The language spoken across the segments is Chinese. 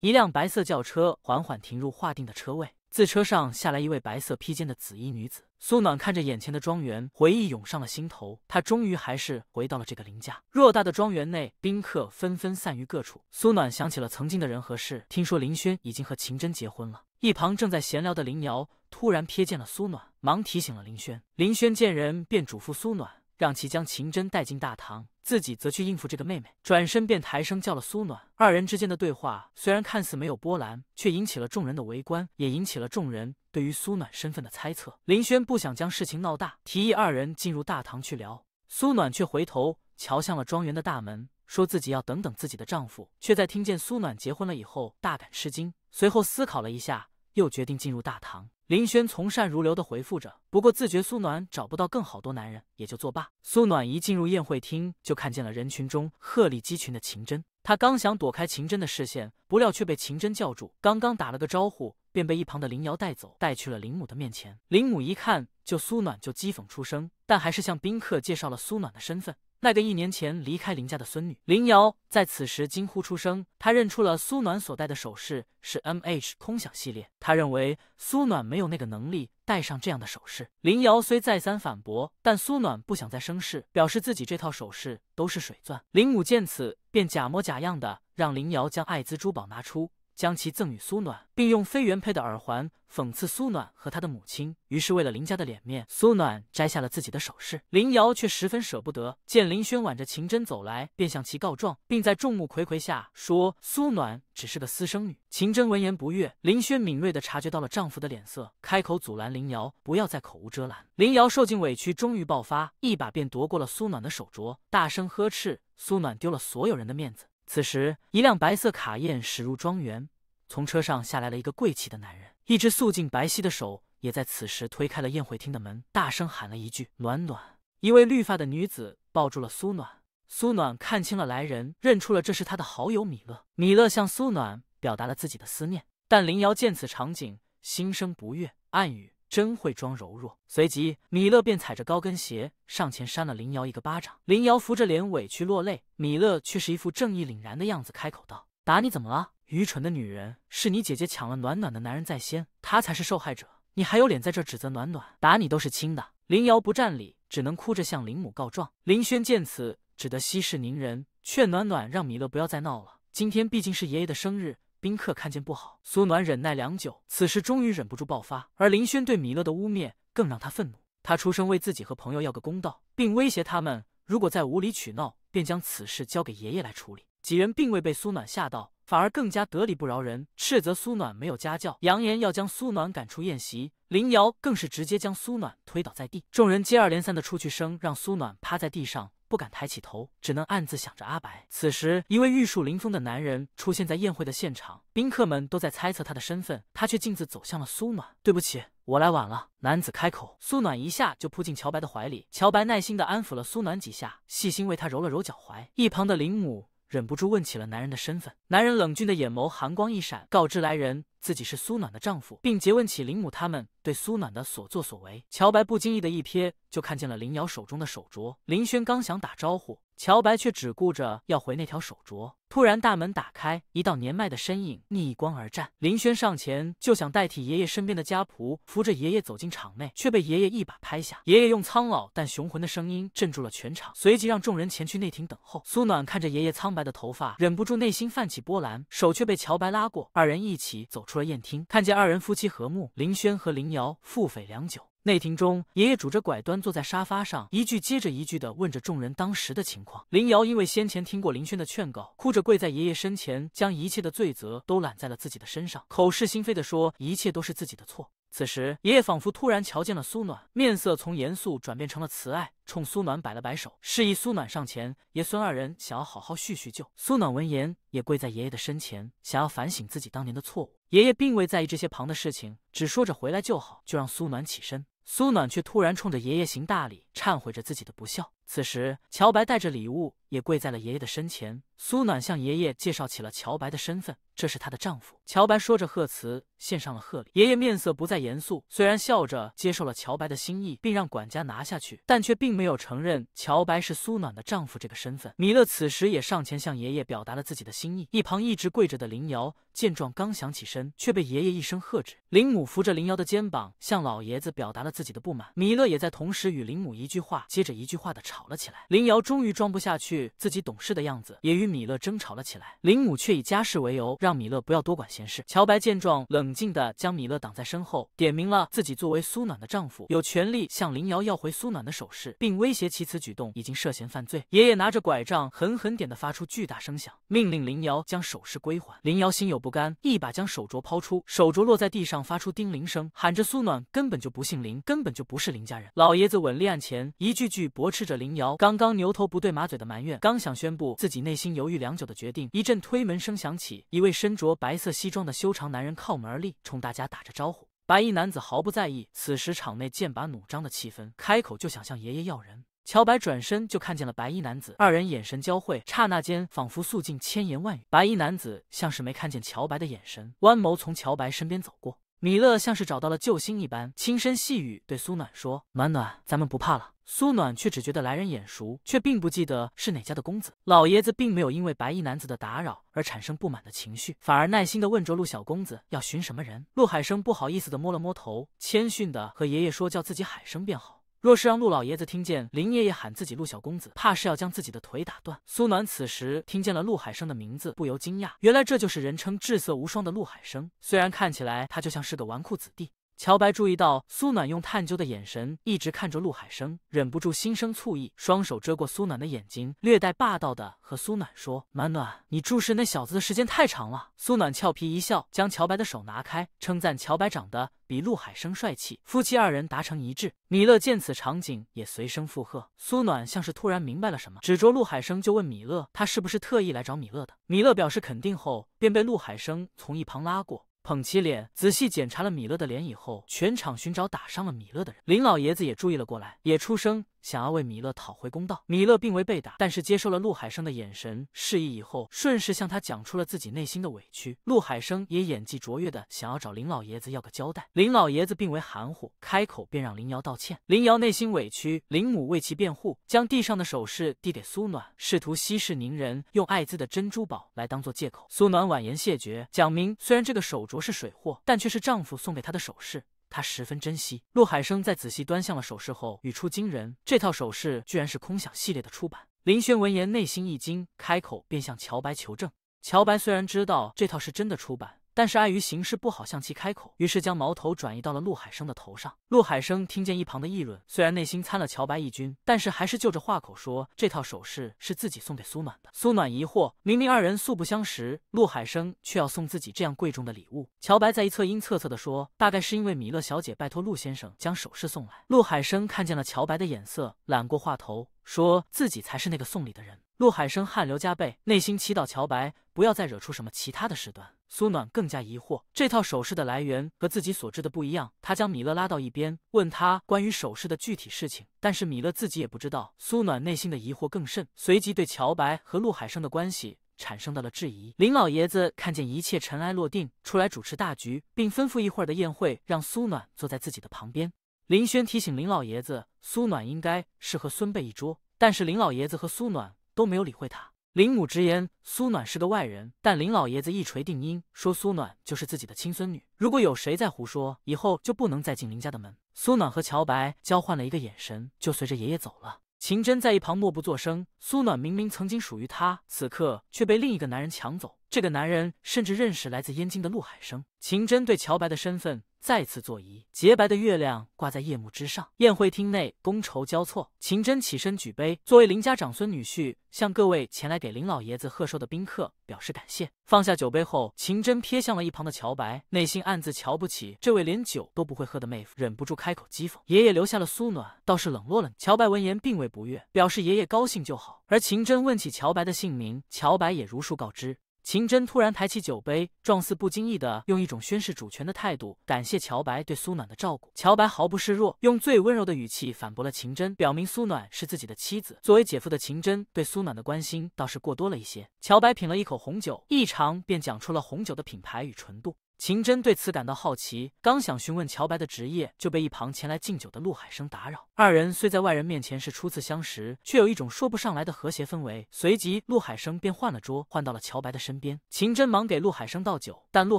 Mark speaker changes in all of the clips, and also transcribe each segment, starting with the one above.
Speaker 1: 一辆白色轿车缓缓停入划定的车位，自车上下来一位白色披肩的紫衣女子。苏暖看着眼前的庄园，回忆涌上了心头。她终于还是回到了这个林家。偌大的庄园内，宾客纷纷散于各处。苏暖想起了曾经的人和事。听说林轩已经和秦真结婚了。一旁正在闲聊的林瑶突然瞥见了苏暖，忙提醒了林轩。林轩见人便嘱咐苏暖。让其将秦真带进大堂，自己则去应付这个妹妹。转身便抬声叫了苏暖。二人之间的对话虽然看似没有波澜，却引起了众人的围观，也引起了众人对于苏暖身份的猜测。林轩不想将事情闹大，提议二人进入大堂去聊。苏暖却回头瞧向了庄园的大门，说自己要等等自己的丈夫。却在听见苏暖结婚了以后，大感吃惊。随后思考了一下，又决定进入大堂。林轩从善如流的回复着，不过自觉苏暖找不到更好多男人，也就作罢。苏暖一进入宴会厅，就看见了人群中鹤立鸡群的秦真。他刚想躲开秦真的视线，不料却被秦真叫住，刚刚打了个招呼。便被一旁的林瑶带走，带去了林母的面前。林母一看就苏暖，就讥讽出声，但还是向宾客介绍了苏暖的身份，那个一年前离开林家的孙女。林瑶在此时惊呼出声，她认出了苏暖所戴的首饰是 M H 空想系列，她认为苏暖没有那个能力戴上这样的首饰。林瑶虽再三反驳，但苏暖不想再生事，表示自己这套首饰都是水钻。林母见此，便假模假样的让林瑶将爱滋珠宝拿出。将其赠与苏暖，并用非原配的耳环讽刺苏暖和他的母亲。于是，为了林家的脸面，苏暖摘下了自己的首饰。林瑶却十分舍不得。见林轩挽着秦真走来，便向其告状，并在众目睽睽下说苏暖只是个私生女。秦真闻言不悦，林轩敏锐地察觉到了丈夫的脸色，开口阻拦林瑶不要再口无遮拦。林瑶受尽委屈，终于爆发，一把便夺过了苏暖的手镯，大声呵斥苏暖丢了所有人的面子。此时，一辆白色卡宴驶入庄园，从车上下来了一个贵气的男人，一只素净白皙的手也在此时推开了宴会厅的门，大声喊了一句：“暖暖！”一位绿发的女子抱住了苏暖，苏暖看清了来人，认出了这是他的好友米勒。米勒向苏暖表达了自己的思念，但林瑶见此场景，心生不悦，暗语。真会装柔弱，随即米勒便踩着高跟鞋上前扇了林瑶一个巴掌，林瑶扶着脸委屈落泪，米勒却是一副正义凛然的样子，开口道：“打你怎么了？愚蠢的女人，是你姐姐抢了暖暖的男人在先，她才是受害者，你还有脸在这指责暖暖？打你都是轻的。”林瑶不占理，只能哭着向林母告状。林轩见此，只得息事宁人，劝暖暖让米勒不要再闹了。今天毕竟是爷爷的生日。宾客看见不好，苏暖忍耐良久，此时终于忍不住爆发。而林轩对米勒的污蔑更让他愤怒，他出声为自己和朋友要个公道，并威胁他们如果再无理取闹，便将此事交给爷爷来处理。几人并未被苏暖吓到，反而更加得理不饶人，斥责苏暖没有家教，扬言要将苏暖赶出宴席。林瑶更是直接将苏暖推倒在地，众人接二连三的出去声让苏暖趴在地上。不敢抬起头，只能暗自想着阿白。此时，一位玉树临风的男人出现在宴会的现场，宾客们都在猜测他的身份，他却径自走向了苏暖。对不起，我来晚了。男子开口。苏暖一下就扑进乔白的怀里，乔白耐心的安抚了苏暖几下，细心为他揉了揉脚踝。一旁的林母。忍不住问起了男人的身份，男人冷峻的眼眸寒光一闪，告知来人自己是苏暖的丈夫，并诘问起林母他们对苏暖的所作所为。乔白不经意的一瞥，就看见了林瑶手中的手镯。林轩刚想打招呼。乔白却只顾着要回那条手镯，突然大门打开，一道年迈的身影逆光而战。林轩上前就想代替爷爷身边的家仆扶着爷爷走进场内，却被爷爷一把拍下。爷爷用苍老但雄浑的声音镇住了全场，随即让众人前去内庭等候。苏暖看着爷爷苍白的头发，忍不住内心泛起波澜，手却被乔白拉过，二人一起走出了宴厅。看见二人夫妻和睦，林轩和林瑶腹诽良久。内庭中，爷爷拄着拐端坐在沙发上，一句接着一句的问着众人当时的情况。林瑶因为先前听过林轩的劝告，哭着跪在爷爷身前，将一切的罪责都揽在了自己的身上，口是心非的说一切都是自己的错。此时，爷爷仿佛突然瞧见了苏暖，面色从严肃转变成了慈爱，冲苏暖摆了摆手，示意苏暖上前。爷孙二人想要好好叙叙旧。苏暖闻言也跪在爷爷的身前，想要反省自己当年的错误。爷爷并未在意这些旁的事情，只说着回来就好，就让苏暖起身。苏暖却突然冲着爷爷行大礼，忏悔着自己的不孝。此时，乔白带着礼物。也跪在了爷爷的身前。苏暖向爷爷介绍起了乔白的身份，这是她的丈夫。乔白说着贺词，献上了贺礼。爷爷面色不再严肃，虽然笑着接受了乔白的心意，并让管家拿下去，但却并没有承认乔白是苏暖的丈夫这个身份。米勒此时也上前向爷爷表达了自己的心意。一旁一直跪着的林瑶见状，刚想起身，却被爷爷一声喝止。林母扶着林瑶的肩膀，向老爷子表达了自己的不满。米勒也在同时与林母一句话接着一句话的吵了起来。林瑶终于装不下去。自己懂事的样子，也与米勒争吵了起来。林母却以家事为由，让米勒不要多管闲事。乔白见状，冷静地将米勒挡在身后，点明了自己作为苏暖的丈夫，有权利向林瑶要回苏暖的首饰，并威胁其此举动已经涉嫌犯罪。爷爷拿着拐杖，狠狠点的发出巨大声响，命令林瑶将首饰归还。林瑶心有不甘，一把将手镯抛出，手镯落在地上，发出叮铃声，喊着苏暖根本就不姓林，根本就不是林家人。老爷子稳立案前，一句句驳斥着林瑶刚刚牛头不对马嘴的埋怨。刚想宣布自己内心犹豫良久的决定，一阵推门声响起，一位身着白色西装的修长男人靠门而立，冲大家打着招呼。白衣男子毫不在意此时场内剑拔弩张的气氛，开口就想向爷爷要人。乔白转身就看见了白衣男子，二人眼神交汇，刹那间仿佛诉尽千言万语。白衣男子像是没看见乔白的眼神，弯眸从乔白身边走过。米勒像是找到了救星一般，轻声细语对苏暖说：“暖暖，咱们不怕了。”苏暖却只觉得来人眼熟，却并不记得是哪家的公子。老爷子并没有因为白衣男子的打扰而产生不满的情绪，反而耐心的问着陆小公子要寻什么人。陆海生不好意思的摸了摸头，谦逊的和爷爷说叫自己海生便好。若是让陆老爷子听见林爷爷喊自己陆小公子，怕是要将自己的腿打断。苏暖此时听见了陆海生的名字，不由惊讶，原来这就是人称至色无双的陆海生，虽然看起来他就像是个纨绔子弟。乔白注意到苏暖用探究的眼神一直看着陆海生，忍不住心生醋意，双手遮过苏暖的眼睛，略带霸道的和苏暖说：“满暖，你注视那小子的时间太长了。”苏暖俏皮一笑，将乔白的手拿开，称赞乔白长得比陆海生帅气。夫妻二人达成一致。米勒见此场景也随声附和。苏暖像是突然明白了什么，指着陆海生就问米勒：“他是不是特意来找米勒的？”米勒表示肯定后，便被陆海生从一旁拉过。捧起脸，仔细检查了米勒的脸以后，全场寻找打伤了米勒的人。林老爷子也注意了过来，也出声。想要为米勒讨回公道，米勒并未被打，但是接受了陆海生的眼神示意以后，顺势向他讲出了自己内心的委屈。陆海生也演技卓越的想要找林老爷子要个交代，林老爷子并未含糊，开口便让林瑶道歉。林瑶内心委屈，林母为其辩护，将地上的首饰递给苏暖，试图息事宁人，用艾滋的珍珠宝来当做借口。苏暖婉言谢绝，讲明虽然这个手镯是水货，但却是丈夫送给她的首饰。他十分珍惜。陆海生在仔细端详了首饰后，语出惊人：这套首饰居然是空想系列的出版。林轩闻言内心一惊，开口便向乔白求证。乔白虽然知道这套是真的出版。但是碍于形势不好向其开口，于是将矛头转移到了陆海生的头上。陆海生听见一旁的议论，虽然内心参了乔白一军，但是还是就着话口说这套首饰是自己送给苏暖的。苏暖疑惑，明明二人素不相识，陆海生却要送自己这样贵重的礼物。乔白在一侧阴恻恻的说，大概是因为米勒小姐拜托陆先生将首饰送来。陆海生看见了乔白的眼色，揽过话头，说自己才是那个送礼的人。陆海生汗流浃背，内心祈祷乔白不要再惹出什么其他的事端。苏暖更加疑惑，这套首饰的来源和自己所知的不一样。他将米勒拉到一边，问他关于首饰的具体事情，但是米勒自己也不知道。苏暖内心的疑惑更甚，随即对乔白和陆海生的关系产生了质疑。林老爷子看见一切尘埃落定，出来主持大局，并吩咐一会儿的宴会让苏暖坐在自己的旁边。林轩提醒林老爷子，苏暖应该是和孙辈一桌，但是林老爷子和苏暖。都没有理会他。林母直言苏暖是个外人，但林老爷子一锤定音，说苏暖就是自己的亲孙女。如果有谁再胡说，以后就不能再进林家的门。苏暖和乔白交换了一个眼神，就随着爷爷走了。秦真在一旁默不作声。苏暖明明曾经属于他，此刻却被另一个男人抢走。这个男人甚至认识来自燕京的陆海生。秦真对乔白的身份。再次坐揖。洁白的月亮挂在夜幕之上。宴会厅内觥筹交错，秦真起身举杯，作为林家长孙女婿，向各位前来给林老爷子贺寿的宾客表示感谢。放下酒杯后，秦真瞥向了一旁的乔白，内心暗自瞧不起这位连酒都不会喝的妹夫，忍不住开口讥讽：“爷爷留下了苏暖，倒是冷落了你。”乔白闻言并未不悦，表示爷爷高兴就好。而秦真问起乔白的姓名，乔白也如数告知。秦真突然抬起酒杯，状似不经意的，用一种宣誓主权的态度感谢乔白对苏暖的照顾。乔白毫不示弱，用最温柔的语气反驳了秦真，表明苏暖是自己的妻子。作为姐夫的秦真对苏暖的关心倒是过多了一些。乔白品了一口红酒，一尝便讲出了红酒的品牌与纯度。秦真对此感到好奇，刚想询问乔白的职业，就被一旁前来敬酒的陆海生打扰。二人虽在外人面前是初次相识，却有一种说不上来的和谐氛围。随即，陆海生便换了桌，换到了乔白的身边。秦真忙给陆海生倒酒，但陆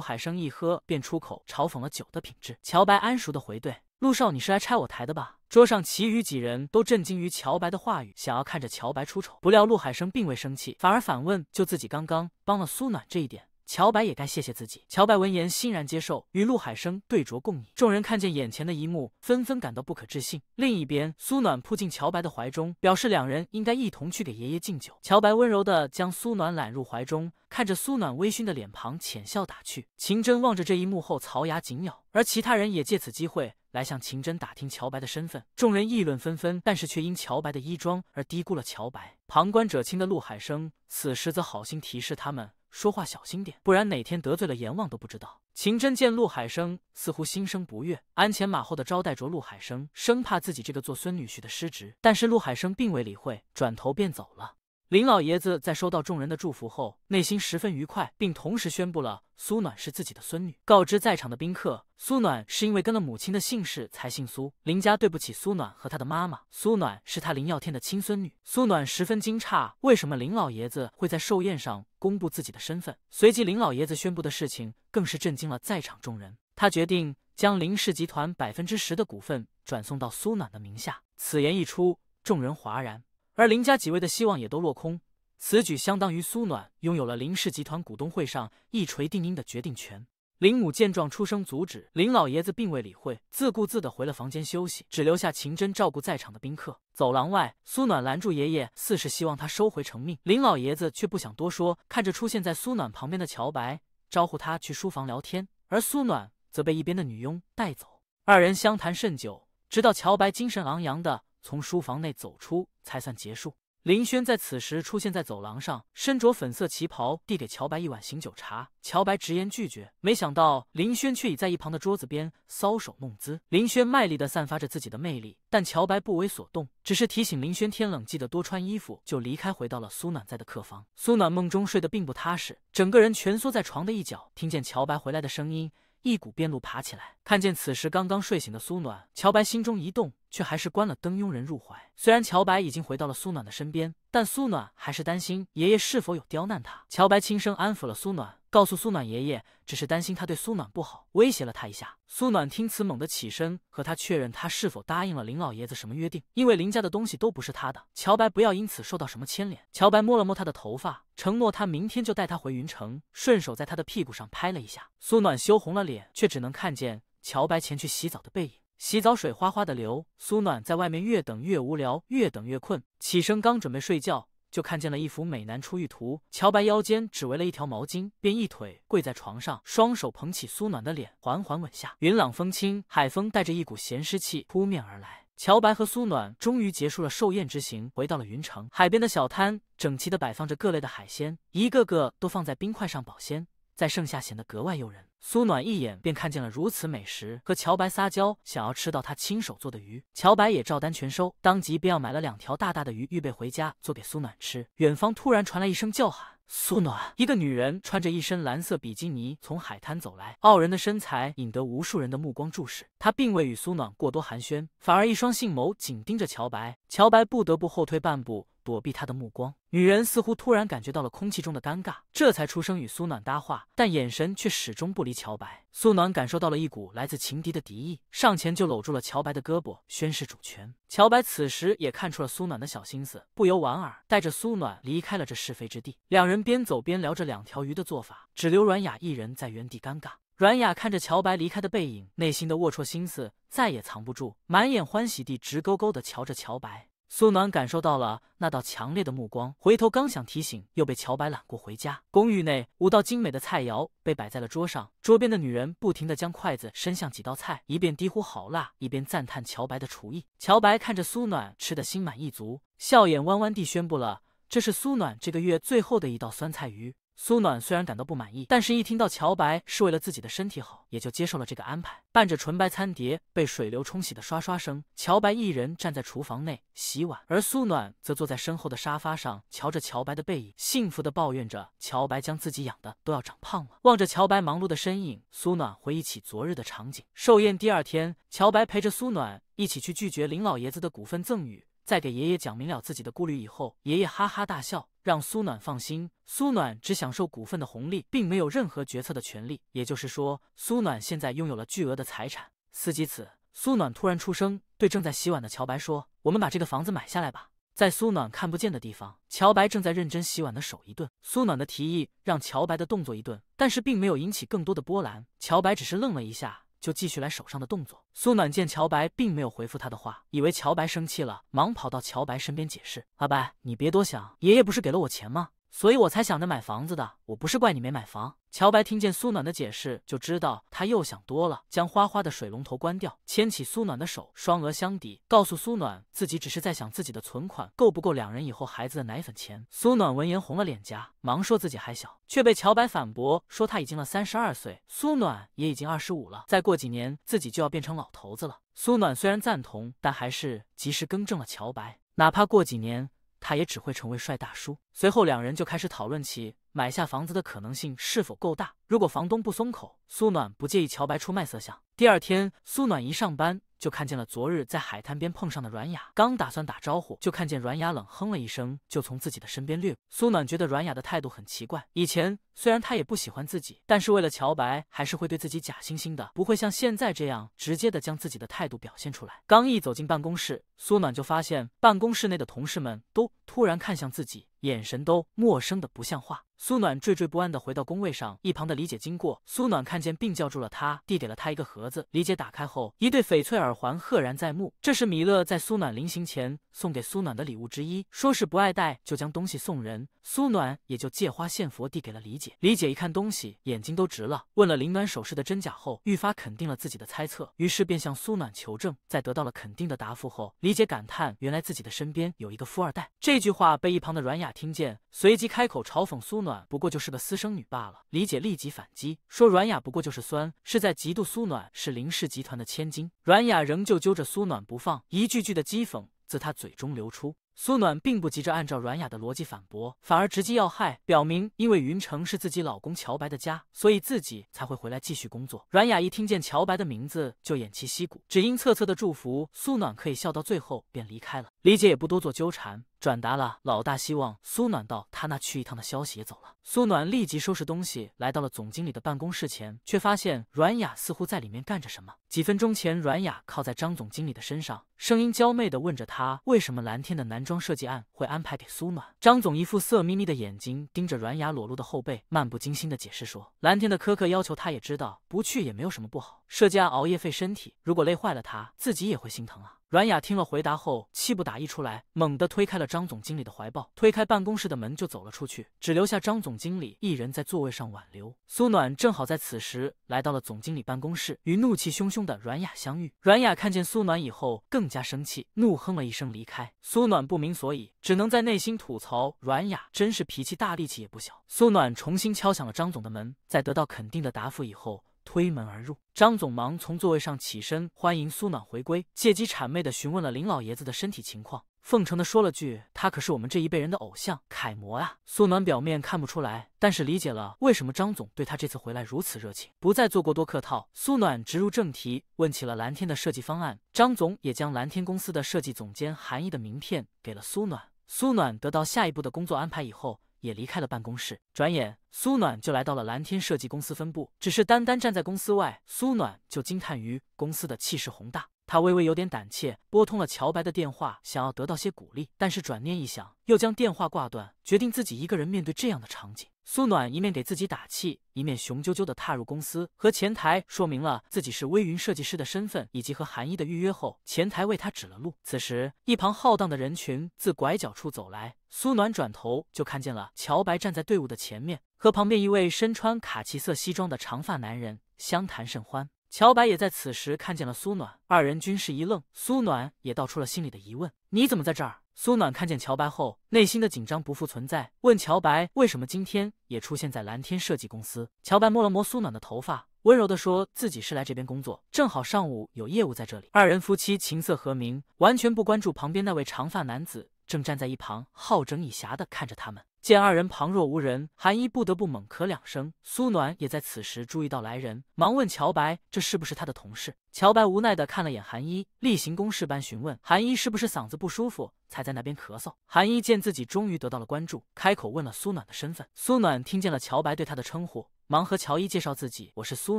Speaker 1: 海生一喝便出口嘲讽了酒的品质。乔白安熟的回怼：“陆少，你是来拆我台的吧？”桌上其余几人都震惊于乔白的话语，想要看着乔白出丑，不料陆海生并未生气，反而反问：“就自己刚刚帮了苏暖这一点。”乔白也该谢谢自己。乔白闻言欣然接受，与陆海生对酌共饮。众人看见眼前的一幕，纷纷感到不可置信。另一边，苏暖扑进乔白的怀中，表示两人应该一同去给爷爷敬酒。乔白温柔的将苏暖揽入怀中，看着苏暖微醺的脸庞，浅笑打趣。秦真望着这一幕后，槽牙紧咬。而其他人也借此机会来向秦真打听乔白的身份。众人议论纷纷，但是却因乔白的衣装而低估了乔白。旁观者清的陆海生此时则好心提示他们。说话小心点，不然哪天得罪了阎王都不知道。秦真见陆海生似乎心生不悦，鞍前马后的招待着陆海生，生怕自己这个做孙女婿的失职。但是陆海生并未理会，转头便走了。林老爷子在收到众人的祝福后，内心十分愉快，并同时宣布了苏暖是自己的孙女，告知在场的宾客，苏暖是因为跟了母亲的姓氏才姓苏。林家对不起苏暖和他的妈妈，苏暖是他林耀天的亲孙女。苏暖十分惊诧，为什么林老爷子会在寿宴上公布自己的身份？随即，林老爷子宣布的事情更是震惊了在场众人。他决定将林氏集团百分之十的股份转送到苏暖的名下。此言一出，众人哗然。而林家几位的希望也都落空，此举相当于苏暖拥有了林氏集团股东会上一锤定音的决定权。林母见状出声阻止，林老爷子并未理会，自顾自地回了房间休息，只留下秦真照顾在场的宾客。走廊外，苏暖拦住爷爷，似是希望他收回成命。林老爷子却不想多说，看着出现在苏暖旁边的乔白，招呼他去书房聊天。而苏暖则被一边的女佣带走，二人相谈甚久，直到乔白精神昂扬的。从书房内走出才算结束。林轩在此时出现在走廊上，身着粉色旗袍，递给乔白一碗醒酒茶。乔白直言拒绝，没想到林轩却已在一旁的桌子边搔首弄姿。林轩卖力的散发着自己的魅力，但乔白不为所动，只是提醒林轩天冷记得多穿衣服，就离开，回到了苏暖在的客房。苏暖梦中睡得并不踏实，整个人蜷缩在床的一角，听见乔白回来的声音。一股边路爬起来，看见此时刚刚睡醒的苏暖，乔白心中一动，却还是关了灯拥人入怀。虽然乔白已经回到了苏暖的身边，但苏暖还是担心爷爷是否有刁难他。乔白轻声安抚了苏暖。告诉苏暖爷爷，只是担心他对苏暖不好，威胁了他一下。苏暖听此，猛地起身，和他确认他是否答应了林老爷子什么约定，因为林家的东西都不是他的，乔白不要因此受到什么牵连。乔白摸了摸他的头发，承诺他明天就带他回云城，顺手在他的屁股上拍了一下。苏暖羞红了脸，却只能看见乔白前去洗澡的背影，洗澡水哗哗的流。苏暖在外面越等越无聊，越等越困，起身刚准备睡觉。就看见了一幅美男出浴图，乔白腰间只围了一条毛巾，便一腿跪在床上，双手捧起苏暖的脸，缓缓吻下。云朗风清，海风带着一股咸湿气扑面而来。乔白和苏暖终于结束了寿宴之行，回到了云城海边的小摊，整齐地摆放着各类的海鲜，一个个都放在冰块上保鲜，在盛夏显得格外诱人。苏暖一眼便看见了如此美食，和乔白撒娇，想要吃到他亲手做的鱼。乔白也照单全收，当即便要买了两条大大的鱼，预备回家做给苏暖吃。远方突然传来一声叫喊，苏暖，一个女人穿着一身蓝色比基尼从海滩走来，傲人的身材引得无数人的目光注视。她并未与苏暖过多寒暄，反而一双杏眸紧盯着乔白，乔白不得不后退半步。躲避他的目光，女人似乎突然感觉到了空气中的尴尬，这才出声与苏暖搭话，但眼神却始终不离乔白。苏暖感受到了一股来自情敌的敌意，上前就搂住了乔白的胳膊，宣示主权。乔白此时也看出了苏暖的小心思，不由莞尔，带着苏暖离开了这是非之地。两人边走边聊着两条鱼的做法，只留阮雅一人在原地尴尬。阮雅看着乔白离开的背影，内心的龌龊心思再也藏不住，满眼欢喜地直勾勾地瞧着乔白。苏暖感受到了那道强烈的目光，回头刚想提醒，又被乔白揽过回家。公寓内五道精美的菜肴被摆在了桌上，桌边的女人不停地将筷子伸向几道菜，一边低呼好辣，一边赞叹乔白的厨艺。乔白看着苏暖吃得心满意足，笑眼弯弯地宣布了这是苏暖这个月最后的一道酸菜鱼。苏暖虽然感到不满意，但是一听到乔白是为了自己的身体好，也就接受了这个安排。伴着纯白餐碟被水流冲洗的刷刷声，乔白一人站在厨房内洗碗，而苏暖则坐在身后的沙发上，瞧着乔白的背影，幸福的抱怨着乔白将自己养的都要长胖了。望着乔白忙碌的身影，苏暖回忆起昨日的场景：寿宴第二天，乔白陪着苏暖一起去拒绝林老爷子的股份赠与，在给爷爷讲明了自己的顾虑以后，爷爷哈哈大笑。让苏暖放心，苏暖只享受股份的红利，并没有任何决策的权利。也就是说，苏暖现在拥有了巨额的财产。思及此，苏暖突然出声，对正在洗碗的乔白说：“我们把这个房子买下来吧。”在苏暖看不见的地方，乔白正在认真洗碗的手一顿。苏暖的提议让乔白的动作一顿，但是并没有引起更多的波澜。乔白只是愣了一下。就继续来手上的动作。苏暖见乔白并没有回复他的话，以为乔白生气了，忙跑到乔白身边解释：“阿白，你别多想，爷爷不是给了我钱吗？”所以我才想着买房子的，我不是怪你没买房。乔白听见苏暖的解释，就知道他又想多了，将花花的水龙头关掉，牵起苏暖的手，双额相抵，告诉苏暖自己只是在想自己的存款够不够两人以后孩子的奶粉钱。苏暖闻言红了脸颊，忙说自己还小，却被乔白反驳说他已经了三十二岁，苏暖也已经二十五了，再过几年自己就要变成老头子了。苏暖虽然赞同，但还是及时更正了乔白，哪怕过几年。他也只会成为帅大叔。随后，两人就开始讨论起。买下房子的可能性是否够大？如果房东不松口，苏暖不介意乔白出卖色相。第二天，苏暖一上班就看见了昨日在海滩边碰上的阮雅，刚打算打招呼，就看见阮雅冷哼了一声，就从自己的身边掠过。苏暖觉得阮雅的态度很奇怪，以前虽然她也不喜欢自己，但是为了乔白还是会对自己假惺惺的，不会像现在这样直接的将自己的态度表现出来。刚一走进办公室，苏暖就发现办公室内的同事们都突然看向自己，眼神都陌生的不像话。苏暖惴惴不安地回到工位上，一旁的李姐经过，苏暖看见并叫住了她，递给了她一个盒子。李姐打开后，一对翡翠耳环赫然在目，这是米勒在苏暖临行前送给苏暖的礼物之一，说是不爱戴就将东西送人，苏暖也就借花献佛递给了李姐。李姐一看东西，眼睛都直了，问了林暖首饰的真假后，愈发肯定了自己的猜测，于是便向苏暖求证。在得到了肯定的答复后，李姐感叹：“原来自己的身边有一个富二代。”这句话被一旁的阮雅听见，随即开口嘲讽苏暖。不过就是个私生女罢了。李姐立即反击，说阮雅不过就是酸，是在嫉妒苏暖是林氏集团的千金。阮雅仍旧揪着苏暖不放，一句句的讥讽自她嘴中流出。苏暖并不急着按照阮雅的逻辑反驳，反而直击要害，表明因为云城是自己老公乔白的家，所以自己才会回来继续工作。阮雅一听见乔白的名字就偃旗息鼓，只因恻恻的祝福苏暖可以笑到最后，便离开了。李姐也不多做纠缠，转达了老大希望苏暖到他那去一趟的消息，也走了。苏暖立即收拾东西，来到了总经理的办公室前，却发现阮雅似乎在里面干着什么。几分钟前，阮雅靠在张总经理的身上，声音娇媚的问着他：“为什么蓝天的男装设计案会安排给苏暖？”张总一副色眯眯的眼睛盯着阮雅裸露的后背，漫不经心的解释说：“蓝天的苛刻要求，他也知道，不去也没有什么不好。设计案熬夜费身体，如果累坏了他自己也会心疼啊。”阮雅听了回答后，气不打一处来，猛地推开了张总经理的怀抱，推开办公室的门就走了出去，只留下张总经理一人在座位上挽留。苏暖正好在此时来到了总经理办公室，与怒气汹汹的阮雅相遇。阮雅看见苏暖以后，更加生气，怒哼了一声离开。苏暖不明所以，只能在内心吐槽：阮雅真是脾气大力气也不小。苏暖重新敲响了张总的门，在得到肯定的答复以后。推门而入，张总忙从座位上起身欢迎苏暖回归，借机谄媚地询问了林老爷子的身体情况，奉承的说了句：“他可是我们这一辈人的偶像楷模啊。”苏暖表面看不出来，但是理解了为什么张总对他这次回来如此热情，不再做过多客套。苏暖直入正题，问起了蓝天的设计方案。张总也将蓝天公司的设计总监韩毅的名片给了苏暖。苏暖得到下一步的工作安排以后。也离开了办公室，转眼苏暖就来到了蓝天设计公司分部。只是单单站在公司外，苏暖就惊叹于公司的气势宏大。他微微有点胆怯，拨通了乔白的电话，想要得到些鼓励，但是转念一想，又将电话挂断，决定自己一个人面对这样的场景。苏暖一面给自己打气，一面雄赳赳的踏入公司，和前台说明了自己是微云设计师的身份，以及和韩一的预约后，前台为他指了路。此时，一旁浩荡的人群自拐角处走来，苏暖转头就看见了乔白站在队伍的前面，和旁边一位身穿卡其色西装的长发男人相谈甚欢。乔白也在此时看见了苏暖，二人均是一愣。苏暖也道出了心里的疑问：你怎么在这儿？苏暖看见乔白后，内心的紧张不复存在，问乔白为什么今天也出现在蓝天设计公司。乔白摸了摸苏暖的头发，温柔的说自己是来这边工作，正好上午有业务在这里。二人夫妻琴瑟和鸣，完全不关注旁边那位长发男子正站在一旁好整以暇的看着他们。见二人旁若无人，韩一不得不猛咳两声。苏暖也在此时注意到来人，忙问乔白：“这是不是他的同事？”乔白无奈的看了眼韩一，例行公事般询问：“韩一是不是嗓子不舒服才在那边咳嗽？”韩一见自己终于得到了关注，开口问了苏暖的身份。苏暖听见了乔白对他的称呼，忙和乔一介绍自己：“我是苏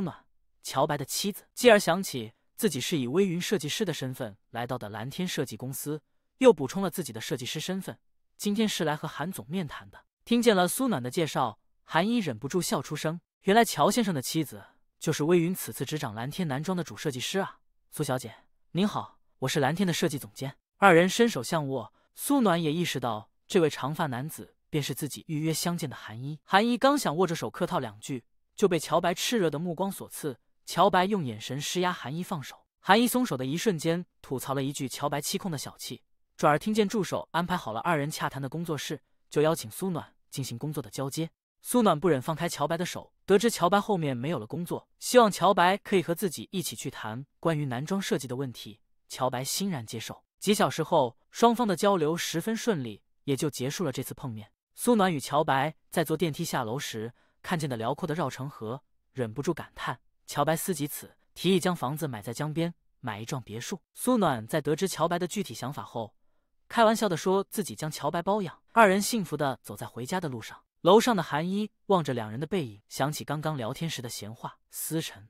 Speaker 1: 暖，乔白的妻子。”继而想起自己是以微云设计师的身份来到的蓝天设计公司，又补充了自己的设计师身份。今天是来和韩总面谈的。听见了苏暖的介绍，韩一忍不住笑出声。原来乔先生的妻子就是微云此次执掌蓝天男装的主设计师啊！苏小姐，您好，我是蓝天的设计总监。二人伸手相握，苏暖也意识到这位长发男子便是自己预约相见的韩一。韩一刚想握着手客套两句，就被乔白炽热的目光所刺。乔白用眼神施压韩一放手。韩一松手的一瞬间，吐槽了一句乔白气控的小气。转而听见助手安排好了二人洽谈的工作室，就邀请苏暖进行工作的交接。苏暖不忍放开乔白的手，得知乔白后面没有了工作，希望乔白可以和自己一起去谈关于男装设计的问题。乔白欣然接受。几小时后，双方的交流十分顺利，也就结束了这次碰面。苏暖与乔白在坐电梯下楼时，看见的辽阔的绕城河，忍不住感叹。乔白思及此，提议将房子买在江边，买一幢别墅。苏暖在得知乔白的具体想法后，开玩笑的说自己将乔白包养，二人幸福的走在回家的路上。楼上的韩一望着两人的背影，想起刚刚聊天时的闲话。思辰，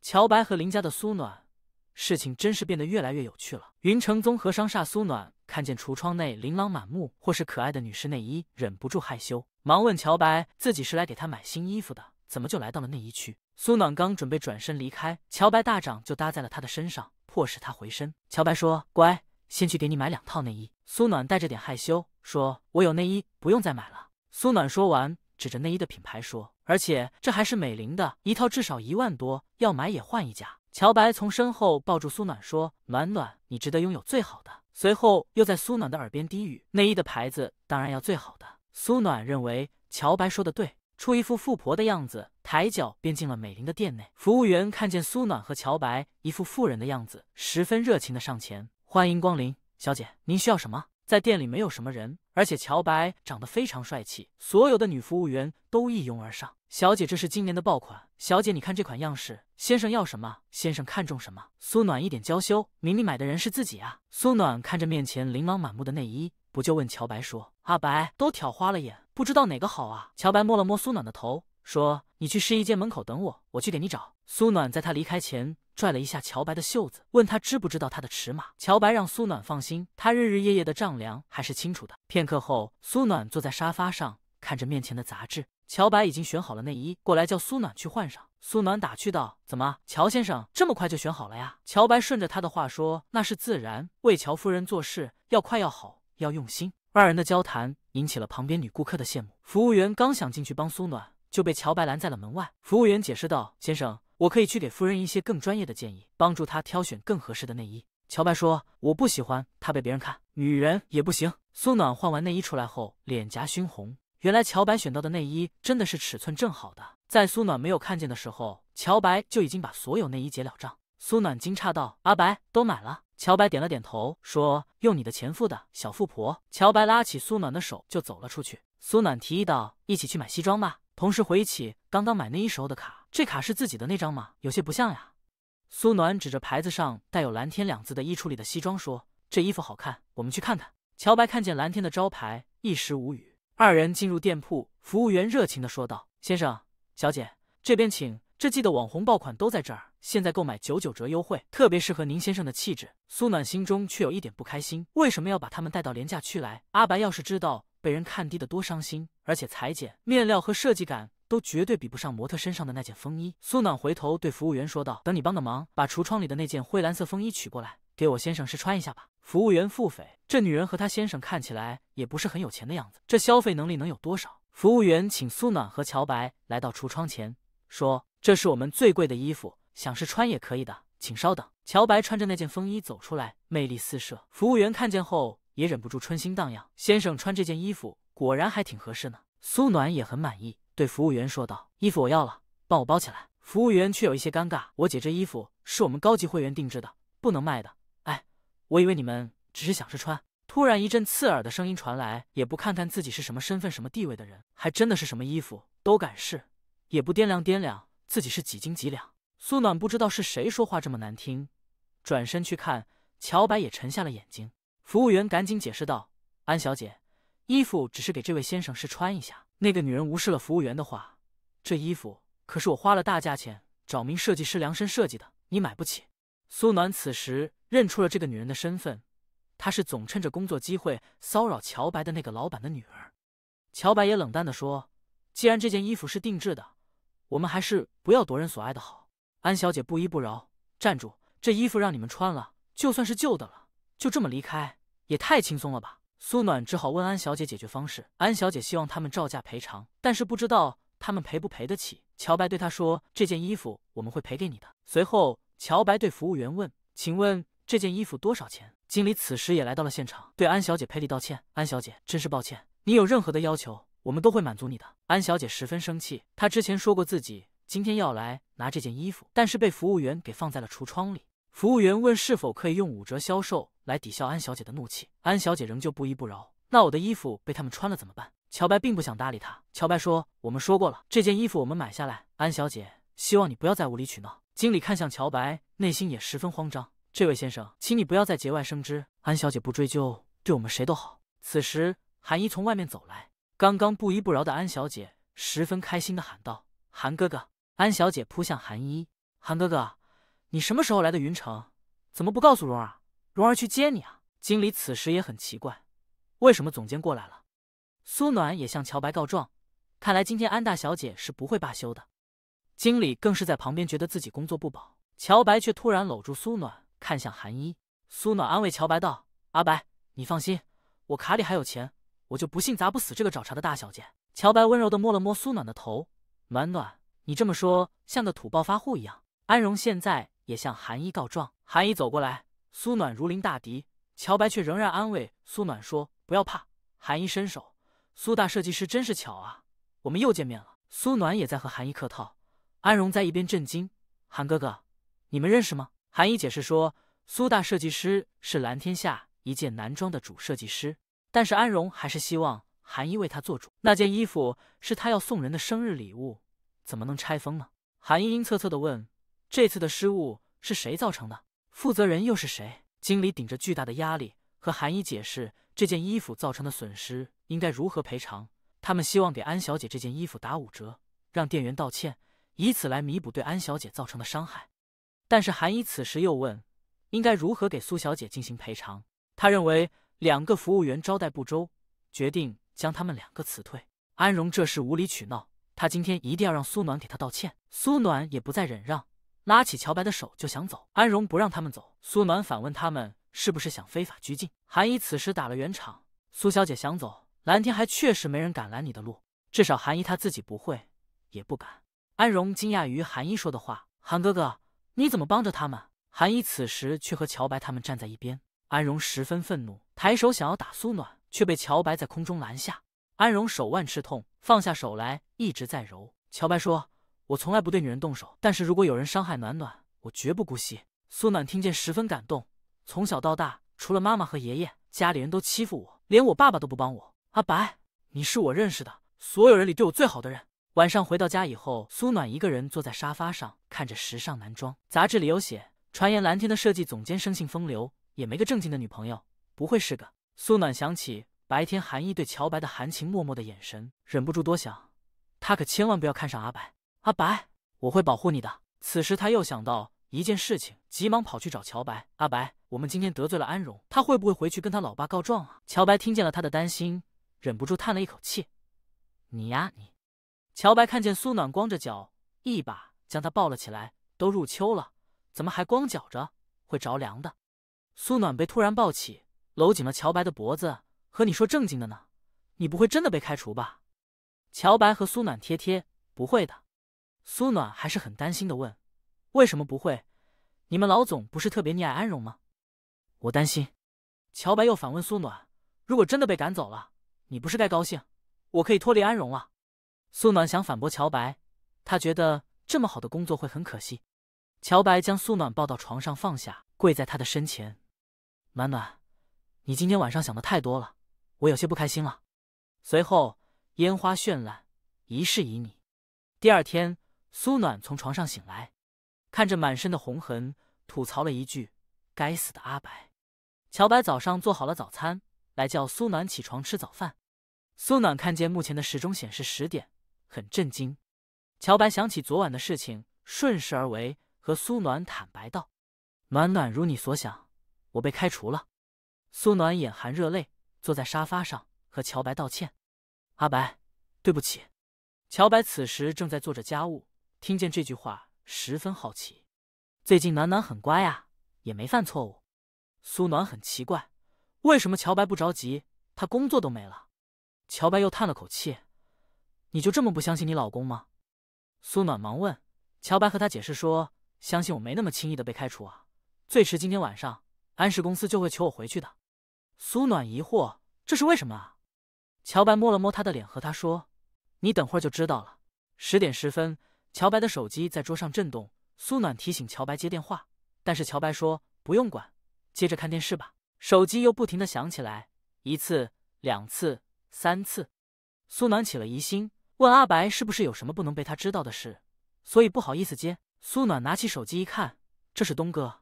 Speaker 1: 乔白和林家的苏暖，事情真是变得越来越有趣了。云城综合商厦，苏暖看见橱窗内琳琅满目或是可爱的女士内衣，忍不住害羞，忙问乔白自己是来给她买新衣服的，怎么就来到了内衣区？苏暖刚准备转身离开，乔白大掌就搭在了他的身上，迫使他回身。乔白说：“乖。”先去给你买两套内衣。苏暖带着点害羞说：“我有内衣，不用再买了。”苏暖说完，指着内衣的品牌说：“而且这还是美玲的一套，至少一万多，要买也换一家。”乔白从身后抱住苏暖说：“暖暖，你值得拥有最好的。”随后又在苏暖的耳边低语：“内衣的牌子当然要最好的。”苏暖认为乔白说的对，出一副富婆的样子，抬脚便进了美玲的店内。服务员看见苏暖和乔白一副富人的样子，十分热情的上前。欢迎光临，小姐，您需要什么？在店里没有什么人，而且乔白长得非常帅气，所有的女服务员都一拥而上。小姐，这是今年的爆款。小姐，你看这款样式。先生要什么？先生看中什么？苏暖一点娇羞，明明买的人是自己啊。苏暖看着面前琳琅满目的内衣，不就问乔白说：“阿白，都挑花了眼，不知道哪个好啊？”乔白摸了摸苏暖的头，说：“你去试衣间门口等我，我去给你找。”苏暖在他离开前。拽了一下乔白的袖子，问他知不知道他的尺码。乔白让苏暖放心，他日日夜夜的丈量还是清楚的。片刻后，苏暖坐在沙发上，看着面前的杂志。乔白已经选好了内衣，过来叫苏暖去换上。苏暖打趣道：“怎么，乔先生这么快就选好了呀？”乔白顺着他的话说：“那是自然，为乔夫人做事要快要好要用心。”二人的交谈引起了旁边女顾客的羡慕。服务员刚想进去帮苏暖，就被乔白拦在了门外。服务员解释道：“先生。”我可以去给夫人一些更专业的建议，帮助她挑选更合适的内衣。乔白说：“我不喜欢她被别人看，女人也不行。”苏暖换完内衣出来后，脸颊熏红。原来乔白选到的内衣真的是尺寸正好的。在苏暖没有看见的时候，乔白就已经把所有内衣结了账。苏暖惊诧道：“阿白都买了？”乔白点了点头，说：“用你的钱付的。”小富婆乔白拉起苏暖的手就走了出去。苏暖提议道：“一起去买西装吧。”同时回忆起刚刚买内衣时候的卡。这卡是自己的那张吗？有些不像呀。苏暖指着牌子上带有“蓝天”两字的衣橱里的西装说：“这衣服好看，我们去看看。”乔白看见“蓝天”的招牌，一时无语。二人进入店铺，服务员热情地说道：“先生、小姐，这边请。这季的网红爆款都在这儿，现在购买九九折优惠，特别适合您先生的气质。”苏暖心中却有一点不开心，为什么要把他们带到廉价区来？阿白要是知道被人看低的多伤心，而且裁剪、面料和设计感。都绝对比不上模特身上的那件风衣。苏暖回头对服务员说道：“等你帮个忙，把橱窗里的那件灰蓝色风衣取过来，给我先生试穿一下吧。”服务员腹诽：“这女人和她先生看起来也不是很有钱的样子，这消费能力能有多少？”服务员请苏暖和乔白来到橱窗前，说：“这是我们最贵的衣服，想试穿也可以的，请稍等。”乔白穿着那件风衣走出来，魅力四射。服务员看见后也忍不住春心荡漾：“先生穿这件衣服果然还挺合适呢。”苏暖也很满意。对服务员说道：“衣服我要了，帮我包起来。”服务员却有一些尴尬：“我姐这衣服是我们高级会员定制的，不能卖的。”哎，我以为你们只是想试穿。突然一阵刺耳的声音传来，也不看看自己是什么身份、什么地位的人，还真的是什么衣服都敢试，也不掂量掂量自己是几斤几两。苏暖不知道是谁说话这么难听，转身去看，乔白也沉下了眼睛。服务员赶紧解释道：“安小姐，衣服只是给这位先生试穿一下。”那个女人无视了服务员的话，这衣服可是我花了大价钱找名设计师量身设计的，你买不起。苏暖此时认出了这个女人的身份，她是总趁着工作机会骚扰乔白的那个老板的女儿。乔白也冷淡地说：“既然这件衣服是定制的，我们还是不要夺人所爱的好。”安小姐不依不饶：“站住！这衣服让你们穿了，就算是旧的了，就这么离开也太轻松了吧？”苏暖只好问安小姐解决方式，安小姐希望他们照价赔偿，但是不知道他们赔不赔得起。乔白对她说，这件衣服我们会赔给你的。随后，乔白对服务员问，请问这件衣服多少钱？经理此时也来到了现场，对安小姐赔礼道歉。安小姐真是抱歉，你有任何的要求，我们都会满足你的。安小姐十分生气，她之前说过自己今天要来拿这件衣服，但是被服务员给放在了橱窗里。服务员问是否可以用五折销售。来抵消安小姐的怒气，安小姐仍旧不依不饶。那我的衣服被他们穿了怎么办？乔白并不想搭理他。乔白说：“我们说过了，这件衣服我们买下来。安小姐，希望你不要再无理取闹。”经理看向乔白，内心也十分慌张。这位先生，请你不要再节外生枝。安小姐不追究，对我们谁都好。此时，韩一从外面走来，刚刚不依不饶的安小姐十分开心的喊道：“韩哥哥！”安小姐扑向韩一：“韩哥哥，你什么时候来的云城？怎么不告诉蓉儿？”蓉儿去接你啊！经理此时也很奇怪，为什么总监过来了？苏暖也向乔白告状，看来今天安大小姐是不会罢休的。经理更是在旁边觉得自己工作不保。乔白却突然搂住苏暖，看向韩一。苏暖安慰乔白道：“阿白，你放心，我卡里还有钱，我就不信砸不死这个找茬的大小姐。”乔白温柔地摸了摸苏暖的头：“暖暖，你这么说像个土暴发户一样。”安荣现在也向韩一告状，韩一走过来。苏暖如临大敌，乔白却仍然安慰苏暖说：“不要怕。”韩一伸手，苏大设计师真是巧啊，我们又见面了。苏暖也在和韩一客套，安荣在一边震惊：“韩哥哥，你们认识吗？”韩一解释说：“苏大设计师是蓝天下一件男装的主设计师。”但是安荣还是希望韩一为他做主。那件衣服是他要送人的生日礼物，怎么能拆封呢？韩一阴恻恻地问：“这次的失误是谁造成的？”负责人又是谁？经理顶着巨大的压力和韩一解释这件衣服造成的损失应该如何赔偿。他们希望给安小姐这件衣服打五折，让店员道歉，以此来弥补对安小姐造成的伤害。但是韩一此时又问，应该如何给苏小姐进行赔偿？他认为两个服务员招待不周，决定将他们两个辞退。安荣这是无理取闹，他今天一定要让苏暖给他道歉。苏暖也不再忍让。拉起乔白的手就想走，安荣不让他们走。苏暖反问他们是不是想非法拘禁。韩一此时打了圆场，苏小姐想走，蓝天还确实没人敢拦你的路，至少韩一他自己不会，也不敢。安荣惊讶于韩一说的话，韩哥哥你怎么帮着他们？韩一此时却和乔白他们站在一边。安荣十分愤怒，抬手想要打苏暖，却被乔白在空中拦下。安荣手腕吃痛，放下手来，一直在揉。乔白说。我从来不对女人动手，但是如果有人伤害暖暖，我绝不姑息。苏暖听见十分感动。从小到大，除了妈妈和爷爷，家里人都欺负我，连我爸爸都不帮我。阿白，你是我认识的所有人里对我最好的人。晚上回到家以后，苏暖一个人坐在沙发上，看着时尚男装杂志里有写，传言蓝天的设计总监生性风流，也没个正经的女朋友，不会是个……苏暖想起白天韩毅对乔白的含情脉脉的眼神，忍不住多想，他可千万不要看上阿白。阿白，我会保护你的。此时他又想到一件事情，急忙跑去找乔白。阿白，我们今天得罪了安荣，他会不会回去跟他老爸告状啊？乔白听见了他的担心，忍不住叹了一口气。你呀你。乔白看见苏暖光着脚，一把将他抱了起来。都入秋了，怎么还光脚着？会着凉的。苏暖被突然抱起，搂紧了乔白的脖子。和你说正经的呢，你不会真的被开除吧？乔白和苏暖贴贴，不会的。苏暖还是很担心的问：“为什么不会？你们老总不是特别溺爱安荣吗？”我担心。乔白又反问苏暖：“如果真的被赶走了，你不是该高兴？我可以脱离安荣了。”苏暖想反驳乔白，他觉得这么好的工作会很可惜。乔白将苏暖抱到床上，放下，跪在他的身前：“暖暖，你今天晚上想的太多了，我有些不开心了。”随后，烟花绚烂，一世旖旎。第二天。苏暖从床上醒来，看着满身的红痕，吐槽了一句：“该死的阿白！”乔白早上做好了早餐，来叫苏暖起床吃早饭。苏暖看见目前的时钟显示十点，很震惊。乔白想起昨晚的事情，顺势而为，和苏暖坦白道：“暖暖，如你所想，我被开除了。”苏暖眼含热泪，坐在沙发上和乔白道歉：“阿白，对不起。”乔白此时正在做着家务。听见这句话，十分好奇。最近暖暖很乖呀，也没犯错误。苏暖很奇怪，为什么乔白不着急？他工作都没了。乔白又叹了口气：“你就这么不相信你老公吗？”苏暖忙问。乔白和他解释说：“相信我没那么轻易的被开除啊，最迟今天晚上，安氏公司就会求我回去的。”苏暖疑惑：“这是为什么啊？”乔白摸了摸他的脸，和他说：“你等会儿就知道了。”十点十分。乔白的手机在桌上震动，苏暖提醒乔白接电话，但是乔白说不用管，接着看电视吧。手机又不停的响起来，一次、两次、三次，苏暖起了疑心，问阿白是不是有什么不能被他知道的事，所以不好意思接。苏暖拿起手机一看，这是东哥，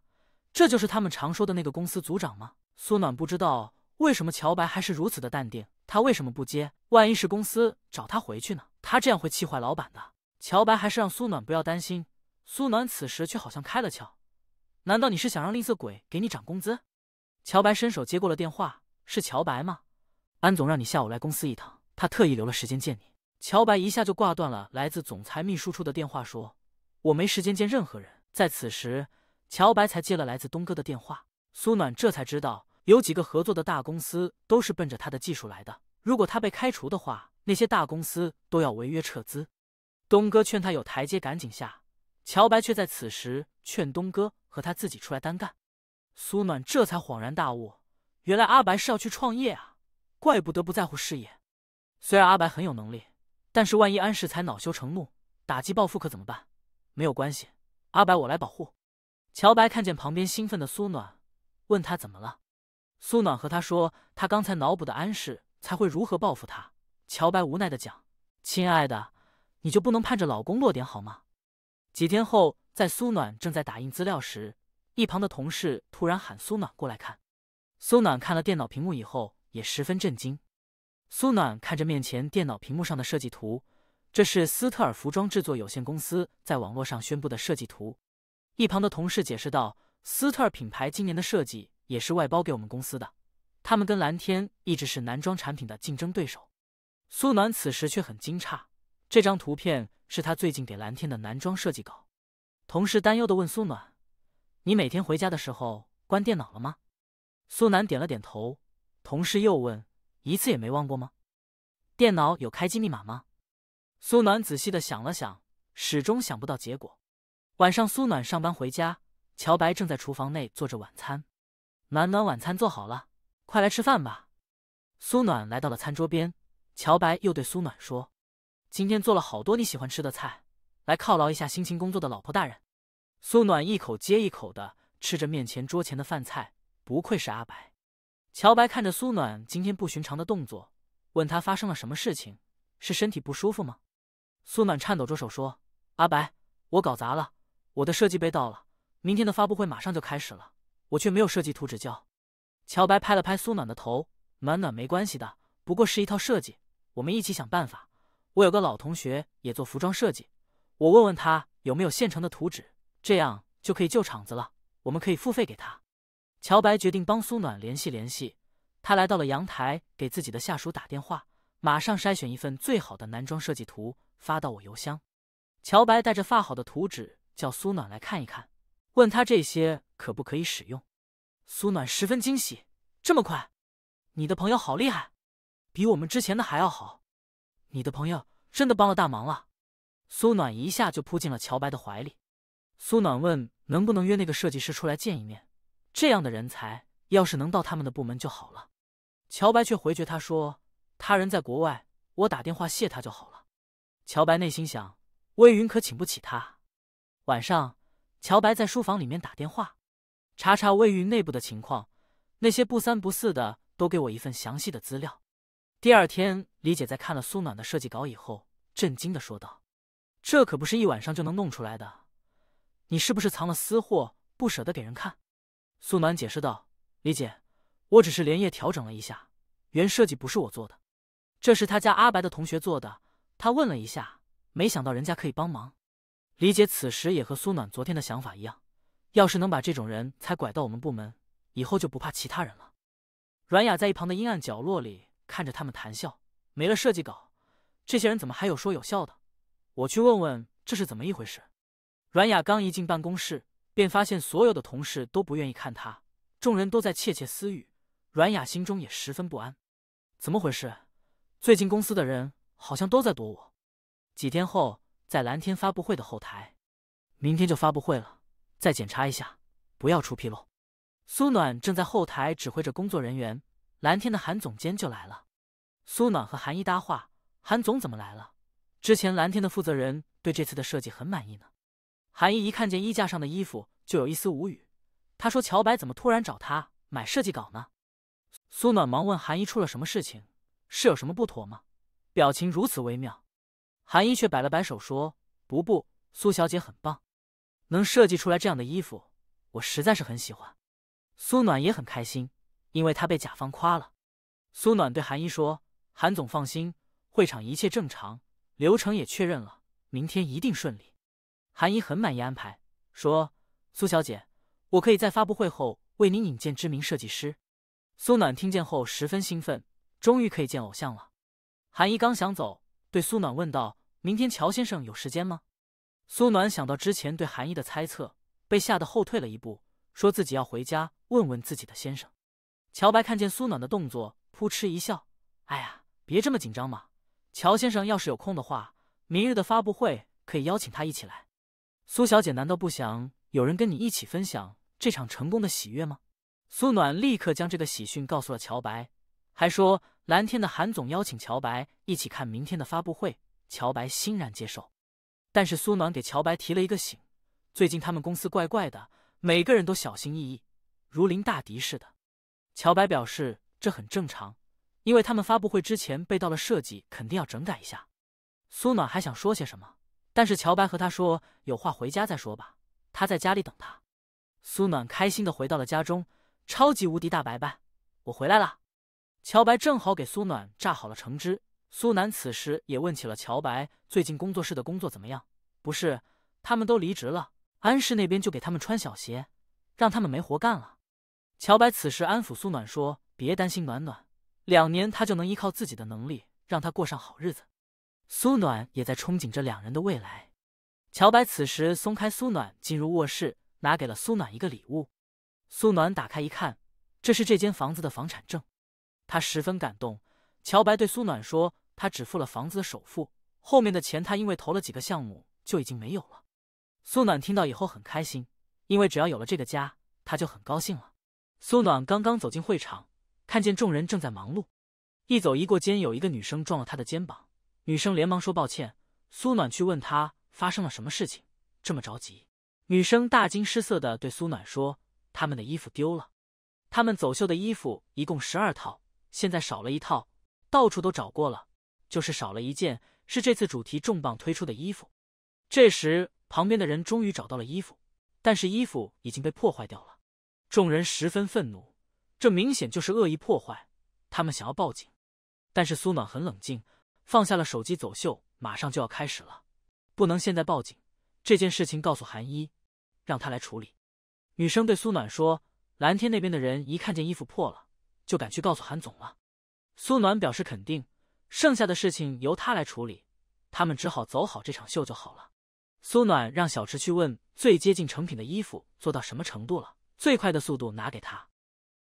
Speaker 1: 这就是他们常说的那个公司组长吗？苏暖不知道为什么乔白还是如此的淡定，他为什么不接？万一是公司找他回去呢？他这样会气坏老板的。乔白还是让苏暖不要担心，苏暖此时却好像开了窍。难道你是想让吝啬鬼给你涨工资？乔白伸手接过了电话，是乔白吗？安总让你下午来公司一趟，他特意留了时间见你。乔白一下就挂断了来自总裁秘书处的电话，说我没时间见任何人。在此时，乔白才接了来自东哥的电话，苏暖这才知道有几个合作的大公司都是奔着他的技术来的，如果他被开除的话，那些大公司都要违约撤资。东哥劝他有台阶赶紧下，乔白却在此时劝东哥和他自己出来单干。苏暖这才恍然大悟，原来阿白是要去创业啊！怪不得不在乎事业。虽然阿白很有能力，但是万一安世才恼羞成怒，打击报复可怎么办？没有关系，阿白我来保护。乔白看见旁边兴奋的苏暖，问他怎么了。苏暖和他说他刚才脑补的安氏才会如何报复他。乔白无奈的讲：“亲爱的。”你就不能盼着老公落点好吗？几天后，在苏暖正在打印资料时，一旁的同事突然喊苏暖过来看。苏暖看了电脑屏幕以后，也十分震惊。苏暖看着面前电脑屏幕上的设计图，这是斯特尔服装制作有限公司在网络上宣布的设计图。一旁的同事解释道：“斯特尔品牌今年的设计也是外包给我们公司的，他们跟蓝天一直是男装产品的竞争对手。”苏暖此时却很惊诧。这张图片是他最近给蓝天的男装设计稿。同事担忧的问苏暖：“你每天回家的时候关电脑了吗？”苏暖点了点头。同事又问：“一次也没忘过吗？电脑有开机密码吗？”苏暖仔细的想了想，始终想不到结果。晚上，苏暖上班回家，乔白正在厨房内做着晚餐。暖暖，晚餐做好了，快来吃饭吧。苏暖来到了餐桌边，乔白又对苏暖说。今天做了好多你喜欢吃的菜，来犒劳一下辛勤工作的老婆大人。苏暖一口接一口的吃着面前桌前的饭菜，不愧是阿白。乔白看着苏暖今天不寻常的动作，问他发生了什么事情？是身体不舒服吗？苏暖颤抖着手说：“阿白，我搞砸了，我的设计被盗了，明天的发布会马上就开始了，我却没有设计图纸交。”乔白拍了拍苏暖的头：“暖暖，没关系的，不过是一套设计，我们一起想办法。”我有个老同学也做服装设计，我问问他有没有现成的图纸，这样就可以救场子了。我们可以付费给他。乔白决定帮苏暖联系联系，他来到了阳台，给自己的下属打电话，马上筛选一份最好的男装设计图发到我邮箱。乔白带着发好的图纸叫苏暖来看一看，问他这些可不可以使用。苏暖十分惊喜，这么快？你的朋友好厉害，比我们之前的还要好。你的朋友真的帮了大忙了，苏暖一下就扑进了乔白的怀里。苏暖问能不能约那个设计师出来见一面，这样的人才要是能到他们的部门就好了。乔白却回绝他说他人在国外，我打电话谢他就好了。乔白内心想魏云可请不起他。晚上，乔白在书房里面打电话，查查魏云内部的情况，那些不三不四的都给我一份详细的资料。第二天，李姐在看了苏暖的设计稿以后，震惊的说道：“这可不是一晚上就能弄出来的，你是不是藏了私货，不舍得给人看？”苏暖解释道：“李姐，我只是连夜调整了一下，原设计不是我做的，这是他家阿白的同学做的，他问了一下，没想到人家可以帮忙。”李姐此时也和苏暖昨天的想法一样，要是能把这种人才拐到我们部门，以后就不怕其他人了。阮雅在一旁的阴暗角落里。看着他们谈笑，没了设计稿，这些人怎么还有说有笑的？我去问问这是怎么一回事。阮雅刚一进办公室，便发现所有的同事都不愿意看她，众人都在窃窃私语。阮雅心中也十分不安，怎么回事？最近公司的人好像都在躲我。几天后，在蓝天发布会的后台，明天就发布会了，再检查一下，不要出纰漏。苏暖正在后台指挥着工作人员。蓝天的韩总监就来了，苏暖和韩一搭话：“韩总怎么来了？之前蓝天的负责人对这次的设计很满意呢。”韩一一看见衣架上的衣服，就有一丝无语。他说：“乔白怎么突然找他买设计稿呢？”苏暖忙问：“韩一出了什么事情？是有什么不妥吗？”表情如此微妙，韩一却摆了摆手说：“不不，苏小姐很棒，能设计出来这样的衣服，我实在是很喜欢。”苏暖也很开心。因为他被甲方夸了，苏暖对韩一说：“韩总放心，会场一切正常，流程也确认了，明天一定顺利。”韩一很满意安排，说：“苏小姐，我可以在发布会后为您引荐知名设计师。”苏暖听见后十分兴奋，终于可以见偶像了。韩一刚想走，对苏暖问道：“明天乔先生有时间吗？”苏暖想到之前对韩一的猜测，被吓得后退了一步，说自己要回家问问自己的先生。乔白看见苏暖的动作，扑哧一笑：“哎呀，别这么紧张嘛。乔先生要是有空的话，明日的发布会可以邀请他一起来。苏小姐难道不想有人跟你一起分享这场成功的喜悦吗？”苏暖立刻将这个喜讯告诉了乔白，还说蓝天的韩总邀请乔白一起看明天的发布会。乔白欣然接受，但是苏暖给乔白提了一个醒：最近他们公司怪怪的，每个人都小心翼翼，如临大敌似的。乔白表示这很正常，因为他们发布会之前被盗了设计，肯定要整改一下。苏暖还想说些什么，但是乔白和他说：“有话回家再说吧，他在家里等他。”苏暖开心的回到了家中，超级无敌大白白，我回来了。乔白正好给苏暖榨好了橙汁。苏南此时也问起了乔白最近工作室的工作怎么样，不是他们都离职了，安氏那边就给他们穿小鞋，让他们没活干了。乔白此时安抚苏暖说：“别担心，暖暖，两年他就能依靠自己的能力让她过上好日子。”苏暖也在憧憬着两人的未来。乔白此时松开苏暖，进入卧室，拿给了苏暖一个礼物。苏暖打开一看，这是这间房子的房产证，他十分感动。乔白对苏暖说：“他只付了房子的首付，后面的钱他因为投了几个项目就已经没有了。”苏暖听到以后很开心，因为只要有了这个家，他就很高兴了。苏暖刚刚走进会场，看见众人正在忙碌。一走一过间，有一个女生撞了他的肩膀，女生连忙说抱歉。苏暖去问他发生了什么事情，这么着急。女生大惊失色的对苏暖说：“他们的衣服丢了，他们走秀的衣服一共十二套，现在少了一套，到处都找过了，就是少了一件，是这次主题重磅推出的衣服。”这时，旁边的人终于找到了衣服，但是衣服已经被破坏掉了。众人十分愤怒，这明显就是恶意破坏。他们想要报警，但是苏暖很冷静，放下了手机。走秀马上就要开始了，不能现在报警。这件事情告诉韩一，让他来处理。女生对苏暖说：“蓝天那边的人一看见衣服破了，就赶去告诉韩总了。”苏暖表示肯定，剩下的事情由他来处理。他们只好走好这场秀就好了。苏暖让小池去问最接近成品的衣服做到什么程度了。最快的速度拿给他，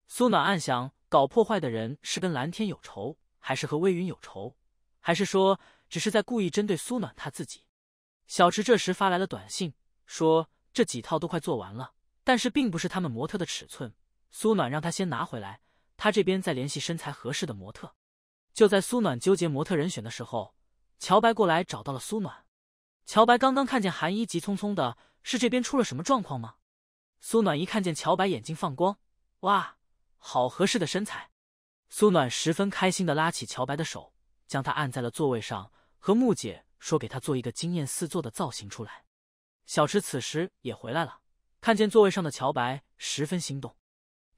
Speaker 1: 苏暖暗想：搞破坏的人是跟蓝天有仇，还是和微云有仇，还是说只是在故意针对苏暖？他自己。小池这时发来了短信，说这几套都快做完了，但是并不是他们模特的尺寸。苏暖让他先拿回来，他这边再联系身材合适的模特。就在苏暖纠结模特人选的时候，乔白过来找到了苏暖。乔白刚刚看见韩一急匆匆的，是这边出了什么状况吗？苏暖一看见乔白，眼睛放光，哇，好合适的身材！苏暖十分开心的拉起乔白的手，将他按在了座位上，和木姐说给他做一个惊艳四座的造型出来。小池此时也回来了，看见座位上的乔白，十分心动。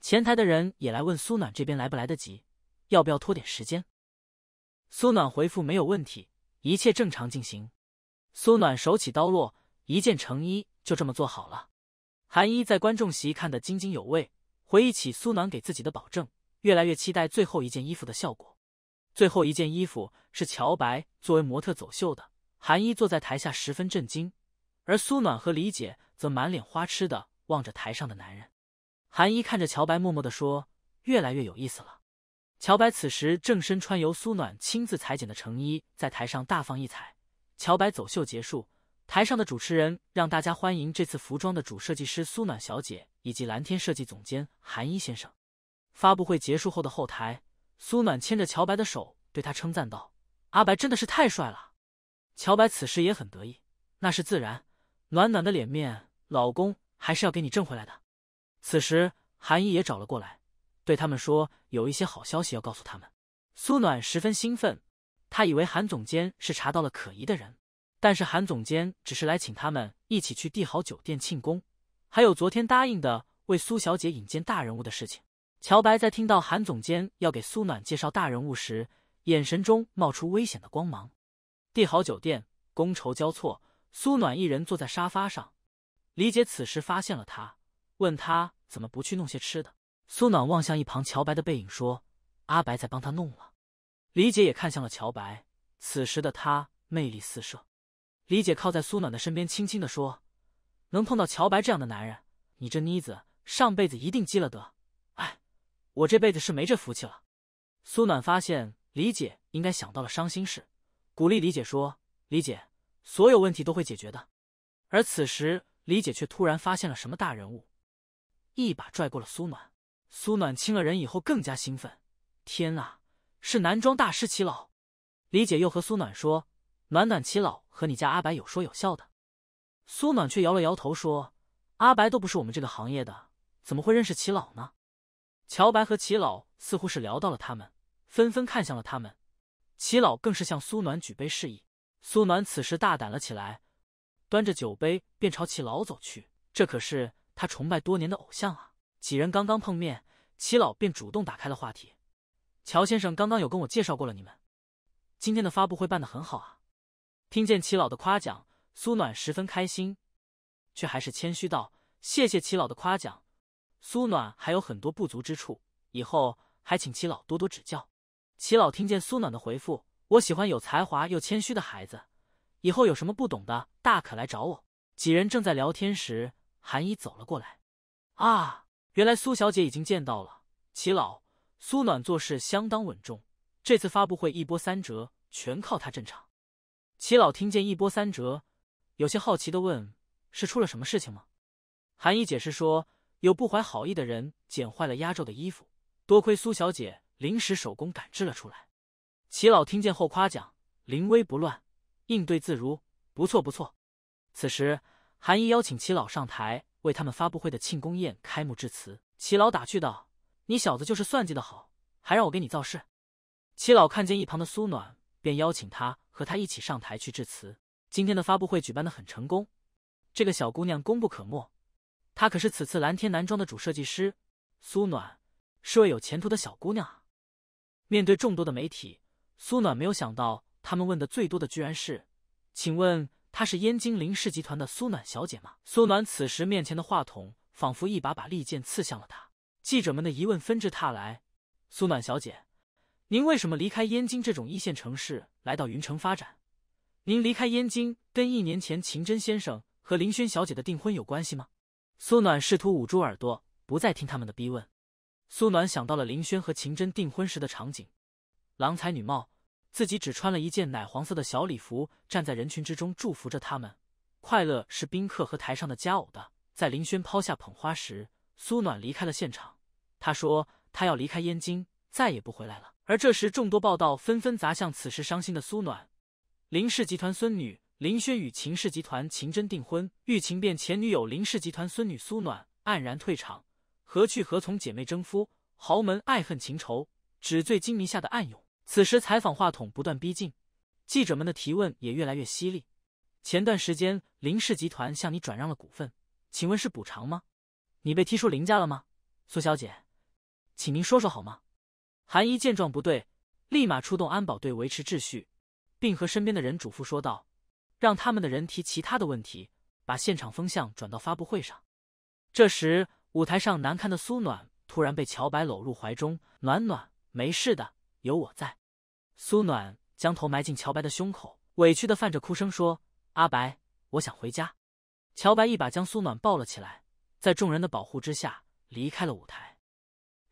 Speaker 1: 前台的人也来问苏暖这边来不来得及，要不要拖点时间？苏暖回复没有问题，一切正常进行。苏暖手起刀落，一件成衣就这么做好了。韩一在观众席看得津津有味，回忆起苏暖给自己的保证，越来越期待最后一件衣服的效果。最后一件衣服是乔白作为模特走秀的，韩一坐在台下十分震惊，而苏暖和李姐则满脸花痴的望着台上的男人。韩一看着乔白默默的说：“越来越有意思了。”乔白此时正身穿由苏暖亲自裁剪的成衣，在台上大放异彩。乔白走秀结束。台上的主持人让大家欢迎这次服装的主设计师苏暖小姐以及蓝天设计总监韩一先生。发布会结束后的后台，苏暖牵着乔白的手，对他称赞道：“阿白真的是太帅了。”乔白此时也很得意：“那是自然，暖暖的脸面，老公还是要给你挣回来的。”此时，韩一也找了过来，对他们说：“有一些好消息要告诉他们。”苏暖十分兴奋，她以为韩总监是查到了可疑的人。但是韩总监只是来请他们一起去帝豪酒店庆功，还有昨天答应的为苏小姐引荐大人物的事情。乔白在听到韩总监要给苏暖介绍大人物时，眼神中冒出危险的光芒。帝豪酒店，觥筹交错，苏暖一人坐在沙发上。李姐此时发现了他，问他怎么不去弄些吃的。苏暖望向一旁乔白的背影，说：“阿白在帮他弄了。”李姐也看向了乔白，此时的他魅力四射。李姐靠在苏暖的身边，轻轻地说：“能碰到乔白这样的男人，你这妮子上辈子一定积了德。哎，我这辈子是没这福气了。”苏暖发现李姐应该想到了伤心事，鼓励李姐说：“李姐，所有问题都会解决的。”而此时，李姐却突然发现了什么大人物，一把拽过了苏暖。苏暖亲了人以后更加兴奋，天啊，是男装大师齐老！李姐又和苏暖说。暖暖齐老和你家阿白有说有笑的，苏暖却摇了摇头说：“阿白都不是我们这个行业的，怎么会认识齐老呢？”乔白和齐老似乎是聊到了他们，纷纷看向了他们。齐老更是向苏暖举杯示意。苏暖此时大胆了起来，端着酒杯便朝齐老走去。这可是他崇拜多年的偶像啊！几人刚刚碰面，齐老便主动打开了话题：“乔先生刚刚有跟我介绍过了你们，今天的发布会办得很好啊。”听见齐老的夸奖，苏暖十分开心，却还是谦虚道：“谢谢齐老的夸奖，苏暖还有很多不足之处，以后还请齐老多多指教。”齐老听见苏暖的回复：“我喜欢有才华又谦虚的孩子，以后有什么不懂的，大可来找我。”几人正在聊天时，韩一走了过来：“啊，原来苏小姐已经见到了齐老。苏暖做事相当稳重，这次发布会一波三折，全靠他镇场。”齐老听见一波三折，有些好奇的问：“是出了什么事情吗？”韩一解释说：“有不怀好意的人剪坏了压轴的衣服，多亏苏小姐临时手工赶制了出来。”齐老听见后夸奖：“临危不乱，应对自如，不错不错。”此时，韩一邀请齐老上台为他们发布会的庆功宴开幕致辞。齐老打趣道：“你小子就是算计的好，还让我给你造势。”齐老看见一旁的苏暖，便邀请他。和他一起上台去致辞。今天的发布会举办的很成功，这个小姑娘功不可没。她可是此次蓝天男装的主设计师，苏暖是位有前途的小姑娘啊。面对众多的媒体，苏暖没有想到，他们问的最多的居然是，请问她是燕京林氏集团的苏暖小姐吗？苏暖此时面前的话筒仿佛一把把利剑刺向了她。记者们的疑问纷至沓来，苏暖小姐。您为什么离开燕京这种一线城市来到云城发展？您离开燕京跟一年前秦真先生和林轩小姐的订婚有关系吗？苏暖试图捂住耳朵，不再听他们的逼问。苏暖想到了林轩和秦真订婚时的场景，郎才女貌，自己只穿了一件奶黄色的小礼服，站在人群之中祝福着他们。快乐是宾客和台上的佳偶的。在林轩抛下捧花时，苏暖离开了现场。他说他要离开燕京。再也不回来了。而这时，众多报道纷纷砸向此时伤心的苏暖，林氏集团孙女林轩与秦氏集团秦真订婚，玉情便前女友林氏集团孙女苏暖黯然退场，何去何从？姐妹争夫，豪门爱恨情仇，纸醉金迷下的暗涌。此时，采访话筒不断逼近，记者们的提问也越来越犀利。前段时间，林氏集团向你转让了股份，请问是补偿吗？你被踢出林家了吗，苏小姐？请您说说好吗？韩一见状不对，立马出动安保队维持秩序，并和身边的人嘱咐说道：“让他们的人提其他的问题，把现场风向转到发布会上。”这时，舞台上难看的苏暖突然被乔白搂入怀中，“暖暖，没事的，有我在。”苏暖将头埋进乔白的胸口，委屈的泛着哭声说：“阿白，我想回家。”乔白一把将苏暖抱了起来，在众人的保护之下离开了舞台。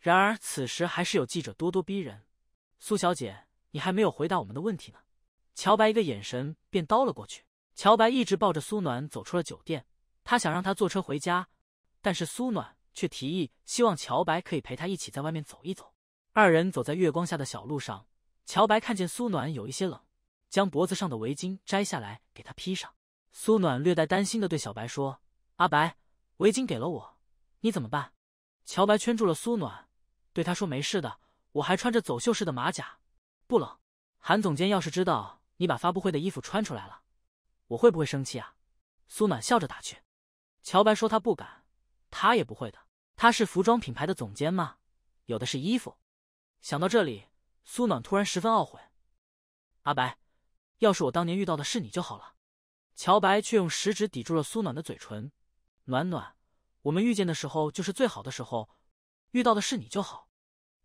Speaker 1: 然而此时还是有记者咄咄逼人，苏小姐，你还没有回答我们的问题呢。乔白一个眼神便刀了过去。乔白一直抱着苏暖走出了酒店，他想让他坐车回家，但是苏暖却提议希望乔白可以陪他一起在外面走一走。二人走在月光下的小路上，乔白看见苏暖有一些冷，将脖子上的围巾摘下来给他披上。苏暖略带担心的对小白说：“阿白，围巾给了我，你怎么办？”乔白圈住了苏暖。对他说：“没事的，我还穿着走秀式的马甲，不冷。”韩总监要是知道你把发布会的衣服穿出来了，我会不会生气啊？”苏暖笑着打趣。乔白说：“他不敢，他也不会的。他是服装品牌的总监嘛，有的是衣服。”想到这里，苏暖突然十分懊悔：“阿白，要是我当年遇到的是你就好了。”乔白却用食指抵住了苏暖的嘴唇：“暖暖，我们遇见的时候就是最好的时候，遇到的是你就好。”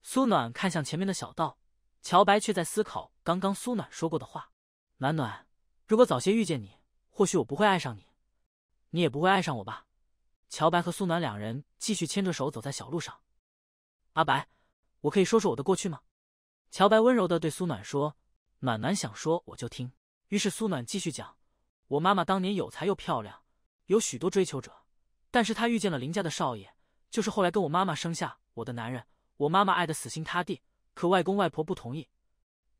Speaker 1: 苏暖看向前面的小道，乔白却在思考刚刚苏暖说过的话。暖暖，如果早些遇见你，或许我不会爱上你，你也不会爱上我吧。乔白和苏暖两人继续牵着手走在小路上。阿白，我可以说说我的过去吗？乔白温柔的对苏暖说：“暖暖想说我就听。”于是苏暖继续讲：“我妈妈当年有才又漂亮，有许多追求者，但是她遇见了林家的少爷，就是后来跟我妈妈生下我的男人。”我妈妈爱的死心塌地，可外公外婆不同意。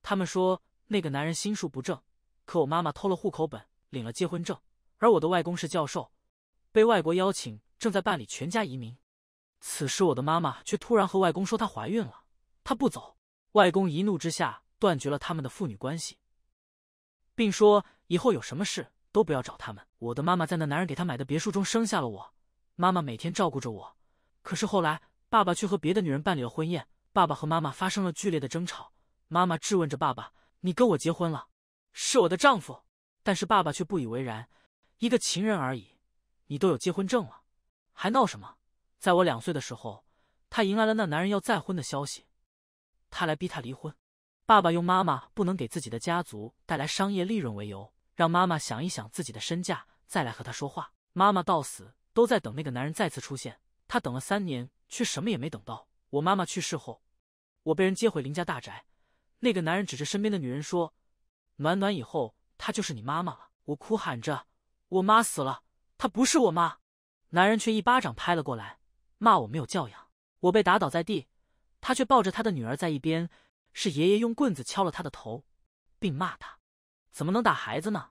Speaker 1: 他们说那个男人心术不正。可我妈妈偷了户口本，领了结婚证。而我的外公是教授，被外国邀请正在办理全家移民。此时，我的妈妈却突然和外公说她怀孕了，她不走。外公一怒之下断绝了他们的父女关系，并说以后有什么事都不要找他们。我的妈妈在那男人给她买的别墅中生下了我。妈妈每天照顾着我，可是后来。爸爸却和别的女人办理了婚宴。爸爸和妈妈发生了剧烈的争吵。妈妈质问着爸爸：“你跟我结婚了，是我的丈夫。”但是爸爸却不以为然：“一个情人而已，你都有结婚证了，还闹什么？”在我两岁的时候，他迎来了那男人要再婚的消息，他来逼他离婚。爸爸用妈妈不能给自己的家族带来商业利润为由，让妈妈想一想自己的身价再来和他说话。妈妈到死都在等那个男人再次出现。他等了三年。却什么也没等到。我妈妈去世后，我被人接回林家大宅。那个男人指着身边的女人说：“暖暖，以后她就是你妈妈了。”我哭喊着：“我妈死了，她不是我妈！”男人却一巴掌拍了过来，骂我没有教养。我被打倒在地，他却抱着他的女儿在一边。是爷爷用棍子敲了他的头，并骂他：“怎么能打孩子呢？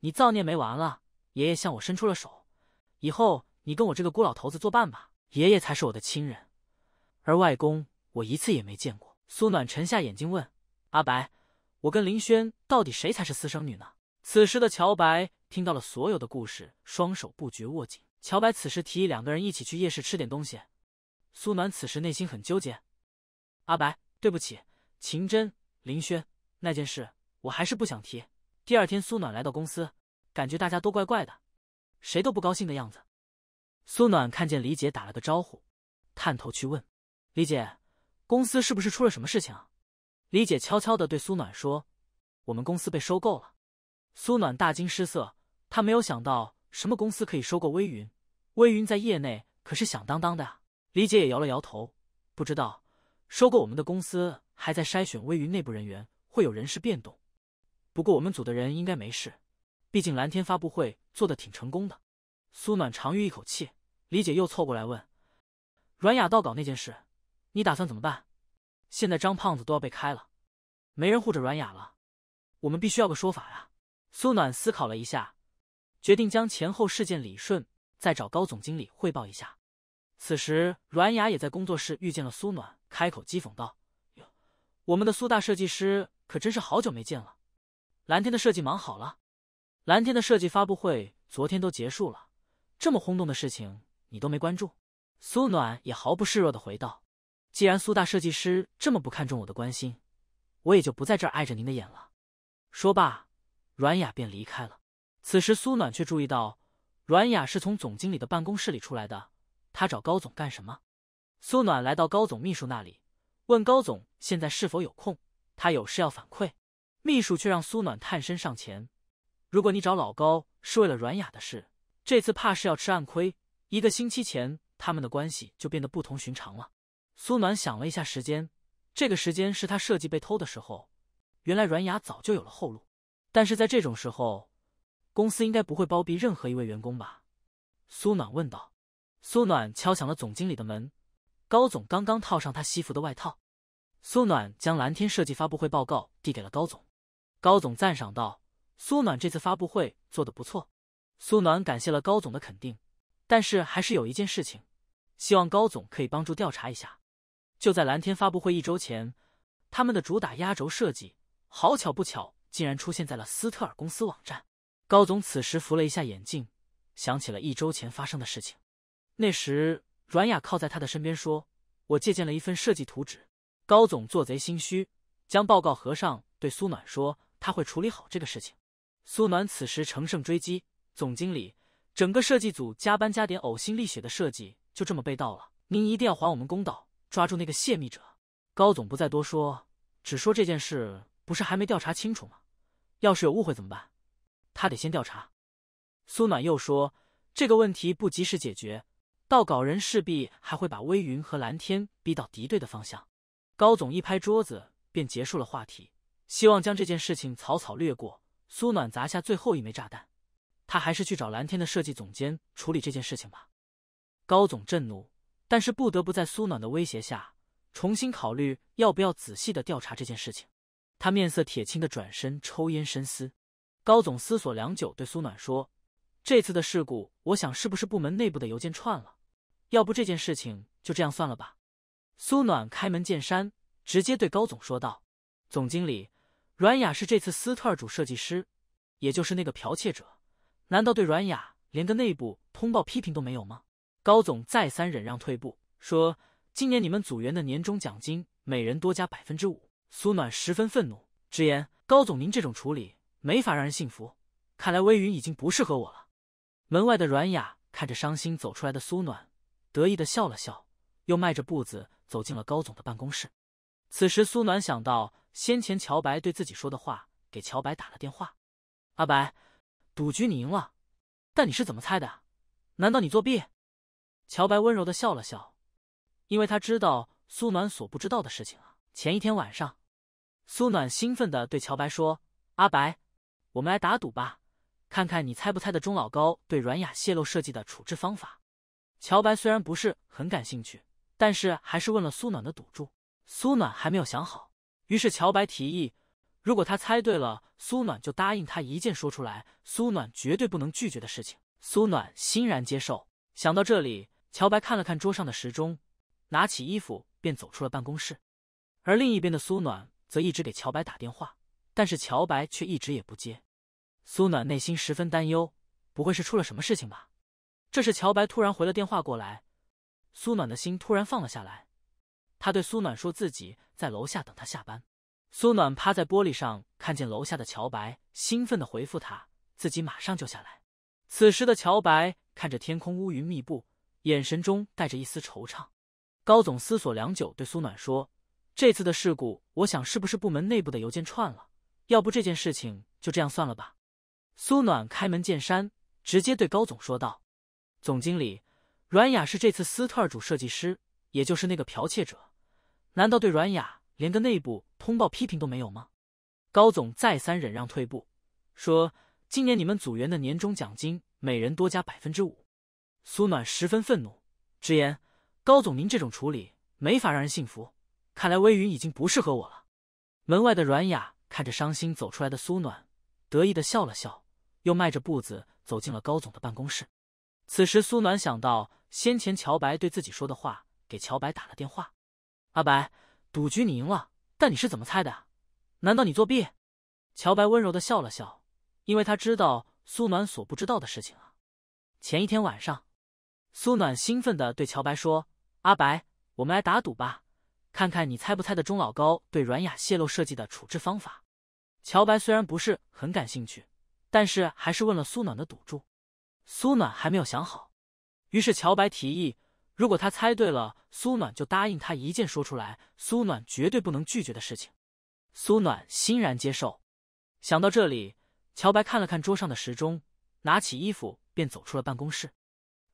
Speaker 1: 你造孽没完了！”爷爷向我伸出了手：“以后你跟我这个孤老头子作伴吧。”爷爷才是我的亲人，而外公我一次也没见过。苏暖沉下眼睛问阿白：“我跟林轩到底谁才是私生女呢？”此时的乔白听到了所有的故事，双手不觉握紧。乔白此时提议两个人一起去夜市吃点东西。苏暖此时内心很纠结。阿白，对不起，秦真、林轩那件事，我还是不想提。第二天，苏暖来到公司，感觉大家都怪怪的，谁都不高兴的样子。苏暖看见李姐打了个招呼，探头去问：“李姐，公司是不是出了什么事情啊？”李姐悄悄的对苏暖说：“我们公司被收购了。”苏暖大惊失色，她没有想到什么公司可以收购微云。微云在业内可是响当当的啊！李姐也摇了摇头，不知道收购我们的公司还在筛选微云内部人员，会有人事变动。不过我们组的人应该没事，毕竟蓝天发布会做的挺成功的。苏暖长吁一口气，李姐又凑过来问：“阮雅到稿那件事，你打算怎么办？现在张胖子都要被开了，没人护着阮雅了，我们必须要个说法呀。”苏暖思考了一下，决定将前后事件理顺，再找高总经理汇报一下。此时，阮雅也在工作室遇见了苏暖，开口讥讽道：“哟，我们的苏大设计师可真是好久没见了。蓝天的设计忙好了？蓝天的设计发布会昨天都结束了。”这么轰动的事情你都没关注？苏暖也毫不示弱的回道：“既然苏大设计师这么不看重我的关心，我也就不在这碍着您的眼了。”说罢，阮雅便离开了。此时，苏暖却注意到阮雅是从总经理的办公室里出来的。她找高总干什么？苏暖来到高总秘书那里，问高总现在是否有空，他有事要反馈。秘书却让苏暖探身上前：“如果你找老高是为了阮雅的事。”这次怕是要吃暗亏。一个星期前，他们的关系就变得不同寻常了。苏暖想了一下时间，这个时间是他设计被偷的时候。原来阮雅早就有了后路。但是在这种时候，公司应该不会包庇任何一位员工吧？苏暖问道。苏暖敲响了总经理的门。高总刚刚套上他西服的外套。苏暖将蓝天设计发布会报告递给了高总。高总赞赏道：“苏暖这次发布会做得不错。”苏暖感谢了高总的肯定，但是还是有一件事情，希望高总可以帮助调查一下。就在蓝天发布会一周前，他们的主打压轴设计，好巧不巧竟然出现在了斯特尔公司网站。高总此时扶了一下眼镜，想起了一周前发生的事情。那时阮雅靠在他的身边说：“我借鉴了一份设计图纸。”高总做贼心虚，将报告合上，对苏暖说：“他会处理好这个事情。”苏暖此时乘胜追击。总经理，整个设计组加班加点、呕心沥血的设计就这么被盗了，您一定要还我们公道，抓住那个泄密者。高总不再多说，只说这件事不是还没调查清楚吗？要是有误会怎么办？他得先调查。苏暖又说，这个问题不及时解决，盗稿人势必还会把微云和蓝天逼到敌对的方向。高总一拍桌子，便结束了话题，希望将这件事情草草略过。苏暖砸下最后一枚炸弹。他还是去找蓝天的设计总监处理这件事情吧。高总震怒，但是不得不在苏暖的威胁下重新考虑要不要仔细的调查这件事情。他面色铁青的转身抽烟深思。高总思索良久，对苏暖说：“这次的事故，我想是不是部门内部的邮件串了？要不这件事情就这样算了吧。”苏暖开门见山，直接对高总说道：“总经理，阮雅是这次斯特尔主设计师，也就是那个剽窃者。”难道对阮雅连个内部通报批评都没有吗？高总再三忍让退步，说今年你们组员的年终奖金每人多加百分之五。苏暖十分愤怒，直言高总您这种处理没法让人信服。看来微云已经不适合我了。门外的阮雅看着伤心走出来的苏暖，得意的笑了笑，又迈着步子走进了高总的办公室。此时苏暖想到先前乔白对自己说的话，给乔白打了电话。阿白。赌局你赢了，但你是怎么猜的？难道你作弊？乔白温柔的笑了笑，因为他知道苏暖所不知道的事情啊。前一天晚上，苏暖兴奋的对乔白说：“阿白，我们来打赌吧，看看你猜不猜的钟老高对阮雅泄露设计的处置方法。”乔白虽然不是很感兴趣，但是还是问了苏暖的赌注。苏暖还没有想好，于是乔白提议。如果他猜对了，苏暖就答应他一件说出来苏暖绝对不能拒绝的事情。苏暖欣然接受。想到这里，乔白看了看桌上的时钟，拿起衣服便走出了办公室。而另一边的苏暖则一直给乔白打电话，但是乔白却一直也不接。苏暖内心十分担忧，不会是出了什么事情吧？这时乔白突然回了电话过来，苏暖的心突然放了下来。他对苏暖说自己在楼下等他下班。苏暖趴在玻璃上，看见楼下的乔白，兴奋的回复他：“自己马上就下来。”此时的乔白看着天空乌云密布，眼神中带着一丝惆怅。高总思索良久，对苏暖说：“这次的事故，我想是不是部门内部的邮件串了？要不这件事情就这样算了吧。”苏暖开门见山，直接对高总说道：“总经理，阮雅是这次斯特尔主设计师，也就是那个剽窃者，难道对阮雅？”连个内部通报批评都没有吗？高总再三忍让退步，说今年你们组员的年终奖金每人多加百分之五。苏暖十分愤怒，直言：“高总，您这种处理没法让人信服。看来微云已经不适合我了。”门外的阮雅看着伤心走出来的苏暖，得意的笑了笑，又迈着步子走进了高总的办公室。此时，苏暖想到先前乔白对自己说的话，给乔白打了电话：“阿白。”赌局你赢了，但你是怎么猜的啊？难道你作弊？乔白温柔的笑了笑，因为他知道苏暖所不知道的事情啊。前一天晚上，苏暖兴奋的对乔白说：“阿白，我们来打赌吧，看看你猜不猜的钟老高对阮雅泄露设计的处置方法。”乔白虽然不是很感兴趣，但是还是问了苏暖的赌注。苏暖还没有想好，于是乔白提议。如果他猜对了，苏暖就答应他一件说出来苏暖绝对不能拒绝的事情。苏暖欣然接受。想到这里，乔白看了看桌上的时钟，拿起衣服便走出了办公室。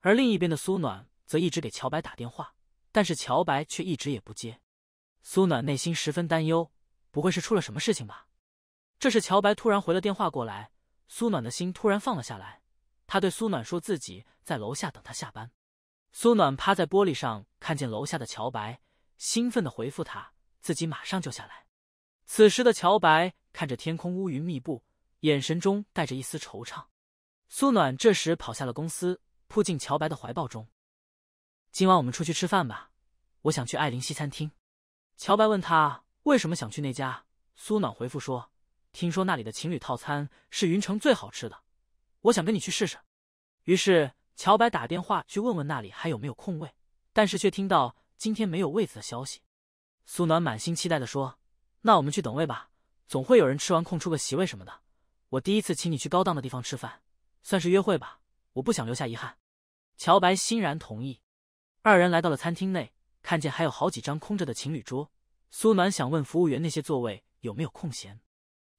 Speaker 1: 而另一边的苏暖则一直给乔白打电话，但是乔白却一直也不接。苏暖内心十分担忧，不会是出了什么事情吧？这时，乔白突然回了电话过来，苏暖的心突然放了下来。他对苏暖说自己在楼下等他下班。苏暖趴在玻璃上，看见楼下的乔白，兴奋的回复他，自己马上就下来。此时的乔白看着天空乌云密布，眼神中带着一丝惆怅。苏暖这时跑下了公司，扑进乔白的怀抱中。今晚我们出去吃饭吧，我想去艾琳西餐厅。乔白问他为什么想去那家，苏暖回复说，听说那里的情侣套餐是云城最好吃的，我想跟你去试试。于是。乔白打电话去问问那里还有没有空位，但是却听到今天没有位子的消息。苏暖满心期待的说：“那我们去等位吧，总会有人吃完空出个席位什么的。”我第一次请你去高档的地方吃饭，算是约会吧，我不想留下遗憾。乔白欣然同意。二人来到了餐厅内，看见还有好几张空着的情侣桌。苏暖想问服务员那些座位有没有空闲，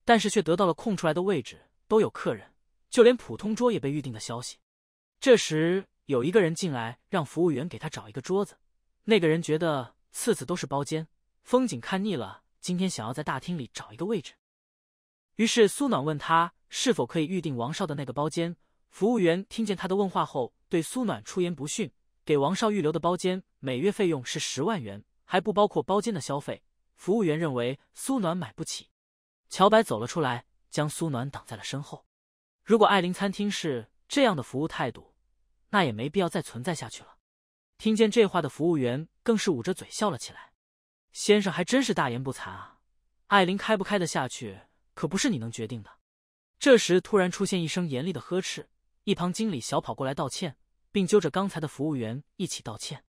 Speaker 1: 但是却得到了空出来的位置都有客人，就连普通桌也被预定的消息。这时有一个人进来，让服务员给他找一个桌子。那个人觉得次次都是包间，风景看腻了，今天想要在大厅里找一个位置。于是苏暖问他是否可以预定王少的那个包间。服务员听见他的问话后，对苏暖出言不逊：“给王少预留的包间每月费用是十万元，还不包括包间的消费。”服务员认为苏暖买不起。乔白走了出来，将苏暖挡在了身后。如果艾琳餐厅是这样的服务态度。那也没必要再存在下去了。听见这话的服务员更是捂着嘴笑了起来。先生还真是大言不惭啊！艾琳开不开得下去可不是你能决定的。这时突然出现一声严厉的呵斥，一旁经理小跑过来道歉，并揪着刚才的服务员一起道歉。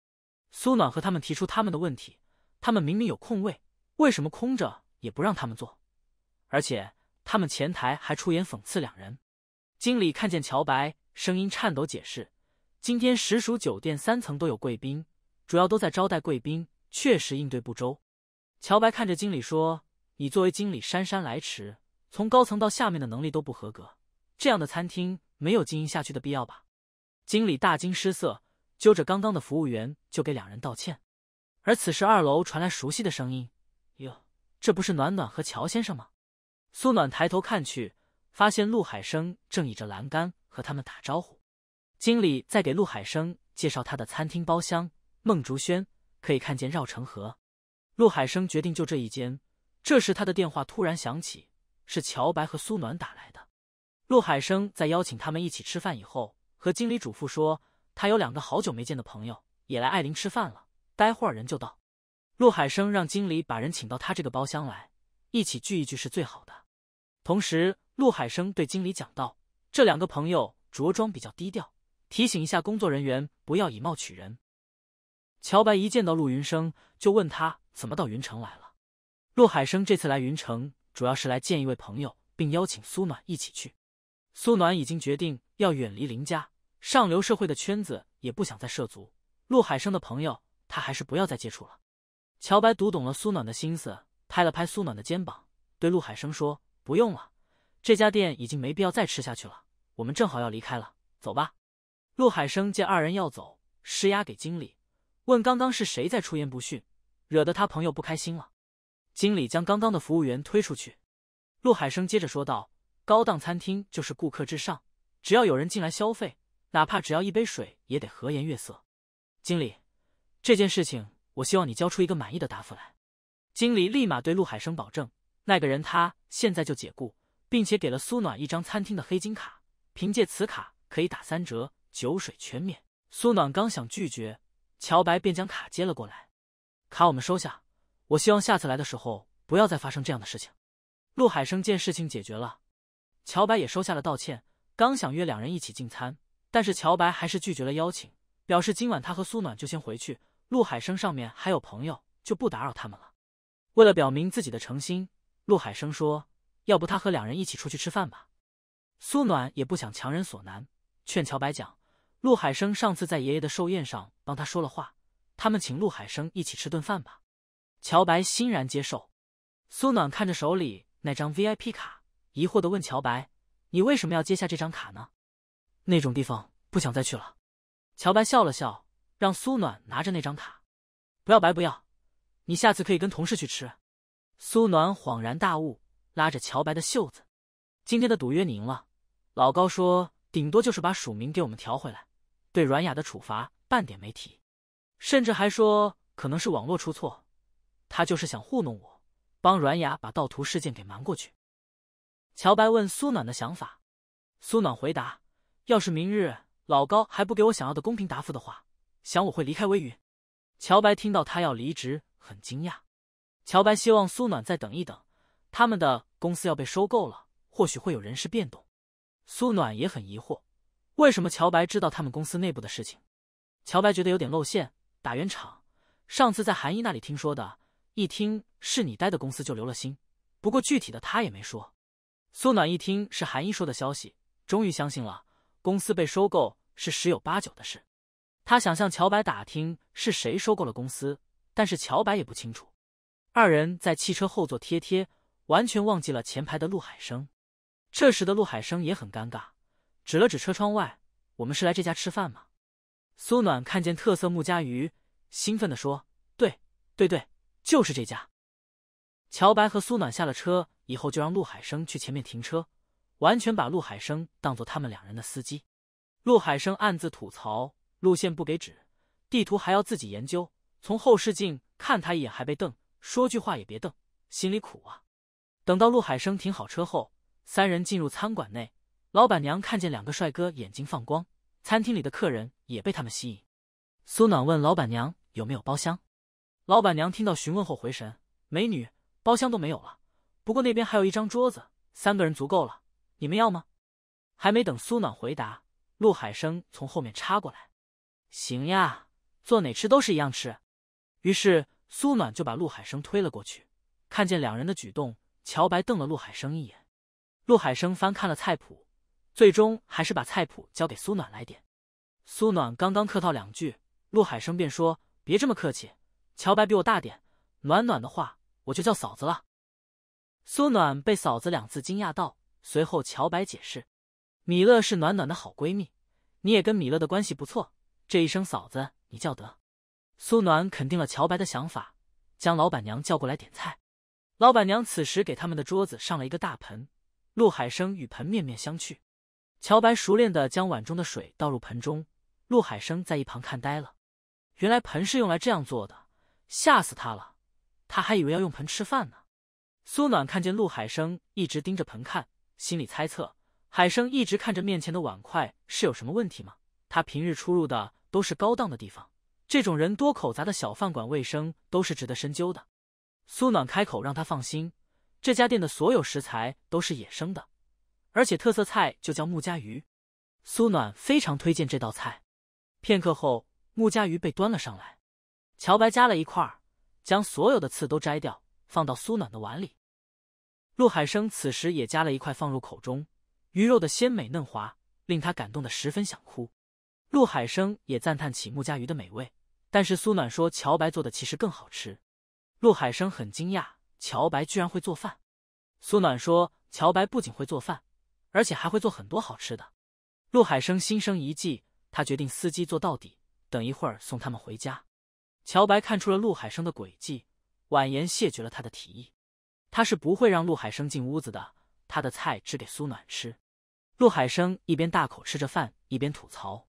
Speaker 1: 苏暖和他们提出他们的问题，他们明明有空位，为什么空着也不让他们坐？而且他们前台还出言讽刺两人。经理看见乔白，声音颤抖解释。今天实属酒店三层都有贵宾，主要都在招待贵宾，确实应对不周。乔白看着经理说：“你作为经理姗姗来迟，从高层到下面的能力都不合格，这样的餐厅没有经营下去的必要吧？”经理大惊失色，揪着刚刚的服务员就给两人道歉。而此时二楼传来熟悉的声音：“哟，这不是暖暖和乔先生吗？”苏暖抬头看去，发现陆海生正倚着栏杆和他们打招呼。经理在给陆海生介绍他的餐厅包厢“孟竹轩”，可以看见绕城河。陆海生决定就这一间。这时他的电话突然响起，是乔白和苏暖打来的。陆海生在邀请他们一起吃饭以后，和经理嘱咐说：“他有两个好久没见的朋友也来艾琳吃饭了，待会儿人就到。”陆海生让经理把人请到他这个包厢来，一起聚一聚是最好的。同时，陆海生对经理讲道：“这两个朋友着装比较低调。”提醒一下工作人员，不要以貌取人。乔白一见到陆云生，就问他怎么到云城来了。陆海生这次来云城，主要是来见一位朋友，并邀请苏暖一起去。苏暖已经决定要远离林家上流社会的圈子，也不想再涉足陆海生的朋友，他还是不要再接触了。乔白读懂了苏暖的心思，拍了拍苏暖的肩膀，对陆海生说：“不用了，这家店已经没必要再吃下去了。我们正好要离开了，走吧。”陆海生见二人要走，施压给经理，问刚刚是谁在出言不逊，惹得他朋友不开心了。经理将刚刚的服务员推出去。陆海生接着说道：“高档餐厅就是顾客至上，只要有人进来消费，哪怕只要一杯水也得和颜悦色。”经理，这件事情我希望你交出一个满意的答复来。经理立马对陆海生保证：“那个人他现在就解雇，并且给了苏暖一张餐厅的黑金卡，凭借此卡可以打三折。”酒水全免。苏暖刚想拒绝，乔白便将卡接了过来。卡我们收下，我希望下次来的时候不要再发生这样的事情。陆海生见事情解决了，乔白也收下了道歉，刚想约两人一起进餐，但是乔白还是拒绝了邀请，表示今晚他和苏暖就先回去。陆海生上面还有朋友，就不打扰他们了。为了表明自己的诚心，陆海生说：“要不他和两人一起出去吃饭吧？”苏暖也不想强人所难，劝乔白讲。陆海生上次在爷爷的寿宴上帮他说了话，他们请陆海生一起吃顿饭吧。乔白欣然接受。苏暖看着手里那张 VIP 卡，疑惑的问乔白：“你为什么要接下这张卡呢？”那种地方不想再去了。乔白笑了笑，让苏暖拿着那张卡，不要白不要。你下次可以跟同事去吃。苏暖恍然大悟，拉着乔白的袖子：“今天的赌约你赢了，老高说顶多就是把署名给我们调回来。”对阮雅的处罚半点没提，甚至还说可能是网络出错，他就是想糊弄我，帮阮雅把盗图事件给瞒过去。乔白问苏暖的想法，苏暖回答：要是明日老高还不给我想要的公平答复的话，想我会离开微云。乔白听到他要离职，很惊讶。乔白希望苏暖再等一等，他们的公司要被收购了，或许会有人事变动。苏暖也很疑惑。为什么乔白知道他们公司内部的事情？乔白觉得有点露馅，打圆场。上次在韩一那里听说的，一听是你待的公司就留了心。不过具体的他也没说。苏暖一听是韩一说的消息，终于相信了公司被收购是十有八九的事。他想向乔白打听是谁收购了公司，但是乔白也不清楚。二人在汽车后座贴贴，完全忘记了前排的陆海生。这时的陆海生也很尴尬。指了指车窗外，我们是来这家吃饭吗？苏暖看见特色木家鱼，兴奋地说：“对，对对，就是这家。”乔白和苏暖下了车以后，就让陆海生去前面停车，完全把陆海生当做他们两人的司机。陆海生暗自吐槽：路线不给指，地图还要自己研究，从后视镜看他一眼还被瞪，说句话也别瞪，心里苦啊。等到陆海生停好车后，三人进入餐馆内。老板娘看见两个帅哥，眼睛放光。餐厅里的客人也被他们吸引。苏暖问老板娘有没有包厢。老板娘听到询问后回神：“美女，包厢都没有了，不过那边还有一张桌子，三个人足够了，你们要吗？”还没等苏暖回答，陆海生从后面插过来：“行呀，坐哪吃都是一样吃。”于是苏暖就把陆海生推了过去。看见两人的举动，乔白瞪了陆海生一眼。陆海生翻看了菜谱。最终还是把菜谱交给苏暖来点。苏暖刚刚客套两句，陆海生便说：“别这么客气，乔白比我大点，暖暖的话我就叫嫂子了。”苏暖被“嫂子”两字惊讶到，随后乔白解释：“米勒是暖暖的好闺蜜，你也跟米勒的关系不错，这一声嫂子你叫得。”苏暖肯定了乔白的想法，将老板娘叫过来点菜。老板娘此时给他们的桌子上了一个大盆，陆海生与盆面面相觑。乔白熟练地将碗中的水倒入盆中，陆海生在一旁看呆了，原来盆是用来这样做的，吓死他了，他还以为要用盆吃饭呢。苏暖看见陆海生一直盯着盆看，心里猜测，海生一直看着面前的碗筷是有什么问题吗？他平日出入的都是高档的地方，这种人多口杂的小饭馆卫生都是值得深究的。苏暖开口让他放心，这家店的所有食材都是野生的。而且特色菜就叫木家鱼，苏暖非常推荐这道菜。片刻后，木家鱼被端了上来。乔白夹了一块，将所有的刺都摘掉，放到苏暖的碗里。陆海生此时也夹了一块放入口中，鱼肉的鲜美嫩滑令他感动的十分想哭。陆海生也赞叹起木家鱼的美味，但是苏暖说乔白做的其实更好吃。陆海生很惊讶乔白居然会做饭。苏暖说乔白不仅会做饭。而且还会做很多好吃的，陆海生心生一计，他决定司机做到底，等一会儿送他们回家。乔白看出了陆海生的诡计，婉言谢绝了他的提议，他是不会让陆海生进屋子的，他的菜只给苏暖吃。陆海生一边大口吃着饭，一边吐槽。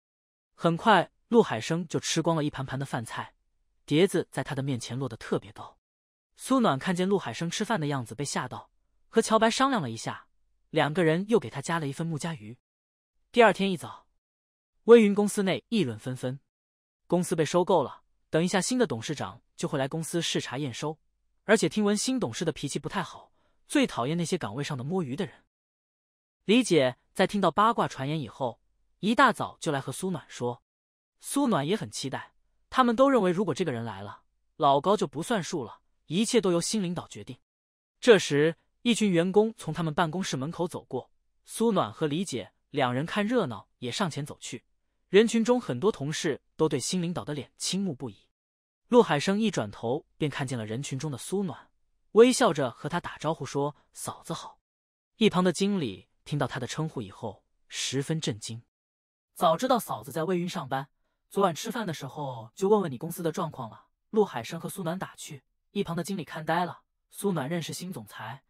Speaker 1: 很快，陆海生就吃光了一盘盘的饭菜，碟子在他的面前落得特别高。苏暖看见陆海生吃饭的样子，被吓到，和乔白商量了一下。两个人又给他加了一份木家鱼。第二天一早，微云公司内议论纷纷，公司被收购了。等一下，新的董事长就会来公司视察验收，而且听闻新董事的脾气不太好，最讨厌那些岗位上的摸鱼的人。李姐在听到八卦传言以后，一大早就来和苏暖说，苏暖也很期待。他们都认为，如果这个人来了，老高就不算数了，一切都由新领导决定。这时。一群员工从他们办公室门口走过，苏暖和李姐两人看热闹也上前走去。人群中很多同事都对新领导的脸倾慕不已。陆海生一转头便看见了人群中的苏暖，微笑着和他打招呼说：“嫂子好。”一旁的经理听到他的称呼以后十分震惊：“早知道嫂子在魏云上班，昨晚吃饭的时候就问问你公司的状况了。”陆海生和苏暖打趣，一旁的经理看呆了。苏暖认识新总裁。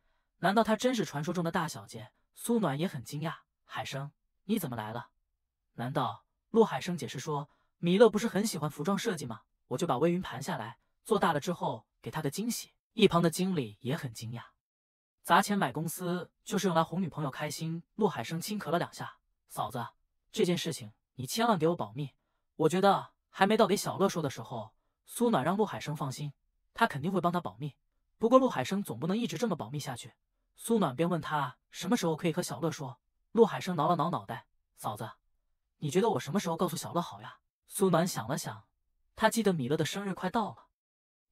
Speaker 1: 难道他真是传说中的大小姐？苏暖也很惊讶。海生，你怎么来了？难道？陆海生解释说：“米勒不是很喜欢服装设计吗？我就把微云盘下来，做大了之后给他的惊喜。”一旁的经理也很惊讶。砸钱买公司就是用来哄女朋友开心。陆海生轻咳了两下：“嫂子，这件事情你千万给我保密。我觉得还没到给小乐说的时候。”苏暖让陆海生放心，他肯定会帮他保密。不过陆海生总不能一直这么保密下去。苏暖便问他什么时候可以和小乐说。陆海生挠了挠脑袋：“嫂子，你觉得我什么时候告诉小乐好呀？”苏暖想了想，他记得米勒的生日快到了，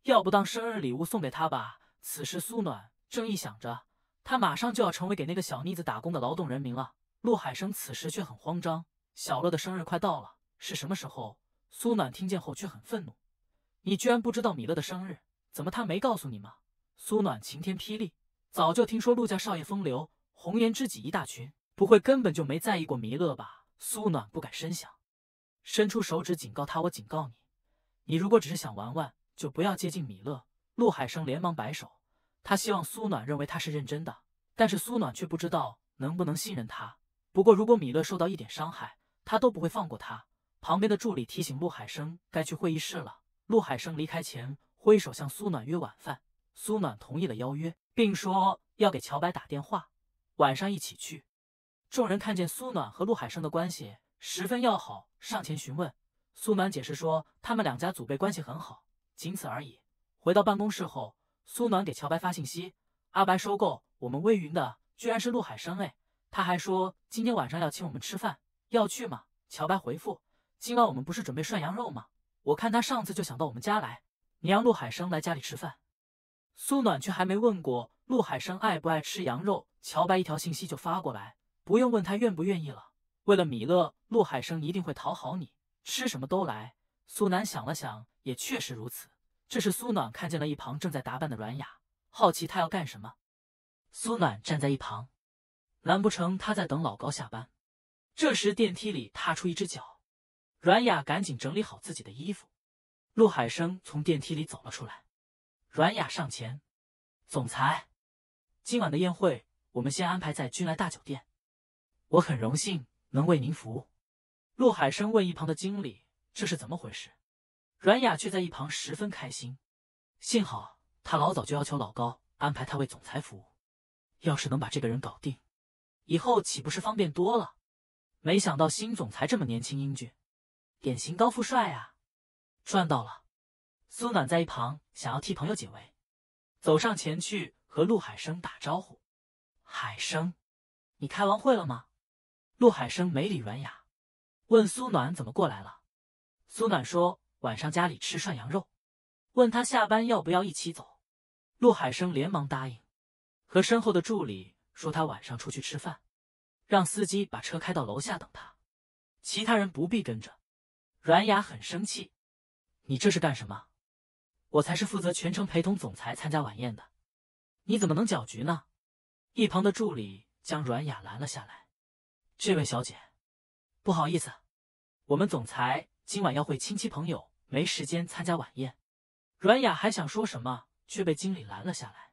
Speaker 1: 要不当生日礼物送给他吧。此时苏暖正一想着，他马上就要成为给那个小妮子打工的劳动人民了。陆海生此时却很慌张：“小乐的生日快到了，是什么时候？”苏暖听见后却很愤怒：“你居然不知道米勒的生日？怎么他没告诉你吗？”苏暖晴天霹雳。早就听说陆家少爷风流，红颜知己一大群，不会根本就没在意过弥勒吧？苏暖不敢深想，伸出手指警告他：“我警告你，你如果只是想玩玩，就不要接近弥勒。”陆海生连忙摆手，他希望苏暖认为他是认真的，但是苏暖却不知道能不能信任他。不过如果弥勒受到一点伤害，他都不会放过他。旁边的助理提醒陆海生该去会议室了。陆海生离开前挥手向苏暖约晚饭。苏暖同意了邀约，并说要给乔白打电话，晚上一起去。众人看见苏暖和陆海生的关系十分要好，上前询问。苏暖解释说，他们两家祖辈关系很好，仅此而已。回到办公室后，苏暖给乔白发信息：“阿白收购我们微云的居然是陆海生哎，他还说今天晚上要请我们吃饭，要去吗？”乔白回复：“今晚我们不是准备涮羊肉吗？我看他上次就想到我们家来，你让陆海生来家里吃饭。”苏暖却还没问过陆海生爱不爱吃羊肉，乔白一条信息就发过来，不用问他愿不愿意了。为了米勒，陆海生一定会讨好你，吃什么都来。苏南想了想，也确实如此。这时，苏暖看见了一旁正在打扮的阮雅，好奇她要干什么。苏暖站在一旁，难不成她在等老高下班？这时电梯里踏出一只脚，阮雅赶紧整理好自己的衣服。陆海生从电梯里走了出来。阮雅上前，总裁，今晚的宴会我们先安排在君来大酒店。我很荣幸能为您服务。陆海生问一旁的经理：“这是怎么回事？”阮雅却在一旁十分开心。幸好他老早就要求老高安排他为总裁服务。要是能把这个人搞定，以后岂不是方便多了？没想到新总裁这么年轻英俊，典型高富帅啊！赚到了。苏暖在一旁想要替朋友解围，走上前去和陆海生打招呼：“海生，你开完会了吗？”陆海生没理阮雅，问苏暖怎么过来了。苏暖说：“晚上家里吃涮羊肉。”问他下班要不要一起走。陆海生连忙答应，和身后的助理说他晚上出去吃饭，让司机把车开到楼下等他，其他人不必跟着。阮雅很生气：“你这是干什么？”我才是负责全程陪同总裁参加晚宴的，你怎么能搅局呢？一旁的助理将阮雅拦了下来。这位小姐，不好意思，我们总裁今晚要会亲戚朋友，没时间参加晚宴。阮雅还想说什么，却被经理拦了下来，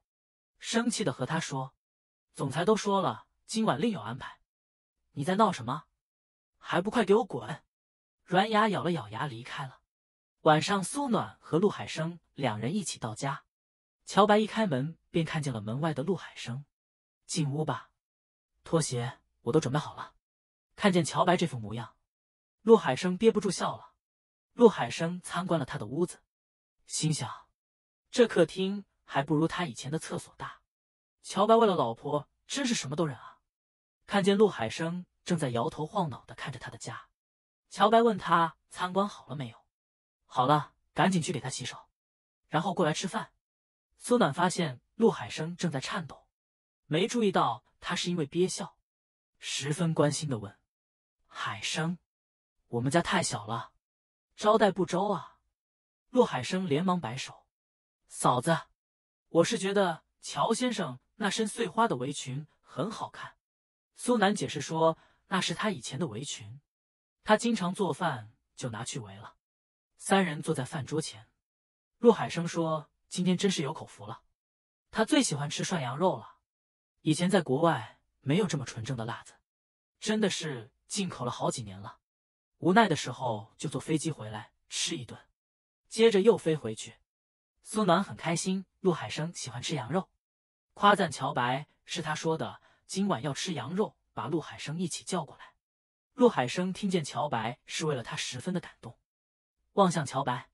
Speaker 1: 生气的和他说：“总裁都说了，今晚另有安排，你在闹什么？还不快给我滚！”阮雅咬了咬牙，离开了。晚上，苏暖和陆海生两人一起到家。乔白一开门便看见了门外的陆海生，进屋吧，拖鞋我都准备好了。看见乔白这副模样，陆海生憋不住笑了。陆海生参观了他的屋子，心想，这客厅还不如他以前的厕所大。乔白为了老婆真是什么都忍啊。看见陆海生正在摇头晃脑的看着他的家，乔白问他参观好了没有。好了，赶紧去给他洗手，然后过来吃饭。苏暖发现陆海生正在颤抖，没注意到他是因为憋笑，十分关心的问：“海生，我们家太小了，招待不周啊。”陆海生连忙摆手：“嫂子，我是觉得乔先生那身碎花的围裙很好看。”苏南解释说：“那是他以前的围裙，他经常做饭就拿去围了。”三人坐在饭桌前，陆海生说：“今天真是有口福了，他最喜欢吃涮羊肉了。以前在国外没有这么纯正的辣子，真的是进口了好几年了。无奈的时候就坐飞机回来吃一顿，接着又飞回去。”苏暖很开心，陆海生喜欢吃羊肉，夸赞乔白是他说的今晚要吃羊肉，把陆海生一起叫过来。陆海生听见乔白是为了他，十分的感动。望向乔白，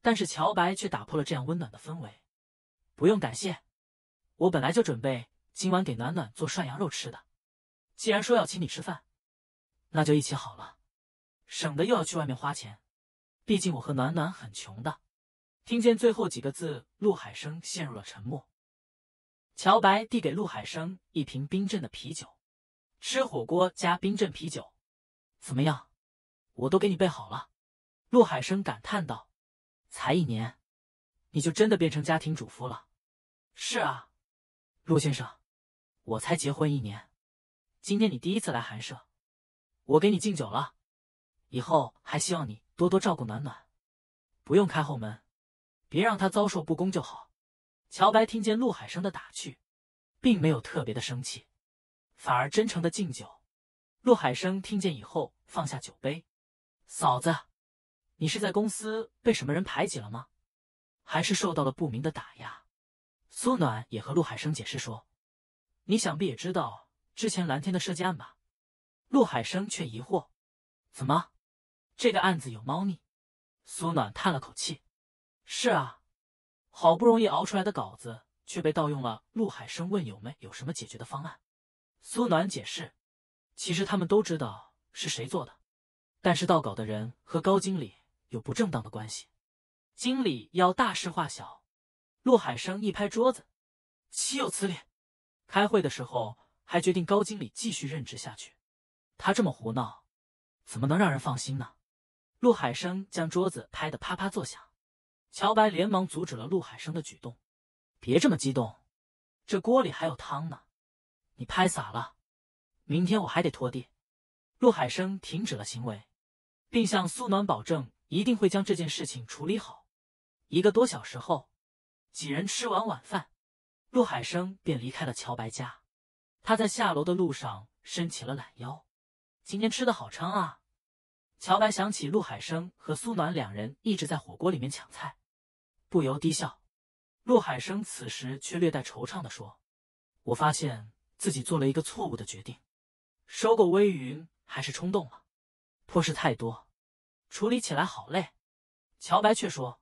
Speaker 1: 但是乔白却打破了这样温暖的氛围。不用感谢，我本来就准备今晚给暖暖做涮羊肉吃的。既然说要请你吃饭，那就一起好了，省得又要去外面花钱。毕竟我和暖暖很穷的。听见最后几个字，陆海生陷入了沉默。乔白递给陆海生一瓶冰镇的啤酒，吃火锅加冰镇啤酒，怎么样？我都给你备好了。陆海生感叹道：“才一年，你就真的变成家庭主妇了。”“是啊，陆先生，我才结婚一年。今天你第一次来寒舍，我给你敬酒了。以后还希望你多多照顾暖暖，不用开后门，别让他遭受不公就好。”乔白听见陆海生的打趣，并没有特别的生气，反而真诚的敬酒。陆海生听见以后放下酒杯，嫂子。你是在公司被什么人排挤了吗？还是受到了不明的打压？苏暖也和陆海生解释说：“你想必也知道之前蓝天的设计案吧？”陆海生却疑惑：“怎么？这个案子有猫腻？”苏暖叹了口气：“是啊，好不容易熬出来的稿子却被盗用了。”陆海生问：“友们有什么解决的方案？”苏暖解释：“其实他们都知道是谁做的，但是盗稿的人和高经理。”有不正当的关系，经理要大事化小。陆海生一拍桌子：“岂有此理！”开会的时候还决定高经理继续任职下去，他这么胡闹，怎么能让人放心呢？陆海生将桌子拍得啪啪作响。乔白连忙阻止了陆海生的举动：“别这么激动，这锅里还有汤呢，你拍洒了，明天我还得拖地。”陆海生停止了行为，并向苏暖保证。一定会将这件事情处理好。一个多小时后，几人吃完晚饭，陆海生便离开了乔白家。他在下楼的路上伸起了懒腰，今天吃的好撑啊。乔白想起陆海生和苏暖两人一直在火锅里面抢菜，不由低笑。陆海生此时却略带惆怅地说：“我发现自己做了一个错误的决定，收购微云还是冲动了，破事太多。”处理起来好累，乔白却说：“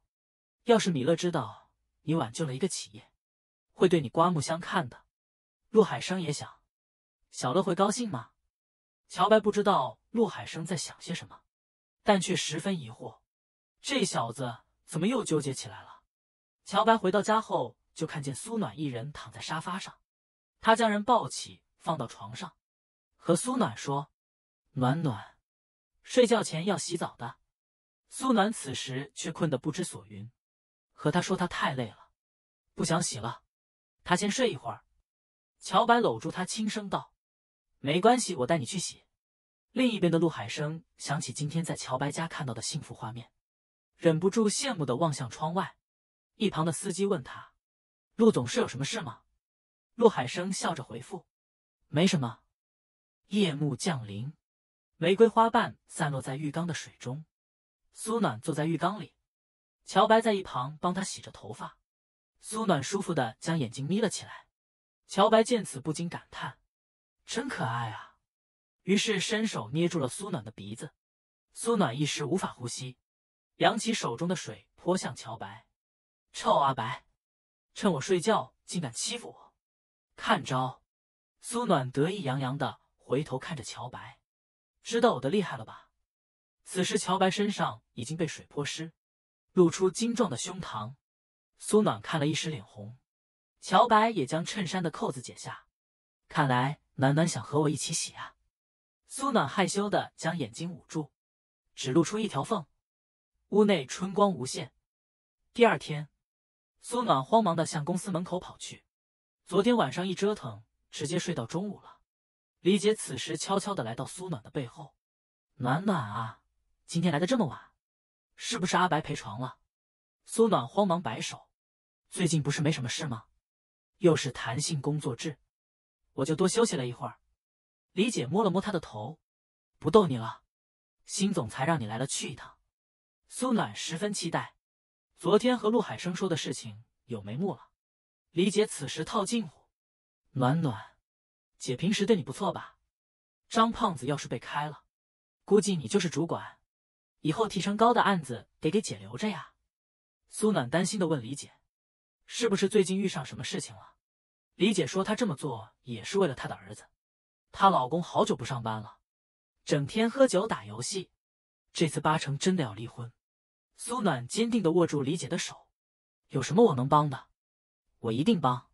Speaker 1: 要是米勒知道你挽救了一个企业，会对你刮目相看的。”陆海生也想，小乐会高兴吗？乔白不知道陆海生在想些什么，但却十分疑惑，这小子怎么又纠结起来了？乔白回到家后，就看见苏暖一人躺在沙发上，他将人抱起放到床上，和苏暖说：“暖暖。”睡觉前要洗澡的，苏暖此时却困得不知所云，和他说他太累了，不想洗了，他先睡一会儿。乔白搂住他轻声道：“没关系，我带你去洗。”另一边的陆海生想起今天在乔白家看到的幸福画面，忍不住羡慕的望向窗外。一旁的司机问他：“陆总是有什么事吗？”陆海生笑着回复：“没什么。”夜幕降临。玫瑰花瓣散落在浴缸的水中，苏暖坐在浴缸里，乔白在一旁帮她洗着头发。苏暖舒服的将眼睛眯了起来，乔白见此不禁感叹：“真可爱啊！”于是伸手捏住了苏暖的鼻子，苏暖一时无法呼吸，扬起手中的水泼向乔白：“臭阿白，趁我睡觉竟敢欺负我！看招！”苏暖得意洋洋的回头看着乔白。知道我的厉害了吧？此时乔白身上已经被水泼湿，露出精壮的胸膛。苏暖看了一时脸红，乔白也将衬衫的扣子解下。看来暖暖想和我一起洗啊！苏暖害羞的将眼睛捂住，只露出一条缝。屋内春光无限。第二天，苏暖慌忙的向公司门口跑去。昨天晚上一折腾，直接睡到中午了。李姐此时悄悄的来到苏暖的背后，“暖暖啊，今天来的这么晚，是不是阿白陪床了？”苏暖慌忙摆手，“最近不是没什么事吗？又是弹性工作制，我就多休息了一会儿。”李姐摸了摸她的头，“不逗你了，新总裁让你来了去一趟。”苏暖十分期待，“昨天和陆海生说的事情有眉目了。”李姐此时套近乎，“暖暖。”姐平时对你不错吧？张胖子要是被开了，估计你就是主管，以后提成高的案子得给姐留着呀。苏暖担心的问李姐：“是不是最近遇上什么事情了？”李姐说：“她这么做也是为了她的儿子，她老公好久不上班了，整天喝酒打游戏，这次八成真的要离婚。”苏暖坚定的握住李姐的手：“有什么我能帮的，我一定帮。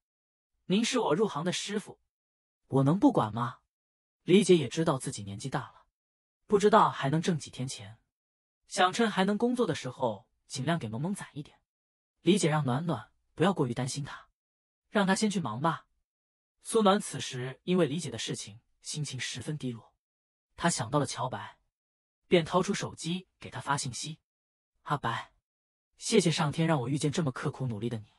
Speaker 1: 您是我入行的师傅。”我能不管吗？李姐也知道自己年纪大了，不知道还能挣几天钱，想趁还能工作的时候尽量给萌萌攒一点。李姐让暖暖不要过于担心他，让他先去忙吧。苏暖此时因为李姐的事情心情十分低落，她想到了乔白，便掏出手机给他发信息：“阿白，谢谢上天让我遇见这么刻苦努力的你，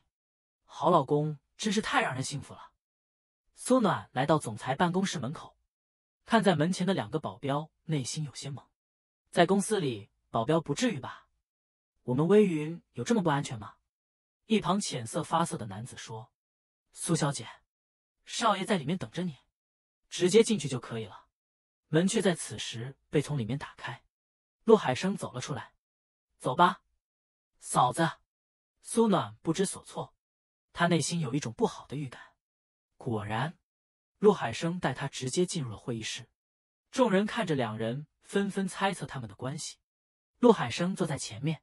Speaker 1: 好老公真是太让人幸福了。”苏暖来到总裁办公室门口，看在门前的两个保镖，内心有些懵。在公司里，保镖不至于吧？我们微云有这么不安全吗？一旁浅色发色的男子说：“苏小姐，少爷在里面等着你，直接进去就可以了。”门却在此时被从里面打开，陆海生走了出来：“走吧，嫂子。”苏暖不知所措，他内心有一种不好的预感。果然，陆海生带他直接进入了会议室。众人看着两人，纷纷猜测他们的关系。陆海生坐在前面，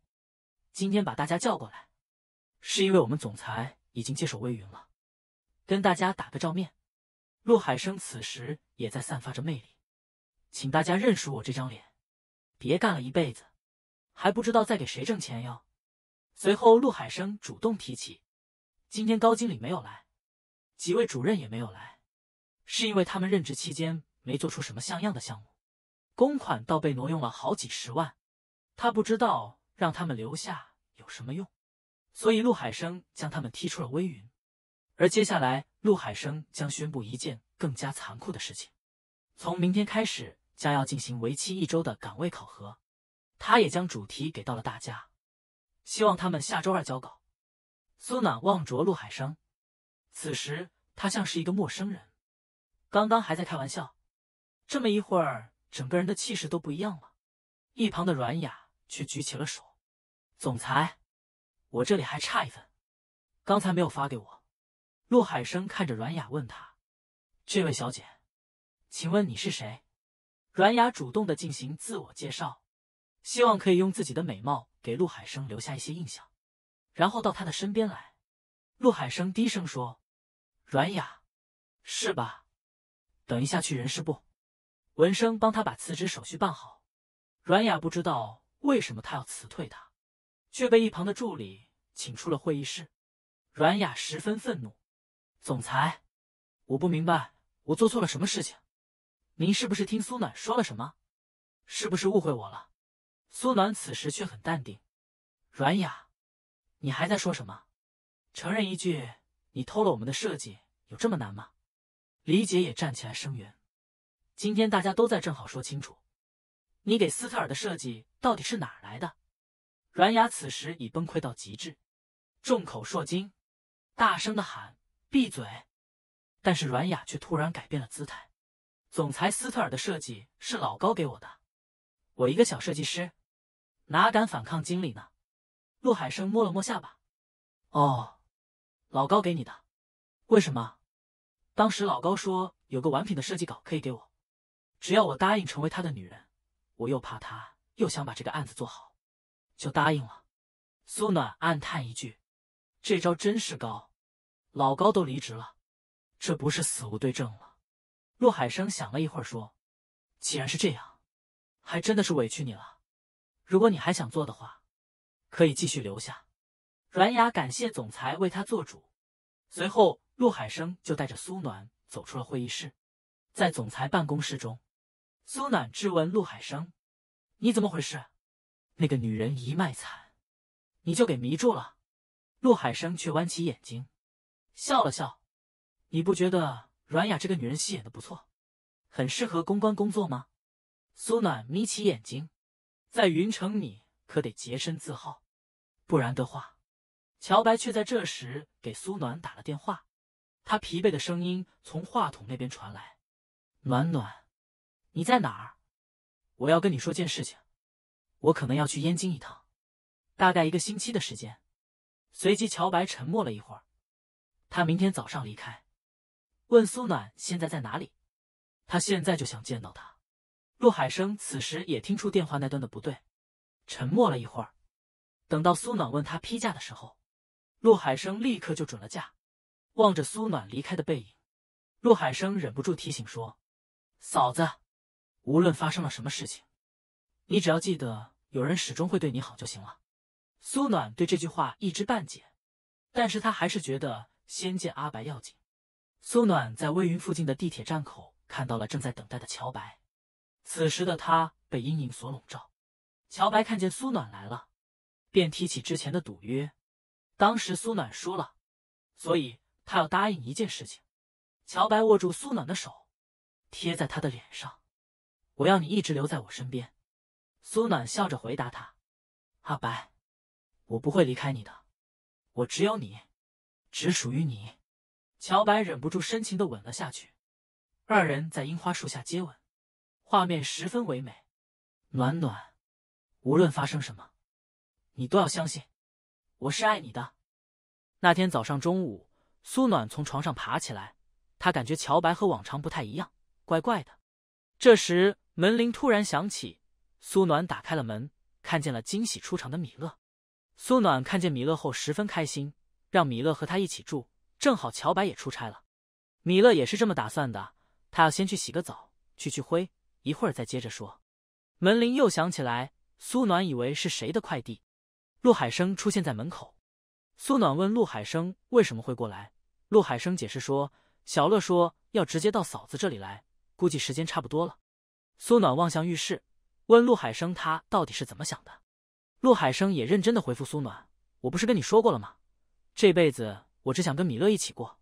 Speaker 1: 今天把大家叫过来，是因为我们总裁已经接手魏云了，跟大家打个照面。陆海生此时也在散发着魅力，请大家认识我这张脸，别干了一辈子，还不知道在给谁挣钱哟。随后，陆海生主动提起，今天高经理没有来。几位主任也没有来，是因为他们任职期间没做出什么像样的项目，公款倒被挪用了好几十万。他不知道让他们留下有什么用，所以陆海生将他们踢出了微云。而接下来，陆海生将宣布一件更加残酷的事情：从明天开始，将要进行为期一周的岗位考核。他也将主题给到了大家，希望他们下周二交稿。苏暖望着陆海生。此时他像是一个陌生人，刚刚还在开玩笑，这么一会儿，整个人的气势都不一样了。一旁的阮雅却举起了手：“总裁，我这里还差一份，刚才没有发给我。”陆海生看着阮雅，问他：“这位小姐，请问你是谁？”阮雅主动的进行自我介绍，希望可以用自己的美貌给陆海生留下一些印象，然后到他的身边来。陆海生低声说。阮雅，是吧？等一下去人事部，文生帮他把辞职手续办好。阮雅不知道为什么他要辞退他，却被一旁的助理请出了会议室。阮雅十分愤怒，总裁，我不明白，我做错了什么事情？您是不是听苏暖说了什么？是不是误会我了？苏暖此时却很淡定。阮雅，你还在说什么？承认一句。你偷了我们的设计，有这么难吗？李姐也站起来声援。今天大家都在，正好说清楚，你给斯特尔的设计到底是哪儿来的？阮雅此时已崩溃到极致，众口铄金，大声的喊闭嘴。但是阮雅却突然改变了姿态，总裁斯特尔的设计是老高给我的，我一个小设计师，哪敢反抗经理呢？陆海生摸了摸下巴，哦。老高给你的，为什么？当时老高说有个完品的设计稿可以给我，只要我答应成为他的女人，我又怕他又想把这个案子做好，就答应了。苏暖暗叹一句：“这招真是高。”老高都离职了，这不是死无对证了。陆海生想了一会儿说：“既然是这样，还真的是委屈你了。如果你还想做的话，可以继续留下。”阮雅感谢总裁为他做主，随后陆海生就带着苏暖走出了会议室。在总裁办公室中，苏暖质问陆海生：“你怎么回事？那个女人一卖惨，你就给迷住了？”陆海生却弯起眼睛笑了笑：“你不觉得阮雅这个女人戏演的不错，很适合公关工作吗？”苏暖眯起眼睛：“在云城，你可得洁身自好，不然的话。”乔白却在这时给苏暖打了电话，他疲惫的声音从话筒那边传来：“暖暖，你在哪儿？我要跟你说件事情，我可能要去燕京一趟，大概一个星期的时间。”随即，乔白沉默了一会儿，他明天早上离开。问苏暖现在在哪里，他现在就想见到他。陆海生此时也听出电话那端的不对，沉默了一会儿，等到苏暖问他批假的时候。陆海生立刻就准了假，望着苏暖离开的背影，陆海生忍不住提醒说：“嫂子，无论发生了什么事情，你只要记得有人始终会对你好就行了。”苏暖对这句话一知半解，但是他还是觉得先见阿白要紧。苏暖在微云附近的地铁站口看到了正在等待的乔白，此时的他被阴影所笼罩。乔白看见苏暖来了，便提起之前的赌约。当时苏暖输了，所以他要答应一件事情。乔白握住苏暖的手，贴在他的脸上：“我要你一直留在我身边。”苏暖笑着回答他：“阿白，我不会离开你的，我只有你，只属于你。”乔白忍不住深情的吻了下去。二人在樱花树下接吻，画面十分唯美。暖暖，无论发生什么，你都要相信。我是爱你的。那天早上中午，苏暖从床上爬起来，她感觉乔白和往常不太一样，怪怪的。这时门铃突然响起，苏暖打开了门，看见了惊喜出场的米勒。苏暖看见米勒后十分开心，让米勒和他一起住，正好乔白也出差了。米勒也是这么打算的，他要先去洗个澡，去去灰，一会儿再接着说。门铃又响起来，苏暖以为是谁的快递。陆海生出现在门口，苏暖问陆海生为什么会过来。陆海生解释说：“小乐说要直接到嫂子这里来，估计时间差不多了。”苏暖望向浴室，问陆海生他到底是怎么想的。陆海生也认真的回复苏暖：“我不是跟你说过了吗？这辈子我只想跟米勒一起过。”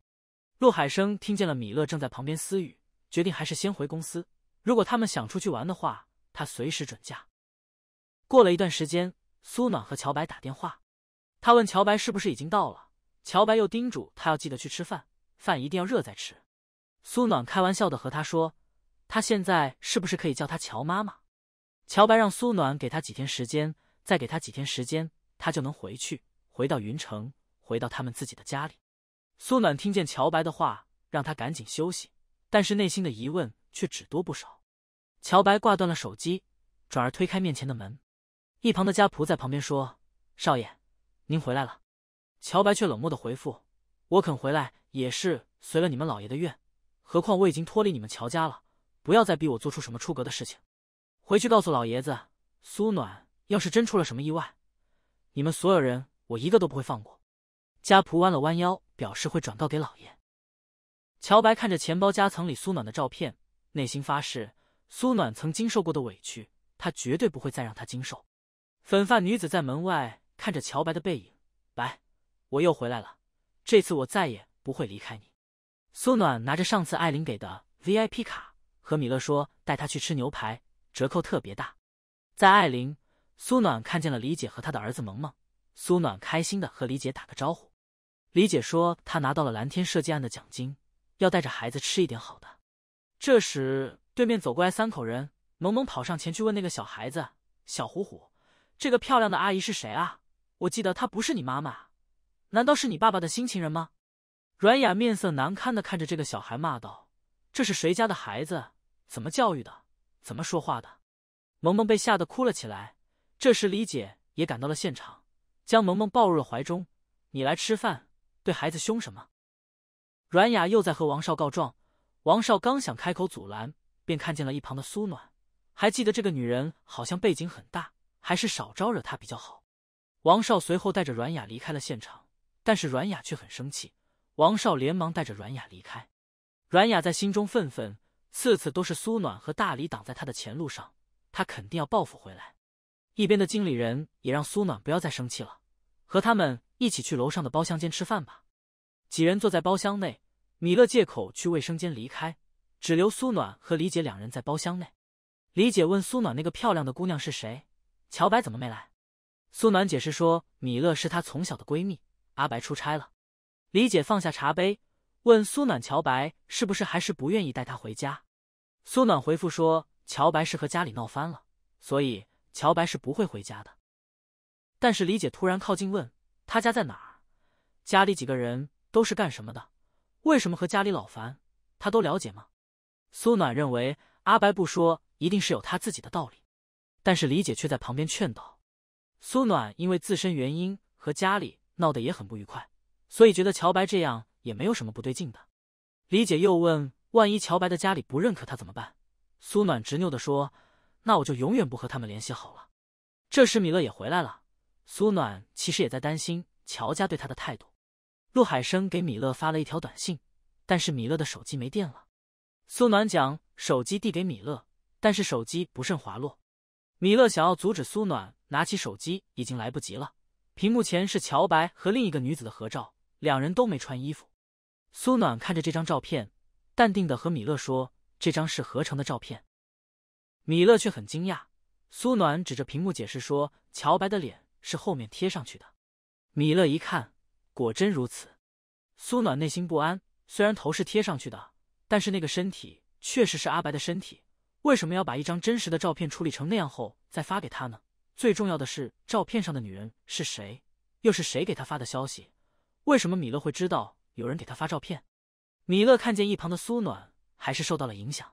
Speaker 1: 陆海生听见了米勒正在旁边私语，决定还是先回公司。如果他们想出去玩的话，他随时准假。过了一段时间。苏暖和乔白打电话，他问乔白是不是已经到了。乔白又叮嘱他要记得去吃饭，饭一定要热再吃。苏暖开玩笑的和他说，他现在是不是可以叫他乔妈妈？乔白让苏暖给他几天时间，再给他几天时间，他就能回去，回到云城，回到他们自己的家里。苏暖听见乔白的话，让他赶紧休息，但是内心的疑问却只多不少。乔白挂断了手机，转而推开面前的门。一旁的家仆在旁边说：“少爷，您回来了。”乔白却冷漠的回复：“我肯回来也是随了你们老爷的愿，何况我已经脱离你们乔家了，不要再逼我做出什么出格的事情。”回去告诉老爷子，苏暖要是真出了什么意外，你们所有人我一个都不会放过。家仆弯了弯腰，表示会转告给老爷。乔白看着钱包夹层里苏暖的照片，内心发誓：苏暖曾经受过的委屈，他绝对不会再让他经受。粉发女子在门外看着乔白的背影，白，我又回来了，这次我再也不会离开你。苏暖拿着上次艾琳给的 VIP 卡和米勒说，带他去吃牛排，折扣特别大。在艾琳，苏暖看见了李姐和他的儿子萌萌，苏暖开心的和李姐打个招呼。李姐说她拿到了蓝天设计案的奖金，要带着孩子吃一点好的。这时，对面走过来三口人，萌萌跑上前去问那个小孩子：“小虎虎。”这个漂亮的阿姨是谁啊？我记得她不是你妈妈，难道是你爸爸的新情人吗？阮雅面色难堪的看着这个小孩骂道：“这是谁家的孩子？怎么教育的？怎么说话的？”萌萌被吓得哭了起来。这时李姐也赶到了现场，将萌萌抱入了怀中：“你来吃饭，对孩子凶什么？”阮雅又在和王少告状。王少刚想开口阻拦，便看见了一旁的苏暖，还记得这个女人好像背景很大。还是少招惹他比较好。王少随后带着阮雅离开了现场，但是阮雅却很生气。王少连忙带着阮雅离开，阮雅在心中愤愤：次次都是苏暖和大李挡在他的前路上，他肯定要报复回来。一边的经理人也让苏暖不要再生气了，和他们一起去楼上的包厢间吃饭吧。几人坐在包厢内，米勒借口去卫生间离开，只留苏暖和李姐两人在包厢内。李姐问苏暖：“那个漂亮的姑娘是谁？”乔白怎么没来？苏暖解释说，米勒是她从小的闺蜜，阿白出差了。李姐放下茶杯，问苏暖，乔白是不是还是不愿意带她回家？苏暖回复说，乔白是和家里闹翻了，所以乔白是不会回家的。但是李姐突然靠近问，他家在哪儿？家里几个人都是干什么的？为什么和家里老烦？他都了解吗？苏暖认为，阿白不说，一定是有他自己的道理。但是李姐却在旁边劝导，苏暖因为自身原因和家里闹得也很不愉快，所以觉得乔白这样也没有什么不对劲的。李姐又问：“万一乔白的家里不认可他怎么办？”苏暖执拗地说：“那我就永远不和他们联系好了。”这时米勒也回来了，苏暖其实也在担心乔家对他的态度。陆海生给米勒发了一条短信，但是米勒的手机没电了。苏暖将手机递给米勒，但是手机不慎滑落。米勒想要阻止苏暖拿起手机，已经来不及了。屏幕前是乔白和另一个女子的合照，两人都没穿衣服。苏暖看着这张照片，淡定的和米勒说：“这张是合成的照片。”米勒却很惊讶。苏暖指着屏幕解释说：“乔白的脸是后面贴上去的。”米勒一看，果真如此。苏暖内心不安，虽然头是贴上去的，但是那个身体确实是阿白的身体。为什么要把一张真实的照片处理成那样后再发给他呢？最重要的是，照片上的女人是谁？又是谁给他发的消息？为什么米勒会知道有人给他发照片？米勒看见一旁的苏暖，还是受到了影响。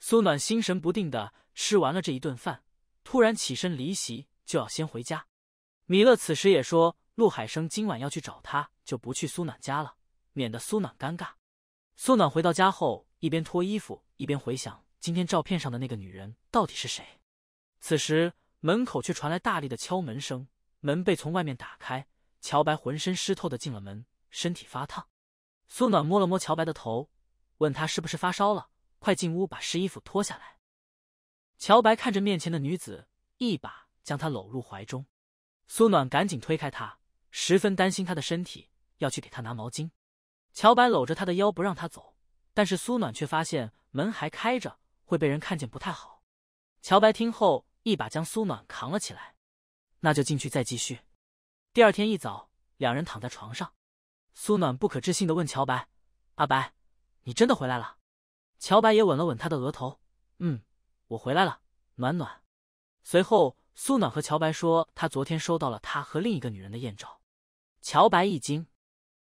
Speaker 1: 苏暖心神不定的吃完了这一顿饭，突然起身离席，就要先回家。米勒此时也说，陆海生今晚要去找他，就不去苏暖家了，免得苏暖尴尬。苏暖回到家后，一边脱衣服，一边回想。今天照片上的那个女人到底是谁？此时门口却传来大力的敲门声，门被从外面打开，乔白浑身湿透的进了门，身体发烫。苏暖摸了摸乔白的头，问他是不是发烧了，快进屋把湿衣服脱下来。乔白看着面前的女子，一把将她搂入怀中。苏暖赶紧推开他，十分担心他的身体，要去给他拿毛巾。乔白搂着他的腰不让他走，但是苏暖却发现门还开着。会被人看见不太好。乔白听后，一把将苏暖扛了起来。那就进去再继续。第二天一早，两人躺在床上，苏暖不可置信的问乔白：“阿白，你真的回来了？”乔白也吻了吻他的额头：“嗯，我回来了，暖暖。”随后，苏暖和乔白说：“他昨天收到了他和另一个女人的艳照。”乔白一惊。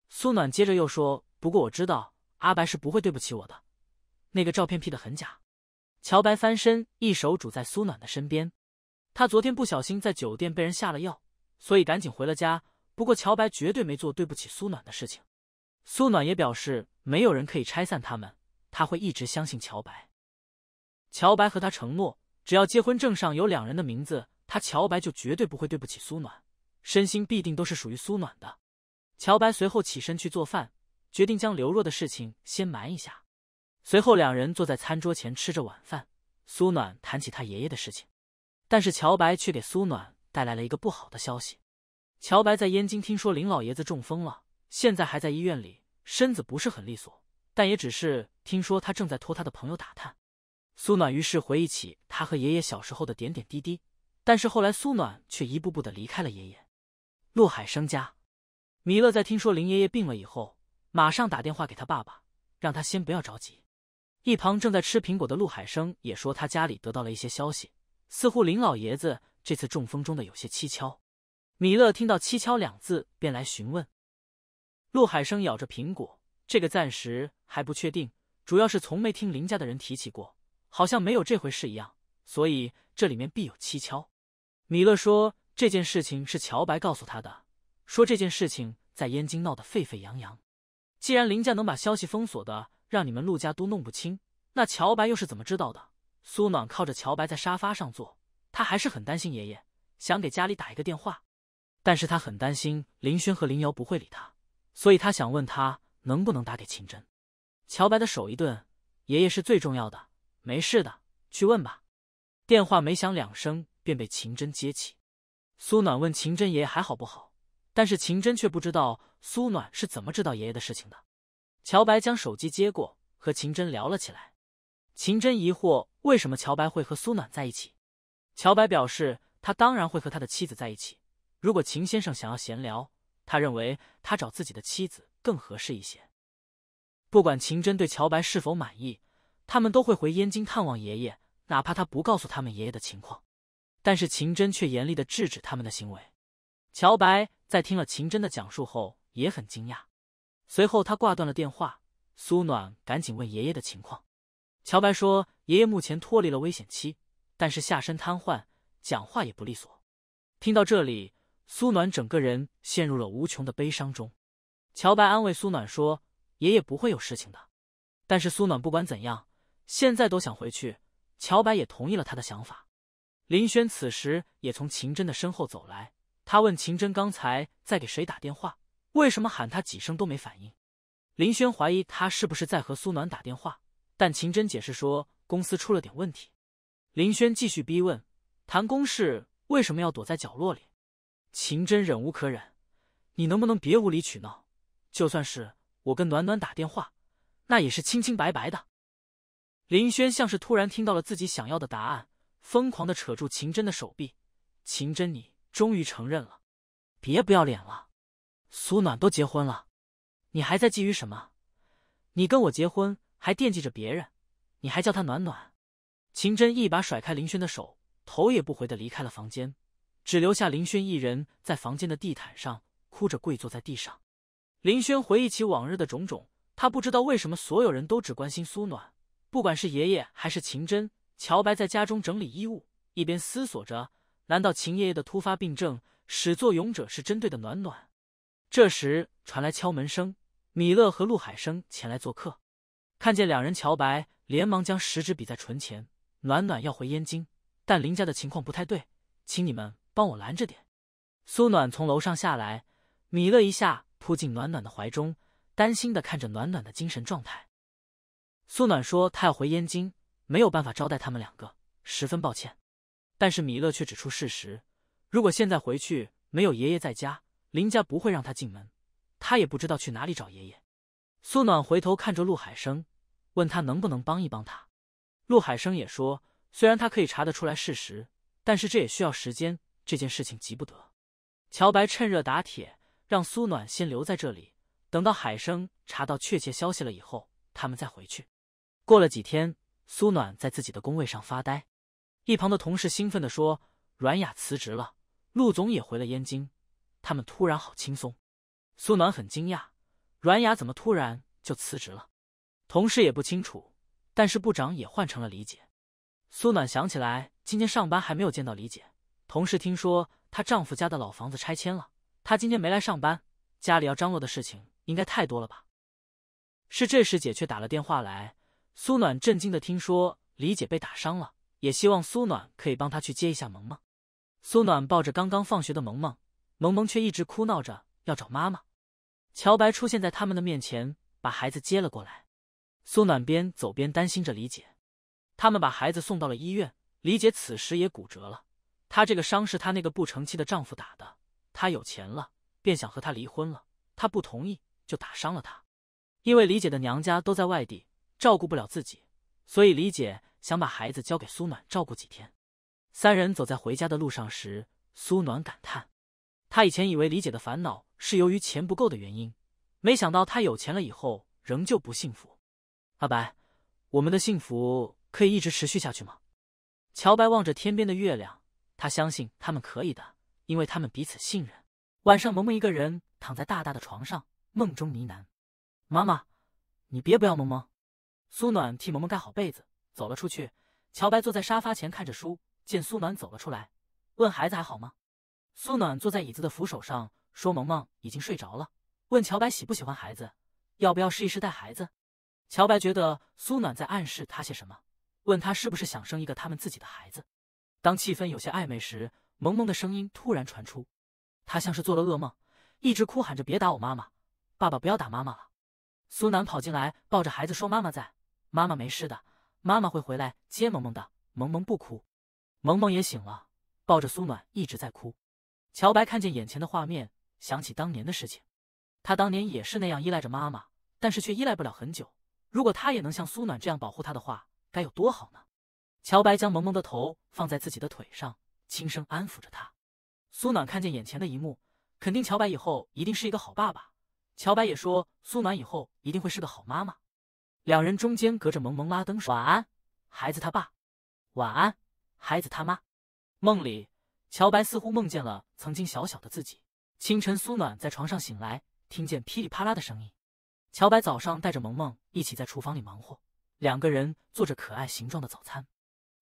Speaker 1: 苏暖接着又说：“不过我知道阿白是不会对不起我的，那个照片 P 的很假。”乔白翻身，一手拄在苏暖的身边。他昨天不小心在酒店被人下了药，所以赶紧回了家。不过乔白绝对没做对不起苏暖的事情。苏暖也表示，没有人可以拆散他们，他会一直相信乔白。乔白和他承诺，只要结婚证上有两人的名字，他乔白就绝对不会对不起苏暖，身心必定都是属于苏暖的。乔白随后起身去做饭，决定将刘若的事情先瞒一下。随后，两人坐在餐桌前吃着晚饭。苏暖谈起他爷爷的事情，但是乔白却给苏暖带来了一个不好的消息。乔白在燕京听说林老爷子中风了，现在还在医院里，身子不是很利索。但也只是听说，他正在托他的朋友打探。苏暖于是回忆起他和爷爷小时候的点点滴滴，但是后来苏暖却一步步的离开了爷爷。陆海生家，米勒在听说林爷爷病了以后，马上打电话给他爸爸，让他先不要着急。一旁正在吃苹果的陆海生也说，他家里得到了一些消息，似乎林老爷子这次中风中的有些蹊跷。米勒听到“蹊跷”两字，便来询问。陆海生咬着苹果，这个暂时还不确定，主要是从没听林家的人提起过，好像没有这回事一样，所以这里面必有蹊跷。米勒说，这件事情是乔白告诉他的，说这件事情在燕京闹得沸沸扬扬，既然林家能把消息封锁的。让你们陆家都弄不清，那乔白又是怎么知道的？苏暖靠着乔白在沙发上坐，他还是很担心爷爷，想给家里打一个电话，但是他很担心林轩和林瑶不会理他，所以他想问他能不能打给秦真。乔白的手一顿，爷爷是最重要的，没事的，去问吧。电话没响两声便被秦真接起，苏暖问秦真爷爷还好不好，但是秦真却不知道苏暖是怎么知道爷爷的事情的。乔白将手机接过，和秦真聊了起来。秦真疑惑为什么乔白会和苏暖在一起。乔白表示，他当然会和他的妻子在一起。如果秦先生想要闲聊，他认为他找自己的妻子更合适一些。不管秦真对乔白是否满意，他们都会回燕京探望爷爷，哪怕他不告诉他们爷爷的情况。但是秦真却严厉的制止他们的行为。乔白在听了秦真的讲述后，也很惊讶。随后，他挂断了电话。苏暖赶紧问爷爷的情况。乔白说：“爷爷目前脱离了危险期，但是下身瘫痪，讲话也不利索。”听到这里，苏暖整个人陷入了无穷的悲伤中。乔白安慰苏暖说：“爷爷不会有事情的。”但是苏暖不管怎样，现在都想回去。乔白也同意了他的想法。林轩此时也从秦真的身后走来，他问秦真：“刚才在给谁打电话？”为什么喊他几声都没反应？林轩怀疑他是不是在和苏暖打电话，但秦真解释说公司出了点问题。林轩继续逼问，谈公事为什么要躲在角落里？秦真忍无可忍：“你能不能别无理取闹？就算是我跟暖暖打电话，那也是清清白白的。”林轩像是突然听到了自己想要的答案，疯狂的扯住秦真的手臂：“秦真，你终于承认了，别不要脸了。”苏暖都结婚了，你还在觊觎什么？你跟我结婚还惦记着别人，你还叫他暖暖？秦真一把甩开林轩的手，头也不回的离开了房间，只留下林轩一人在房间的地毯上哭着跪坐在地上。林轩回忆起往日的种种，他不知道为什么所有人都只关心苏暖，不管是爷爷还是秦真。乔白在家中整理衣物，一边思索着：难道秦爷爷的突发病症始作俑者是针对的暖暖？这时传来敲门声，米勒和陆海生前来做客，看见两人，乔白连忙将食指比在唇前。暖暖要回燕京，但林家的情况不太对，请你们帮我拦着点。苏暖从楼上下来，米勒一下扑进暖暖的怀中，担心的看着暖暖的精神状态。苏暖说她要回燕京，没有办法招待他们两个，十分抱歉。但是米勒却指出事实：如果现在回去，没有爷爷在家。林家不会让他进门，他也不知道去哪里找爷爷。苏暖回头看着陆海生，问他能不能帮一帮他。陆海生也说，虽然他可以查得出来事实，但是这也需要时间，这件事情急不得。乔白趁热打铁，让苏暖先留在这里，等到海生查到确切消息了以后，他们再回去。过了几天，苏暖在自己的工位上发呆，一旁的同事兴奋地说：“阮雅辞职了，陆总也回了燕京。”他们突然好轻松，苏暖很惊讶，阮雅怎么突然就辞职了？同事也不清楚，但是部长也换成了李姐。苏暖想起来，今天上班还没有见到李姐。同事听说她丈夫家的老房子拆迁了，她今天没来上班，家里要张罗的事情应该太多了吧？是这时姐却打了电话来，苏暖震惊的听说李姐被打伤了，也希望苏暖可以帮她去接一下萌萌。苏暖抱着刚刚放学的萌萌。萌萌却一直哭闹着要找妈妈，乔白出现在他们的面前，把孩子接了过来。苏暖边走边担心着李姐，他们把孩子送到了医院。李姐此时也骨折了，她这个伤是她那个不成器的丈夫打的。他有钱了，便想和他离婚了，他不同意，就打伤了她。因为李姐的娘家都在外地，照顾不了自己，所以李姐想把孩子交给苏暖照顾几天。三人走在回家的路上时，苏暖感叹。他以前以为理解的烦恼是由于钱不够的原因，没想到他有钱了以后仍旧不幸福。阿白，我们的幸福可以一直持续下去吗？乔白望着天边的月亮，他相信他们可以的，因为他们彼此信任。晚上，萌萌一个人躺在大大的床上，梦中呢喃：“妈妈，你别不要萌萌。”苏暖替萌萌盖好被子，走了出去。乔白坐在沙发前看着书，见苏暖走了出来，问：“孩子还好吗？”苏暖坐在椅子的扶手上，说：“萌萌已经睡着了。”问乔白喜不喜欢孩子，要不要试一试带孩子。乔白觉得苏暖在暗示他些什么，问他是不是想生一个他们自己的孩子。当气氛有些暧昧时，萌萌的声音突然传出，他像是做了噩梦，一直哭喊着：“别打我妈妈，爸爸不要打妈妈了。”苏暖跑进来，抱着孩子说：“妈妈在，妈妈没事的，妈妈会回来接萌萌的。萌萌不哭。”萌萌也醒了，抱着苏暖一直在哭。乔白看见眼前的画面，想起当年的事情，他当年也是那样依赖着妈妈，但是却依赖不了很久。如果他也能像苏暖这样保护他的话，该有多好呢？乔白将萌萌的头放在自己的腿上，轻声安抚着她。苏暖看见眼前的一幕，肯定乔白以后一定是一个好爸爸。乔白也说苏暖以后一定会是个好妈妈。两人中间隔着萌萌拉灯，晚安，孩子他爸，晚安，孩子他妈，梦里。乔白似乎梦见了曾经小小的自己。清晨，苏暖在床上醒来，听见噼里啪啦的声音。乔白早上带着萌萌一起在厨房里忙活，两个人做着可爱形状的早餐。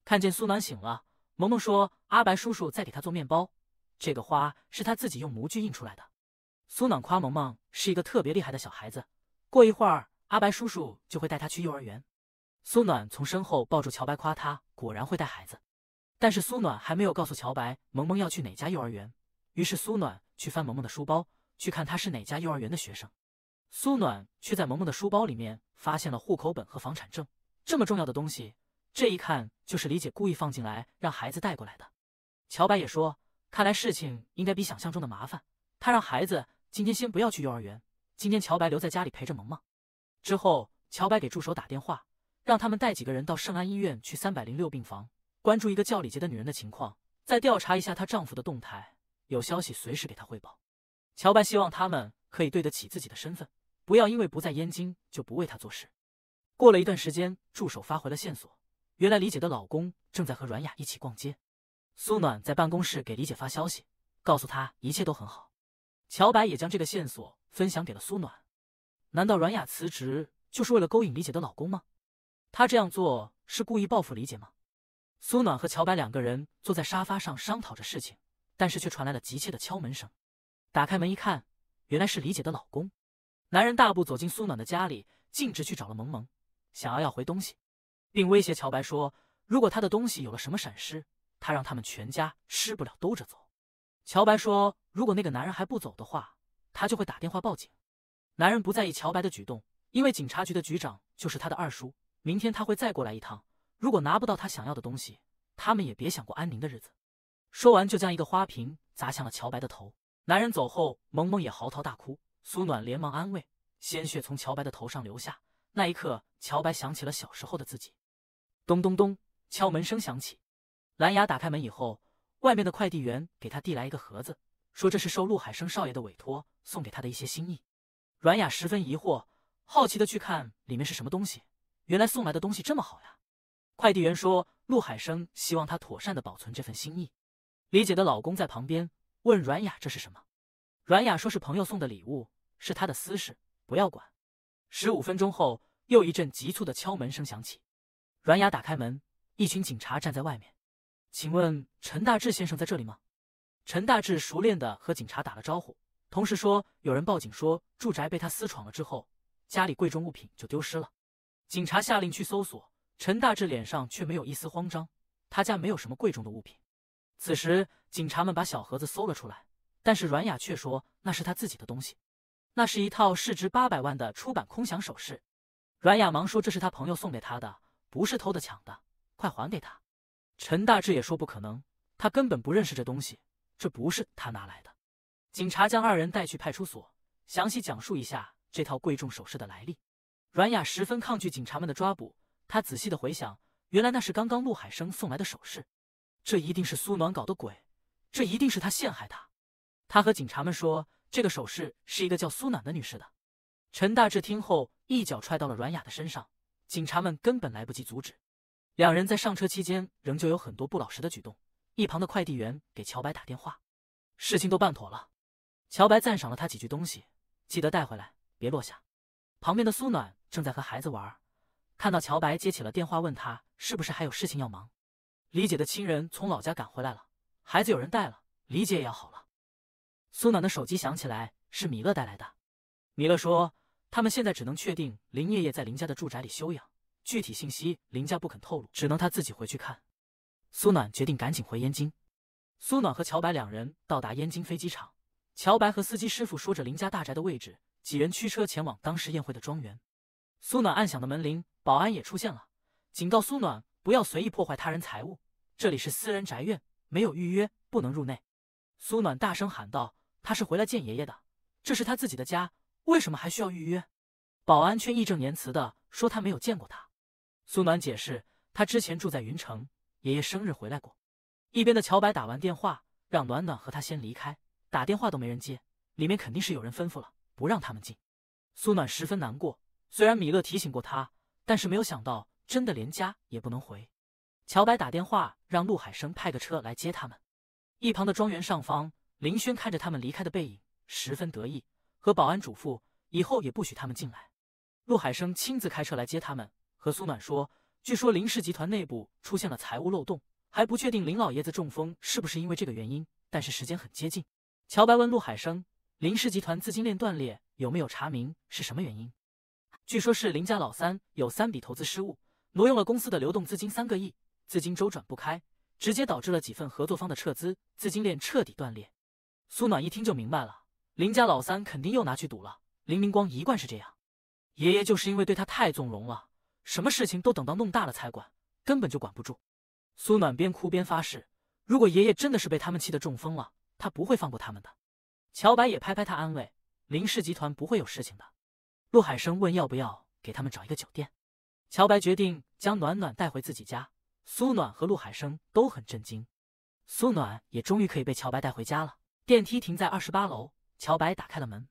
Speaker 1: 看见苏暖醒了，萌萌说：“阿白叔叔在给他做面包，这个花是他自己用模具印出来的。”苏暖夸萌萌是一个特别厉害的小孩子。过一会儿，阿白叔叔就会带他去幼儿园。苏暖从身后抱住乔白，夸他果然会带孩子。但是苏暖还没有告诉乔白，萌萌要去哪家幼儿园。于是苏暖去翻萌萌的书包，去看她是哪家幼儿园的学生。苏暖却在萌萌的书包里面发现了户口本和房产证，这么重要的东西，这一看就是李姐故意放进来让孩子带过来的。乔白也说，看来事情应该比想象中的麻烦。他让孩子今天先不要去幼儿园，今天乔白留在家里陪着萌萌。之后，乔白给助手打电话，让他们带几个人到圣安医院去三百零六病房。关注一个叫李杰的女人的情况，再调查一下她丈夫的动态，有消息随时给她汇报。乔白希望他们可以对得起自己的身份，不要因为不在燕京就不为他做事。过了一段时间，助手发回了线索，原来李姐的老公正在和阮雅一起逛街。苏暖在办公室给李姐发消息，告诉她一切都很好。乔白也将这个线索分享给了苏暖。难道阮雅辞职就是为了勾引李姐的老公吗？她这样做是故意报复李姐吗？苏暖和乔白两个人坐在沙发上商讨着事情，但是却传来了急切的敲门声。打开门一看，原来是李姐的老公。男人大步走进苏暖的家里，径直去找了萌萌，想要要回东西，并威胁乔白说：“如果他的东西有了什么闪失，他让他们全家吃不了兜着走。”乔白说：“如果那个男人还不走的话，他就会打电话报警。”男人不在意乔白的举动，因为警察局的局长就是他的二叔，明天他会再过来一趟。如果拿不到他想要的东西，他们也别想过安宁的日子。说完，就将一个花瓶砸向了乔白的头。男人走后，萌萌也嚎啕大哭。苏暖连忙安慰。鲜血从乔白的头上流下。那一刻，乔白想起了小时候的自己。咚咚咚，敲门声响起。蓝牙打开门以后，外面的快递员给他递来一个盒子，说这是受陆海生少爷的委托送给他的一些心意。阮雅十分疑惑，好奇的去看里面是什么东西。原来送来的东西这么好呀。快递员说：“陆海生希望他妥善的保存这份心意。”李姐的老公在旁边问阮雅：“这是什么？”阮雅说是朋友送的礼物，是她的私事，不要管。十五分钟后，又一阵急促的敲门声响起。阮雅打开门，一群警察站在外面。“请问陈大志先生在这里吗？”陈大志熟练的和警察打了招呼，同时说：“有人报警说住宅被他私闯了，之后家里贵重物品就丢失了。”警察下令去搜索。陈大志脸上却没有一丝慌张，他家没有什么贵重的物品。此时，警察们把小盒子搜了出来，但是阮雅却说那是他自己的东西。那是一套市值八百万的出版空想首饰。阮雅忙说这是他朋友送给他的，不是偷的抢的，快还给他。陈大志也说不可能，他根本不认识这东西，这不是他拿来的。警察将二人带去派出所，详细讲述一下这套贵重首饰的来历。阮雅十分抗拒警察们的抓捕。他仔细的回想，原来那是刚刚陆海生送来的首饰，这一定是苏暖搞的鬼，这一定是他陷害他。他和警察们说，这个首饰是一个叫苏暖的女士的。陈大志听后，一脚踹到了阮雅的身上，警察们根本来不及阻止。两人在上车期间，仍旧有很多不老实的举动。一旁的快递员给乔白打电话，事情都办妥了。乔白赞赏了他几句，东西记得带回来，别落下。旁边的苏暖正在和孩子玩。看到乔白接起了电话，问他是不是还有事情要忙。李姐的亲人从老家赶回来了，孩子有人带了，李姐也要好了。苏暖的手机响起来，是米勒带来的。米勒说，他们现在只能确定林爷爷在林家的住宅里休养，具体信息林家不肯透露，只能他自己回去看。苏暖决定赶紧回燕京。苏暖和乔白两人到达燕京飞机场，乔白和司机师傅说着林家大宅的位置，几人驱车前往当时宴会的庄园。苏暖按响的门铃，保安也出现了，警告苏暖不要随意破坏他人财物，这里是私人宅院，没有预约不能入内。苏暖大声喊道：“他是回来见爷爷的，这是他自己的家，为什么还需要预约？”保安却义正言辞的说：“他没有见过他。”苏暖解释：“他之前住在云城，爷爷生日回来过。”一边的乔白打完电话，让暖暖和他先离开。打电话都没人接，里面肯定是有人吩咐了，不让他们进。苏暖十分难过。虽然米勒提醒过他，但是没有想到真的连家也不能回。乔白打电话让陆海生派个车来接他们。一旁的庄园上方，林轩看着他们离开的背影，十分得意，和保安嘱咐以后也不许他们进来。陆海生亲自开车来接他们，和苏暖说：“据说林氏集团内部出现了财务漏洞，还不确定林老爷子中风是不是因为这个原因，但是时间很接近。”乔白问陆海生：“林氏集团资金链断裂有没有查明是什么原因？”据说，是林家老三有三笔投资失误，挪用了公司的流动资金三个亿，资金周转不开，直接导致了几份合作方的撤资，资金链彻底断裂。苏暖一听就明白了，林家老三肯定又拿去赌了。林明光一贯是这样，爷爷就是因为对他太纵容了，什么事情都等到弄大了才管，根本就管不住。苏暖边哭边发誓，如果爷爷真的是被他们气得中风了，他不会放过他们的。乔白也拍拍他安慰，林氏集团不会有事情的。陆海生问：“要不要给他们找一个酒店？”乔白决定将暖暖带回自己家。苏暖和陆海生都很震惊，苏暖也终于可以被乔白带回家了。电梯停在二十八楼，乔白打开了门。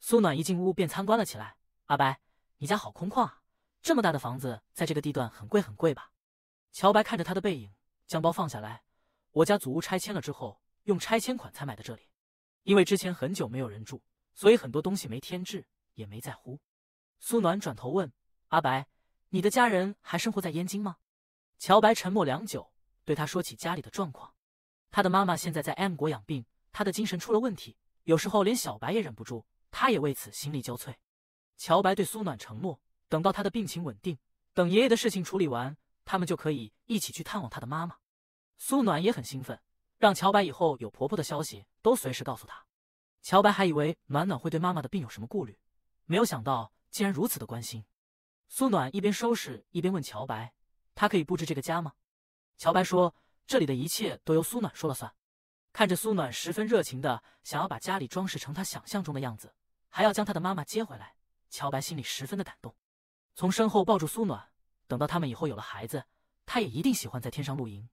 Speaker 1: 苏暖一进屋便参观了起来：“阿白，你家好空旷啊！这么大的房子，在这个地段很贵很贵吧？”乔白看着他的背影，将包放下来：“我家祖屋拆迁了之后，用拆迁款才买的这里。因为之前很久没有人住，所以很多东西没添置。”也没在乎，苏暖转头问阿白：“你的家人还生活在燕京吗？”乔白沉默良久，对他说起家里的状况。他的妈妈现在在 M 国养病，他的精神出了问题，有时候连小白也忍不住，他也为此心力交瘁。乔白对苏暖承诺：“等到他的病情稳定，等爷爷的事情处理完，他们就可以一起去探望他的妈妈。”苏暖也很兴奋，让乔白以后有婆婆的消息都随时告诉他。乔白还以为暖暖会对妈妈的病有什么顾虑。没有想到，竟然如此的关心。苏暖一边收拾一边问乔白：“他可以布置这个家吗？”乔白说：“这里的一切都由苏暖说了算。”看着苏暖十分热情的想要把家里装饰成他想象中的样子，还要将他的妈妈接回来，乔白心里十分的感动，从身后抱住苏暖。等到他们以后有了孩子，他也一定喜欢在天上露营。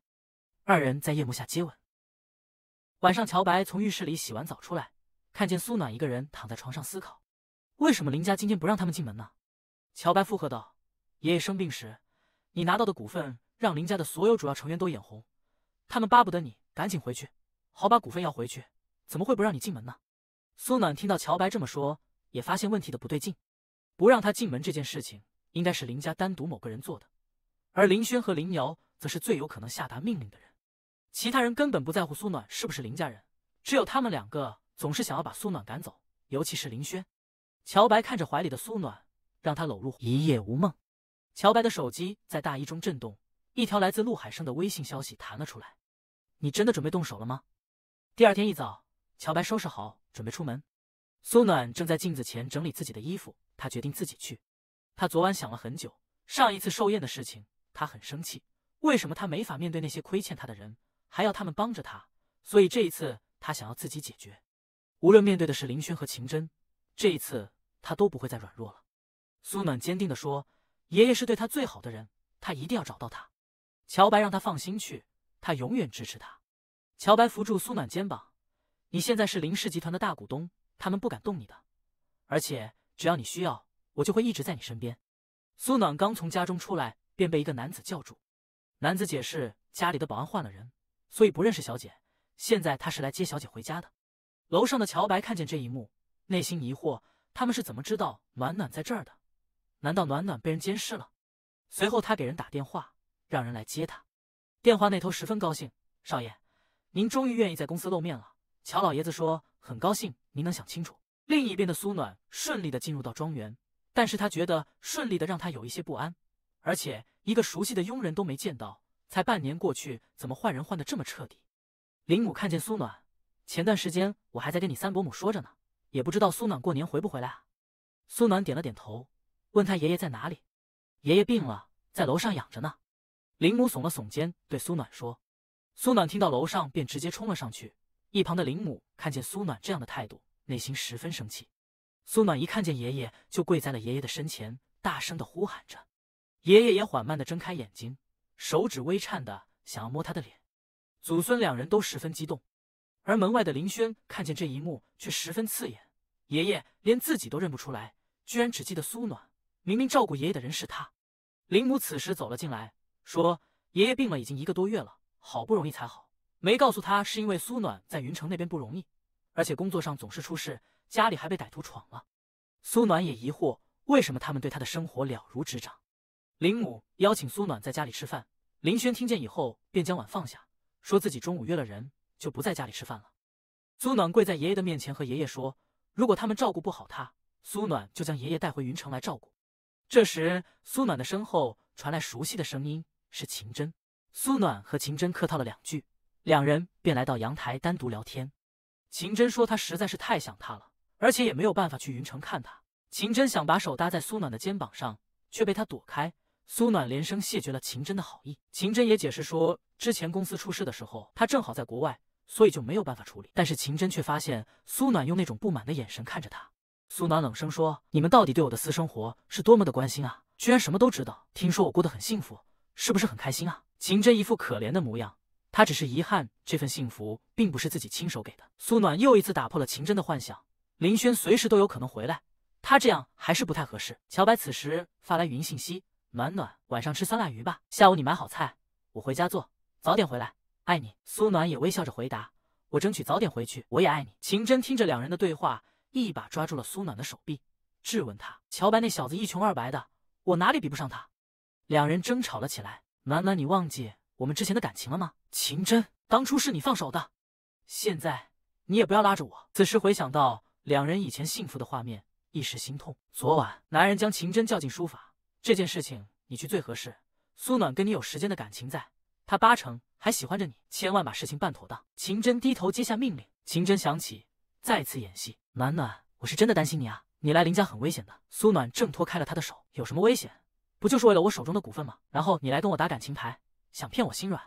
Speaker 1: 二人在夜幕下接吻。晚上，乔白从浴室里洗完澡出来，看见苏暖一个人躺在床上思考。为什么林家今天不让他们进门呢？乔白附和道：“爷爷生病时，你拿到的股份让林家的所有主要成员都眼红，他们巴不得你赶紧回去，好把股份要回去。怎么会不让你进门呢？”苏暖听到乔白这么说，也发现问题的不对劲。不让他进门这件事情，应该是林家单独某个人做的，而林轩和林瑶则是最有可能下达命令的人。其他人根本不在乎苏暖是不是林家人，只有他们两个总是想要把苏暖赶走，尤其是林轩。乔白看着怀里的苏暖，让她搂入一夜无梦。乔白的手机在大衣中震动，一条来自陆海生的微信消息弹了出来：“你真的准备动手了吗？”第二天一早，乔白收拾好准备出门，苏暖正在镜子前整理自己的衣服。她决定自己去。她昨晚想了很久，上一次寿宴的事情，她很生气，为什么她没法面对那些亏欠她的人，还要他们帮着她？所以这一次，她想要自己解决，无论面对的是林轩和秦真。这一次，他都不会再软弱了。苏暖坚定的说：“爷爷是对他最好的人，他一定要找到他。”乔白让他放心去，他永远支持他。乔白扶住苏暖肩膀：“你现在是林氏集团的大股东，他们不敢动你的。而且只要你需要，我就会一直在你身边。”苏暖刚从家中出来，便被一个男子叫住。男子解释：“家里的保安换了人，所以不认识小姐。现在他是来接小姐回家的。”楼上的乔白看见这一幕。内心疑惑，他们是怎么知道暖暖在这儿的？难道暖暖被人监视了？随后他给人打电话，让人来接他。电话那头十分高兴：“少爷，您终于愿意在公司露面了。”乔老爷子说：“很高兴您能想清楚。”另一边的苏暖顺利的进入到庄园，但是他觉得顺利的让他有一些不安，而且一个熟悉的佣人都没见到。才半年过去，怎么换人换的这么彻底？林母看见苏暖：“前段时间我还在跟你三伯母说着呢。”也不知道苏暖过年回不回来啊？苏暖点了点头，问他爷爷在哪里？爷爷病了，在楼上养着呢。林母耸了耸肩，对苏暖说：“苏暖听到楼上，便直接冲了上去。一旁的林母看见苏暖这样的态度，内心十分生气。苏暖一看见爷爷，就跪在了爷爷的身前，大声的呼喊着。爷爷也缓慢的睁开眼睛，手指微颤的想要摸他的脸。祖孙两人都十分激动。而门外的林轩看见这一幕，却十分刺眼。”爷爷连自己都认不出来，居然只记得苏暖。明明照顾爷爷的人是他。林母此时走了进来，说：“爷爷病了已经一个多月了，好不容易才好。没告诉他，是因为苏暖在云城那边不容易，而且工作上总是出事，家里还被歹徒闯了。”苏暖也疑惑，为什么他们对他的生活了如指掌。林母邀请苏暖在家里吃饭。林轩听见以后，便将碗放下，说自己中午约了人，就不在家里吃饭了。苏暖跪在爷爷的面前，和爷爷说。如果他们照顾不好他，苏暖就将爷爷带回云城来照顾。这时，苏暖的身后传来熟悉的声音，是秦真。苏暖和秦真客套了两句，两人便来到阳台单独聊天。秦真说他实在是太想他了，而且也没有办法去云城看他。秦真想把手搭在苏暖的肩膀上，却被他躲开。苏暖连声谢绝了秦真的好意。秦真也解释说，之前公司出事的时候，他正好在国外。所以就没有办法处理，但是秦真却发现苏暖用那种不满的眼神看着他。苏暖冷声说：“你们到底对我的私生活是多么的关心啊？居然什么都知道！听说我过得很幸福，是不是很开心啊？”秦真一副可怜的模样，她只是遗憾这份幸福并不是自己亲手给的。苏暖又一次打破了秦真的幻想，林轩随时都有可能回来，她这样还是不太合适。乔白此时发来语音信息：“暖暖，晚上吃酸辣鱼吧，下午你买好菜，我回家做，早点回来。”爱你，苏暖也微笑着回答：“我争取早点回去，我也爱你。”秦真听着两人的对话，一把抓住了苏暖的手臂，质问他：“乔白那小子一穷二白的，我哪里比不上他？”两人争吵了起来。暖暖，你忘记我们之前的感情了吗？秦真，当初是你放手的，现在你也不要拉着我。此时回想到两人以前幸福的画面，一时心痛。昨晚，男人将秦真叫进书房，这件事情你去最合适。苏暖跟你有时间的感情，在他八成。还喜欢着你，千万把事情办妥当。秦真低头接下命令。秦真想起再次演戏，暖暖，我是真的担心你啊！你来林家很危险的。苏暖挣脱开了他的手，有什么危险？不就是为了我手中的股份吗？然后你来跟我打感情牌，想骗我心软？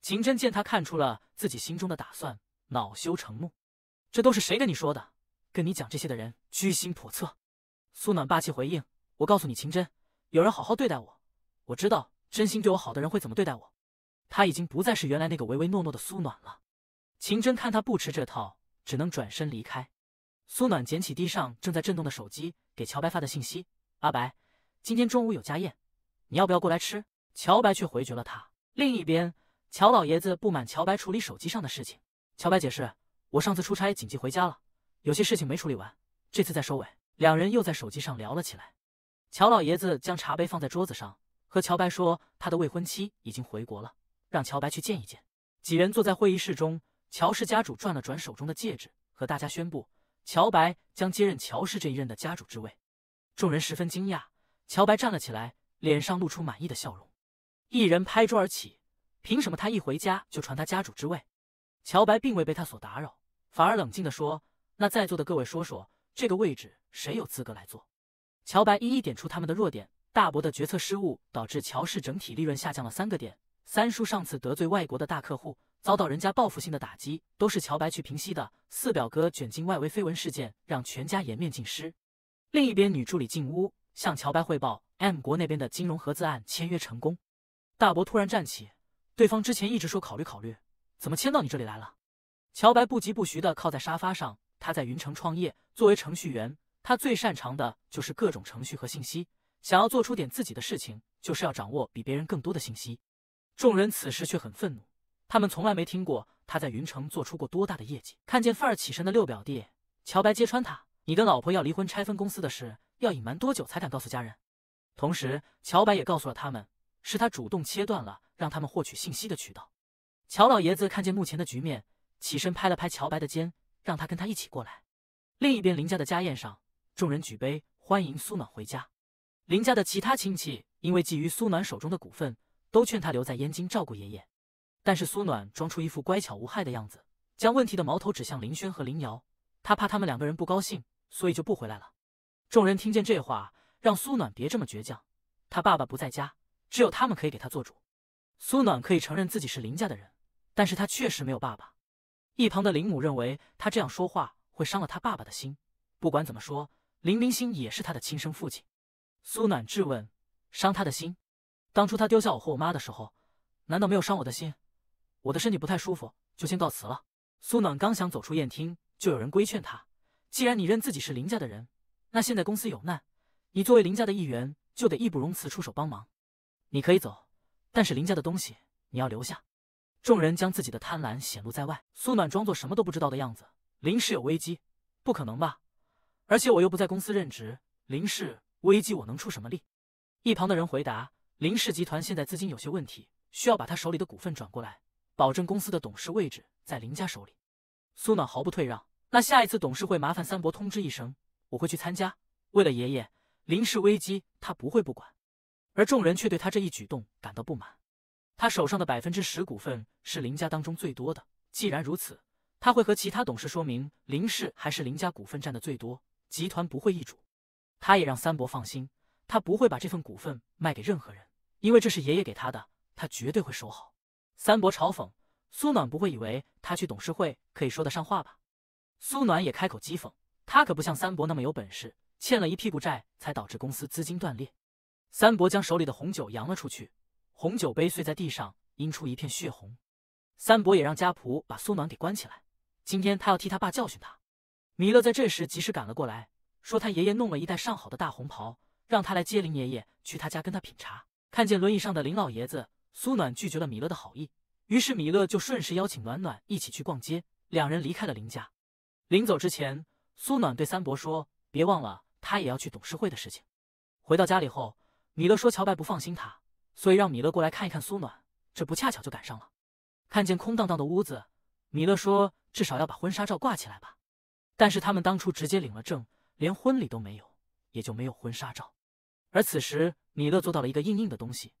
Speaker 1: 秦真见他看出了自己心中的打算，恼羞成怒，这都是谁跟你说的？跟你讲这些的人居心叵测。苏暖霸气回应：“我告诉你，秦真，有人好好对待我，我知道真心对我好的人会怎么对待我。”他已经不再是原来那个唯唯诺诺的苏暖了。秦真看他不吃这套，只能转身离开。苏暖捡起地上正在震动的手机，给乔白发的信息：“阿白，今天中午有家宴，你要不要过来吃？”乔白却回绝了他。另一边，乔老爷子不满乔白处理手机上的事情。乔白解释：“我上次出差紧急回家了，有些事情没处理完，这次再收尾。”两人又在手机上聊了起来。乔老爷子将茶杯放在桌子上，和乔白说：“他的未婚妻已经回国了。”让乔白去见一见。几人坐在会议室中，乔氏家主转了转手中的戒指，和大家宣布：乔白将接任乔氏这一任的家主之位。众人十分惊讶。乔白站了起来，脸上露出满意的笑容。一人拍桌而起：凭什么他一回家就传他家主之位？乔白并未被他所打扰，反而冷静地说：那在座的各位说说，这个位置谁有资格来做？乔白一一点出他们的弱点：大伯的决策失误导致乔氏整体利润下降了三个点。三叔上次得罪外国的大客户，遭到人家报复性的打击，都是乔白去平息的。四表哥卷进外围绯闻事件，让全家颜面尽失。另一边，女助理进屋向乔白汇报，M 国那边的金融合资案签约成功。大伯突然站起，对方之前一直说考虑考虑，怎么签到你这里来了？乔白不疾不徐地靠在沙发上，他在云城创业，作为程序员，他最擅长的就是各种程序和信息。想要做出点自己的事情，就是要掌握比别人更多的信息。众人此时却很愤怒，他们从来没听过他在云城做出过多大的业绩。看见范儿起身的六表弟乔白揭穿他：“你跟老婆要离婚、拆分公司的事，要隐瞒多久才敢告诉家人？”同时，乔白也告诉了他们，是他主动切断了让他们获取信息的渠道。乔老爷子看见目前的局面，起身拍了拍乔白的肩，让他跟他一起过来。另一边，林家的家宴上，众人举杯欢迎苏暖回家。林家的其他亲戚因为觊觎苏暖手中的股份。都劝他留在燕京照顾爷爷，但是苏暖装出一副乖巧无害的样子，将问题的矛头指向林轩和林瑶，他怕他们两个人不高兴，所以就不回来了。众人听见这话，让苏暖别这么倔强。他爸爸不在家，只有他们可以给他做主。苏暖可以承认自己是林家的人，但是他确实没有爸爸。一旁的林母认为他这样说话会伤了他爸爸的心。不管怎么说，林明心也是他的亲生父亲。苏暖质问：伤他的心？当初他丢下我和我妈的时候，难道没有伤我的心？我的身体不太舒服，就先告辞了。苏暖刚想走出宴厅，就有人规劝他：“既然你认自己是林家的人，那现在公司有难，你作为林家的一员，就得义不容辞出手帮忙。你可以走，但是林家的东西你要留下。”众人将自己的贪婪显露在外。苏暖装作什么都不知道的样子：“林氏有危机，不可能吧？而且我又不在公司任职，林氏危机我能出什么力？”一旁的人回答。林氏集团现在资金有些问题，需要把他手里的股份转过来，保证公司的董事位置在林家手里。苏暖毫不退让，那下一次董事会麻烦三伯通知一声，我会去参加。为了爷爷，林氏危机他不会不管。而众人却对他这一举动感到不满。他手上的百分之十股份是林家当中最多的，既然如此，他会和其他董事说明林氏还是林家股份占的最多，集团不会易主。他也让三伯放心。他不会把这份股份卖给任何人，因为这是爷爷给他的，他绝对会收好。三伯嘲讽苏暖不会以为他去董事会可以说得上话吧？苏暖也开口讥讽，他可不像三伯那么有本事，欠了一屁股债才导致公司资金断裂。三伯将手里的红酒扬了出去，红酒杯碎在地上，映出一片血红。三伯也让家仆把苏暖给关起来，今天他要替他爸教训他。弥勒在这时及时赶了过来，说他爷爷弄了一袋上好的大红袍。让他来接林爷爷去他家跟他品茶。看见轮椅上的林老爷子，苏暖拒绝了米勒的好意。于是米勒就顺势邀请暖暖一起去逛街。两人离开了林家。临走之前，苏暖对三伯说：“别忘了他也要去董事会的事情。”回到家里后，米勒说：“乔白不放心他，所以让米勒过来看一看苏暖。”这不恰巧就赶上了。看见空荡荡的屋子，米勒说：“至少要把婚纱照挂起来吧。”但是他们当初直接领了证，连婚礼都没有，也就没有婚纱照。而此时，米勒做到了一个硬硬的东西，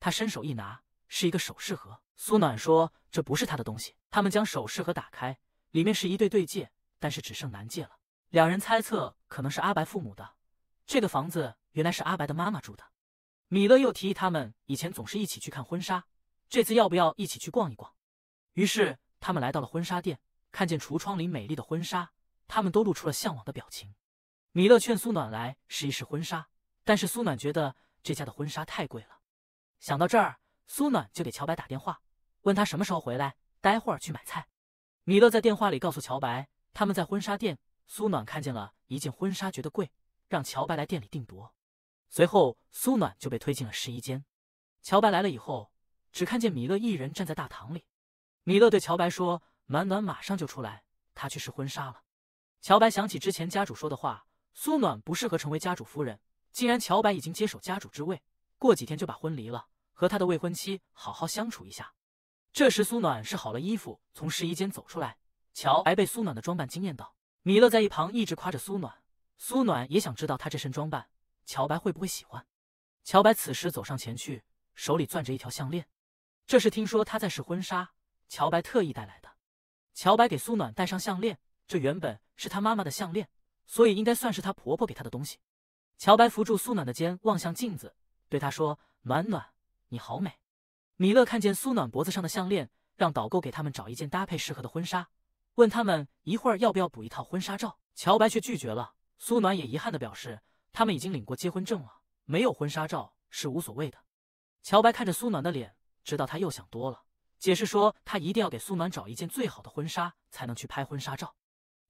Speaker 1: 他伸手一拿，是一个首饰盒。苏暖说：“这不是他的东西。”他们将首饰盒打开，里面是一对对戒，但是只剩男戒了。两人猜测可能是阿白父母的。这个房子原来是阿白的妈妈住的。米勒又提议他们以前总是一起去看婚纱，这次要不要一起去逛一逛？于是他们来到了婚纱店，看见橱窗里美丽的婚纱，他们都露出了向往的表情。米勒劝苏暖来试一试婚纱。但是苏暖觉得这家的婚纱太贵了，想到这儿，苏暖就给乔白打电话，问他什么时候回来，待会儿去买菜。米勒在电话里告诉乔白，他们在婚纱店，苏暖看见了一件婚纱，觉得贵，让乔白来店里定夺。随后，苏暖就被推进了试衣间。乔白来了以后，只看见米勒一人站在大堂里。米勒对乔白说：“暖暖马上就出来，她去试婚纱了。”乔白想起之前家主说的话，苏暖不适合成为家主夫人。既然乔白已经接手家主之位，过几天就把婚离了，和他的未婚妻好好相处一下。这时，苏暖试好了衣服，从试衣间走出来。乔白被苏暖的装扮惊艳到，米勒在一旁一直夸着苏暖。苏暖也想知道他这身装扮乔白会不会喜欢。乔白此时走上前去，手里攥着一条项链，这是听说他在试婚纱，乔白特意带来的。乔白给苏暖戴上项链，这原本是他妈妈的项链，所以应该算是他婆婆给他的东西。乔白扶住苏暖的肩，望向镜子，对她说：“暖暖，你好美。”米勒看见苏暖脖子上的项链，让导购给他们找一件搭配适合的婚纱，问他们一会儿要不要补一套婚纱照。乔白却拒绝了，苏暖也遗憾地表示他们已经领过结婚证了，没有婚纱照是无所谓的。乔白看着苏暖的脸，知道他又想多了，解释说他一定要给苏暖找一件最好的婚纱，才能去拍婚纱照。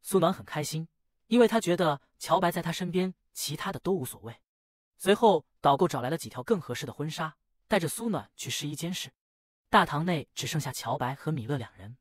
Speaker 1: 苏暖很开心，因为他觉得乔白在他身边。其他的都无所谓。随后，导购找来了几条更合适的婚纱，带着苏暖去试衣间试。大堂内只剩下乔白和米勒两人。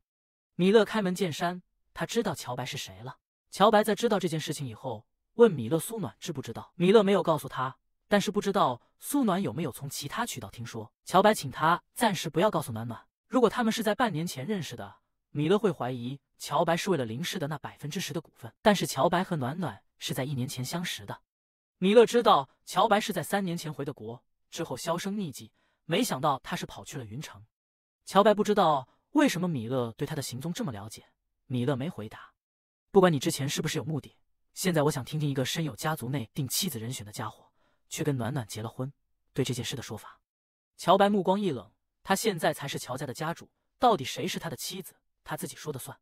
Speaker 1: 米勒开门见山，他知道乔白是谁了。乔白在知道这件事情以后，问米勒：“苏暖知不知道？”米勒没有告诉他，但是不知道苏暖有没有从其他渠道听说。乔白请他暂时不要告诉暖暖。如果他们是在半年前认识的，米勒会怀疑乔白是为了林氏的那百分之十的股份。但是乔白和暖暖。是在一年前相识的，米勒知道乔白是在三年前回的国，之后销声匿迹。没想到他是跑去了云城。乔白不知道为什么米勒对他的行踪这么了解。米勒没回答。不管你之前是不是有目的，现在我想听听一个身有家族内定妻子人选的家伙，却跟暖暖结了婚，对这件事的说法。乔白目光一冷，他现在才是乔家的家主，到底谁是他的妻子，他自己说的算。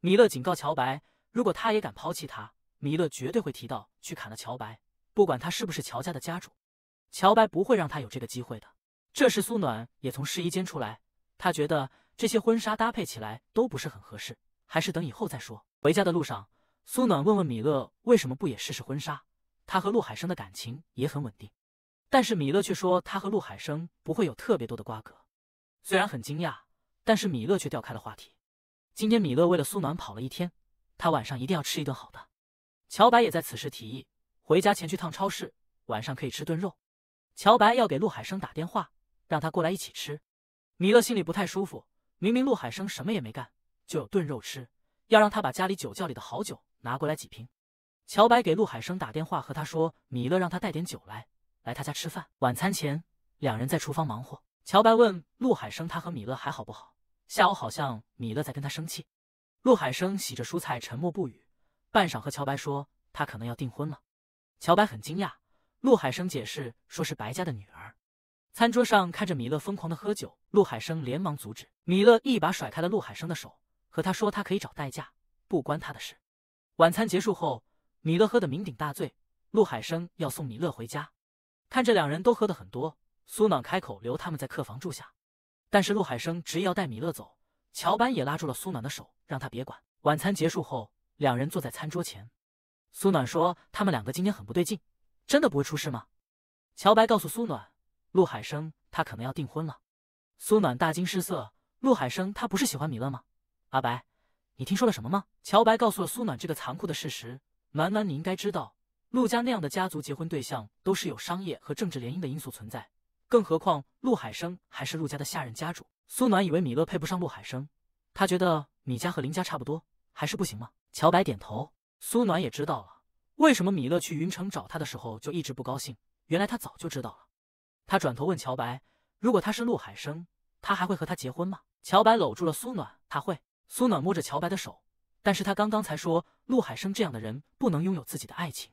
Speaker 1: 米勒警告乔白，如果他也敢抛弃他。米勒绝对会提到去砍了乔白，不管他是不是乔家的家主，乔白不会让他有这个机会的。这时，苏暖也从试衣间出来，他觉得这些婚纱搭配起来都不是很合适，还是等以后再说。回家的路上，苏暖问问米勒为什么不也试试婚纱，他和陆海生的感情也很稳定，但是米勒却说他和陆海生不会有特别多的瓜葛。虽然很惊讶，但是米勒却调开了话题。今天米勒为了苏暖跑了一天，他晚上一定要吃一顿好的。乔白也在此时提议回家前去趟超市，晚上可以吃顿肉。乔白要给陆海生打电话，让他过来一起吃。米勒心里不太舒服，明明陆海生什么也没干，就有炖肉吃，要让他把家里酒窖里的好酒拿过来几瓶。乔白给陆海生打电话，和他说米勒让他带点酒来，来他家吃饭。晚餐前，两人在厨房忙活。乔白问陆海生，他和米勒还好不好？下午好像米勒在跟他生气。陆海生洗着蔬菜，沉默不语。半晌，和乔白说他可能要订婚了。乔白很惊讶。陆海生解释说，是白家的女儿。餐桌上看着米勒疯狂的喝酒，陆海生连忙阻止。米勒一把甩开了陆海生的手，和他说他可以找代驾，不关他的事。晚餐结束后，米勒喝得酩酊大醉。陆海生要送米勒回家。看着两人都喝得很多，苏暖开口留他们在客房住下。但是陆海生执意要带米勒走。乔白也拉住了苏暖的手，让他别管。晚餐结束后。两人坐在餐桌前，苏暖说：“他们两个今天很不对劲，真的不会出事吗？”乔白告诉苏暖：“陆海生他可能要订婚了。”苏暖大惊失色：“陆海生他不是喜欢米勒吗？”阿白，你听说了什么吗？乔白告诉了苏暖这个残酷的事实：“暖暖，你应该知道，陆家那样的家族结婚对象都是有商业和政治联姻的因素存在，更何况陆海生还是陆家的下任家主。”苏暖以为米勒配不上陆海生，他觉得米家和林家差不多，还是不行吗？乔白点头，苏暖也知道了为什么米勒去云城找他的时候就一直不高兴。原来他早就知道了。他转头问乔白：“如果他是陆海生，他还会和他结婚吗？”乔白搂住了苏暖：“他会。”苏暖摸着乔白的手，但是他刚刚才说陆海生这样的人不能拥有自己的爱情。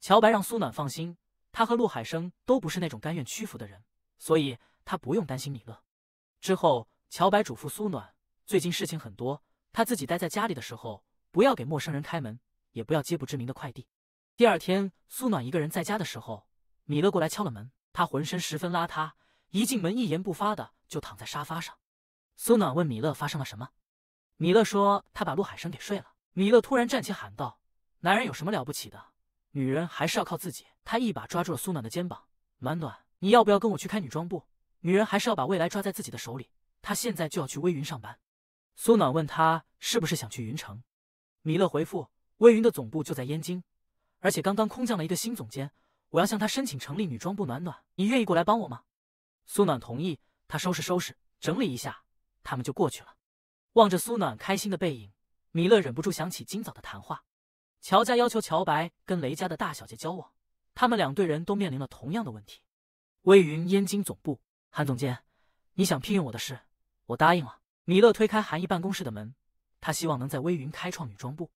Speaker 1: 乔白让苏暖放心，他和陆海生都不是那种甘愿屈服的人，所以他不用担心米勒。之后，乔白嘱咐苏暖：“最近事情很多，他自己待在家里的时候。”不要给陌生人开门，也不要接不知名的快递。第二天，苏暖一个人在家的时候，米勒过来敲了门。他浑身十分邋遢，一进门一言不发的就躺在沙发上。苏暖问米勒发生了什么，米勒说他把陆海生给睡了。米勒突然站起喊道：“男人有什么了不起的？女人还是要靠自己。”他一把抓住了苏暖的肩膀：“暖暖，你要不要跟我去开女装部？女人还是要把未来抓在自己的手里。”她现在就要去微云上班。苏暖问他是不是想去云城。米勒回复：“微云的总部就在燕京，而且刚刚空降了一个新总监，我要向他申请成立女装部。暖暖，你愿意过来帮我吗？”苏暖同意，他收拾收拾，整理一下，他们就过去了。望着苏暖开心的背影，米勒忍不住想起今早的谈话。乔家要求乔白跟雷家的大小姐交往，他们两对人都面临了同样的问题。微云燕京总部，韩总监，你想聘用我的事，我答应了。米勒推开韩毅办公室的门。他希望能在微云开创女装部。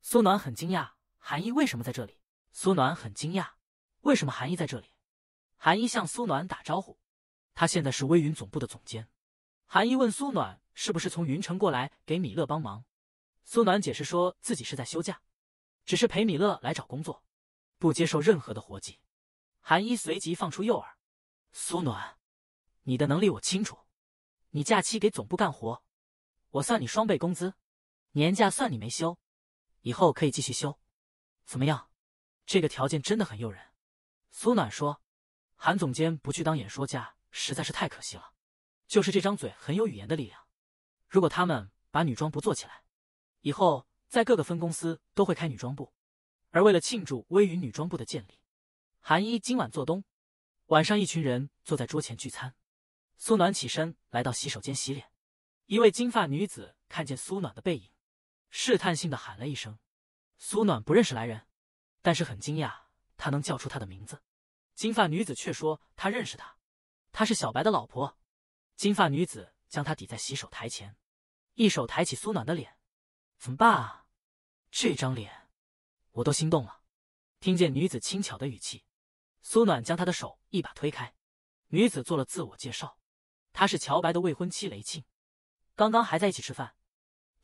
Speaker 1: 苏暖很惊讶，韩一为什么在这里？苏暖很惊讶，为什么韩一在这里？韩一向苏暖打招呼，他现在是微云总部的总监。韩一问苏暖，是不是从云城过来给米勒帮忙？苏暖解释说自己是在休假，只是陪米勒来找工作，不接受任何的活计。韩一随即放出诱饵：“苏暖，你的能力我清楚，你假期给总部干活，我算你双倍工资。”年假算你没休，以后可以继续休，怎么样？这个条件真的很诱人。苏暖说：“韩总监不去当演说家实在是太可惜了，就是这张嘴很有语言的力量。如果他们把女装部做起来，以后在各个分公司都会开女装部。而为了庆祝微云女装部的建立，韩一今晚做东，晚上一群人坐在桌前聚餐。苏暖起身来到洗手间洗脸，一位金发女子看见苏暖的背影。”试探性的喊了一声，苏暖不认识来人，但是很惊讶他能叫出他的名字。金发女子却说她认识他，他是小白的老婆。金发女子将他抵在洗手台前，一手抬起苏暖的脸，怎么办啊？这张脸，我都心动了。听见女子轻巧的语气，苏暖将她的手一把推开。女子做了自我介绍，她是乔白的未婚妻雷庆，刚刚还在一起吃饭。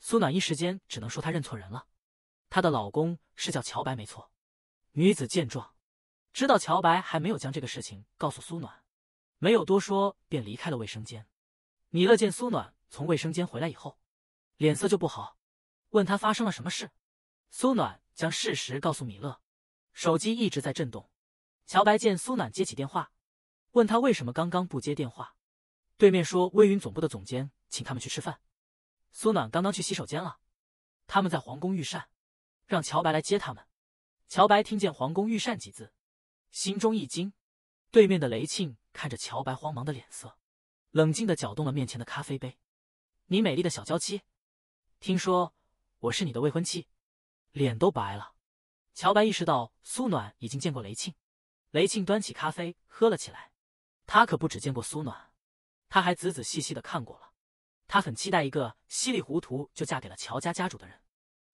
Speaker 1: 苏暖一时间只能说她认错人了，她的老公是叫乔白没错。女子见状，知道乔白还没有将这个事情告诉苏暖，没有多说便离开了卫生间。米勒见苏暖从卫生间回来以后，脸色就不好，问他发生了什么事。苏暖将事实告诉米勒，手机一直在震动。乔白见苏暖接起电话，问他为什么刚刚不接电话，对面说微云总部的总监请他们去吃饭。苏暖刚刚去洗手间了，他们在皇宫御膳，让乔白来接他们。乔白听见“皇宫御膳”几字，心中一惊。对面的雷庆看着乔白慌忙的脸色，冷静的搅动了面前的咖啡杯。你美丽的小娇妻，听说我是你的未婚妻，脸都白了。乔白意识到苏暖已经见过雷庆，雷庆端起咖啡喝了起来。他可不只见过苏暖，他还仔仔细细的看过了。他很期待一个稀里糊涂就嫁给了乔家家主的人，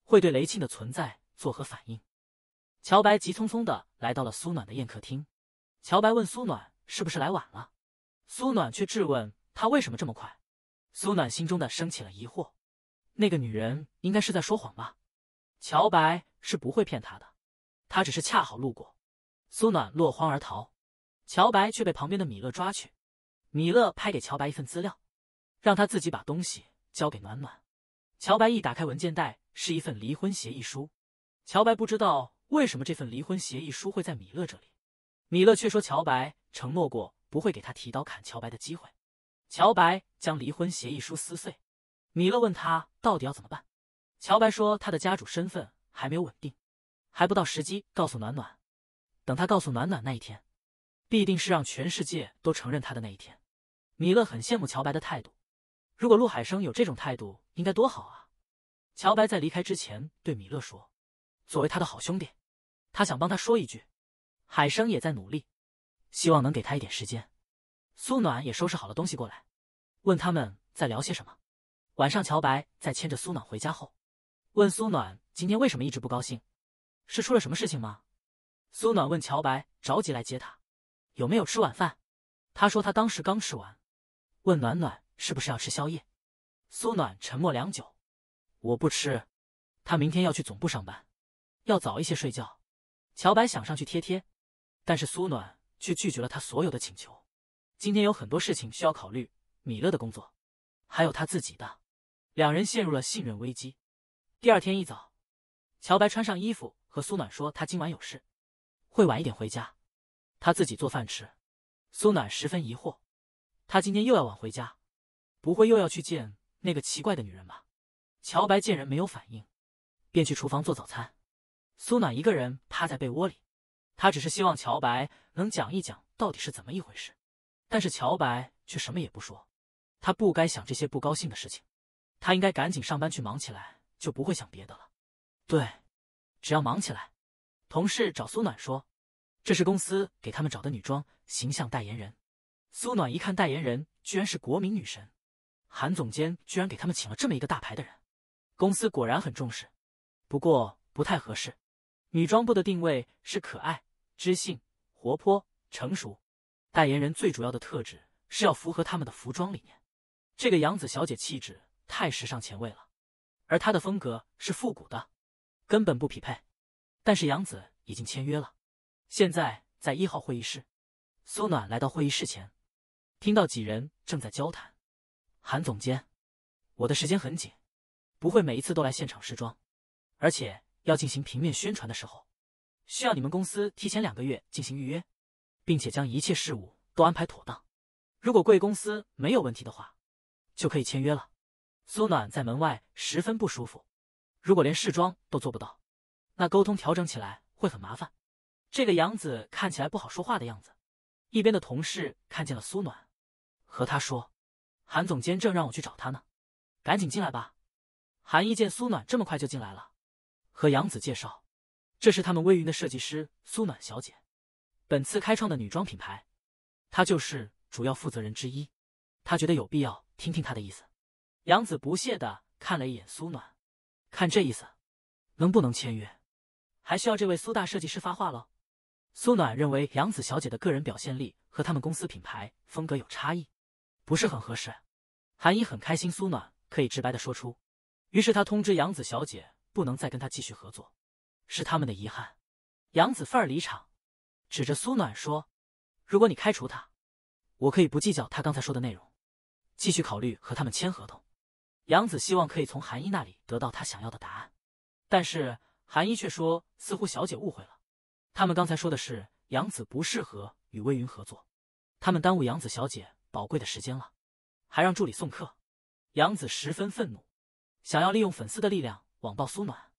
Speaker 1: 会对雷庆的存在作何反应？乔白急匆匆的来到了苏暖的宴客厅。乔白问苏暖是不是来晚了，苏暖却质问他为什么这么快。苏暖心中的升起了疑惑，那个女人应该是在说谎吧？乔白是不会骗她的，他只是恰好路过。苏暖落荒而逃，乔白却被旁边的米勒抓去。米勒拍给乔白一份资料。让他自己把东西交给暖暖。乔白一打开文件袋，是一份离婚协议书。乔白不知道为什么这份离婚协议书会在米勒这里。米勒却说乔白承诺过不会给他提刀砍乔白的机会。乔白将离婚协议书撕碎。米勒问他到底要怎么办。乔白说他的家主身份还没有稳定，还不到时机告诉暖暖。等他告诉暖暖那一天，必定是让全世界都承认他的那一天。米勒很羡慕乔白的态度。如果陆海生有这种态度，应该多好啊！乔白在离开之前对米勒说：“作为他的好兄弟，他想帮他说一句。”海生也在努力，希望能给他一点时间。苏暖也收拾好了东西过来，问他们在聊些什么。晚上，乔白在牵着苏暖回家后，问苏暖今天为什么一直不高兴，是出了什么事情吗？苏暖问乔白着急来接他，有没有吃晚饭？他说他当时刚吃完，问暖暖。是不是要吃宵夜？苏暖沉默良久，我不吃。他明天要去总部上班，要早一些睡觉。乔白想上去贴贴，但是苏暖却拒绝了他所有的请求。今天有很多事情需要考虑，米勒的工作，还有他自己的。两人陷入了信任危机。第二天一早，乔白穿上衣服，和苏暖说他今晚有事，会晚一点回家，他自己做饭吃。苏暖十分疑惑，他今天又要晚回家？不会又要去见那个奇怪的女人吧？乔白见人没有反应，便去厨房做早餐。苏暖一个人趴在被窝里，他只是希望乔白能讲一讲到底是怎么一回事，但是乔白却什么也不说。他不该想这些不高兴的事情，他应该赶紧上班去忙起来，就不会想别的了。对，只要忙起来。同事找苏暖说：“这是公司给他们找的女装形象代言人。”苏暖一看，代言人居然是国民女神。韩总监居然给他们请了这么一个大牌的人，公司果然很重视。不过不太合适，女装部的定位是可爱、知性、活泼、成熟，代言人最主要的特质是要符合他们的服装理念。这个杨子小姐气质太时尚前卫了，而她的风格是复古的，根本不匹配。但是杨子已经签约了，现在在一号会议室。苏暖来到会议室前，听到几人正在交谈。韩总监，我的时间很紧，不会每一次都来现场试妆，而且要进行平面宣传的时候，需要你们公司提前两个月进行预约，并且将一切事务都安排妥当。如果贵公司没有问题的话，就可以签约了。苏暖在门外十分不舒服，如果连试妆都做不到，那沟通调整起来会很麻烦。这个杨子看起来不好说话的样子，一边的同事看见了苏暖，和他说。韩总监正让我去找他呢，赶紧进来吧。韩一见苏暖这么快就进来了，和杨子介绍，这是他们微云的设计师苏暖小姐，本次开创的女装品牌，她就是主要负责人之一。他觉得有必要听听她的意思。杨子不屑的看了一眼苏暖，看这意思，能不能签约，还需要这位苏大设计师发话喽。苏暖认为杨子小姐的个人表现力和他们公司品牌风格有差异。不是很合适，韩一很开心苏暖可以直白的说出，于是他通知杨子小姐不能再跟他继续合作，是他们的遗憾。杨子范儿离场，指着苏暖说：“如果你开除他，我可以不计较他刚才说的内容，继续考虑和他们签合同。”杨子希望可以从韩一那里得到他想要的答案，但是韩一却说：“似乎小姐误会了，他们刚才说的是杨子不适合与魏云合作，他们耽误杨子小姐。”宝贵的时间了，还让助理送客，杨子十分愤怒，想要利用粉丝的力量网暴苏暖。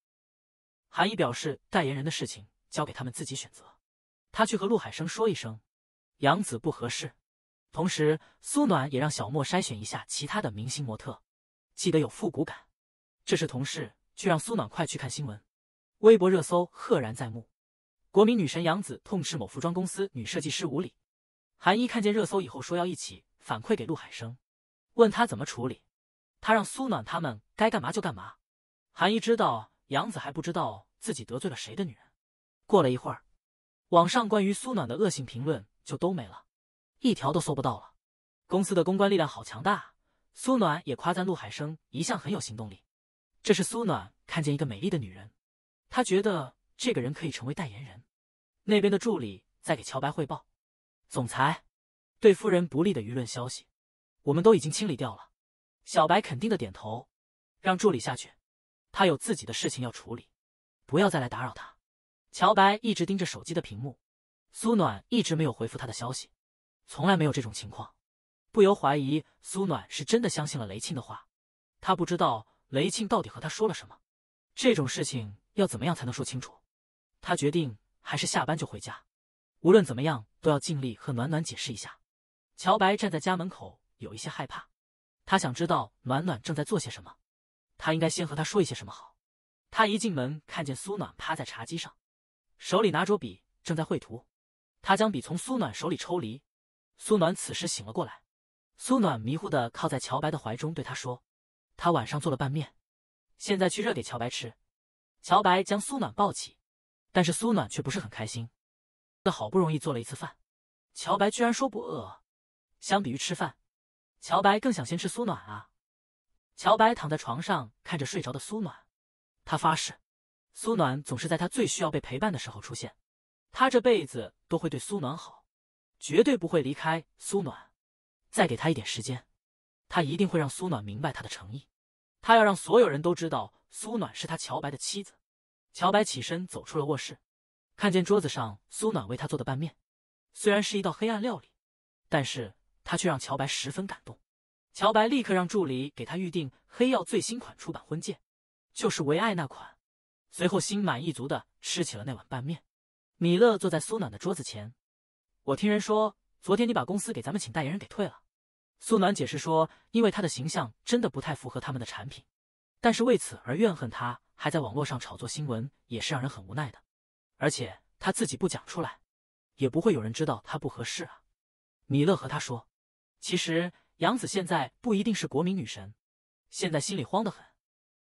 Speaker 1: 韩一表示代言人的事情交给他们自己选择，他去和陆海生说一声，杨子不合适。同时，苏暖也让小莫筛选一下其他的明星模特，记得有复古感。这是同事，却让苏暖快去看新闻，微博热搜赫然在目，国民女神杨子痛斥某服装公司女设计师无理。韩一看见热搜以后说要一起。反馈给陆海生，问他怎么处理。他让苏暖他们该干嘛就干嘛。韩一知道杨子还不知道自己得罪了谁的女人。过了一会儿，网上关于苏暖的恶性评论就都没了，一条都搜不到了。公司的公关力量好强大。苏暖也夸赞陆海生一向很有行动力。这是苏暖看见一个美丽的女人，她觉得这个人可以成为代言人。那边的助理在给乔白汇报，总裁。对夫人不利的舆论消息，我们都已经清理掉了。小白肯定的点头，让助理下去，他有自己的事情要处理，不要再来打扰他。乔白一直盯着手机的屏幕，苏暖一直没有回复他的消息，从来没有这种情况，不由怀疑苏暖是真的相信了雷庆的话。他不知道雷庆到底和他说了什么，这种事情要怎么样才能说清楚？他决定还是下班就回家，无论怎么样都要尽力和暖暖解释一下。乔白站在家门口，有一些害怕。他想知道暖暖正在做些什么。他应该先和他说一些什么好？他一进门，看见苏暖趴在茶几上，手里拿着笔正在绘图。他将笔从苏暖手里抽离。苏暖此时醒了过来。苏暖迷糊的靠在乔白的怀中，对他说：“他晚上做了拌面，现在去热给乔白吃。”乔白将苏暖抱起，但是苏暖却不是很开心。这好不容易做了一次饭，乔白居然说不饿。相比于吃饭，乔白更想先吃苏暖啊！乔白躺在床上看着睡着的苏暖，他发誓，苏暖总是在他最需要被陪伴的时候出现。他这辈子都会对苏暖好，绝对不会离开苏暖。再给他一点时间，他一定会让苏暖明白他的诚意。他要让所有人都知道苏暖是他乔白的妻子。乔白起身走出了卧室，看见桌子上苏暖为他做的拌面，虽然是一道黑暗料理，但是。他却让乔白十分感动，乔白立刻让助理给他预定黑曜最新款出版婚戒，就是唯爱那款。随后心满意足的吃起了那碗拌面。米勒坐在苏暖的桌子前，我听人说，昨天你把公司给咱们请代言人给退了。苏暖解释说，因为他的形象真的不太符合他们的产品，但是为此而怨恨他，还在网络上炒作新闻，也是让人很无奈的。而且他自己不讲出来，也不会有人知道他不合适啊。米勒和他说。其实杨紫现在不一定是国民女神，现在心里慌得很，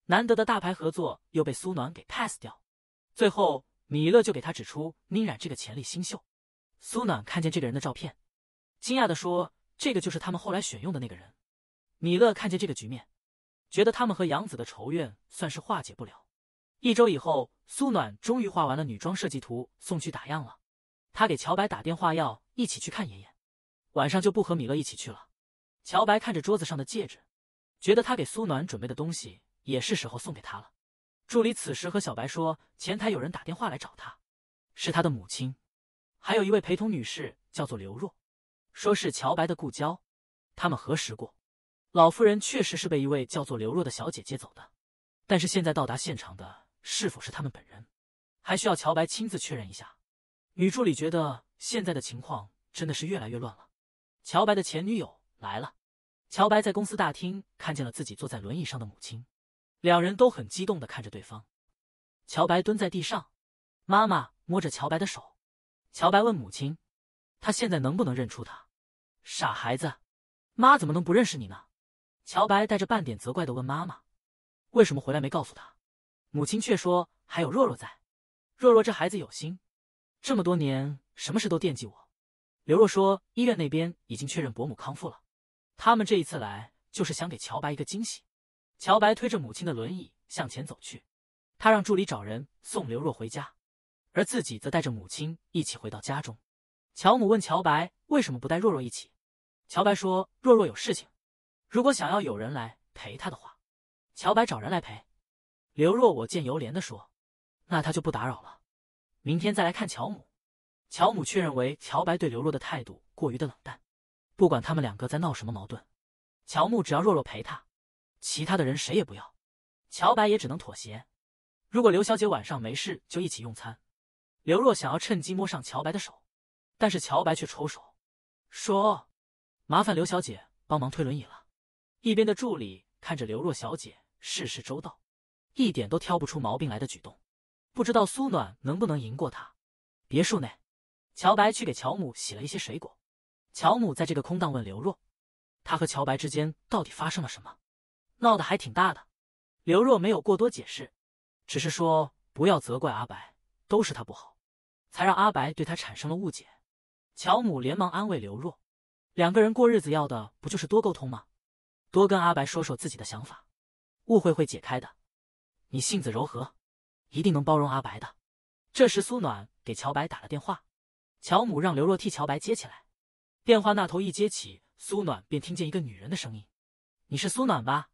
Speaker 1: 难得的大牌合作又被苏暖给 pass 掉。最后米勒就给他指出宁染这个潜力新秀。苏暖看见这个人的照片，惊讶的说：“这个就是他们后来选用的那个人。”米勒看见这个局面，觉得他们和杨紫的仇怨算是化解不了。一周以后，苏暖终于画完了女装设计图，送去打样了。她给乔白打电话要一起去看爷爷。晚上就不和米勒一起去了。乔白看着桌子上的戒指，觉得他给苏暖准备的东西也是时候送给他了。助理此时和小白说，前台有人打电话来找他，是他的母亲，还有一位陪同女士，叫做刘若，说是乔白的故交。他们核实过，老夫人确实是被一位叫做刘若的小姐接走的，但是现在到达现场的是否是他们本人，还需要乔白亲自确认一下。女助理觉得现在的情况真的是越来越乱了。乔白的前女友来了，乔白在公司大厅看见了自己坐在轮椅上的母亲，两人都很激动的看着对方。乔白蹲在地上，妈妈摸着乔白的手，乔白问母亲：“他现在能不能认出他？”“傻孩子，妈怎么能不认识你呢？”乔白带着半点责怪的问妈妈：“为什么回来没告诉他？”母亲却说：“还有若若在，若若这孩子有心，这么多年什么事都惦记我。”刘若说：“医院那边已经确认伯母康复了，他们这一次来就是想给乔白一个惊喜。”乔白推着母亲的轮椅向前走去，他让助理找人送刘若回家，而自己则带着母亲一起回到家中。乔母问乔白：“为什么不带若若一起？”乔白说：“若若有事情，如果想要有人来陪他的话，乔白找人来陪。”刘若我见犹怜地说：“那他就不打扰了，明天再来看乔母。”乔母却认为乔白对刘若的态度过于的冷淡，不管他们两个在闹什么矛盾，乔木只要若若陪他，其他的人谁也不要。乔白也只能妥协。如果刘小姐晚上没事，就一起用餐。刘若想要趁机摸上乔白的手，但是乔白却抽手，说：“麻烦刘小姐帮忙推轮椅了。”一边的助理看着刘若小姐事事周到，一点都挑不出毛病来的举动，不知道苏暖能不能赢过她。别墅内。乔白去给乔母洗了一些水果，乔母在这个空档问刘若：“他和乔白之间到底发生了什么？闹得还挺大的。”刘若没有过多解释，只是说：“不要责怪阿白，都是他不好，才让阿白对他产生了误解。”乔母连忙安慰刘若：“两个人过日子要的不就是多沟通吗？多跟阿白说说自己的想法，误会会解开的。你性子柔和，一定能包容阿白的。”这时，苏暖给乔白打了电话。乔母让刘若替乔白接起来，电话那头一接起，苏暖便听见一个女人的声音：“你是苏暖吧？”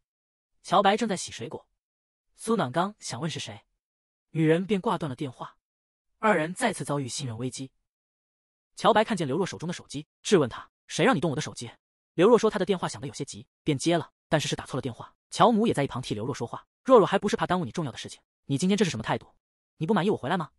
Speaker 1: 乔白正在洗水果，苏暖刚想问是谁，女人便挂断了电话，二人再次遭遇信任危机。乔白看见刘若手中的手机，质问他：“谁让你动我的手机？”刘若说：“他的电话响的有些急，便接了，但是是打错了电话。”乔母也在一旁替刘若说话：“若若还不是怕耽误你重要的事情？你今天这是什么态度？你不满意我回来吗？”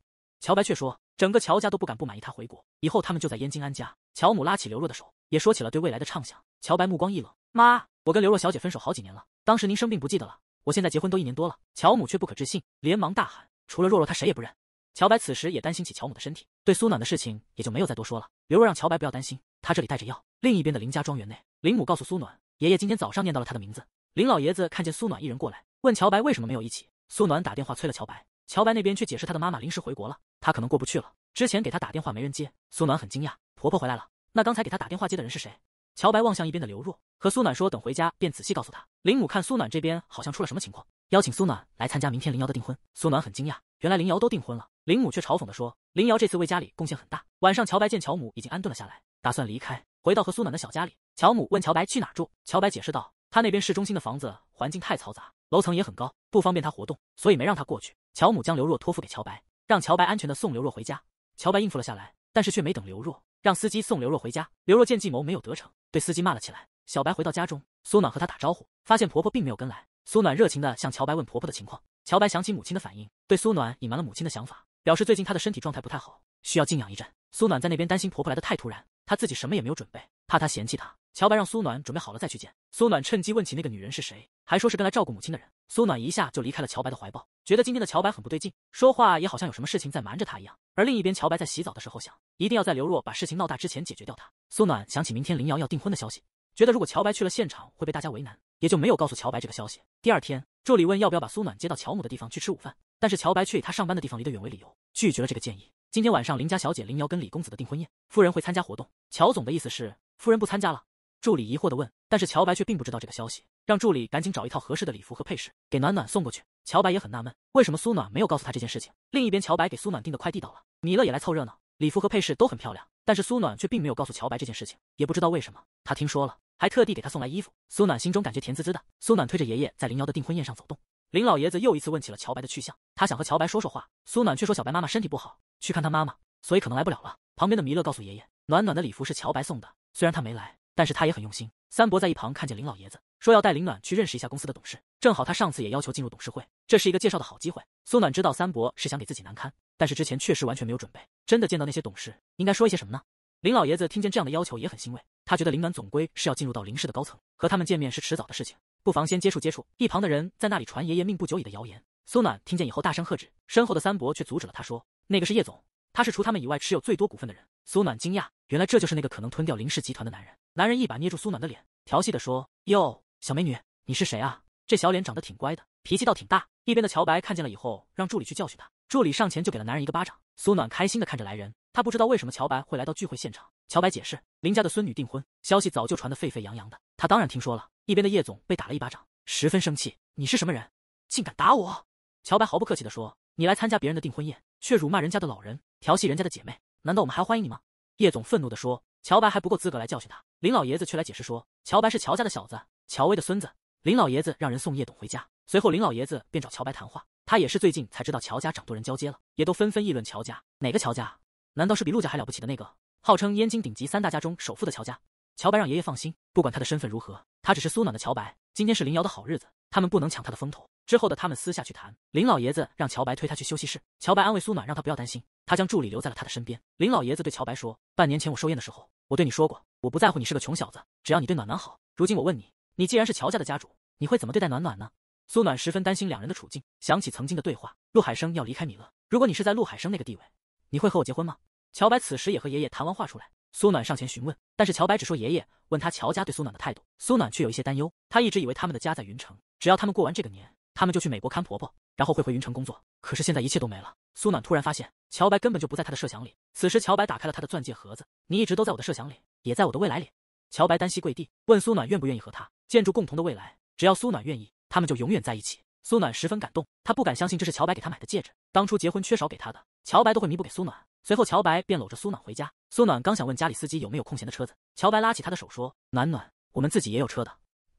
Speaker 1: 乔白却说：“整个乔家都不敢不满意他回国，以后他们就在燕京安家。”乔母拉起刘若的手，也说起了对未来的畅想。乔白目光一冷：“妈，我跟刘若小姐分手好几年了，当时您生病不记得了。我现在结婚都一年多了。”乔母却不可置信，连忙大喊：“除了若若，她谁也不认！”乔白此时也担心起乔母的身体，对苏暖的事情也就没有再多说了。刘若让乔白不要担心，他这里带着药。另一边的林家庄园内，林母告诉苏暖：“爷爷今天早上念到了他的名字。”林老爷子看见苏暖一人过来，问乔白为什么没有一起。苏暖打电话催了乔白，乔白那边却解释他的妈妈临时回国了。他可能过不去了。之前给他打电话没人接，苏暖很惊讶。婆婆回来了，那刚才给他打电话接的人是谁？乔白望向一边的刘若和苏暖说：“等回家便仔细告诉他。”林母看苏暖这边好像出了什么情况，邀请苏暖来参加明天林瑶的订婚。苏暖很惊讶，原来林瑶都订婚了。林母却嘲讽的说：“林瑶这次为家里贡献很大。”晚上，乔白见乔母已经安顿了下来，打算离开，回到和苏暖的小家里。乔母问乔白去哪住，乔白解释道：“他那边市中心的房子环境太嘈杂，楼层也很高，不方便他活动，所以没让他过去。”乔母将刘若托付给乔白。让乔白安全的送刘若回家，乔白应付了下来，但是却没等刘若让司机送刘若回家。刘若见计谋没有得逞，对司机骂了起来。小白回到家中，苏暖和他打招呼，发现婆婆并没有跟来。苏暖热情的向乔白问婆婆的情况，乔白想起母亲的反应，对苏暖隐瞒了母亲的想法，表示最近她的身体状态不太好，需要静养一阵。苏暖在那边担心婆婆来的太突然，她自己什么也没有准备，怕她嫌弃她。乔白让苏暖准备好了再去见。苏暖趁机问起那个女人是谁，还说是跟来照顾母亲的人。苏暖一下就离开了乔白的怀抱。觉得今天的乔白很不对劲，说话也好像有什么事情在瞒着他一样。而另一边，乔白在洗澡的时候想，一定要在刘若把事情闹大之前解决掉他。苏暖想起明天林瑶要订婚的消息，觉得如果乔白去了现场会被大家为难，也就没有告诉乔白这个消息。第二天，助理问要不要把苏暖接到乔母的地方去吃午饭，但是乔白却以他上班的地方离得远为理由，拒绝了这个建议。今天晚上林家小姐林瑶跟李公子的订婚宴，夫人会参加活动。乔总的意思是夫人不参加了。助理疑惑地问，但是乔白却并不知道这个消息，让助理赶紧找一套合适的礼服和配饰给暖暖送过去。乔白也很纳闷，为什么苏暖没有告诉他这件事情。另一边，乔白给苏暖订的快递到了，米勒也来凑热闹，礼服和配饰都很漂亮，但是苏暖却并没有告诉乔白这件事情，也不知道为什么。他听说了，还特地给他送来衣服。苏暖心中感觉甜滋滋的。苏暖推着爷爷在林瑶的订婚宴上走动，林老爷子又一次问起了乔白的去向，他想和乔白说说话，苏暖却说小白妈妈身体不好，去看他妈妈，所以可能来不了了。旁边的弥勒告诉爷爷，暖暖的礼服是乔白送的，虽然他没来。但是他也很用心。三伯在一旁看见林老爷子说要带林暖去认识一下公司的董事，正好他上次也要求进入董事会，这是一个介绍的好机会。苏暖知道三伯是想给自己难堪，但是之前确实完全没有准备，真的见到那些董事，应该说一些什么呢？林老爷子听见这样的要求也很欣慰，他觉得林暖总归是要进入到林氏的高层，和他们见面是迟早的事情，不妨先接触接触。一旁的人在那里传爷爷命不久矣的谣言，苏暖听见以后大声喝止，身后的三伯却阻止了他，说：“那个是叶总。”他是除他们以外持有最多股份的人。苏暖惊讶，原来这就是那个可能吞掉林氏集团的男人。男人一把捏住苏暖的脸，调戏的说：“哟，小美女，你是谁啊？这小脸长得挺乖的，脾气倒挺大。”一边的乔白看见了以后，让助理去教训他。助理上前就给了男人一个巴掌。苏暖开心的看着来人，她不知道为什么乔白会来到聚会现场。乔白解释，林家的孙女订婚消息早就传得沸沸扬扬的，他当然听说了。一边的叶总被打了一巴掌，十分生气：“你是什么人，竟敢打我？”乔白毫不客气的说：“你来参加别人的订婚宴，却辱骂人家的老人。”调戏人家的姐妹，难道我们还欢迎你吗？叶总愤怒地说。乔白还不够资格来教训他。林老爷子却来解释说，乔白是乔家的小子，乔威的孙子。林老爷子让人送叶董回家，随后林老爷子便找乔白谈话。他也是最近才知道乔家掌舵人交接了，也都纷纷议论乔家。哪个乔家？难道是比陆家还了不起的那个，号称燕京顶级三大家中首富的乔家？乔白让爷爷放心，不管他的身份如何，他只是苏暖的乔白。今天是林瑶的好日子，他们不能抢他的风头。之后的他们私下去谈。林老爷子让乔白推他去休息室。乔白安慰苏暖，让他不要担心。他将助理留在了他的身边。林老爷子对乔白说：“半年前我寿宴的时候，我对你说过，我不在乎你是个穷小子，只要你对暖暖好。如今我问你，你既然是乔家的家主，你会怎么对待暖暖呢？”苏暖十分担心两人的处境，想起曾经的对话，陆海生要离开米勒。如果你是在陆海生那个地位，你会和我结婚吗？乔白此时也和爷爷谈完话出来，苏暖上前询问，但是乔白只说爷爷问他乔家对苏暖的态度，苏暖却有一些担忧。他一直以为他们的家在云城，只要他们过完这个年，他们就去美国看婆婆，然后会回云城工作。可是现在一切都没了。苏暖突然发现乔白根本就不在她的设想里。此时乔白打开了他的钻戒盒子，你一直都在我的设想里，也在我的未来里。乔白单膝跪地问苏暖愿不愿意和他建筑共同的未来，只要苏暖愿意，他们就永远在一起。苏暖十分感动，她不敢相信这是乔白给她买的戒指，当初结婚缺少给她的，乔白都会弥补给苏暖。随后，乔白便搂着苏暖回家。苏暖刚想问家里司机有没有空闲的车子，乔白拉起他的手说：“暖暖，我们自己也有车的，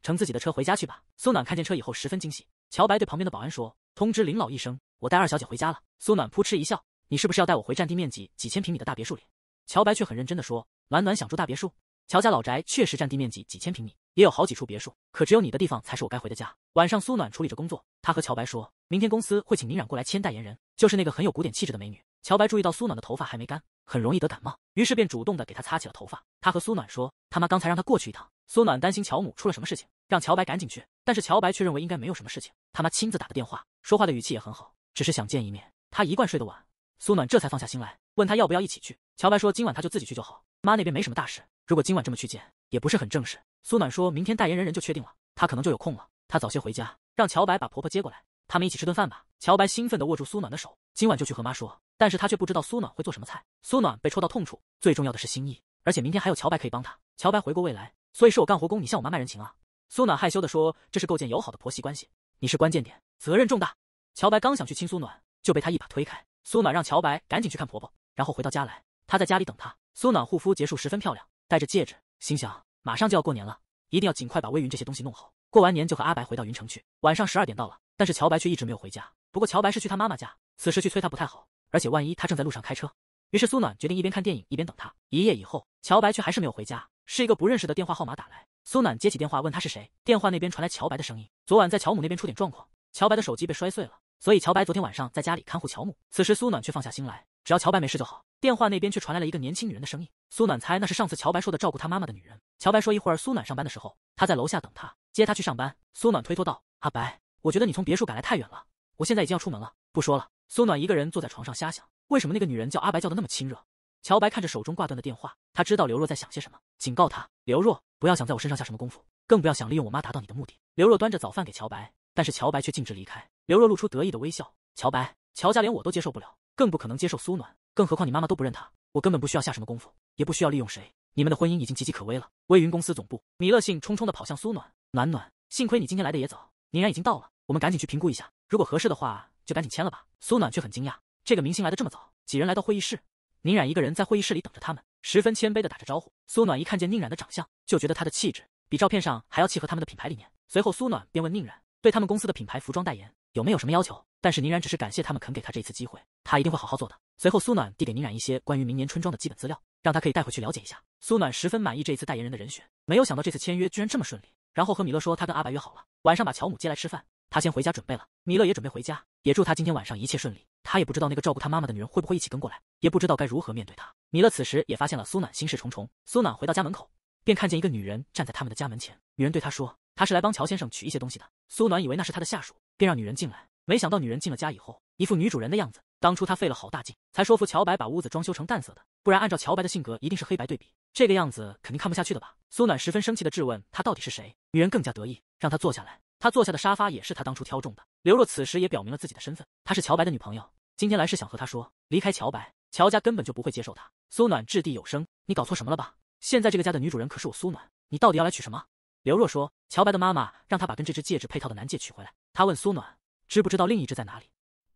Speaker 1: 乘自己的车回家去吧。”苏暖看见车以后十分惊喜。乔白对旁边的保安说：“通知林老一声，我带二小姐回家了。”苏暖扑哧一笑：“你是不是要带我回占地面积几千平米的大别墅里？”乔白却很认真的说：“暖暖想住大别墅？乔家老宅确实占地面积几千平米，也有好几处别墅，可只有你的地方才是我该回的家。”晚上，苏暖处理着工作，他和乔白说：“明天公司会请宁染过来签代言人，就是那个很有古典气质的美女。”乔白注意到苏暖的头发还没干，很容易得感冒，于是便主动的给她擦起了头发。他和苏暖说，他妈刚才让他过去一趟。苏暖担心乔母出了什么事情，让乔白赶紧去。但是乔白却认为应该没有什么事情，他妈亲自打的电话，说话的语气也很好，只是想见一面。他一贯睡得晚，苏暖这才放下心来，问他要不要一起去。乔白说今晚他就自己去就好，妈那边没什么大事。如果今晚这么去见，也不是很正式。苏暖说明天代言人人就确定了，他可能就有空了。他早些回家，让乔白把婆婆接过来，他们一起吃顿饭吧。乔白兴奋地握住苏暖的手，今晚就去和妈说。但是他却不知道苏暖会做什么菜。苏暖被戳到痛处，最重要的是心意，而且明天还有乔白可以帮他。乔白回过未来，所以是我干活工，你向我妈卖人情啊？苏暖害羞地说：“这是构建友好的婆媳关系，你是关键点，责任重大。”乔白刚想去亲苏暖，就被她一把推开。苏暖让乔白赶紧去看婆婆，然后回到家来，她在家里等他。苏暖护肤结束，十分漂亮，戴着戒指，心想马上就要过年了，一定要尽快把微云这些东西弄好，过完年就和阿白回到云城去。晚上十二点到了，但是乔白却一直没有回家。不过乔白是去他妈妈家，此时去催他不太好。而且万一他正在路上开车，于是苏暖决定一边看电影一边等他。一夜以后，乔白却还是没有回家，是一个不认识的电话号码打来。苏暖接起电话，问他是谁。电话那边传来乔白的声音：“昨晚在乔母那边出点状况，乔白的手机被摔碎了，所以乔白昨天晚上在家里看护乔母。”此时苏暖却放下心来，只要乔白没事就好。电话那边却传来了一个年轻女人的声音。苏暖猜那是上次乔白说的照顾他妈妈的女人。乔白说：“一会儿苏暖上班的时候，他在楼下等他，接他去上班。”苏暖推脱道：“阿白，我觉得你从别墅赶来太远了，我现在已经要出门了，不说了。”苏暖一个人坐在床上瞎想，为什么那个女人叫阿白叫的那么亲热？乔白看着手中挂断的电话，他知道刘若在想些什么，警告他：刘若，不要想在我身上下什么功夫，更不要想利用我妈达到你的目的。刘若端着早饭给乔白，但是乔白却径直离开。刘若露出得意的微笑。乔白，乔家连我都接受不了，更不可能接受苏暖，更何况你妈妈都不认他。我根本不需要下什么功夫，也不需要利用谁。你们的婚姻已经岌岌可危了。微云公司总部，米勒兴冲冲的跑向苏暖，暖暖，幸亏你今天来的也早，宁然已经到了，我们赶紧去评估一下，如果合适的话。就赶紧签了吧。苏暖却很惊讶，这个明星来的这么早。几人来到会议室，宁染一个人在会议室里等着他们，十分谦卑的打着招呼。苏暖一看见宁染的长相，就觉得他的气质比照片上还要契合他们的品牌理念。随后，苏暖便问宁染，对他们公司的品牌服装代言有没有什么要求？但是宁冉只是感谢他们肯给他这一次机会，他一定会好好做的。随后，苏暖递给宁冉一些关于明年春装的基本资料，让他可以带回去了解一下。苏暖十分满意这一次代言人的人选，没有想到这次签约居然这么顺利。然后和米勒说，他跟阿白约好了，晚上把乔母接来吃饭。他先回家准备了，米勒也准备回家，也祝他今天晚上一切顺利。他也不知道那个照顾他妈妈的女人会不会一起跟过来，也不知道该如何面对他。米勒此时也发现了苏暖心事重重。苏暖回到家门口，便看见一个女人站在他们的家门前。女人对他说：“他是来帮乔先生取一些东西的。”苏暖以为那是他的下属，便让女人进来。没想到女人进了家以后，一副女主人的样子。当初他费了好大劲才说服乔白把屋子装修成淡色的，不然按照乔白的性格，一定是黑白对比，这个样子肯定看不下去的吧？苏暖十分生气地质问他到底是谁。女人更加得意，让她坐下来。他坐下的沙发也是他当初挑中的。刘若此时也表明了自己的身份，她是乔白的女朋友。今天来是想和他说，离开乔白，乔家根本就不会接受他。苏暖掷地有声：“你搞错什么了吧？现在这个家的女主人可是我苏暖，你到底要来娶什么？”刘若说：“乔白的妈妈让他把跟这只戒指配套的男戒取回来。”他问苏暖：“知不知道另一只在哪里？”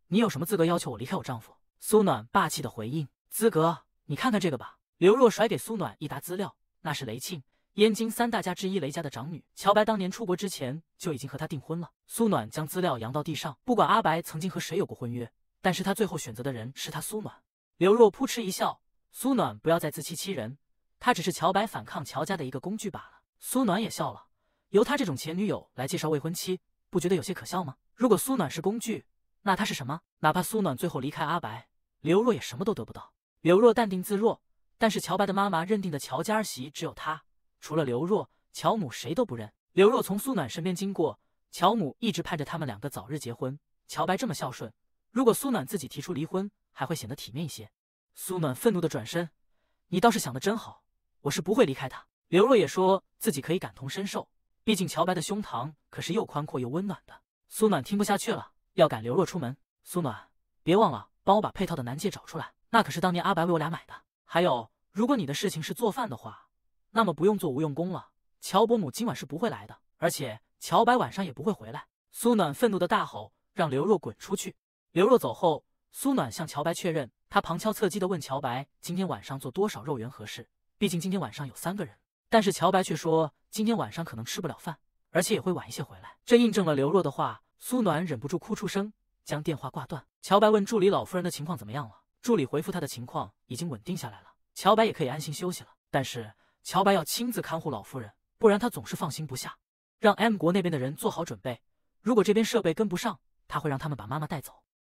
Speaker 1: 你有什么资格要求我离开我丈夫？苏暖霸气的回应：“资格？你看看这个吧。”刘若甩给苏暖一沓资料，那是雷庆。燕京三大家之一雷家的长女乔白，当年出国之前就已经和他订婚了。苏暖将资料扬到地上，不管阿白曾经和谁有过婚约，但是他最后选择的人是他。苏暖，刘若扑哧一笑，苏暖不要再自欺欺人，他只是乔白反抗乔家的一个工具罢了。苏暖也笑了，由他这种前女友来介绍未婚妻，不觉得有些可笑吗？如果苏暖是工具，那他是什么？哪怕苏暖最后离开阿白，刘若也什么都得不到。刘若淡定自若，但是乔白的妈妈认定的乔家儿媳只有她。除了刘若乔母谁都不认。刘若从苏暖身边经过，乔母一直盼着他们两个早日结婚。乔白这么孝顺，如果苏暖自己提出离婚，还会显得体面一些。苏暖愤怒的转身：“你倒是想的真好，我是不会离开他。”刘若也说自己可以感同身受，毕竟乔白的胸膛可是又宽阔又温暖的。苏暖听不下去了，要赶刘若出门。苏暖，别忘了帮我把配套的男戒找出来，那可是当年阿白为我俩买的。还有，如果你的事情是做饭的话。那么不用做无用功了。乔伯母今晚是不会来的，而且乔白晚上也不会回来。苏暖愤怒的大吼：“让刘若滚出去！”刘若走后，苏暖向乔白确认。他旁敲侧击的问乔白：“今天晚上做多少肉圆合适？毕竟今天晚上有三个人。”但是乔白却说：“今天晚上可能吃不了饭，而且也会晚一些回来。”这印证了刘若的话。苏暖忍不住哭出声，将电话挂断。乔白问助理：“老夫人的情况怎么样了？”助理回复他的情况已经稳定下来了，乔白也可以安心休息了。但是。乔白要亲自看护老夫人，不然他总是放心不下。让 M 国那边的人做好准备，如果这边设备跟不上，他会让他们把妈妈带走。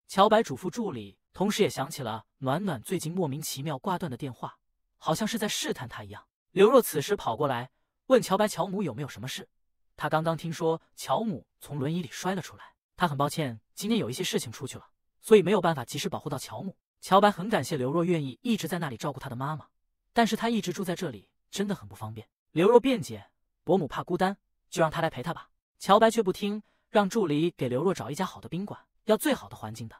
Speaker 1: 乔白嘱咐助理，同时也想起了暖暖最近莫名其妙挂断的电话，好像是在试探他一样。刘若此时跑过来问乔白：“乔母有没有什么事？”他刚刚听说乔母从轮椅里摔了出来，他很抱歉今天有一些事情出去了，所以没有办法及时保护到乔母。乔白很感谢刘若愿意一直在那里照顾他的妈妈，但是他一直住在这里。真的很不方便。刘若辩解，伯母怕孤单，就让他来陪她吧。乔白却不听，让助理给刘若找一家好的宾馆，要最好的环境的。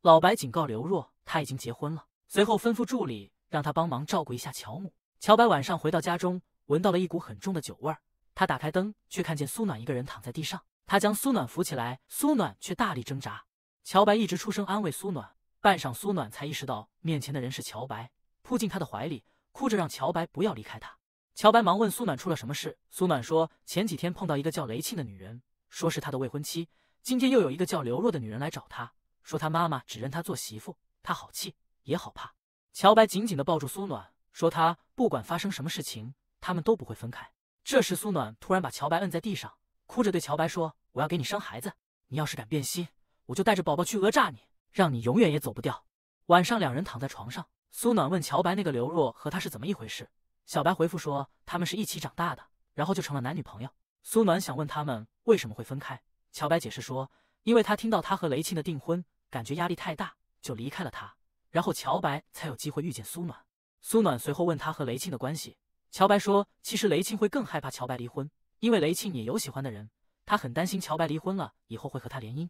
Speaker 1: 老白警告刘若，他已经结婚了。随后吩咐助理，让他帮忙照顾一下乔母。乔白晚上回到家中，闻到了一股很重的酒味儿。他打开灯，却看见苏暖一个人躺在地上。他将苏暖扶起来，苏暖却大力挣扎。乔白一直出声安慰苏暖，半晌苏暖才意识到面前的人是乔白，扑进他的怀里。哭着让乔白不要离开他。乔白忙问苏暖出了什么事。苏暖说前几天碰到一个叫雷庆的女人，说是她的未婚妻。今天又有一个叫刘若的女人来找她，说她妈妈只认她做媳妇。她好气也好怕。乔白紧紧的抱住苏暖，说他不管发生什么事情，他们都不会分开。这时苏暖突然把乔白摁在地上，哭着对乔白说：“我要给你生孩子，你要是敢变心，我就带着宝宝去讹诈你，让你永远也走不掉。”晚上两人躺在床上。苏暖问乔白：“那个刘若和他是怎么一回事？”小白回复说：“他们是一起长大的，然后就成了男女朋友。”苏暖想问他们为什么会分开，乔白解释说：“因为他听到他和雷庆的订婚，感觉压力太大，就离开了他，然后乔白才有机会遇见苏暖。”苏暖随后问他和雷庆的关系，乔白说：“其实雷庆会更害怕乔白离婚，因为雷庆也有喜欢的人，他很担心乔白离婚了以后会和他联姻。”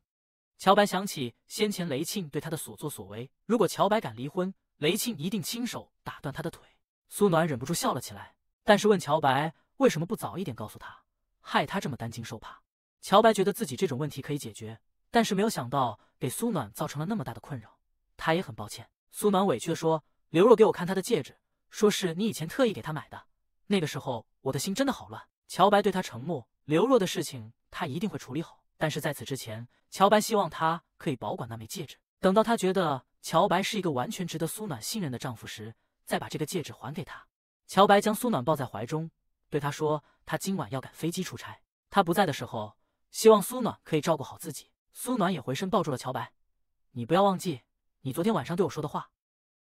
Speaker 1: 乔白想起先前雷庆对他的所作所为，如果乔白敢离婚，雷庆一定亲手打断他的腿。苏暖忍不住笑了起来，但是问乔白为什么不早一点告诉他，害他这么担惊受怕。乔白觉得自己这种问题可以解决，但是没有想到给苏暖造成了那么大的困扰，他也很抱歉。苏暖委屈的说：“刘若给我看他的戒指，说是你以前特意给他买的。那个时候我的心真的好乱。”乔白对他承诺，刘若的事情他一定会处理好，但是在此之前，乔白希望他可以保管那枚戒指，等到他觉得。乔白是一个完全值得苏暖信任的丈夫时，再把这个戒指还给她。乔白将苏暖抱在怀中，对她说：“他今晚要赶飞机出差，他不在的时候，希望苏暖可以照顾好自己。”苏暖也回身抱住了乔白：“你不要忘记，你昨天晚上对我说的话。”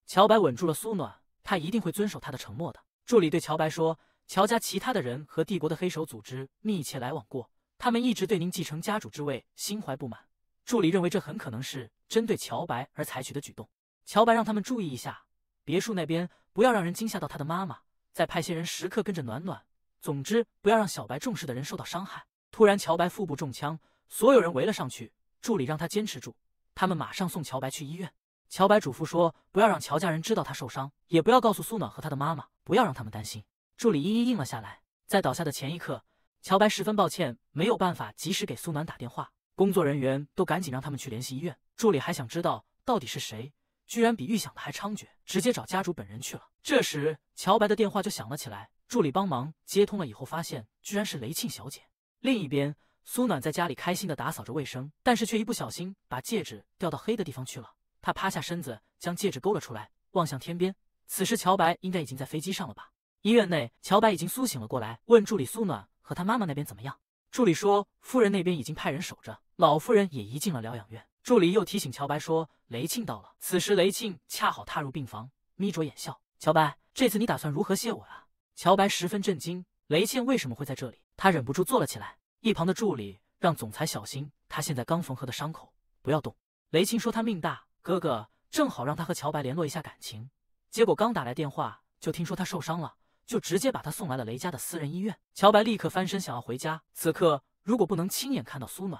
Speaker 1: 乔白稳住了苏暖，他一定会遵守他的承诺的。助理对乔白说：“乔家其他的人和帝国的黑手组织密切来往过，他们一直对您继承家主之位心怀不满。”助理认为这很可能是针对乔白而采取的举动。乔白让他们注意一下别墅那边，不要让人惊吓到他的妈妈，再派些人时刻跟着暖暖。总之，不要让小白重视的人受到伤害。突然，乔白腹部中枪，所有人围了上去。助理让他坚持住，他们马上送乔白去医院。乔白嘱咐说：“不要让乔家人知道他受伤，也不要告诉苏暖和他的妈妈，不要让他们担心。”助理一一应了下来。在倒下的前一刻，乔白十分抱歉，没有办法及时给苏暖打电话。工作人员都赶紧让他们去联系医院。助理还想知道到底是谁，居然比预想的还猖獗，直接找家主本人去了。这时乔白的电话就响了起来，助理帮忙接通了以后，发现居然是雷庆小姐。另一边，苏暖在家里开心的打扫着卫生，但是却一不小心把戒指掉到黑的地方去了。她趴下身子，将戒指勾了出来，望向天边。此时乔白应该已经在飞机上了吧？医院内，乔白已经苏醒了过来，问助理苏暖和他妈妈那边怎么样。助理说夫人那边已经派人守着。老夫人也移进了疗养院。助理又提醒乔白说：“雷庆到了。”此时，雷庆恰好踏入病房，眯着眼笑。乔白，这次你打算如何谢我啊？乔白十分震惊，雷庆为什么会在这里？他忍不住坐了起来。一旁的助理让总裁小心，他现在刚缝合的伤口，不要动。雷庆说：“他命大，哥哥正好让他和乔白联络一下感情。”结果刚打来电话，就听说他受伤了，就直接把他送来了雷家的私人医院。乔白立刻翻身想要回家。此刻，如果不能亲眼看到苏暖，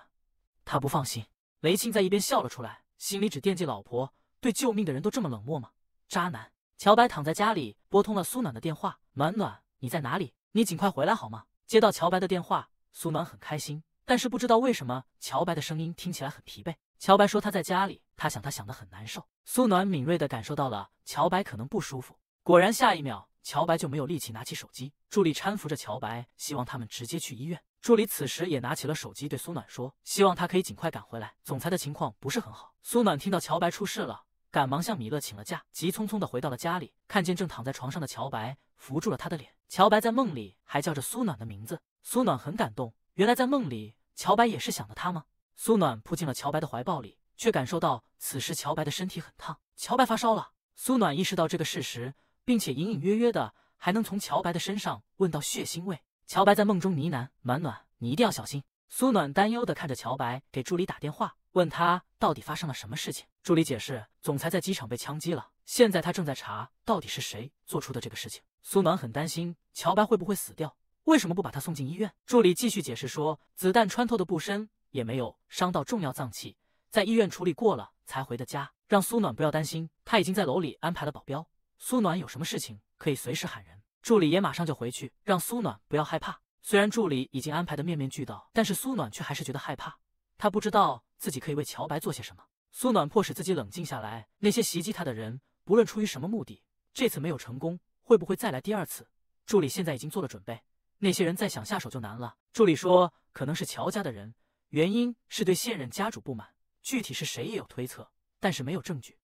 Speaker 1: 他不放心，雷庆在一边笑了出来，心里只惦记老婆，对救命的人都这么冷漠吗？渣男！乔白躺在家里，拨通了苏暖的电话：“暖暖，你在哪里？你尽快回来好吗？”接到乔白的电话，苏暖很开心，但是不知道为什么，乔白的声音听起来很疲惫。乔白说他在家里，他想，他想的很难受。苏暖敏锐的感受到了乔白可能不舒服，果然下一秒，乔白就没有力气拿起手机，助理搀扶着乔白，希望他们直接去医院。助理此时也拿起了手机，对苏暖说：“希望他可以尽快赶回来，总裁的情况不是很好。”苏暖听到乔白出事了，赶忙向米勒请了假，急匆匆地回到了家里，看见正躺在床上的乔白，扶住了他的脸。乔白在梦里还叫着苏暖的名字，苏暖很感动，原来在梦里乔白也是想的他吗？苏暖扑进了乔白的怀抱里，却感受到此时乔白的身体很烫，乔白发烧了。苏暖意识到这个事实，并且隐隐约约的还能从乔白的身上闻到血腥味。乔白在梦中呢喃：“暖暖，你一定要小心。”苏暖担忧地看着乔白，给助理打电话，问他到底发生了什么事情。助理解释，总裁在机场被枪击了，现在他正在查到底是谁做出的这个事情。苏暖很担心乔白会不会死掉，为什么不把他送进医院？助理继续解释说，子弹穿透的不深，也没有伤到重要脏器，在医院处理过了才回的家，让苏暖不要担心，他已经在楼里安排了保镖。苏暖有什么事情可以随时喊人。助理也马上就回去，让苏暖不要害怕。虽然助理已经安排的面面俱到，但是苏暖却还是觉得害怕。他不知道自己可以为乔白做些什么。苏暖迫使自己冷静下来。那些袭击他的人，不论出于什么目的，这次没有成功，会不会再来第二次？助理现在已经做了准备，那些人再想下手就难了。助理说，可能是乔家的人，原因是对现任家主不满。具体是谁也有推测，但是没有证据。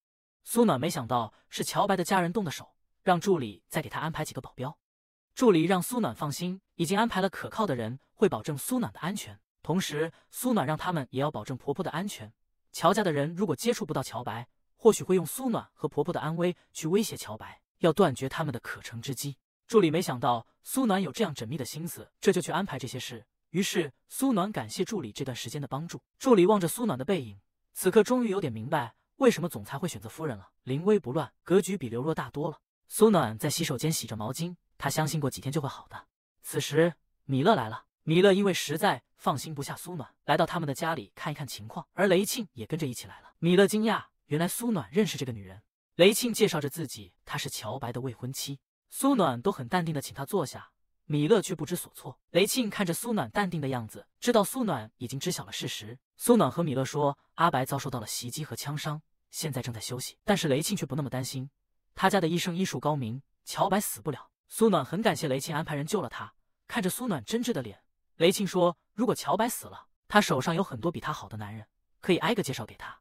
Speaker 1: 苏暖没想到是乔白的家人动的手。让助理再给他安排几个保镖。助理让苏暖放心，已经安排了可靠的人，会保证苏暖的安全。同时，苏暖让他们也要保证婆婆的安全。乔家的人如果接触不到乔白，或许会用苏暖和婆婆的安危去威胁乔白，要断绝他们的可乘之机。助理没想到苏暖有这样缜密的心思，这就去安排这些事。于是，苏暖感谢助理这段时间的帮助。助理望着苏暖的背影，此刻终于有点明白为什么总裁会选择夫人了。临危不乱，格局比刘若大多了。苏暖在洗手间洗着毛巾，她相信过几天就会好的。此时，米勒来了。米勒因为实在放心不下苏暖，来到他们的家里看一看情况。而雷庆也跟着一起来了。米勒惊讶，原来苏暖认识这个女人。雷庆介绍着自己，她是乔白的未婚妻。苏暖都很淡定的请他坐下，米勒却不知所措。雷庆看着苏暖淡定的样子，知道苏暖已经知晓了事实。苏暖和米勒说，阿白遭受到了袭击和枪伤，现在正在休息。但是雷庆却不那么担心。他家的医生医术高明，乔白死不了。苏暖很感谢雷庆安排人救了他。看着苏暖真挚的脸，雷庆说：“如果乔白死了，他手上有很多比他好的男人，可以挨个介绍给他。”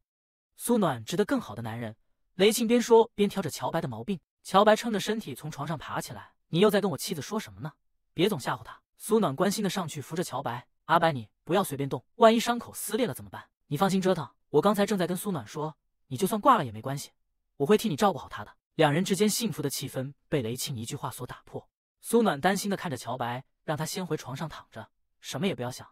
Speaker 1: 苏暖值得更好的男人。雷庆边说边挑着乔白的毛病。乔白撑着身体从床上爬起来：“你又在跟我妻子说什么呢？别总吓唬她。”苏暖关心的上去扶着乔白：“阿白，你不要随便动，万一伤口撕裂了怎么办？你放心折腾，我刚才正在跟苏暖说，你就算挂了也没关系，我会替你照顾好她的。”两人之间幸福的气氛被雷庆一句话所打破。苏暖担心的看着乔白，让他先回床上躺着，什么也不要想。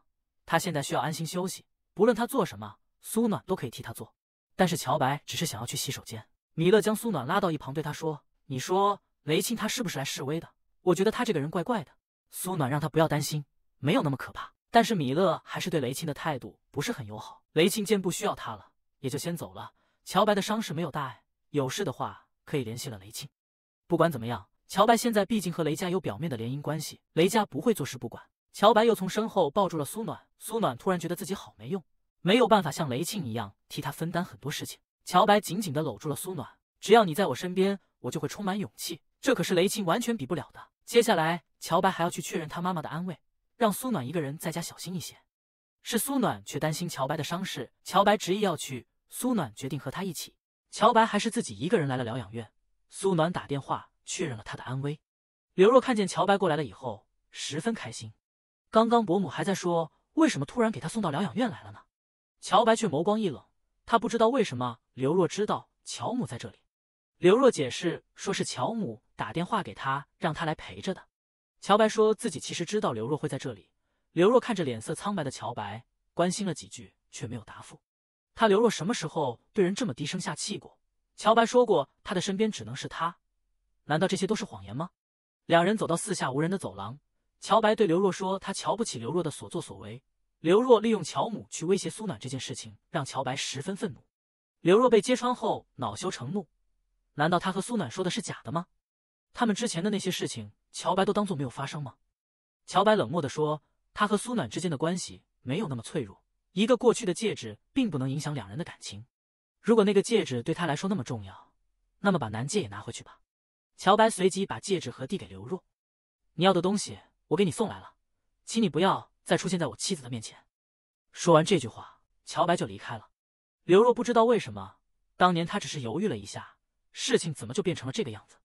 Speaker 1: 他现在需要安心休息，不论他做什么，苏暖都可以替他做。但是乔白只是想要去洗手间。米勒将苏暖拉到一旁，对他说：“你说雷庆他是不是来示威的？我觉得他这个人怪怪的。”苏暖让他不要担心，没有那么可怕。但是米勒还是对雷庆的态度不是很友好。雷庆见不需要他了，也就先走了。乔白的伤势没有大碍，有事的话。可以联系了雷庆。不管怎么样，乔白现在毕竟和雷家有表面的联姻关系，雷家不会坐视不管。乔白又从身后抱住了苏暖，苏暖突然觉得自己好没用，没有办法像雷庆一样替他分担很多事情。乔白紧紧的搂住了苏暖，只要你在我身边，我就会充满勇气。这可是雷庆完全比不了的。接下来，乔白还要去确认他妈妈的安危，让苏暖一个人在家小心一些。是苏暖却担心乔白的伤势，乔白执意要去，苏暖决定和他一起。乔白还是自己一个人来了疗养院，苏暖打电话确认了他的安危。刘若看见乔白过来了以后，十分开心。刚刚伯母还在说，为什么突然给他送到疗养院来了呢？乔白却眸光一冷，他不知道为什么刘若知道乔母在这里。刘若解释说，是乔母打电话给他，让他来陪着的。乔白说自己其实知道刘若会在这里。刘若看着脸色苍白的乔白，关心了几句，却没有答复。他刘若什么时候对人这么低声下气过？乔白说过，他的身边只能是他。难道这些都是谎言吗？两人走到四下无人的走廊，乔白对刘若说：“他瞧不起刘若的所作所为。”刘若利用乔母去威胁苏暖，这件事情让乔白十分愤怒。刘若被揭穿后恼羞成怒，难道他和苏暖说的是假的吗？他们之前的那些事情，乔白都当做没有发生吗？乔白冷漠的说：“他和苏暖之间的关系没有那么脆弱。”一个过去的戒指并不能影响两人的感情。如果那个戒指对他来说那么重要，那么把男戒也拿回去吧。乔白随即把戒指盒递给刘若：“你要的东西我给你送来了，请你不要再出现在我妻子的面前。”说完这句话，乔白就离开了。刘若不知道为什么，当年他只是犹豫了一下，事情怎么就变成了这个样子？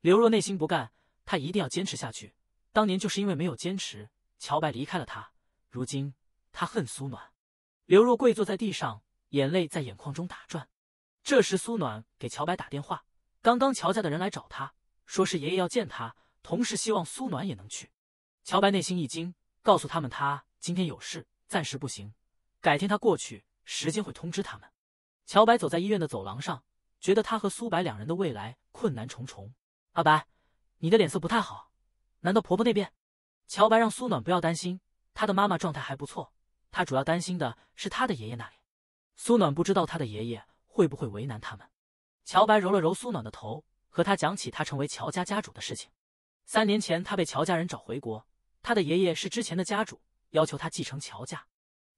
Speaker 1: 刘若内心不干，他一定要坚持下去。当年就是因为没有坚持，乔白离开了他。如今他恨苏暖。刘若跪坐在地上，眼泪在眼眶中打转。这时，苏暖给乔白打电话，刚刚乔家的人来找他，说是爷爷要见他，同时希望苏暖也能去。乔白内心一惊，告诉他们他今天有事，暂时不行，改天他过去，时间会通知他们。乔白走在医院的走廊上，觉得他和苏白两人的未来困难重重。阿白，你的脸色不太好，难道婆婆那边？乔白让苏暖不要担心，她的妈妈状态还不错。他主要担心的是他的爷爷那里。苏暖不知道他的爷爷会不会为难他们。乔白揉了揉苏暖的头，和他讲起他成为乔家家主的事情。三年前，他被乔家人找回国，他的爷爷是之前的家主，要求他继承乔家。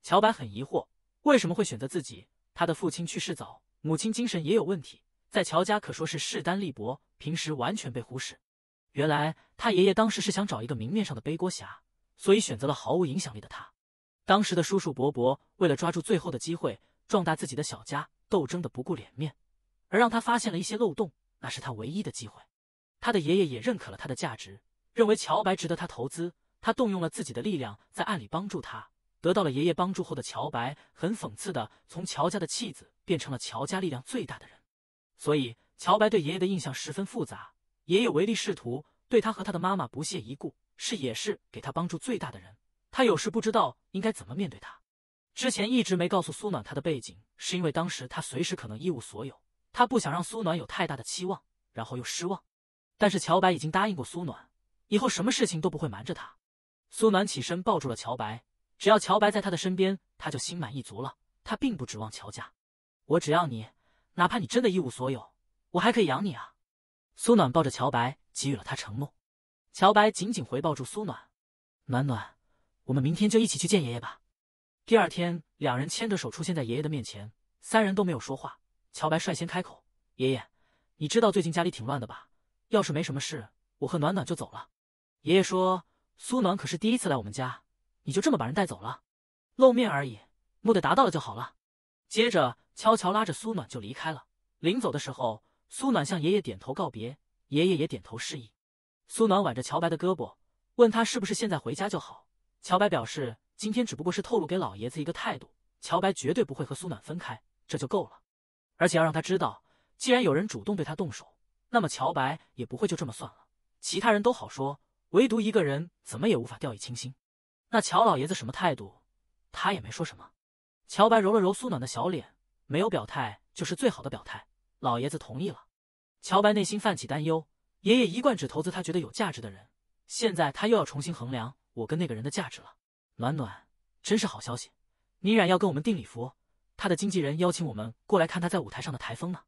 Speaker 1: 乔白很疑惑，为什么会选择自己？他的父亲去世早，母亲精神也有问题，在乔家可说是势单力薄，平时完全被忽视。原来他爷爷当时是想找一个明面上的背锅侠，所以选择了毫无影响力的他。当时的叔叔伯伯为了抓住最后的机会，壮大自己的小家，斗争的不顾脸面，而让他发现了一些漏洞，那是他唯一的机会。他的爷爷也认可了他的价值，认为乔白值得他投资，他动用了自己的力量在暗里帮助他。得到了爷爷帮助后的乔白，很讽刺的从乔家的弃子变成了乔家力量最大的人。所以乔白对爷爷的印象十分复杂，爷爷唯利是图，对他和他的妈妈不屑一顾，是也是给他帮助最大的人。他有时不知道应该怎么面对他，之前一直没告诉苏暖他的背景，是因为当时他随时可能一无所有，他不想让苏暖有太大的期望，然后又失望。但是乔白已经答应过苏暖，以后什么事情都不会瞒着他。苏暖起身抱住了乔白，只要乔白在他的身边，他就心满意足了。他并不指望乔家，我只要你，哪怕你真的一无所有，我还可以养你啊。苏暖抱着乔白，给予了他承诺。乔白紧紧回抱住苏暖，暖暖。我们明天就一起去见爷爷吧。第二天，两人牵着手出现在爷爷的面前，三人都没有说话。乔白率先开口：“爷爷，你知道最近家里挺乱的吧？要是没什么事，我和暖暖就走了。”爷爷说：“苏暖可是第一次来我们家，你就这么把人带走了？露面而已，目的达到了就好了。”接着，悄悄拉着苏暖就离开了。临走的时候，苏暖向爷爷点头告别，爷爷也点头示意。苏暖挽着乔白的胳膊，问他是不是现在回家就好。乔白表示，今天只不过是透露给老爷子一个态度。乔白绝对不会和苏暖分开，这就够了。而且要让他知道，既然有人主动对他动手，那么乔白也不会就这么算了。其他人都好说，唯独一个人怎么也无法掉以轻心。那乔老爷子什么态度？他也没说什么。乔白揉了揉苏暖的小脸，没有表态就是最好的表态。老爷子同意了，乔白内心泛起担忧。爷爷一贯只投资他觉得有价值的人，现在他又要重新衡量。我跟那个人的价值了，暖暖，真是好消息，宁染要跟我们订礼服，他的经纪人邀请我们过来看他在舞台上的台风呢。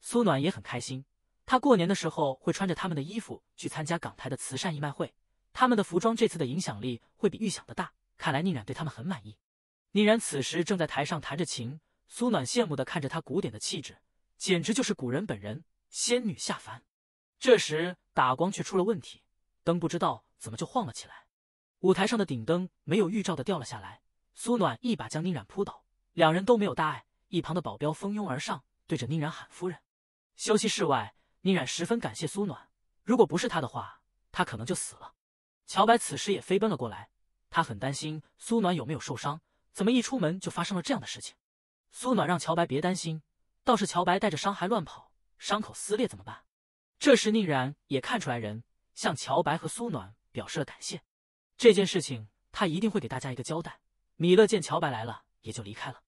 Speaker 1: 苏暖也很开心，他过年的时候会穿着他们的衣服去参加港台的慈善义卖会，他们的服装这次的影响力会比预想的大，看来宁染对他们很满意。宁染此时正在台上弹着琴，苏暖羡慕的看着他古典的气质，简直就是古人本人，仙女下凡。这时打光却出了问题，灯不知道怎么就晃了起来。舞台上的顶灯没有预兆的掉了下来，苏暖一把将宁染扑倒，两人都没有大碍。一旁的保镖蜂拥而上，对着宁染喊：“夫人，休息室外。”宁染十分感谢苏暖，如果不是他的话，他可能就死了。乔白此时也飞奔了过来，他很担心苏暖有没有受伤，怎么一出门就发生了这样的事情？苏暖让乔白别担心，倒是乔白带着伤还乱跑，伤口撕裂怎么办？这时宁染也看出来人，向乔白和苏暖表示了感谢。这件事情，他一定会给大家一个交代。米勒见乔白来了，也就离开了。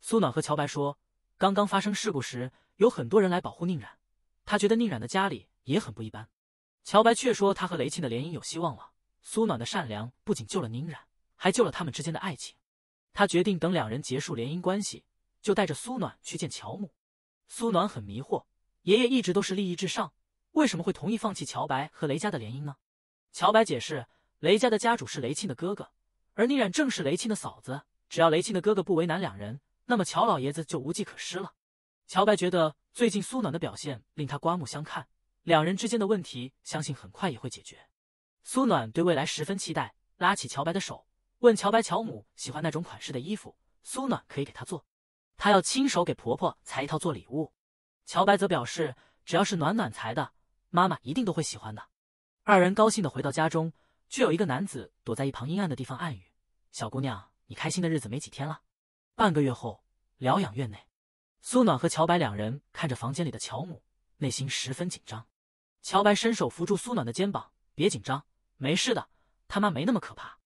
Speaker 1: 苏暖和乔白说，刚刚发生事故时，有很多人来保护宁染。他觉得宁染的家里也很不一般。乔白却说，他和雷庆的联姻有希望了。苏暖的善良不仅救了宁染，还救了他们之间的爱情。他决定等两人结束联姻关系，就带着苏暖去见乔母。苏暖很迷惑，爷爷一直都是利益至上，为什么会同意放弃乔白和雷家的联姻呢？乔白解释。雷家的家主是雷庆的哥哥，而宁然正是雷庆的嫂子。只要雷庆的哥哥不为难两人，那么乔老爷子就无计可施了。乔白觉得最近苏暖的表现令他刮目相看，两人之间的问题相信很快也会解决。苏暖对未来十分期待，拉起乔白的手，问乔白：“乔母喜欢那种款式的衣服？苏暖可以给她做，她要亲手给婆婆裁一套做礼物。”乔白则表示：“只要是暖暖裁的，妈妈一定都会喜欢的。”二人高兴的回到家中。却有一个男子躲在一旁阴暗的地方暗语：“小姑娘，你开心的日子没几天了。”半个月后，疗养院内，苏暖和乔白两人看着房间里的乔母，内心十分紧张。乔白伸手扶住苏暖的肩膀：“别紧张，没事的，他妈没那么可怕。”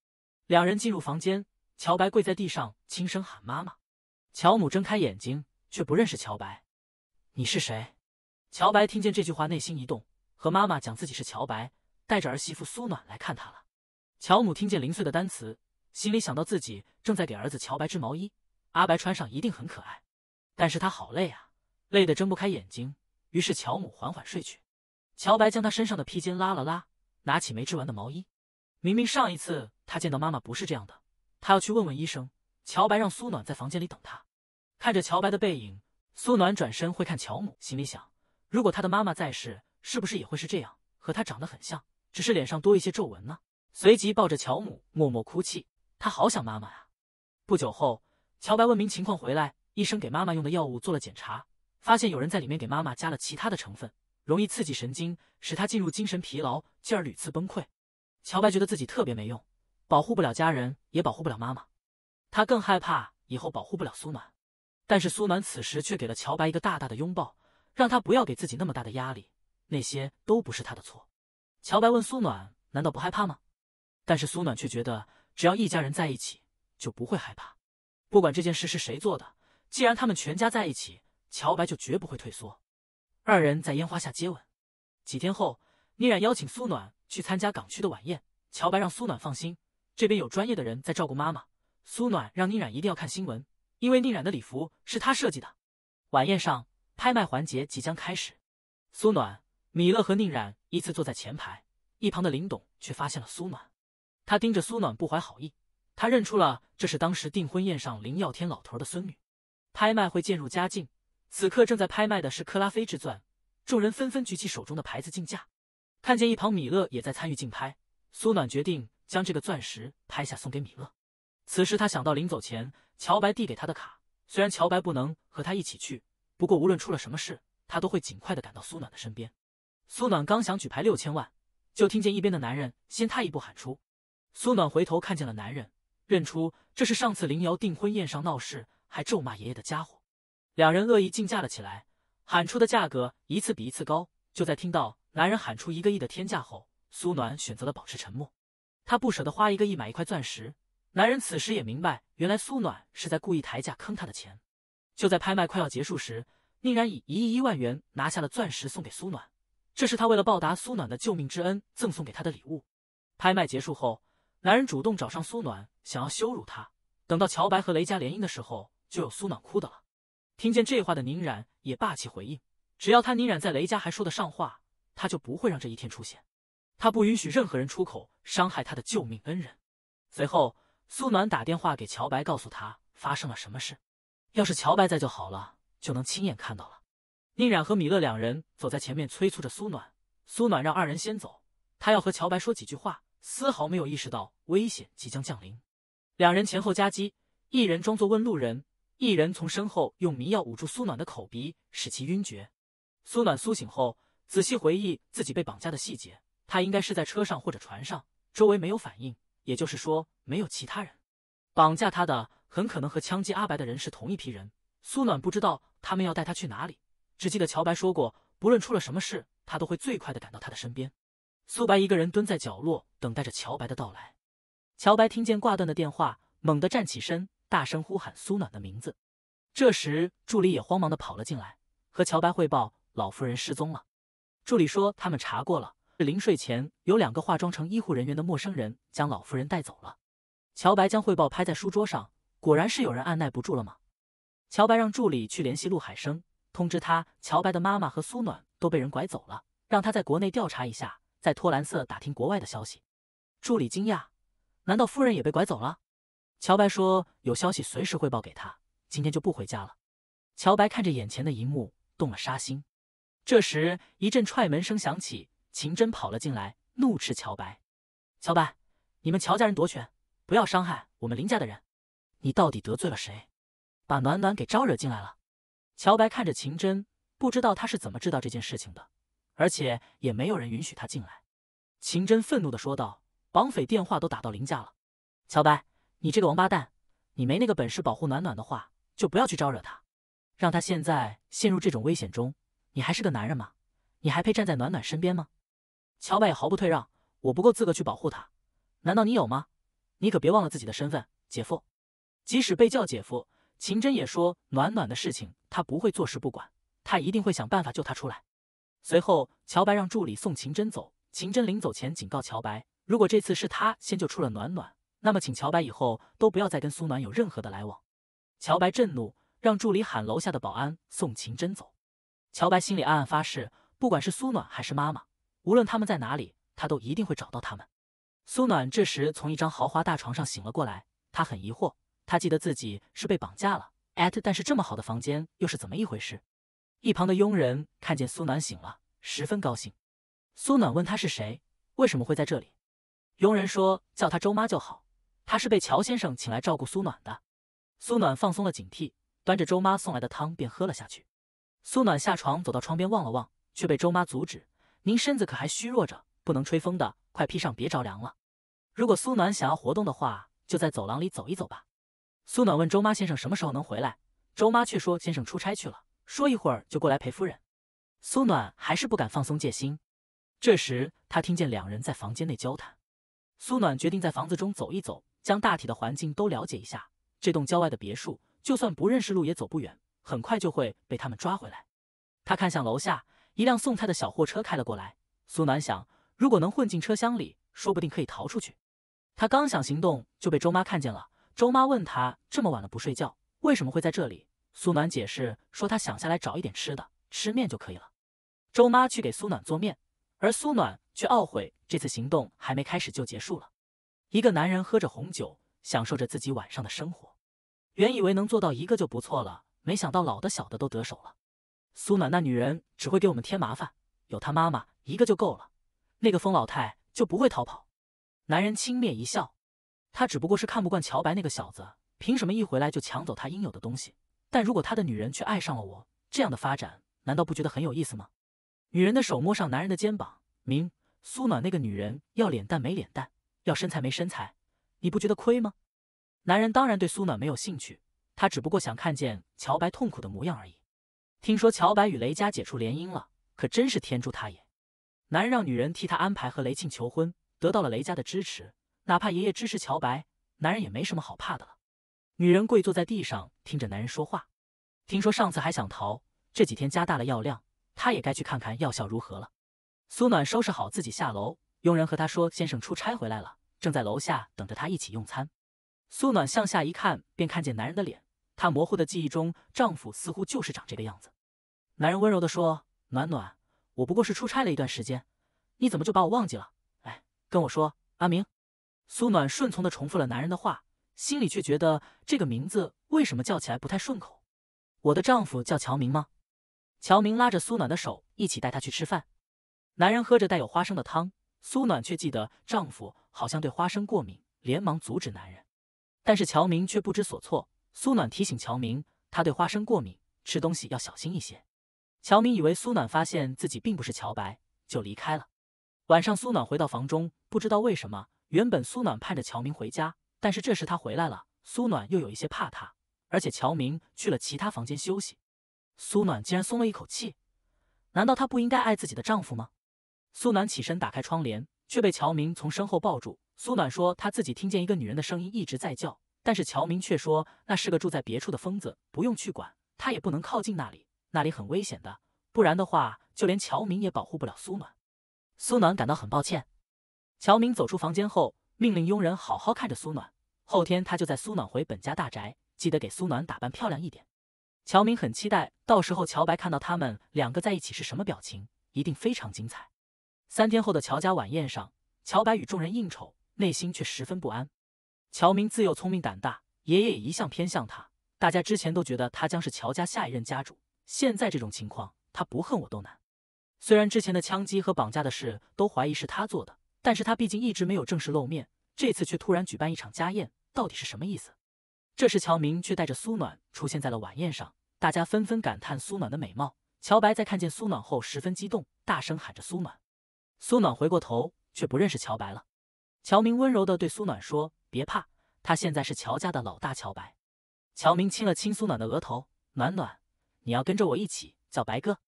Speaker 1: 两人进入房间，乔白跪在地上，轻声喊：“妈妈。”乔母睁开眼睛，却不认识乔白：“你是谁？”乔白听见这句话，内心一动，和妈妈讲自己是乔白。带着儿媳妇苏暖来看他了。乔母听见零碎的单词，心里想到自己正在给儿子乔白织毛衣，阿白穿上一定很可爱。但是他好累啊，累得睁不开眼睛。于是乔母缓缓睡去。乔白将他身上的披肩拉了拉，拿起没织完的毛衣。明明上一次他见到妈妈不是这样的。他要去问问医生。乔白让苏暖在房间里等他。看着乔白的背影，苏暖转身会看乔母，心里想：如果他的妈妈在世，是不是也会是这样？和他长得很像。只是脸上多一些皱纹呢。随即抱着乔母默默哭泣，他好想妈妈啊！不久后，乔白问明情况回来，医生给妈妈用的药物做了检查，发现有人在里面给妈妈加了其他的成分，容易刺激神经，使她进入精神疲劳，进而屡次崩溃。乔白觉得自己特别没用，保护不了家人，也保护不了妈妈。他更害怕以后保护不了苏暖。但是苏暖此时却给了乔白一个大大的拥抱，让他不要给自己那么大的压力，那些都不是他的错。乔白问苏暖：“难道不害怕吗？”但是苏暖却觉得，只要一家人在一起，就不会害怕。不管这件事是谁做的，既然他们全家在一起，乔白就绝不会退缩。二人在烟花下接吻。几天后，宁冉邀请苏暖去参加港区的晚宴。乔白让苏暖放心，这边有专业的人在照顾妈妈。苏暖让宁冉一定要看新闻，因为宁冉的礼服是他设计的。晚宴上，拍卖环节即将开始。苏暖。米勒和宁冉依次坐在前排，一旁的林董却发现了苏暖，他盯着苏暖不怀好意。他认出了这是当时订婚宴上林耀天老头的孙女。拍卖会渐入佳境，此刻正在拍卖的是克拉菲之钻，众人纷纷举起手中的牌子竞价。看见一旁米勒也在参与竞拍，苏暖决定将这个钻石拍下送给米勒。此时他想到临走前乔白递给他的卡，虽然乔白不能和他一起去，不过无论出了什么事，他都会尽快的赶到苏暖的身边。苏暖刚想举牌六千万，就听见一边的男人先他一步喊出。苏暖回头看见了男人，认出这是上次林瑶订婚宴上闹事还咒骂爷爷的家伙。两人恶意竞价了起来，喊出的价格一次比一次高。就在听到男人喊出一个亿的天价后，苏暖选择了保持沉默。他不舍得花一个亿买一块钻石。男人此时也明白，原来苏暖是在故意抬价坑他的钱。就在拍卖快要结束时，宁然以一亿一万元拿下了钻石，送给苏暖。这是他为了报答苏暖的救命之恩，赠送给他的礼物。拍卖结束后，男人主动找上苏暖，想要羞辱他。等到乔白和雷家联姻的时候，就有苏暖哭的了。听见这话的宁染也霸气回应：“只要他宁染在雷家还说得上话，他就不会让这一天出现。他不允许任何人出口伤害他的救命恩人。”随后，苏暖打电话给乔白，告诉他发生了什么事。要是乔白在就好了，就能亲眼看到了。宁染和米勒两人走在前面，催促着苏暖。苏暖让二人先走，他要和乔白说几句话，丝毫没有意识到危险即将降临。两人前后夹击，一人装作问路人，一人从身后用迷药捂住苏暖的口鼻，使其晕厥。苏暖苏醒后，仔细回忆自己被绑架的细节，他应该是在车上或者船上，周围没有反应，也就是说没有其他人。绑架他的很可能和枪击阿白的人是同一批人。苏暖不知道他们要带他去哪里。只记得乔白说过，不论出了什么事，他都会最快的赶到他的身边。苏白一个人蹲在角落，等待着乔白的到来。乔白听见挂断的电话，猛地站起身，大声呼喊苏暖的名字。这时，助理也慌忙的跑了进来，和乔白汇报老夫人失踪了。助理说，他们查过了，临睡前有两个化妆成医护人员的陌生人将老夫人带走了。乔白将汇报拍在书桌上，果然是有人按耐不住了吗？乔白让助理去联系陆海生。通知他，乔白的妈妈和苏暖都被人拐走了，让他在国内调查一下，再托兰色打听国外的消息。助理惊讶，难道夫人也被拐走了？乔白说：“有消息随时汇报给他，今天就不回家了。”乔白看着眼前的一幕，动了杀心。这时一阵踹门声响起，秦真跑了进来，怒斥乔白：“乔白，你们乔家人夺权，不要伤害我们林家的人！你到底得罪了谁，把暖暖给招惹进来了？”乔白看着秦真，不知道他是怎么知道这件事情的，而且也没有人允许他进来。秦真愤怒地说道：“绑匪电话都打到林家了，乔白，你这个王八蛋，你没那个本事保护暖暖的话，就不要去招惹他，让他现在陷入这种危险中。你还是个男人吗？你还配站在暖暖身边吗？”乔白也毫不退让：“我不够资格去保护她，难道你有吗？你可别忘了自己的身份，姐夫，即使被叫姐夫。”秦真也说，暖暖的事情，他不会坐视不管，他一定会想办法救他出来。随后，乔白让助理送秦真走。秦真临走前警告乔白，如果这次是他先救出了暖暖，那么请乔白以后都不要再跟苏暖有任何的来往。乔白震怒，让助理喊楼下的保安送秦真走。乔白心里暗暗发誓，不管是苏暖还是妈妈，无论他们在哪里，他都一定会找到他们。苏暖这时从一张豪华大床上醒了过来，他很疑惑。他记得自己是被绑架了，艾特。但是这么好的房间又是怎么一回事？一旁的佣人看见苏暖醒了，十分高兴。苏暖问他是谁，为什么会在这里？佣人说叫他周妈就好，他是被乔先生请来照顾苏暖的。苏暖放松了警惕，端着周妈送来的汤便喝了下去。苏暖下床走到窗边望了望，却被周妈阻止：“您身子可还虚弱着，不能吹风的，快披上，别着凉了。如果苏暖想要活动的话，就在走廊里走一走吧。”苏暖问周妈：“先生什么时候能回来？”周妈却说：“先生出差去了，说一会儿就过来陪夫人。”苏暖还是不敢放松戒心。这时，他听见两人在房间内交谈。苏暖决定在房子中走一走，将大体的环境都了解一下。这栋郊外的别墅，就算不认识路也走不远，很快就会被他们抓回来。他看向楼下，一辆送菜的小货车开了过来。苏暖想，如果能混进车厢里，说不定可以逃出去。他刚想行动，就被周妈看见了。周妈问他：“这么晚了不睡觉，为什么会在这里？”苏暖解释说：“他想下来找一点吃的，吃面就可以了。”周妈去给苏暖做面，而苏暖却懊悔这次行动还没开始就结束了。一个男人喝着红酒，享受着自己晚上的生活。原以为能做到一个就不错了，没想到老的小的都得手了。苏暖那女人只会给我们添麻烦，有她妈妈一个就够了。那个疯老太就不会逃跑。男人轻蔑一笑。他只不过是看不惯乔白那个小子，凭什么一回来就抢走他应有的东西？但如果他的女人却爱上了我，这样的发展难道不觉得很有意思吗？女人的手摸上男人的肩膀，明苏暖那个女人要脸蛋没脸蛋，要身材没身材，你不觉得亏吗？男人当然对苏暖没有兴趣，他只不过想看见乔白痛苦的模样而已。听说乔白与雷家解除联姻了，可真是天助他也。男人让女人替他安排和雷庆求婚，得到了雷家的支持。哪怕爷爷支持乔白，男人也没什么好怕的了。女人跪坐在地上，听着男人说话。听说上次还想逃，这几天加大了药量，她也该去看看药效如何了。苏暖收拾好自己下楼，佣人和她说：“先生出差回来了，正在楼下等着她一起用餐。”苏暖向下一看，便看见男人的脸。她模糊的记忆中，丈夫似乎就是长这个样子。男人温柔地说：“暖暖，我不过是出差了一段时间，你怎么就把我忘记了？哎，跟我说，阿明。”苏暖顺从地重复了男人的话，心里却觉得这个名字为什么叫起来不太顺口。我的丈夫叫乔明吗？乔明拉着苏暖的手，一起带她去吃饭。男人喝着带有花生的汤，苏暖却记得丈夫好像对花生过敏，连忙阻止男人。但是乔明却不知所措。苏暖提醒乔明，他对花生过敏，吃东西要小心一些。乔明以为苏暖发现自己并不是乔白，就离开了。晚上，苏暖回到房中，不知道为什么。原本苏暖盼着乔明回家，但是这时他回来了，苏暖又有一些怕他。而且乔明去了其他房间休息，苏暖竟然松了一口气。难道她不应该爱自己的丈夫吗？苏暖起身打开窗帘，却被乔明从身后抱住。苏暖说她自己听见一个女人的声音一直在叫，但是乔明却说那是个住在别处的疯子，不用去管，她也不能靠近那里，那里很危险的。不然的话，就连乔明也保护不了苏暖。苏暖感到很抱歉。乔明走出房间后，命令佣人好好看着苏暖。后天他就在苏暖回本家大宅，记得给苏暖打扮漂亮一点。乔明很期待，到时候乔白看到他们两个在一起是什么表情，一定非常精彩。三天后的乔家晚宴上，乔白与众人应酬，内心却十分不安。乔明自幼聪明胆大，爷爷也一向偏向他。大家之前都觉得他将是乔家下一任家主，现在这种情况，他不恨我都难。虽然之前的枪击和绑架的事都怀疑是他做的。但是他毕竟一直没有正式露面，这次却突然举办一场家宴，到底是什么意思？这时，乔明却带着苏暖出现在了晚宴上，大家纷纷感叹苏暖的美貌。乔白在看见苏暖后十分激动，大声喊着苏暖。苏暖回过头，却不认识乔白了。乔明温柔的对苏暖说：“别怕，他现在是乔家的老大乔白。”乔明亲了亲苏暖的额头：“暖暖，你要跟着我一起叫白哥。”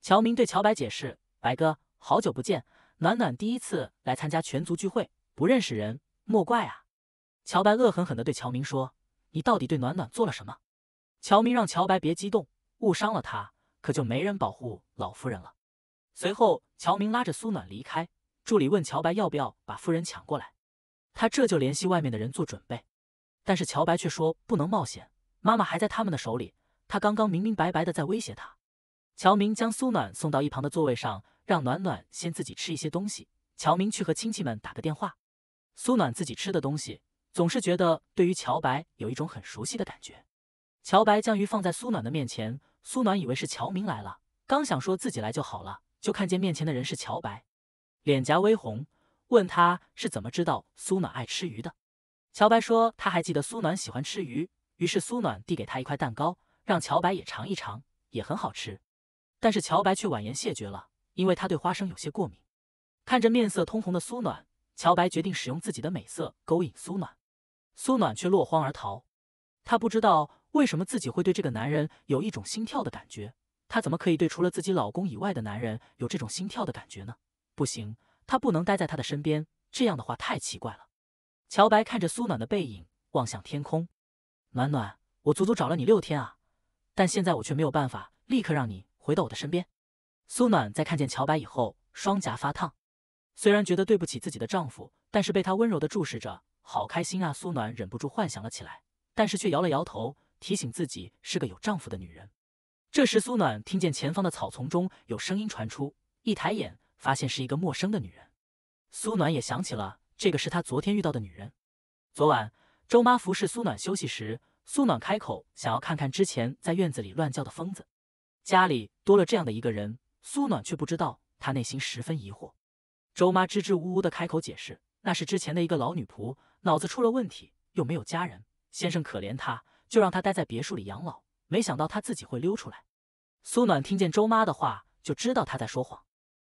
Speaker 1: 乔明对乔白解释：“白哥，好久不见。”暖暖第一次来参加全族聚会，不认识人，莫怪啊！乔白恶狠狠地对乔明说：“你到底对暖暖做了什么？”乔明让乔白别激动，误伤了他，可就没人保护老夫人了。随后，乔明拉着苏暖离开。助理问乔白要不要把夫人抢过来，他这就联系外面的人做准备。但是乔白却说不能冒险，妈妈还在他们的手里。他刚刚明明白白的在威胁他。乔明将苏暖送到一旁的座位上。让暖暖先自己吃一些东西，乔明去和亲戚们打个电话。苏暖自己吃的东西，总是觉得对于乔白有一种很熟悉的感觉。乔白将鱼放在苏暖的面前，苏暖以为是乔明来了，刚想说自己来就好了，就看见面前的人是乔白，脸颊微红，问他是怎么知道苏暖爱吃鱼的。乔白说他还记得苏暖喜欢吃鱼，于是苏暖递给他一块蛋糕，让乔白也尝一尝，也很好吃。但是乔白却婉言谢绝了。因为他对花生有些过敏，看着面色通红的苏暖，乔白决定使用自己的美色勾引苏暖，苏暖却落荒而逃。他不知道为什么自己会对这个男人有一种心跳的感觉，他怎么可以对除了自己老公以外的男人有这种心跳的感觉呢？不行，他不能待在他的身边，这样的话太奇怪了。乔白看着苏暖的背影，望向天空：“暖暖，我足足找了你六天啊，但现在我却没有办法立刻让你回到我的身边。”苏暖在看见乔白以后，双颊发烫。虽然觉得对不起自己的丈夫，但是被他温柔的注视着，好开心啊！苏暖忍不住幻想了起来，但是却摇了摇头，提醒自己是个有丈夫的女人。这时，苏暖听见前方的草丛中有声音传出，一抬眼，发现是一个陌生的女人。苏暖也想起了这个是她昨天遇到的女人。昨晚周妈服侍苏暖休息时，苏暖开口想要看看之前在院子里乱叫的疯子。家里多了这样的一个人。苏暖却不知道，她内心十分疑惑。周妈支支吾吾的开口解释：“那是之前的一个老女仆，脑子出了问题，又没有家人，先生可怜她，就让她待在别墅里养老。没想到她自己会溜出来。”苏暖听见周妈的话，就知道她在说谎。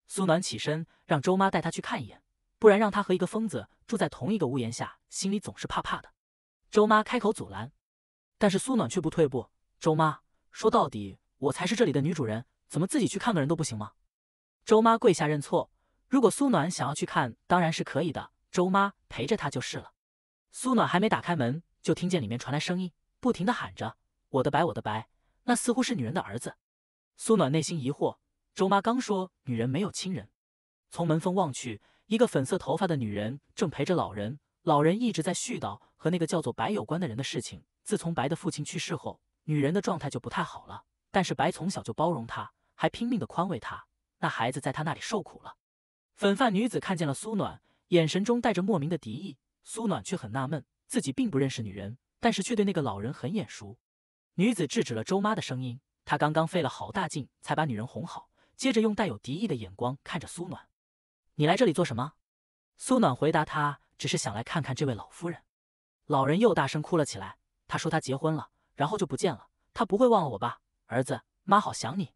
Speaker 1: 苏暖起身，让周妈带她去看一眼，不然让她和一个疯子住在同一个屋檐下，心里总是怕怕的。周妈开口阻拦，但是苏暖却不退步。周妈说：“到底，我才是这里的女主人。”怎么自己去看个人都不行吗？周妈跪下认错。如果苏暖想要去看，当然是可以的，周妈陪着她就是了。苏暖还没打开门，就听见里面传来声音，不停的喊着：“我的白，我的白。”那似乎是女人的儿子。苏暖内心疑惑。周妈刚说女人没有亲人，从门缝望去，一个粉色头发的女人正陪着老人，老人一直在絮叨和那个叫做白有关的人的事情。自从白的父亲去世后，女人的状态就不太好了，但是白从小就包容她。还拼命的宽慰他，那孩子在他那里受苦了。粉发女子看见了苏暖，眼神中带着莫名的敌意。苏暖却很纳闷，自己并不认识女人，但是却对那个老人很眼熟。女子制止了周妈的声音，她刚刚费了好大劲才把女人哄好，接着用带有敌意的眼光看着苏暖：“你来这里做什么？”苏暖回答她：“只是想来看看这位老夫人。”老人又大声哭了起来，她说：“她结婚了，然后就不见了。她不会忘了我吧？儿子，妈好想你。”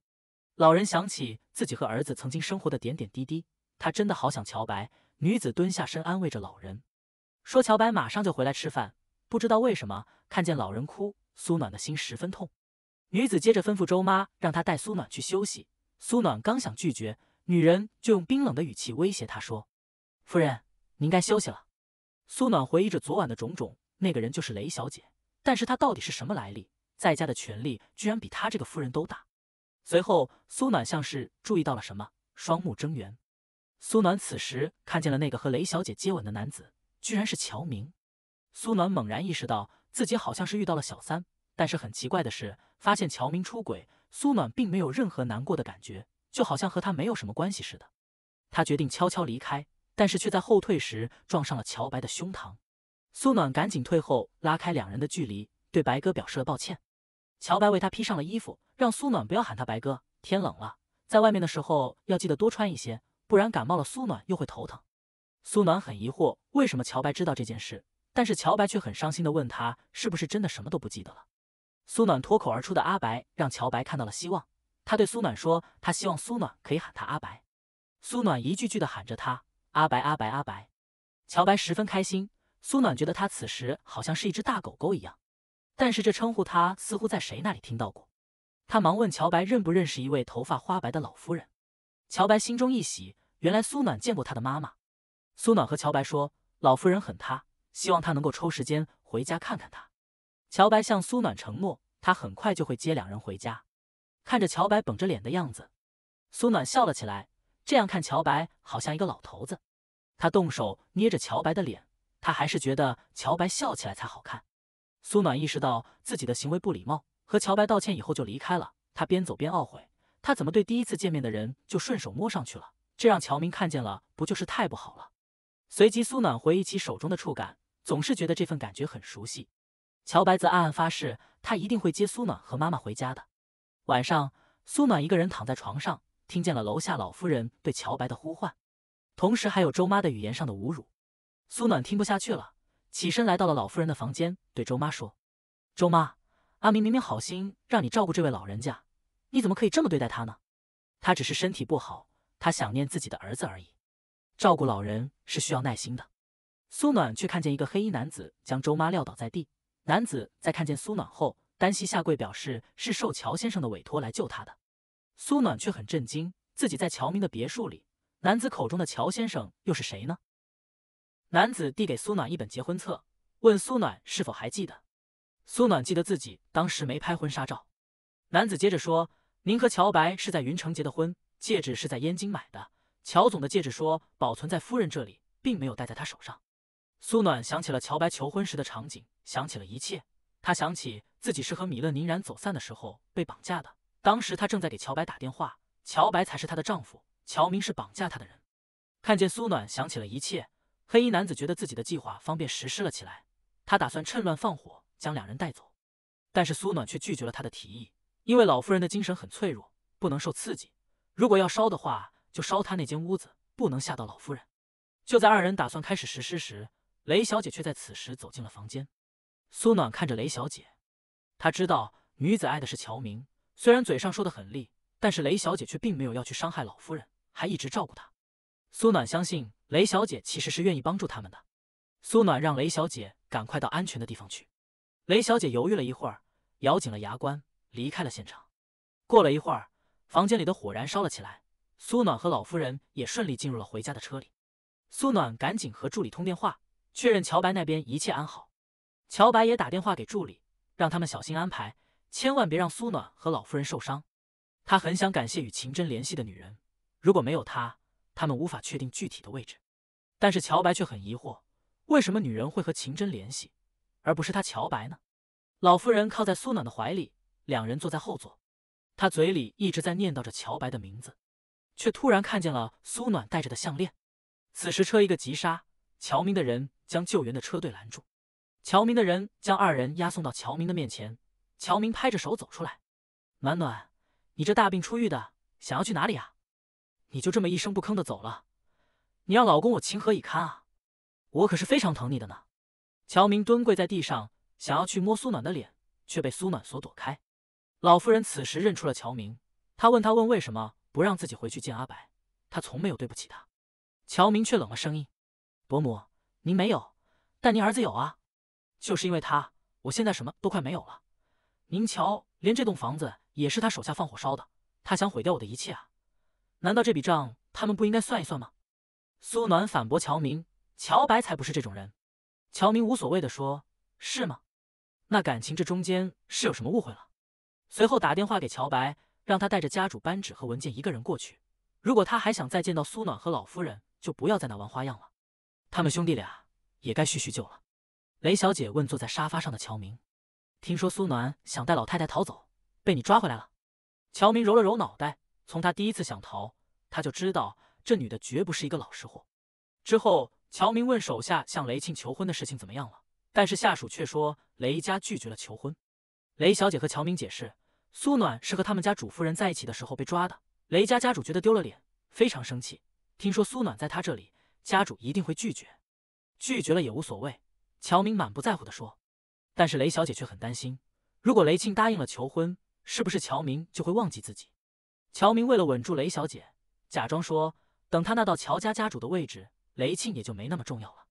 Speaker 1: 老人想起自己和儿子曾经生活的点点滴滴，他真的好想乔白。女子蹲下身安慰着老人，说：“乔白马上就回来吃饭。”不知道为什么，看见老人哭，苏暖的心十分痛。女子接着吩咐周妈，让她带苏暖去休息。苏暖刚想拒绝，女人就用冰冷的语气威胁她说：“夫人，您该休息了。”苏暖回忆着昨晚的种种，那个人就是雷小姐，但是她到底是什么来历？在家的权力居然比她这个夫人都大。随后，苏暖像是注意到了什么，双目睁圆。苏暖此时看见了那个和雷小姐接吻的男子，居然是乔明。苏暖猛然意识到自己好像是遇到了小三，但是很奇怪的是，发现乔明出轨，苏暖并没有任何难过的感觉，就好像和他没有什么关系似的。他决定悄悄离开，但是却在后退时撞上了乔白的胸膛。苏暖赶紧退后，拉开两人的距离，对白哥表示了抱歉。乔白为他披上了衣服。让苏暖不要喊他白哥，天冷了，在外面的时候要记得多穿一些，不然感冒了苏暖又会头疼。苏暖很疑惑，为什么乔白知道这件事，但是乔白却很伤心的问他，是不是真的什么都不记得了？苏暖脱口而出的阿白，让乔白看到了希望。他对苏暖说，他希望苏暖可以喊他阿白。苏暖一句句的喊着他阿白阿白阿白，乔白十分开心。苏暖觉得他此时好像是一只大狗狗一样，但是这称呼他似乎在谁那里听到过。他忙问乔白认不认识一位头发花白的老夫人，乔白心中一喜，原来苏暖见过他的妈妈。苏暖和乔白说，老夫人很他，希望他能够抽时间回家看看他。乔白向苏暖承诺，他很快就会接两人回家。看着乔白绷着脸的样子，苏暖笑了起来，这样看乔白好像一个老头子。他动手捏着乔白的脸，他还是觉得乔白笑起来才好看。苏暖意识到自己的行为不礼貌。和乔白道歉以后就离开了，他边走边懊悔，他怎么对第一次见面的人就顺手摸上去了？这让乔明看见了，不就是太不好了？随即苏暖回忆起手中的触感，总是觉得这份感觉很熟悉。乔白则暗暗发誓，他一定会接苏暖和妈妈回家的。晚上，苏暖一个人躺在床上，听见了楼下老夫人对乔白的呼唤，同时还有周妈的语言上的侮辱。苏暖听不下去了，起身来到了老夫人的房间，对周妈说：“周妈。”阿明明明好心让你照顾这位老人家，你怎么可以这么对待他呢？他只是身体不好，他想念自己的儿子而已。照顾老人是需要耐心的。苏暖却看见一个黑衣男子将周妈撂倒在地。男子在看见苏暖后，单膝下跪，表示是受乔先生的委托来救他的。苏暖却很震惊，自己在乔明的别墅里，男子口中的乔先生又是谁呢？男子递给苏暖一本结婚册，问苏暖是否还记得。苏暖记得自己当时没拍婚纱照。男子接着说：“您和乔白是在云城结的婚，戒指是在燕京买的。乔总的戒指说保存在夫人这里，并没有戴在她手上。”苏暖想起了乔白求婚时的场景，想起了一切。她想起自己是和米勒宁然走散的时候被绑架的，当时她正在给乔白打电话，乔白才是她的丈夫。乔明是绑架她的人。看见苏暖想起了一切，黑衣男子觉得自己的计划方便实施了起来，他打算趁乱放火。将两人带走，但是苏暖却拒绝了他的提议，因为老夫人的精神很脆弱，不能受刺激。如果要烧的话，就烧他那间屋子，不能吓到老夫人。就在二人打算开始实施时，雷小姐却在此时走进了房间。苏暖看着雷小姐，他知道女子爱的是乔明，虽然嘴上说的很厉，但是雷小姐却并没有要去伤害老夫人，还一直照顾她。苏暖相信雷小姐其实是愿意帮助他们的。苏暖让雷小姐赶快到安全的地方去。雷小姐犹豫了一会儿，咬紧了牙关，离开了现场。过了一会儿，房间里的火燃烧了起来。苏暖和老夫人也顺利进入了回家的车里。苏暖赶紧和助理通电话，确认乔白那边一切安好。乔白也打电话给助理，让他们小心安排，千万别让苏暖和老夫人受伤。他很想感谢与秦真联系的女人，如果没有她，他们无法确定具体的位置。但是乔白却很疑惑，为什么女人会和秦真联系？而不是他乔白呢？老夫人靠在苏暖的怀里，两人坐在后座，她嘴里一直在念叨着乔白的名字，却突然看见了苏暖戴着的项链。此时车一个急刹，乔明的人将救援的车队拦住，乔明的人将二人押送到乔明的面前。乔明拍着手走出来：“暖暖，你这大病初愈的，想要去哪里啊？你就这么一声不吭的走了，你让老公我情何以堪啊？我可是非常疼你的呢。”乔明蹲跪在地上，想要去摸苏暖的脸，却被苏暖所躲开。老夫人此时认出了乔明，她问他问为什么不让自己回去见阿白，他从没有对不起他。乔明却冷了声音：“伯母，您没有，但您儿子有啊，就是因为他，我现在什么都快没有了。您瞧，连这栋房子也是他手下放火烧的，他想毁掉我的一切啊！难道这笔账他们不应该算一算吗？”苏暖反驳乔明：“乔白才不是这种人。”乔明无所谓的说：“是吗？那感情这中间是有什么误会了？”随后打电话给乔白，让他带着家主扳指和文件一个人过去。如果他还想再见到苏暖和老夫人，就不要在那玩花样了。他们兄弟俩也该叙叙旧了。雷小姐问坐在沙发上的乔明：“听说苏暖想带老太太逃走，被你抓回来了？”乔明揉了揉脑袋，从他第一次想逃，他就知道这女的绝不是一个老实货。之后。乔明问手下：“向雷庆求婚的事情怎么样了？”但是下属却说：“雷家拒绝了求婚。”雷小姐和乔明解释：“苏暖是和他们家主夫人在一起的时候被抓的，雷家家主觉得丢了脸，非常生气。听说苏暖在他这里，家主一定会拒绝。拒绝了也无所谓。”乔明满不在乎地说。但是雷小姐却很担心，如果雷庆答应了求婚，是不是乔明就会忘记自己？乔明为了稳住雷小姐，假装说：“等他那到乔家家主的位置。”雷庆也就没那么重要了。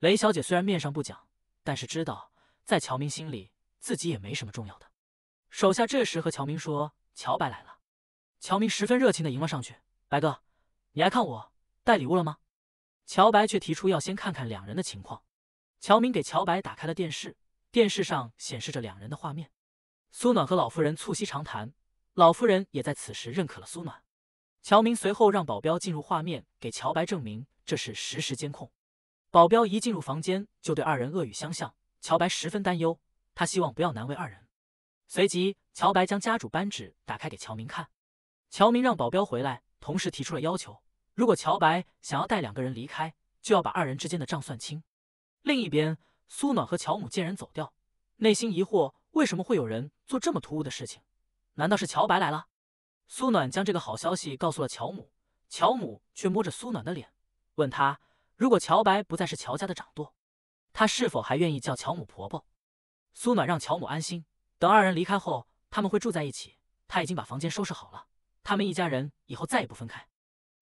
Speaker 1: 雷小姐虽然面上不讲，但是知道在乔明心里自己也没什么重要的。手下这时和乔明说：“乔白来了。”乔明十分热情的迎了上去：“白哥，你来看我，带礼物了吗？”乔白却提出要先看看两人的情况。乔明给乔白打开了电视，电视上显示着两人的画面。苏暖和老夫人促膝长谈，老夫人也在此时认可了苏暖。乔明随后让保镖进入画面，给乔白证明。这是实时监控，保镖一进入房间就对二人恶语相向，乔白十分担忧，他希望不要难为二人。随即，乔白将家主扳指打开给乔明看，乔明让保镖回来，同时提出了要求：如果乔白想要带两个人离开，就要把二人之间的账算清。另一边，苏暖和乔母见人走掉，内心疑惑为什么会有人做这么突兀的事情？难道是乔白来了？苏暖将这个好消息告诉了乔母，乔母却摸着苏暖的脸。问他，如果乔白不再是乔家的掌舵，他是否还愿意叫乔母婆婆？苏暖让乔母安心，等二人离开后，他们会住在一起。他已经把房间收拾好了，他们一家人以后再也不分开。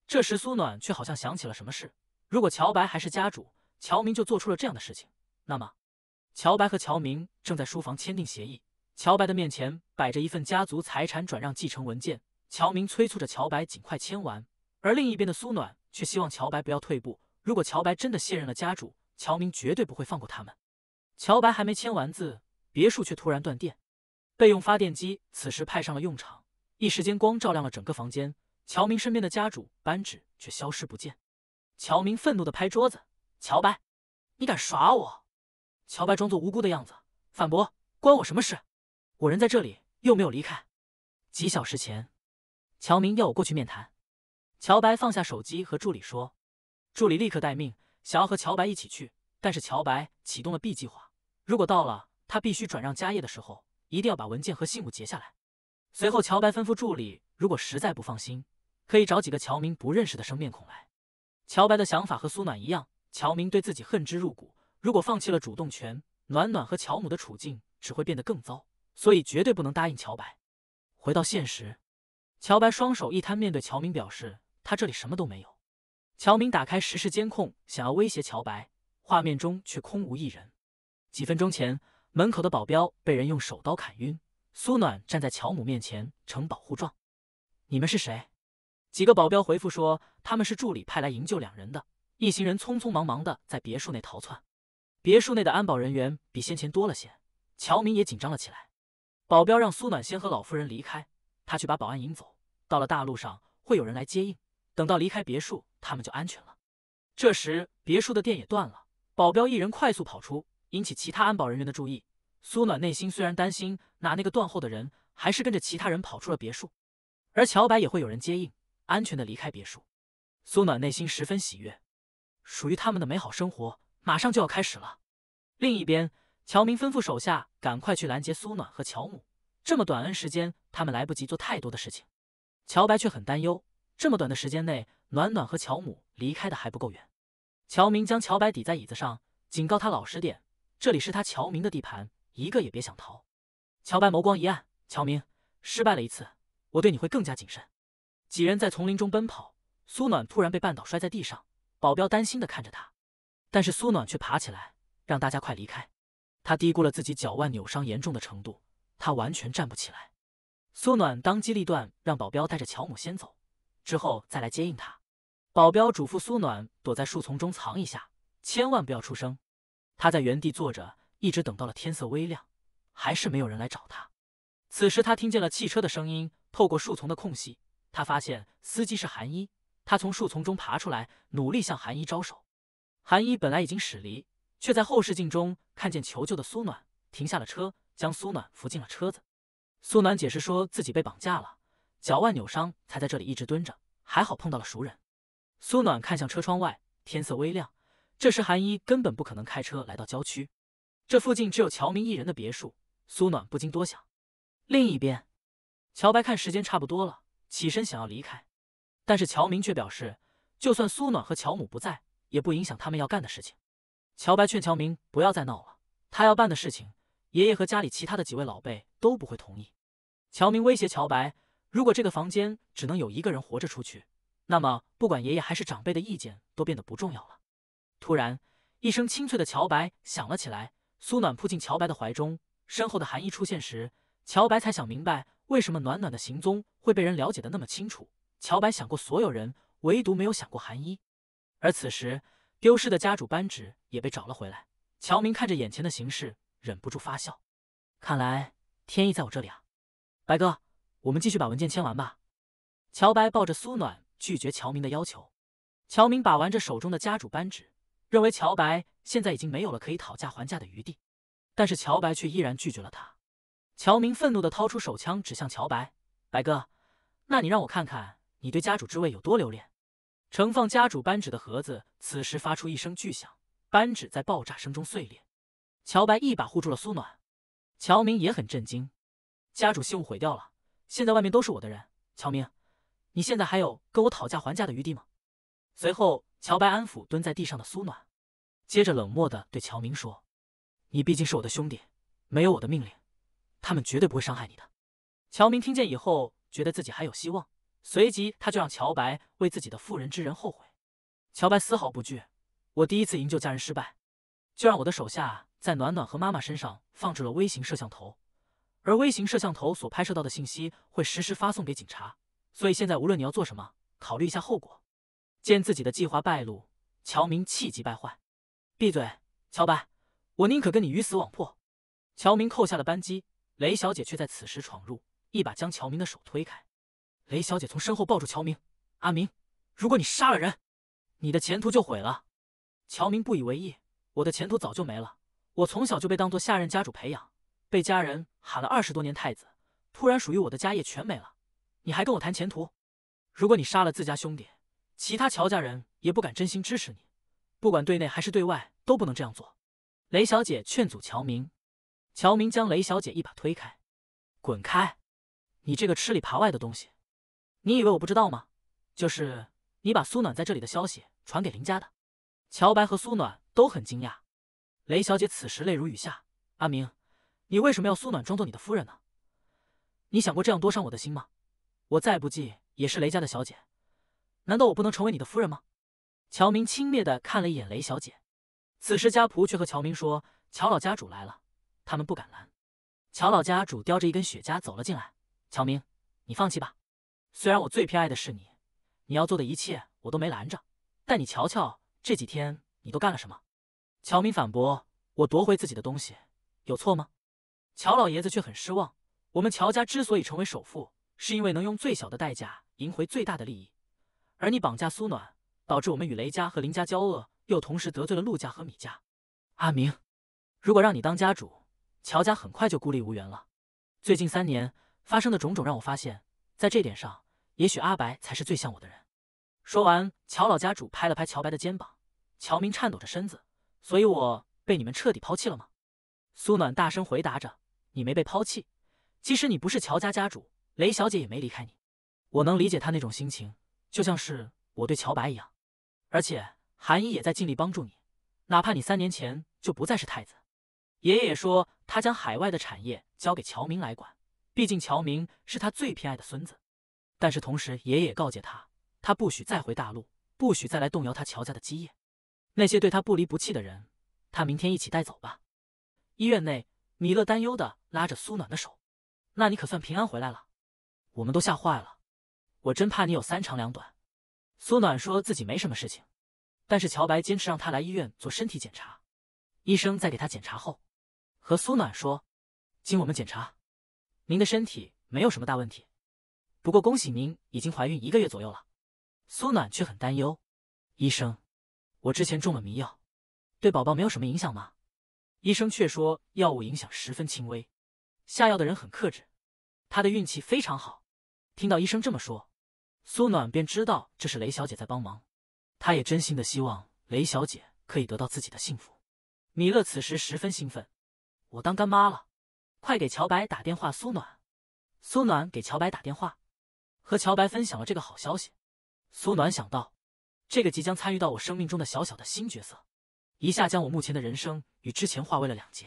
Speaker 1: 这时，苏暖却好像想起了什么事。如果乔白还是家主，乔明就做出了这样的事情，那么乔白和乔明正在书房签订协议。乔白的面前摆着一份家族财产转让继承文件，乔明催促着乔白尽快签完，而另一边的苏暖。却希望乔白不要退步。如果乔白真的卸任了家主，乔明绝对不会放过他们。乔白还没签完字，别墅却突然断电，备用发电机此时派上了用场，一时间光照亮了整个房间。乔明身边的家主扳指却消失不见。乔明愤怒的拍桌子：“乔白，你敢耍我！”乔白装作无辜的样子反驳：“关我什么事？我人在这里，又没有离开。几小时前，乔明要我过去面谈。”乔白放下手机和助理说，助理立刻待命，想要和乔白一起去，但是乔白启动了 B 计划。如果到了他必须转让家业的时候，一定要把文件和信物截下来。随后乔白吩咐助理，如果实在不放心，可以找几个乔明不认识的生面孔来。乔白的想法和苏暖一样，乔明对自己恨之入骨，如果放弃了主动权，暖暖和乔母的处境只会变得更糟，所以绝对不能答应乔白。回到现实，乔白双手一摊，面对乔明表示。他这里什么都没有。乔明打开实时监控，想要威胁乔白，画面中却空无一人。几分钟前，门口的保镖被人用手刀砍晕，苏暖站在乔母面前呈保护状。你们是谁？几个保镖回复说他们是助理派来营救两人的一行人，匆匆忙忙的在别墅内逃窜。别墅内的安保人员比先前多了些，乔明也紧张了起来。保镖让苏暖先和老夫人离开，他去把保安引走。到了大路上，会有人来接应。等到离开别墅，他们就安全了。这时，别墅的电也断了，保镖一人快速跑出，引起其他安保人员的注意。苏暖内心虽然担心，拿那个断后的人，还是跟着其他人跑出了别墅。而乔白也会有人接应，安全的离开别墅。苏暖内心十分喜悦，属于他们的美好生活马上就要开始了。另一边，乔明吩咐手下赶快去拦截苏暖和乔母。这么短恩时间，他们来不及做太多的事情。乔白却很担忧。这么短的时间内，暖暖和乔母离开的还不够远。乔明将乔白抵在椅子上，警告他老实点，这里是他乔明的地盘，一个也别想逃。乔白眸光一暗，乔明失败了一次，我对你会更加谨慎。几人在丛林中奔跑，苏暖突然被绊倒，摔在地上，保镖担心的看着他，但是苏暖却爬起来，让大家快离开。他低估了自己脚腕扭伤严重的程度，他完全站不起来。苏暖当机立断，让保镖带着乔母先走。之后再来接应他。保镖嘱咐苏暖躲在树丛中藏一下，千万不要出声。他在原地坐着，一直等到了天色微亮，还是没有人来找他。此时他听见了汽车的声音，透过树丛的空隙，他发现司机是韩一。他从树丛中爬出来，努力向韩一招手。韩一本来已经驶离，却在后视镜中看见求救的苏暖，停下了车，将苏暖扶进了车子。苏暖解释说自己被绑架了。脚腕扭伤，才在这里一直蹲着。还好碰到了熟人。苏暖看向车窗外，天色微亮。这时韩一根本不可能开车来到郊区，这附近只有乔明一人的别墅。苏暖不禁多想。另一边，乔白看时间差不多了，起身想要离开，但是乔明却表示，就算苏暖和乔母不在，也不影响他们要干的事情。乔白劝乔明不要再闹了，他要办的事情，爷爷和家里其他的几位老辈都不会同意。乔明威胁乔白。如果这个房间只能有一个人活着出去，那么不管爷爷还是长辈的意见都变得不重要了。突然，一声清脆的乔白响了起来，苏暖扑进乔白的怀中，身后的韩一出现时，乔白才想明白为什么暖暖的行踪会被人了解的那么清楚。乔白想过所有人，唯独没有想过韩衣。而此时，丢失的家主扳指也被找了回来。乔明看着眼前的形势，忍不住发笑，看来天意在我这里啊，白哥。我们继续把文件签完吧。乔白抱着苏暖，拒绝乔明的要求。乔明把玩着手中的家主扳指，认为乔白现在已经没有了可以讨价还价的余地，但是乔白却依然拒绝了他。乔明愤怒的掏出手枪指向乔白：“白哥，那你让我看看你对家主之位有多留恋。”盛放家主扳指的盒子此时发出一声巨响，扳指在爆炸声中碎裂。乔白一把护住了苏暖，乔明也很震惊，家主信物毁掉了。现在外面都是我的人，乔明，你现在还有跟我讨价还价的余地吗？随后，乔白安抚蹲在地上的苏暖，接着冷漠的对乔明说：“你毕竟是我的兄弟，没有我的命令，他们绝对不会伤害你的。”乔明听见以后，觉得自己还有希望，随即他就让乔白为自己的妇人之仁后悔。乔白丝毫不惧，我第一次营救家人失败，就让我的手下在暖暖和妈妈身上放置了微型摄像头。而微型摄像头所拍摄到的信息会实时发送给警察，所以现在无论你要做什么，考虑一下后果。见自己的计划败露，乔明气急败坏：“闭嘴，乔白，我宁可跟你鱼死网破。”乔明扣下了扳机，雷小姐却在此时闯入，一把将乔明的手推开。雷小姐从身后抱住乔明：“阿明，如果你杀了人，你的前途就毁了。”乔明不以为意：“我的前途早就没了，我从小就被当做下任家主培养。”被家人喊了二十多年太子，突然属于我的家业全没了，你还跟我谈前途？如果你杀了自家兄弟，其他乔家人也不敢真心支持你，不管对内还是对外都不能这样做。雷小姐劝阻乔明，乔明将雷小姐一把推开，滚开！你这个吃里扒外的东西，你以为我不知道吗？就是你把苏暖在这里的消息传给林家的。乔白和苏暖都很惊讶，雷小姐此时泪如雨下。阿明。你为什么要苏暖装作你的夫人呢？你想过这样多伤我的心吗？我再不济也是雷家的小姐，难道我不能成为你的夫人吗？乔明轻蔑的看了一眼雷小姐，此时家仆却和乔明说：“乔老家主来了，他们不敢拦。”乔老家主叼着一根雪茄走了进来。乔明，你放弃吧。虽然我最偏爱的是你，你要做的一切我都没拦着，但你瞧瞧这几天你都干了什么？乔明反驳：“我夺回自己的东西有错吗？”乔老爷子却很失望。我们乔家之所以成为首富，是因为能用最小的代价赢回最大的利益。而你绑架苏暖，导致我们与雷家和林家交恶，又同时得罪了陆家和米家。阿明，如果让你当家主，乔家很快就孤立无援了。最近三年发生的种种，让我发现，在这点上，也许阿白才是最像我的人。说完，乔老家主拍了拍乔白的肩膀。乔明颤抖着身子，所以我被你们彻底抛弃了吗？苏暖大声回答着。你没被抛弃，即使你不是乔家家主，雷小姐也没离开你。我能理解她那种心情，就像是我对乔白一样。而且韩一也在尽力帮助你，哪怕你三年前就不再是太子。爷爷也说他将海外的产业交给乔明来管，毕竟乔明是他最偏爱的孙子。但是同时爷爷也告诫他，他不许再回大陆，不许再来动摇他乔家的基业。那些对他不离不弃的人，他明天一起带走吧。医院内，米勒担忧的。拉着苏暖的手，那你可算平安回来了，我们都吓坏了，我真怕你有三长两短。苏暖说自己没什么事情，但是乔白坚持让他来医院做身体检查。医生在给他检查后，和苏暖说：“经我们检查，您的身体没有什么大问题，不过恭喜您已经怀孕一个月左右了。”苏暖却很担忧：“医生，我之前中了迷药，对宝宝没有什么影响吗？”医生却说：“药物影响十分轻微。”下药的人很克制，他的运气非常好。听到医生这么说，苏暖便知道这是雷小姐在帮忙。她也真心的希望雷小姐可以得到自己的幸福。米勒此时十分兴奋，我当干妈了，快给乔白打电话。苏暖，苏暖给乔白打电话，和乔白分享了这个好消息。苏暖想到，这个即将参与到我生命中的小小的新角色，一下将我目前的人生与之前划为了两截，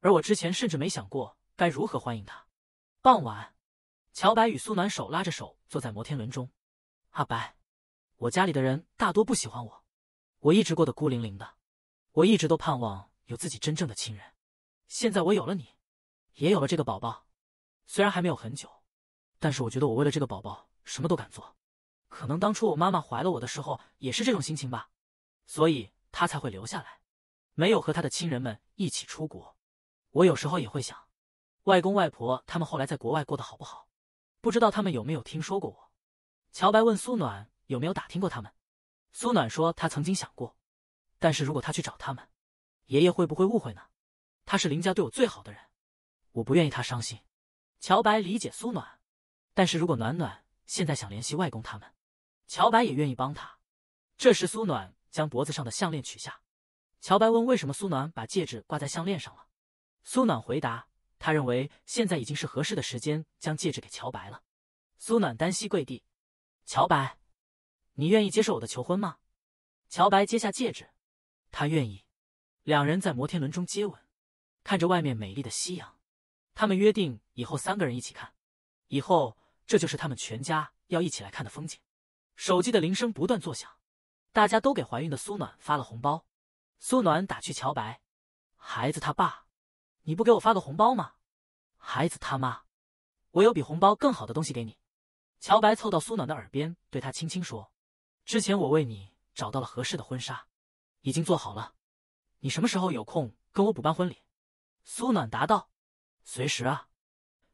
Speaker 1: 而我之前甚至没想过。该如何欢迎他？傍晚，乔白与苏暖手拉着手坐在摩天轮中。阿白，我家里的人大多不喜欢我，我一直过得孤零零的。我一直都盼望有自己真正的亲人。现在我有了你，也有了这个宝宝。虽然还没有很久，但是我觉得我为了这个宝宝什么都敢做。可能当初我妈妈怀了我的时候也是这种心情吧，所以她才会留下来，没有和她的亲人们一起出国。我有时候也会想。外公外婆他们后来在国外过得好不好？不知道他们有没有听说过我。乔白问苏暖有没有打听过他们。苏暖说他曾经想过，但是如果他去找他们，爷爷会不会误会呢？他是林家对我最好的人，我不愿意他伤心。乔白理解苏暖，但是如果暖暖现在想联系外公他们，乔白也愿意帮他。这时苏暖将脖子上的项链取下，乔白问为什么苏暖把戒指挂在项链上了。苏暖回答。他认为现在已经是合适的时间，将戒指给乔白了。苏暖单膝跪地：“乔白，你愿意接受我的求婚吗？”乔白接下戒指，他愿意。两人在摩天轮中接吻，看着外面美丽的夕阳，他们约定以后三个人一起看。以后这就是他们全家要一起来看的风景。手机的铃声不断作响，大家都给怀孕的苏暖发了红包。苏暖打去乔白：“孩子他爸。”你不给我发个红包吗？孩子他妈，我有比红包更好的东西给你。乔白凑到苏暖的耳边，对她轻轻说：“之前我为你找到了合适的婚纱，已经做好了。你什么时候有空跟我补办婚礼？”苏暖答道：“随时啊。”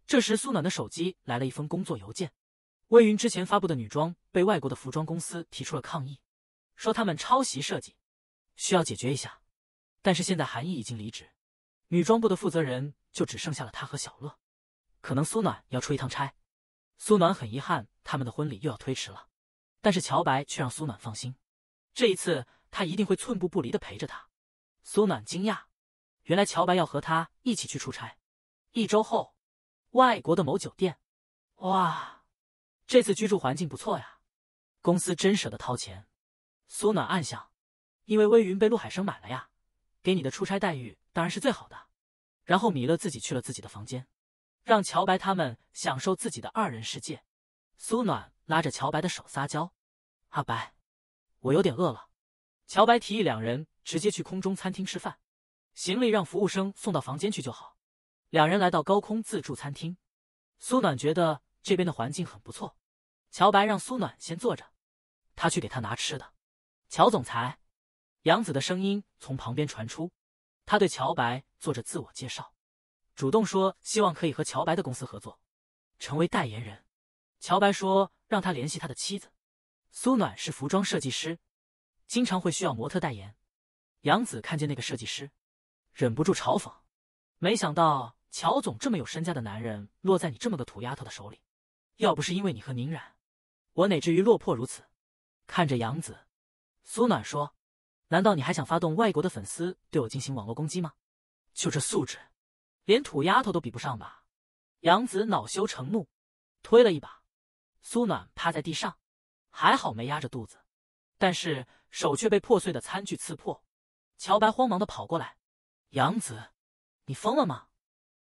Speaker 1: 这时，苏暖的手机来了一封工作邮件：微云之前发布的女装被外国的服装公司提出了抗议，说他们抄袭设计，需要解决一下。但是现在韩毅已经离职。女装部的负责人就只剩下了他和小乐，可能苏暖要出一趟差。苏暖很遗憾，他们的婚礼又要推迟了。但是乔白却让苏暖放心，这一次他一定会寸步不离的陪着他。苏暖惊讶，原来乔白要和他一起去出差。一周后，外国的某酒店，哇，这次居住环境不错呀，公司真舍得掏钱。苏暖暗想，因为微云被陆海生买了呀，给你的出差待遇。当然是最好的，然后米勒自己去了自己的房间，让乔白他们享受自己的二人世界。苏暖拉着乔白的手撒娇：“阿白，我有点饿了。”乔白提议两人直接去空中餐厅吃饭，行李让服务生送到房间去就好。两人来到高空自助餐厅，苏暖觉得这边的环境很不错。乔白让苏暖先坐着，他去给他拿吃的。乔总裁，杨子的声音从旁边传出。他对乔白做着自我介绍，主动说希望可以和乔白的公司合作，成为代言人。乔白说让他联系他的妻子，苏暖是服装设计师，经常会需要模特代言。杨子看见那个设计师，忍不住嘲讽：“没想到乔总这么有身家的男人落在你这么个土丫头的手里，要不是因为你和宁染，我哪至于落魄如此。”看着杨子，苏暖说。难道你还想发动外国的粉丝对我进行网络攻击吗？就这素质，连土丫头都比不上吧？杨子恼羞成怒，推了一把，苏暖趴在地上，还好没压着肚子，但是手却被破碎的餐具刺破。乔白慌忙的跑过来，杨子，你疯了吗？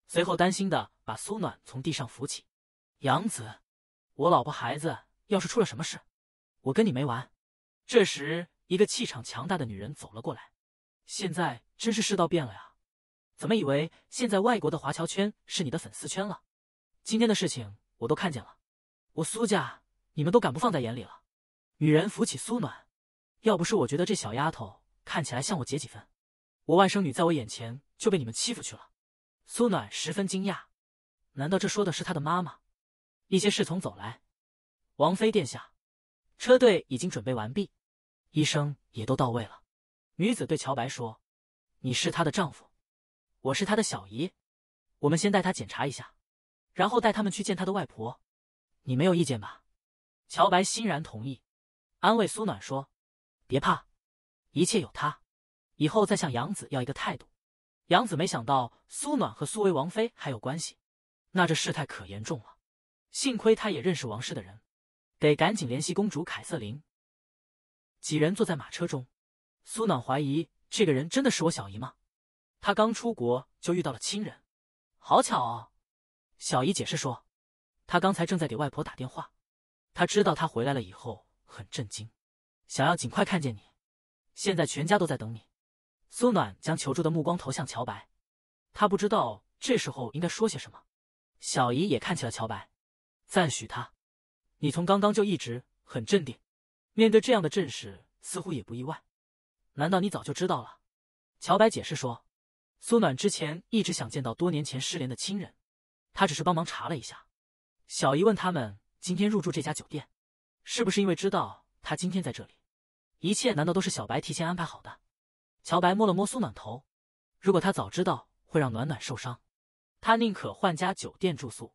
Speaker 1: 随后担心的把苏暖从地上扶起。杨子，我老婆孩子要是出了什么事，我跟你没完。这时。一个气场强大的女人走了过来，现在真是世道变了呀！怎么以为现在外国的华侨圈是你的粉丝圈了？今天的事情我都看见了，我苏家你们都敢不放在眼里了！女人扶起苏暖，要不是我觉得这小丫头看起来像我姐几分，我外甥女在我眼前就被你们欺负去了。苏暖十分惊讶，难道这说的是她的妈妈？一些侍从走来，王妃殿下，车队已经准备完毕。医生也都到位了，女子对乔白说：“你是她的丈夫，我是她的小姨，我们先带她检查一下，然后带他们去见她的外婆，你没有意见吧？”乔白欣然同意，安慰苏暖说：“别怕，一切有他。”以后再向杨子要一个态度。杨子没想到苏暖和苏维王妃还有关系，那这事态可严重了。幸亏他也认识王室的人，得赶紧联系公主凯瑟琳。几人坐在马车中，苏暖怀疑这个人真的是我小姨吗？她刚出国就遇到了亲人，好巧哦。小姨解释说，她刚才正在给外婆打电话，她知道她回来了以后很震惊，想要尽快看见你。现在全家都在等你。苏暖将求助的目光投向乔白，他不知道这时候应该说些什么。小姨也看起了乔白，赞许他，你从刚刚就一直很镇定。面对这样的阵势，似乎也不意外。难道你早就知道了？乔白解释说，苏暖之前一直想见到多年前失联的亲人，他只是帮忙查了一下。小姨问他们今天入住这家酒店，是不是因为知道他今天在这里？一切难道都是小白提前安排好的？乔白摸了摸苏暖头，如果他早知道会让暖暖受伤，他宁可换家酒店住宿。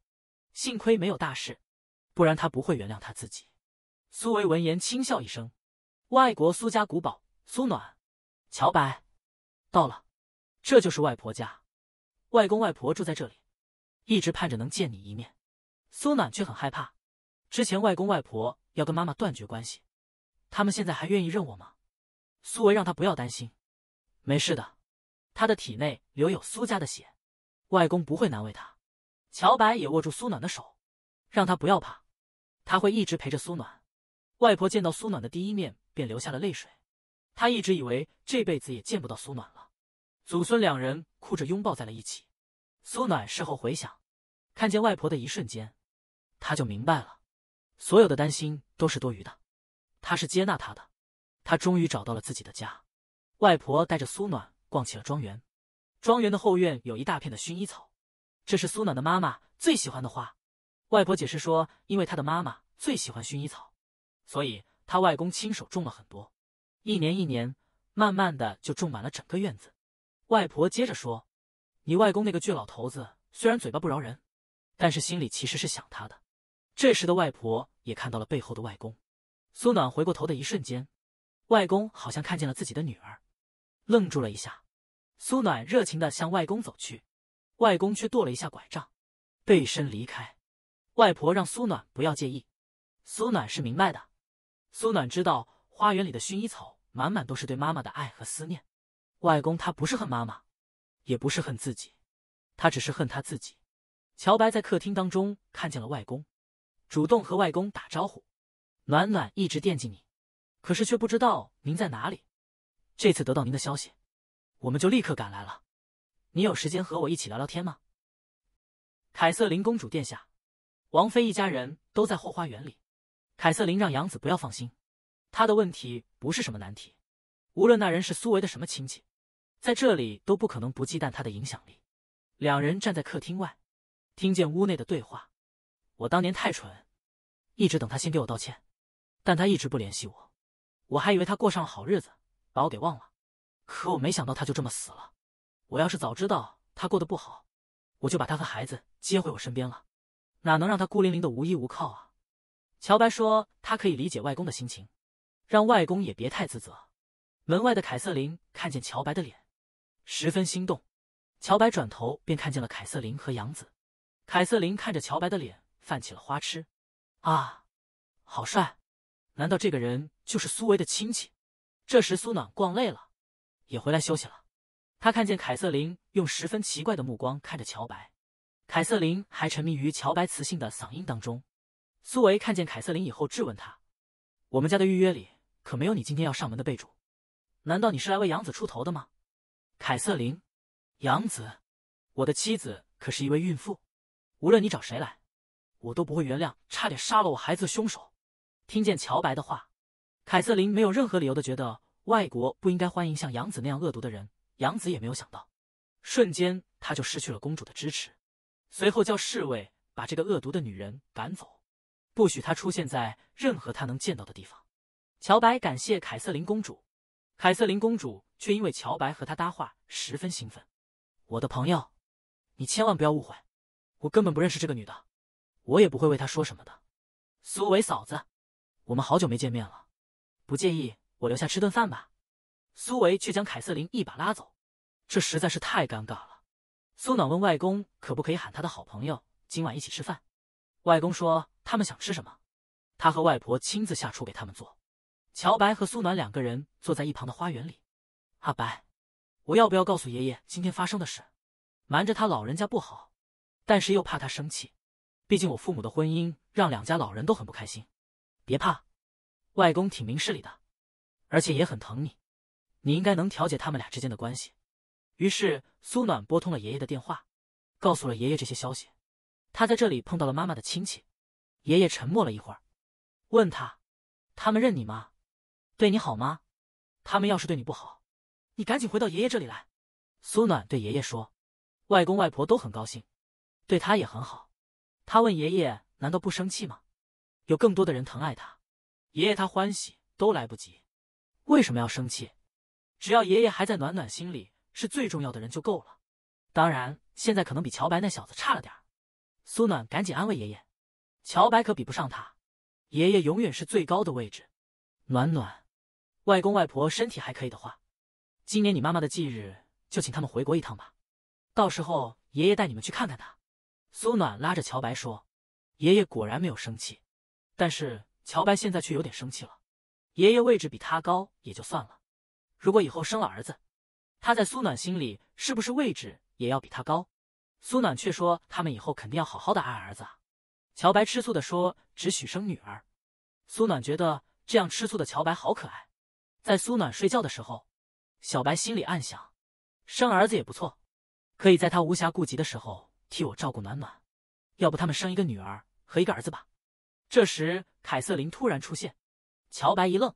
Speaker 1: 幸亏没有大事，不然他不会原谅他自己。苏维闻言轻笑一声：“外国苏家古堡，苏暖，乔白，到了，这就是外婆家，外公外婆住在这里，一直盼着能见你一面。苏暖却很害怕，之前外公外婆要跟妈妈断绝关系，他们现在还愿意认我吗？”苏维让他不要担心，没事的，他的体内留有苏家的血，外公不会难为他。乔白也握住苏暖的手，让他不要怕，他会一直陪着苏暖。外婆见到苏暖的第一面便流下了泪水，她一直以为这辈子也见不到苏暖了。祖孙两人哭着拥抱在了一起。苏暖事后回想，看见外婆的一瞬间，他就明白了，所有的担心都是多余的，他是接纳他的，他终于找到了自己的家。外婆带着苏暖逛起了庄园，庄园的后院有一大片的薰衣草，这是苏暖的妈妈最喜欢的花。外婆解释说，因为她的妈妈最喜欢薰衣草。所以，他外公亲手种了很多，一年一年，慢慢的就种满了整个院子。外婆接着说：“你外公那个倔老头子，虽然嘴巴不饶人，但是心里其实是想他的。”这时的外婆也看到了背后的外公。苏暖回过头的一瞬间，外公好像看见了自己的女儿，愣住了一下。苏暖热情的向外公走去，外公却跺了一下拐杖，背身离开。外婆让苏暖不要介意，苏暖是明白的。苏暖知道，花园里的薰衣草满满都是对妈妈的爱和思念。外公他不是恨妈妈，也不是恨自己，他只是恨他自己。乔白在客厅当中看见了外公，主动和外公打招呼。暖暖一直惦记你，可是却不知道您在哪里。这次得到您的消息，我们就立刻赶来了。你有时间和我一起聊聊天吗？凯瑟琳公主殿下，王妃一家人都在后花园里。凯瑟琳让杨子不要放心，他的问题不是什么难题。无论那人是苏维的什么亲戚，在这里都不可能不忌惮他的影响力。两人站在客厅外，听见屋内的对话：“我当年太蠢，一直等他先给我道歉，但他一直不联系我，我还以为他过上了好日子，把我给忘了。可我没想到他就这么死了。我要是早知道他过得不好，我就把他和孩子接回我身边了，哪能让他孤零零的无依无靠啊？”乔白说：“他可以理解外公的心情，让外公也别太自责。”门外的凯瑟琳看见乔白的脸，十分心动。乔白转头便看见了凯瑟琳和杨子。凯瑟琳看着乔白的脸，泛起了花痴。啊，好帅！难道这个人就是苏维的亲戚？这时苏暖逛累了，也回来休息了。他看见凯瑟琳用十分奇怪的目光看着乔白，凯瑟琳还沉迷于乔白磁性的嗓音当中。苏维看见凯瑟琳以后质问她：“我们家的预约里可没有你今天要上门的备注，难道你是来为杨子出头的吗？”凯瑟琳，杨子，我的妻子可是一位孕妇，无论你找谁来，我都不会原谅差点杀了我孩子的凶手。听见乔白的话，凯瑟琳没有任何理由的觉得外国不应该欢迎像杨子那样恶毒的人。杨子也没有想到，瞬间他就失去了公主的支持，随后叫侍卫把这个恶毒的女人赶走。不许他出现在任何他能见到的地方。乔白感谢凯瑟琳公主，凯瑟琳公主却因为乔白和他搭话十分兴奋。我的朋友，你千万不要误会，我根本不认识这个女的，我也不会为她说什么的。苏维嫂子，我们好久没见面了，不介意我留下吃顿饭吧？苏维却将凯瑟琳一把拉走，这实在是太尴尬了。苏暖问外公可不可以喊他的好朋友今晚一起吃饭，外公说。他们想吃什么，他和外婆亲自下厨给他们做。乔白和苏暖两个人坐在一旁的花园里。阿白，我要不要告诉爷爷今天发生的事？瞒着他老人家不好，但是又怕他生气。毕竟我父母的婚姻让两家老人都很不开心。别怕，外公挺明事理的，而且也很疼你。你应该能调解他们俩之间的关系。于是苏暖拨通了爷爷的电话，告诉了爷爷这些消息。他在这里碰到了妈妈的亲戚。爷爷沉默了一会儿，问他：“他们认你吗？对你好吗？他们要是对你不好，你赶紧回到爷爷这里来。”苏暖对爷爷说：“外公外婆都很高兴，对他也很好。”他问爷爷：“难道不生气吗？有更多的人疼爱他，爷爷他欢喜都来不及，为什么要生气？只要爷爷还在暖暖心里是最重要的人就够了。当然，现在可能比乔白那小子差了点儿。”苏暖赶紧安慰爷爷。乔白可比不上他，爷爷永远是最高的位置。暖暖，外公外婆身体还可以的话，今年你妈妈的忌日就请他们回国一趟吧，到时候爷爷带你们去看看他。苏暖拉着乔白说：“爷爷果然没有生气，但是乔白现在却有点生气了。爷爷位置比他高也就算了，如果以后生了儿子，他在苏暖心里是不是位置也要比他高？”苏暖却说：“他们以后肯定要好好的爱儿子。”乔白吃醋的说：“只许生女儿。”苏暖觉得这样吃醋的乔白好可爱。在苏暖睡觉的时候，小白心里暗想：“生儿子也不错，可以在他无暇顾及的时候替我照顾暖暖。要不他们生一个女儿和一个儿子吧？”这时，凯瑟琳突然出现，乔白一愣。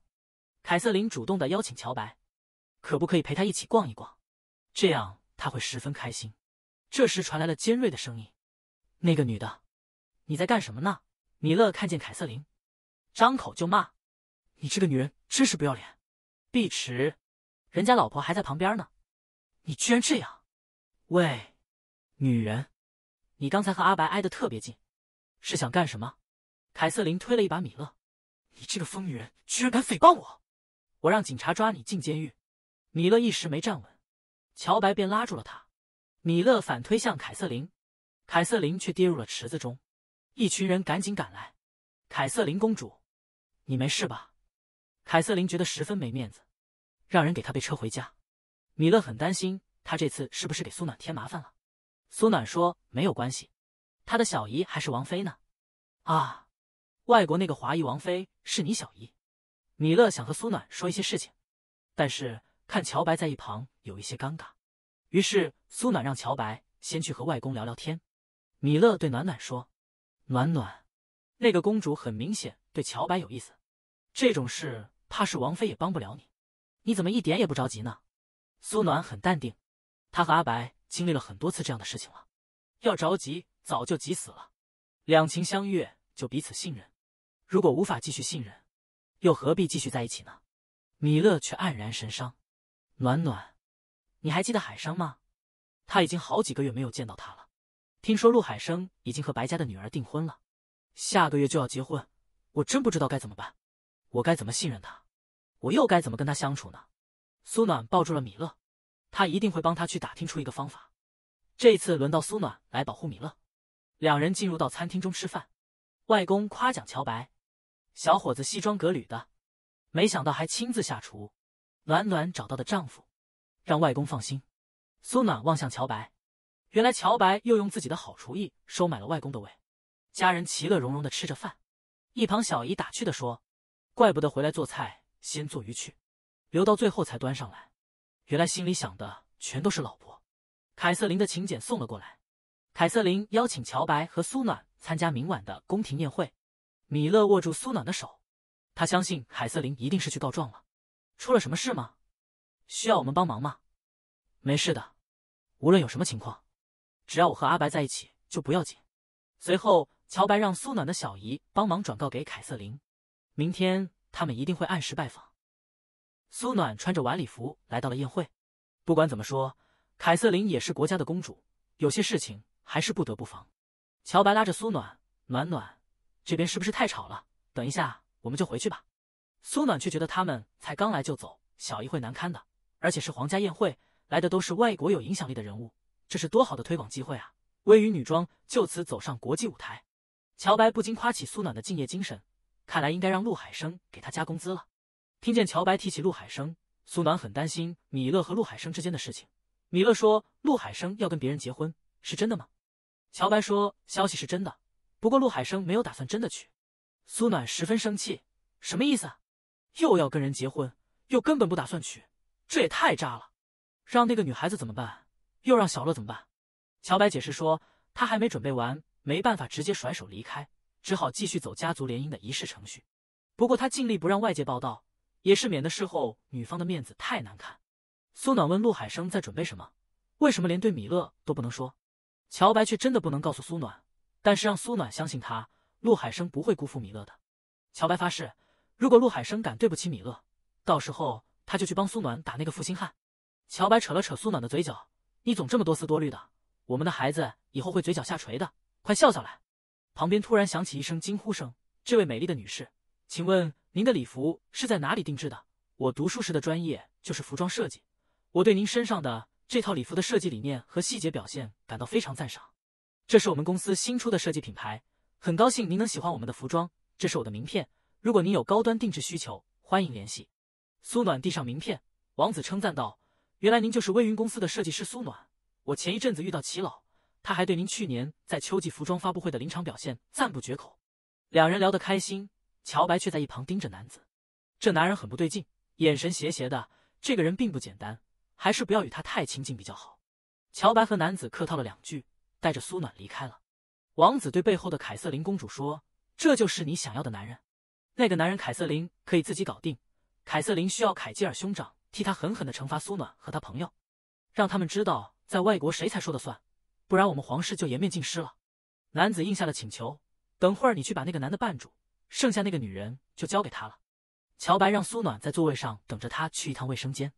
Speaker 1: 凯瑟琳主动的邀请乔白：“可不可以陪她一起逛一逛？这样他会十分开心。”这时传来了尖锐的声音：“那个女的。”你在干什么呢？米勒看见凯瑟琳，张口就骂：“你这个女人真是不要脸！”碧池，人家老婆还在旁边呢，你居然这样！喂，女人，你刚才和阿白挨得特别近，是想干什么？凯瑟琳推了一把米勒：“你这个疯女人，居然敢诽谤我！我让警察抓你进监狱！”米勒一时没站稳，乔白便拉住了他。米勒反推向凯瑟琳，凯瑟琳却跌入了池子中。一群人赶紧赶来，凯瑟琳公主，你没事吧？凯瑟琳觉得十分没面子，让人给她备车回家。米勒很担心，他这次是不是给苏暖添麻烦了？苏暖说没有关系，他的小姨还是王妃呢。啊，外国那个华裔王妃是你小姨？米勒想和苏暖说一些事情，但是看乔白在一旁有一些尴尬，于是苏暖让乔白先去和外公聊聊天。米勒对暖暖说。暖暖，那个公主很明显对乔白有意思，这种事怕是王妃也帮不了你。你怎么一点也不着急呢？苏暖很淡定，她和阿白经历了很多次这样的事情了，要着急早就急死了。两情相悦就彼此信任，如果无法继续信任，又何必继续在一起呢？米勒却黯然神伤。暖暖，你还记得海生吗？他已经好几个月没有见到他了。听说陆海生已经和白家的女儿订婚了，下个月就要结婚，我真不知道该怎么办，我该怎么信任他，我又该怎么跟他相处呢？苏暖抱住了米勒，他一定会帮他去打听出一个方法。这一次轮到苏暖来保护米勒，两人进入到餐厅中吃饭。外公夸奖乔白，小伙子西装革履的，没想到还亲自下厨。暖暖找到的丈夫，让外公放心。苏暖望向乔白。原来乔白又用自己的好厨艺收买了外公的胃，家人其乐融融的吃着饭。一旁小姨打趣的说：“怪不得回来做菜先做鱼去，留到最后才端上来，原来心里想的全都是老婆。”凯瑟琳的请柬送了过来，凯瑟琳邀请乔白和苏暖参加明晚的宫廷宴会。米勒握住苏暖的手，他相信凯瑟琳一定是去告状了。出了什么事吗？需要我们帮忙吗？没事的，无论有什么情况。只要我和阿白在一起就不要紧。随后，乔白让苏暖的小姨帮忙转告给凯瑟琳，明天他们一定会按时拜访。苏暖穿着晚礼服来到了宴会。不管怎么说，凯瑟琳也是国家的公主，有些事情还是不得不防。乔白拉着苏暖，暖暖，这边是不是太吵了？等一下，我们就回去吧。苏暖却觉得他们才刚来就走，小姨会难堪的。而且是皇家宴会，来的都是外国有影响力的人物。这是多好的推广机会啊！微雨女装就此走上国际舞台。乔白不禁夸起苏暖的敬业精神，看来应该让陆海生给他加工资了。听见乔白提起陆海生，苏暖很担心米勒和陆海生之间的事情。米勒说陆海生要跟别人结婚，是真的吗？乔白说消息是真的，不过陆海生没有打算真的娶。苏暖十分生气，什么意思？又要跟人结婚，又根本不打算娶，这也太渣了！让那个女孩子怎么办？又让小乐怎么办？乔白解释说，他还没准备完，没办法直接甩手离开，只好继续走家族联姻的仪式程序。不过他尽力不让外界报道，也是免得事后女方的面子太难看。苏暖问陆海生在准备什么？为什么连对米勒都不能说？乔白却真的不能告诉苏暖，但是让苏暖相信他，陆海生不会辜负米勒的。乔白发誓，如果陆海生敢对不起米勒，到时候他就去帮苏暖打那个负心汉。乔白扯了扯苏暖的嘴角。你总这么多思多虑的，我们的孩子以后会嘴角下垂的，快笑笑来。旁边突然响起一声惊呼声：“这位美丽的女士，请问您的礼服是在哪里定制的？我读书时的专业就是服装设计，我对您身上的这套礼服的设计理念和细节表现感到非常赞赏。这是我们公司新出的设计品牌，很高兴您能喜欢我们的服装。这是我的名片，如果您有高端定制需求，欢迎联系。”苏暖递上名片，王子称赞道。原来您就是微云公司的设计师苏暖，我前一阵子遇到齐老，他还对您去年在秋季服装发布会的临场表现赞不绝口。两人聊得开心，乔白却在一旁盯着男子，这男人很不对劲，眼神斜斜的，这个人并不简单，还是不要与他太亲近比较好。乔白和男子客套了两句，带着苏暖离开了。王子对背后的凯瑟琳公主说：“这就是你想要的男人，那个男人凯瑟琳可以自己搞定，凯瑟琳需要凯吉尔兄长。”替他狠狠的惩罚苏暖和他朋友，让他们知道在外国谁才说的算，不然我们皇室就颜面尽失了。男子应下了请求，等会儿你去把那个男的绊住，剩下那个女人就交给他了。乔白让苏暖在座位上等着，他去一趟卫生间。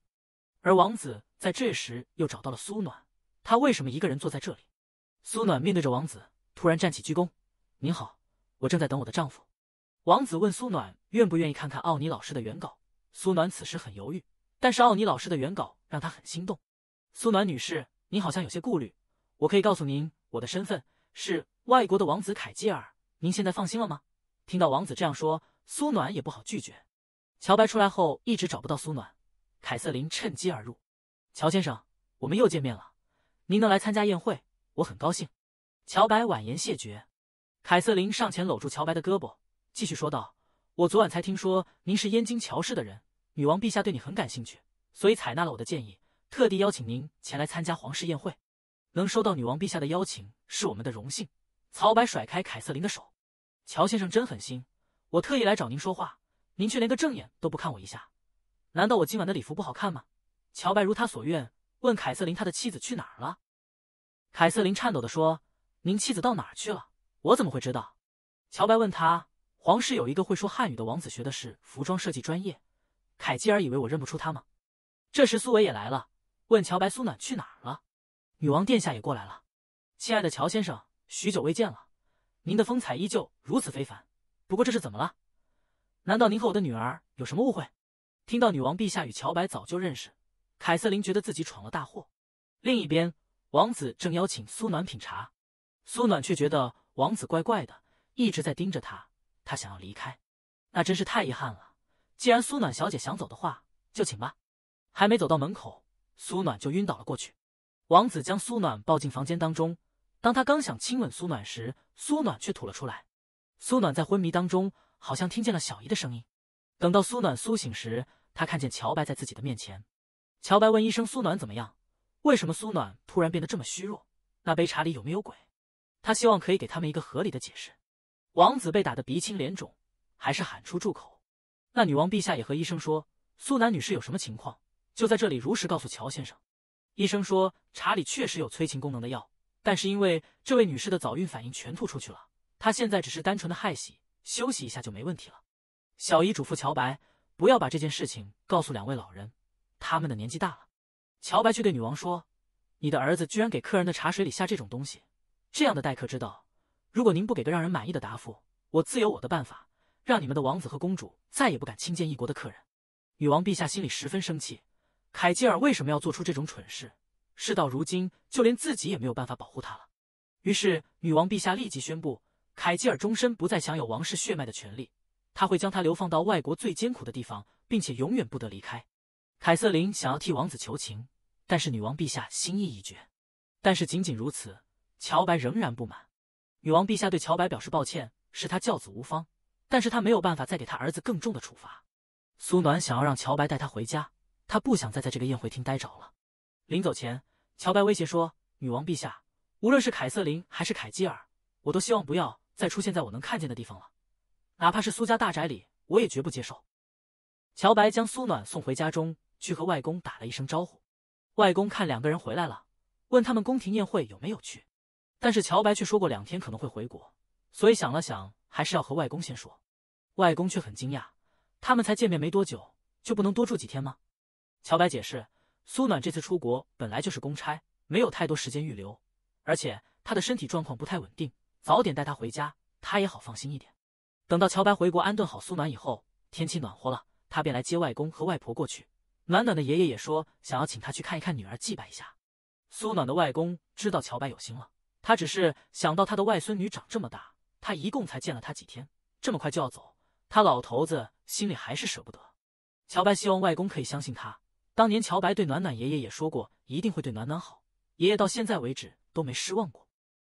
Speaker 1: 而王子在这时又找到了苏暖，他为什么一个人坐在这里？苏暖面对着王子，突然站起鞠躬：“您好，我正在等我的丈夫。”王子问苏暖愿不愿意看看奥尼老师的原稿，苏暖此时很犹豫。但是奥尼老师的原稿让他很心动。苏暖女士，您好像有些顾虑，我可以告诉您，我的身份是外国的王子凯基尔。您现在放心了吗？听到王子这样说，苏暖也不好拒绝。乔白出来后一直找不到苏暖，凯瑟琳趁机而入。乔先生，我们又见面了，您能来参加宴会，我很高兴。乔白婉言谢绝。凯瑟琳上前搂住乔白的胳膊，继续说道：“我昨晚才听说您是燕京乔氏的人。”女王陛下对你很感兴趣，所以采纳了我的建议，特地邀请您前来参加皇室宴会。能收到女王陛下的邀请是我们的荣幸。曹白甩开凯瑟琳的手。乔先生真狠心，我特意来找您说话，您却连个正眼都不看我一下。难道我今晚的礼服不好看吗？乔白如他所愿，问凯瑟琳他的妻子去哪儿了。凯瑟琳颤抖地说：“您妻子到哪儿去了？我怎么会知道？”乔白问他：“皇室有一个会说汉语的王子，学的是服装设计专业。”凯基尔以为我认不出他吗？这时苏伟也来了，问乔白：“苏暖去哪儿了？”女王殿下也过来了，亲爱的乔先生，许久未见了，您的风采依旧如此非凡。不过这是怎么了？难道您和我的女儿有什么误会？听到女王陛下与乔白早就认识，凯瑟琳觉得自己闯了大祸。另一边，王子正邀请苏暖品茶，苏暖却觉得王子怪怪的，一直在盯着他，他想要离开，那真是太遗憾了。既然苏暖小姐想走的话，就请吧。还没走到门口，苏暖就晕倒了过去。王子将苏暖抱进房间当中。当他刚想亲吻苏暖时，苏暖却吐了出来。苏暖在昏迷当中，好像听见了小姨的声音。等到苏暖苏醒时，他看见乔白在自己的面前。乔白问医生：“苏暖怎么样？为什么苏暖突然变得这么虚弱？那杯茶里有没有鬼？”他希望可以给他们一个合理的解释。王子被打得鼻青脸肿，还是喊出住口。那女王陛下也和医生说，苏南女士有什么情况，就在这里如实告诉乔先生。医生说，茶里确实有催情功能的药，但是因为这位女士的早孕反应全吐出去了，她现在只是单纯的害喜，休息一下就没问题了。小姨嘱咐乔白，不要把这件事情告诉两位老人，他们的年纪大了。乔白却对女王说：“你的儿子居然给客人的茶水里下这种东西，这样的待客之道，如果您不给个让人满意的答复，我自有我的办法。”让你们的王子和公主再也不敢轻贱异国的客人。女王陛下心里十分生气，凯基尔为什么要做出这种蠢事？事到如今，就连自己也没有办法保护他了。于是，女王陛下立即宣布，凯基尔终身不再享有王室血脉的权利。他会将他流放到外国最艰苦的地方，并且永远不得离开。凯瑟琳想要替王子求情，但是女王陛下心意已决。但是仅仅如此，乔白仍然不满。女王陛下对乔白表示抱歉，是他教子无方。但是他没有办法再给他儿子更重的处罚。苏暖想要让乔白带他回家，他不想再在这个宴会厅待着了。临走前，乔白威胁说：“女王陛下，无论是凯瑟琳还是凯基尔，我都希望不要再出现在我能看见的地方了，哪怕是苏家大宅里，我也绝不接受。”乔白将苏暖送回家中，去和外公打了一声招呼。外公看两个人回来了，问他们宫廷宴会有没有去，但是乔白却说过两天可能会回国，所以想了想。还是要和外公先说，外公却很惊讶。他们才见面没多久，就不能多住几天吗？乔白解释，苏暖这次出国本来就是公差，没有太多时间预留，而且她的身体状况不太稳定，早点带她回家，她也好放心一点。等到乔白回国安顿好苏暖以后，天气暖和了，他便来接外公和外婆过去。暖暖的爷爷也说想要请他去看一看女儿，祭拜一下。苏暖的外公知道乔白有心了，他只是想到他的外孙女长这么大。他一共才见了他几天，这么快就要走，他老头子心里还是舍不得。乔白希望外公可以相信他，当年乔白对暖暖爷爷也说过一定会对暖暖好，爷爷到现在为止都没失望过。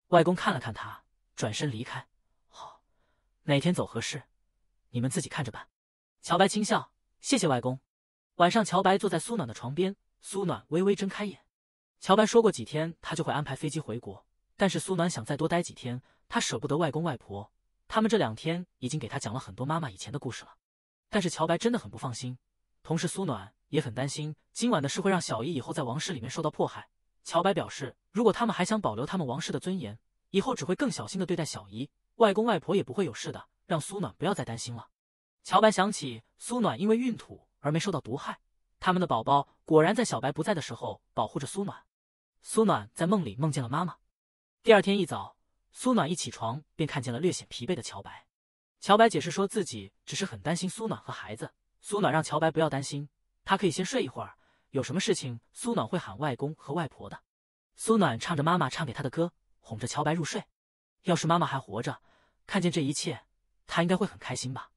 Speaker 1: 外公看了看他，转身离开。好，哪天走合适，你们自己看着办。乔白轻笑，谢谢外公。晚上，乔白坐在苏暖的床边，苏暖微微睁开眼。乔白说过几天他就会安排飞机回国，但是苏暖想再多待几天。他舍不得外公外婆，他们这两天已经给他讲了很多妈妈以前的故事了。但是乔白真的很不放心，同时苏暖也很担心，今晚的事会让小姨以后在王室里面受到迫害。乔白表示，如果他们还想保留他们王室的尊严，以后只会更小心的对待小姨，外公外婆也不会有事的，让苏暖不要再担心了。乔白想起苏暖因为孕吐而没受到毒害，他们的宝宝果然在小白不在的时候保护着苏暖。苏暖在梦里梦见了妈妈。第二天一早。苏暖一起床便看见了略显疲惫的乔白。乔白解释说自己只是很担心苏暖和孩子。苏暖让乔白不要担心，他可以先睡一会儿，有什么事情苏暖会喊外公和外婆的。苏暖唱着妈妈唱给他的歌，哄着乔白入睡。要是妈妈还活着，看见这一切，她应该会很开心吧？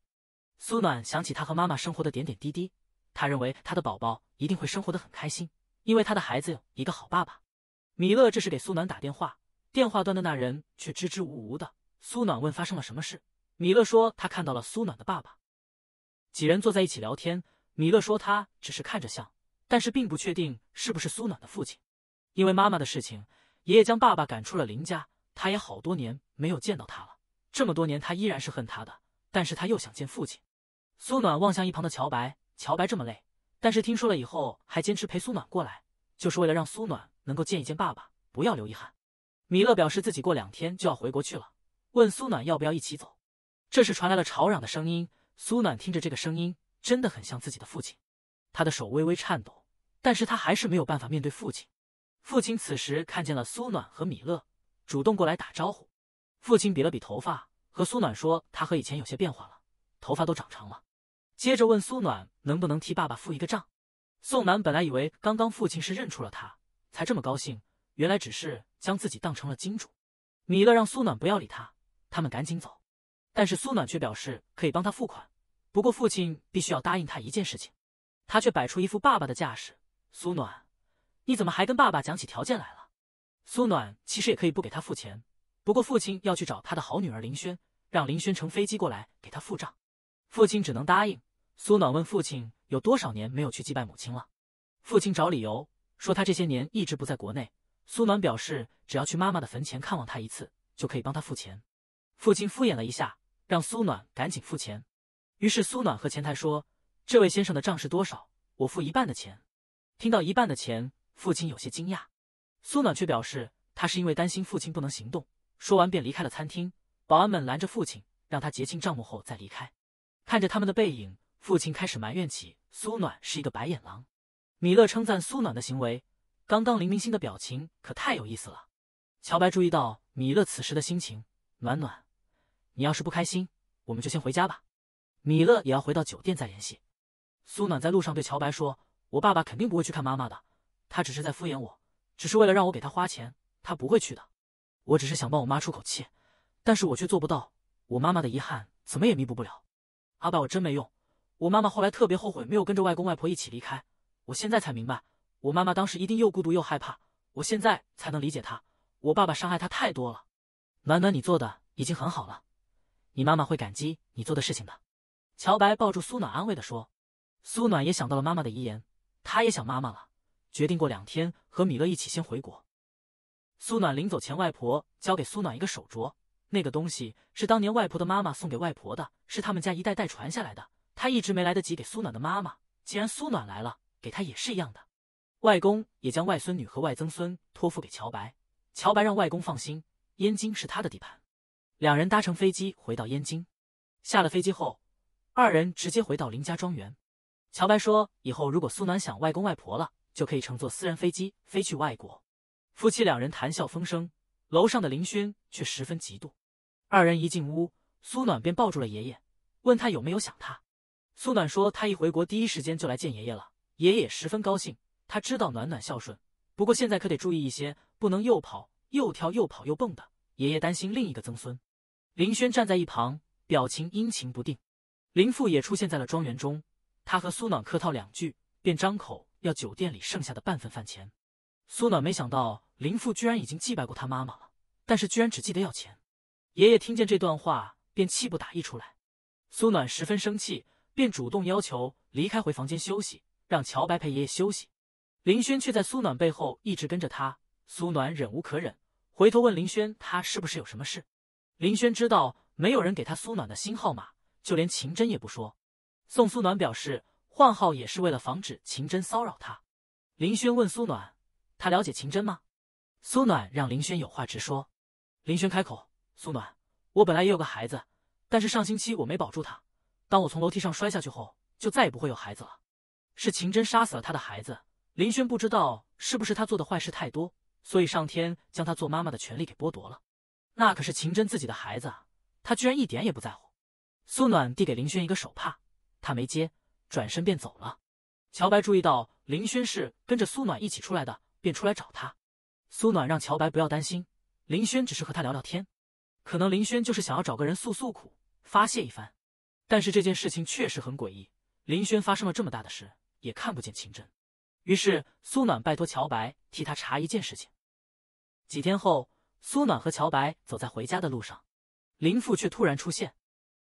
Speaker 1: 苏暖想起他和妈妈生活的点点滴滴，他认为他的宝宝一定会生活的很开心，因为他的孩子有一个好爸爸。米勒这是给苏暖打电话。电话端的那人却支支吾吾的。苏暖问：“发生了什么事？”米勒说：“他看到了苏暖的爸爸。”几人坐在一起聊天。米勒说：“他只是看着像，但是并不确定是不是苏暖的父亲。因为妈妈的事情，爷爷将爸爸赶出了林家，他也好多年没有见到他了。这么多年，他依然是恨他的，但是他又想见父亲。”苏暖望向一旁的乔白，乔白这么累，但是听说了以后还坚持陪苏暖过来，就是为了让苏暖能够见一见爸爸，不要留遗憾。米勒表示自己过两天就要回国去了，问苏暖要不要一起走。这时传来了吵嚷的声音，苏暖听着这个声音真的很像自己的父亲，他的手微微颤抖，但是他还是没有办法面对父亲。父亲此时看见了苏暖和米勒，主动过来打招呼。父亲比了比头发，和苏暖说他和以前有些变化了，头发都长长了。接着问苏暖能不能替爸爸付一个账。宋楠本来以为刚刚父亲是认出了他才这么高兴，原来只是。将自己当成了金主，米勒让苏暖不要理他，他们赶紧走。但是苏暖却表示可以帮他付款，不过父亲必须要答应他一件事情。他却摆出一副爸爸的架势：“苏暖，你怎么还跟爸爸讲起条件来了？”苏暖其实也可以不给他付钱，不过父亲要去找他的好女儿林轩，让林轩乘飞机过来给他付账。父亲只能答应。苏暖问父亲有多少年没有去祭拜母亲了，父亲找理由说他这些年一直不在国内。苏暖表示，只要去妈妈的坟前看望她一次，就可以帮她付钱。父亲敷衍了一下，让苏暖赶紧付钱。于是苏暖和前台说：“这位先生的账是多少？我付一半的钱。”听到一半的钱，父亲有些惊讶。苏暖却表示，他是因为担心父亲不能行动。说完便离开了餐厅。保安们拦着父亲，让他结清账目后再离开。看着他们的背影，父亲开始埋怨起苏暖是一个白眼狼。米勒称赞苏暖的行为。刚刚林明星的表情可太有意思了。乔白注意到米勒此时的心情，暖暖，你要是不开心，我们就先回家吧。米勒也要回到酒店再联系。苏暖在路上对乔白说：“我爸爸肯定不会去看妈妈的，他只是在敷衍我，只是为了让我给他花钱。他不会去的。我只是想帮我妈出口气，但是我却做不到。我妈妈的遗憾怎么也弥补不了。阿爸，我真没用。我妈妈后来特别后悔没有跟着外公外婆一起离开。我现在才明白。”我妈妈当时一定又孤独又害怕，我现在才能理解她。我爸爸伤害她太多了。暖暖，你做的已经很好了，你妈妈会感激你做的事情的。乔白抱住苏暖，安慰的说：“苏暖也想到了妈妈的遗言，她也想妈妈了，决定过两天和米勒一起先回国。”苏暖临走前，外婆交给苏暖一个手镯，那个东西是当年外婆的妈妈送给外婆的，是他们家一代代传下来的，她一直没来得及给苏暖的妈妈。既然苏暖来了，给她也是一样的。外公也将外孙女和外曾孙托付给乔白，乔白让外公放心，燕京是他的地盘。两人搭乘飞机回到燕京，下了飞机后，二人直接回到林家庄园。乔白说：“以后如果苏暖想外公外婆了，就可以乘坐私人飞机飞去外国。”夫妻两人谈笑风生，楼上的林轩却十分嫉妒。二人一进屋，苏暖便抱住了爷爷，问他有没有想他。苏暖说：“他一回国第一时间就来见爷爷了，爷爷十分高兴。”他知道暖暖孝顺，不过现在可得注意一些，不能又跑又跳又跑又蹦的。爷爷担心另一个曾孙，林轩站在一旁，表情阴晴不定。林父也出现在了庄园中，他和苏暖客套两句，便张口要酒店里剩下的半份饭钱。苏暖没想到林父居然已经祭拜过他妈妈了，但是居然只记得要钱。爷爷听见这段话，便气不打一处来。苏暖十分生气，便主动要求离开回房间休息，让乔白陪爷爷休息。林轩却在苏暖背后一直跟着他，苏暖忍无可忍，回头问林轩：“他是不是有什么事？”林轩知道没有人给他苏暖的新号码，就连秦真也不说。宋苏暖表示换号也是为了防止秦真骚扰他。林轩问苏暖：“他了解秦真吗？”苏暖让林轩有话直说。林轩开口：“苏暖，我本来也有个孩子，但是上星期我没保住他。当我从楼梯上摔下去后，就再也不会有孩子了。是秦真杀死了他的孩子。”林轩不知道是不是他做的坏事太多，所以上天将他做妈妈的权利给剥夺了。那可是秦真自己的孩子啊，他居然一点也不在乎。苏暖递给林轩一个手帕，他没接，转身便走了。乔白注意到林轩是跟着苏暖一起出来的，便出来找他。苏暖让乔白不要担心，林轩只是和他聊聊天，可能林轩就是想要找个人诉诉苦，发泄一番。但是这件事情确实很诡异，林轩发生了这么大的事，也看不见秦真。于是苏暖拜托乔白替他查一件事情。几天后，苏暖和乔白走在回家的路上，林父却突然出现。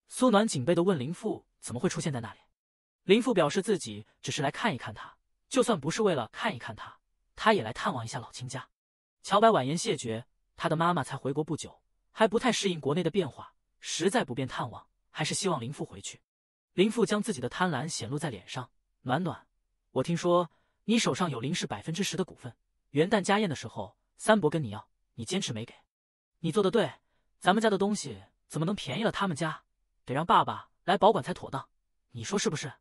Speaker 1: 苏暖警备的问林父：“怎么会出现在那里？”林父表示自己只是来看一看他，就算不是为了看一看他，他也来探望一下老亲家。乔白婉言谢绝，他的妈妈才回国不久，还不太适应国内的变化，实在不便探望，还是希望林父回去。林父将自己的贪婪显露在脸上：“暖暖，我听说……”你手上有林氏百分之十的股份，元旦家宴的时候，三伯跟你要，你坚持没给，你做的对。咱们家的东西怎么能便宜了他们家？得让爸爸来保管才妥当。你说是不是？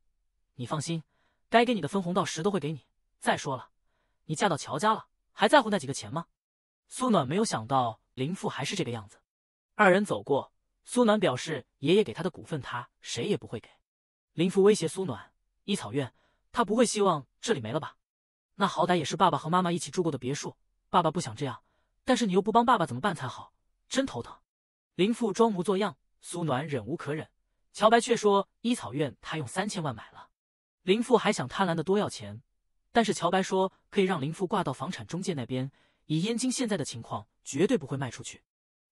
Speaker 1: 你放心，该给你的分红到时都会给你。再说了，你嫁到乔家了，还在乎那几个钱吗？苏暖没有想到林父还是这个样子。二人走过，苏暖表示爷爷给他的股份他谁也不会给。林父威胁苏暖，依草院。他不会希望这里没了吧？那好歹也是爸爸和妈妈一起住过的别墅，爸爸不想这样，但是你又不帮爸爸，怎么办才好？真头疼。林父装模作样，苏暖忍无可忍，乔白却说一草院他用三千万买了。林父还想贪婪的多要钱，但是乔白说可以让林父挂到房产中介那边，以燕京现在的情况绝对不会卖出去。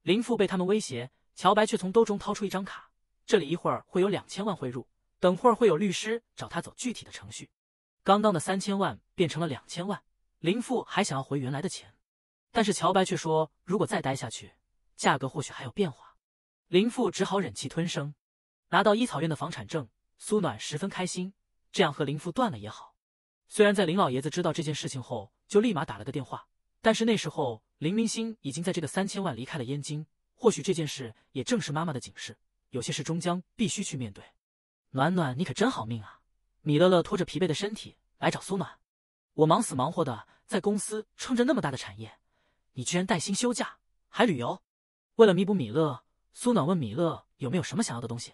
Speaker 1: 林父被他们威胁，乔白却从兜中掏出一张卡，这里一会儿会有两千万汇入。等会儿会有律师找他走具体的程序，刚刚的三千万变成了两千万，林父还想要回原来的钱，但是乔白却说如果再待下去，价格或许还有变化，林父只好忍气吞声。拿到一草院的房产证，苏暖十分开心，这样和林父断了也好。虽然在林老爷子知道这件事情后，就立马打了个电话，但是那时候林明星已经在这个三千万离开了燕京，或许这件事也正是妈妈的警示，有些事终将必须去面对。暖暖，你可真好命啊！米乐乐拖着疲惫的身体来找苏暖，我忙死忙活的在公司撑着那么大的产业，你居然带薪休假还旅游。为了弥补米乐，苏暖问米乐有没有什么想要的东西，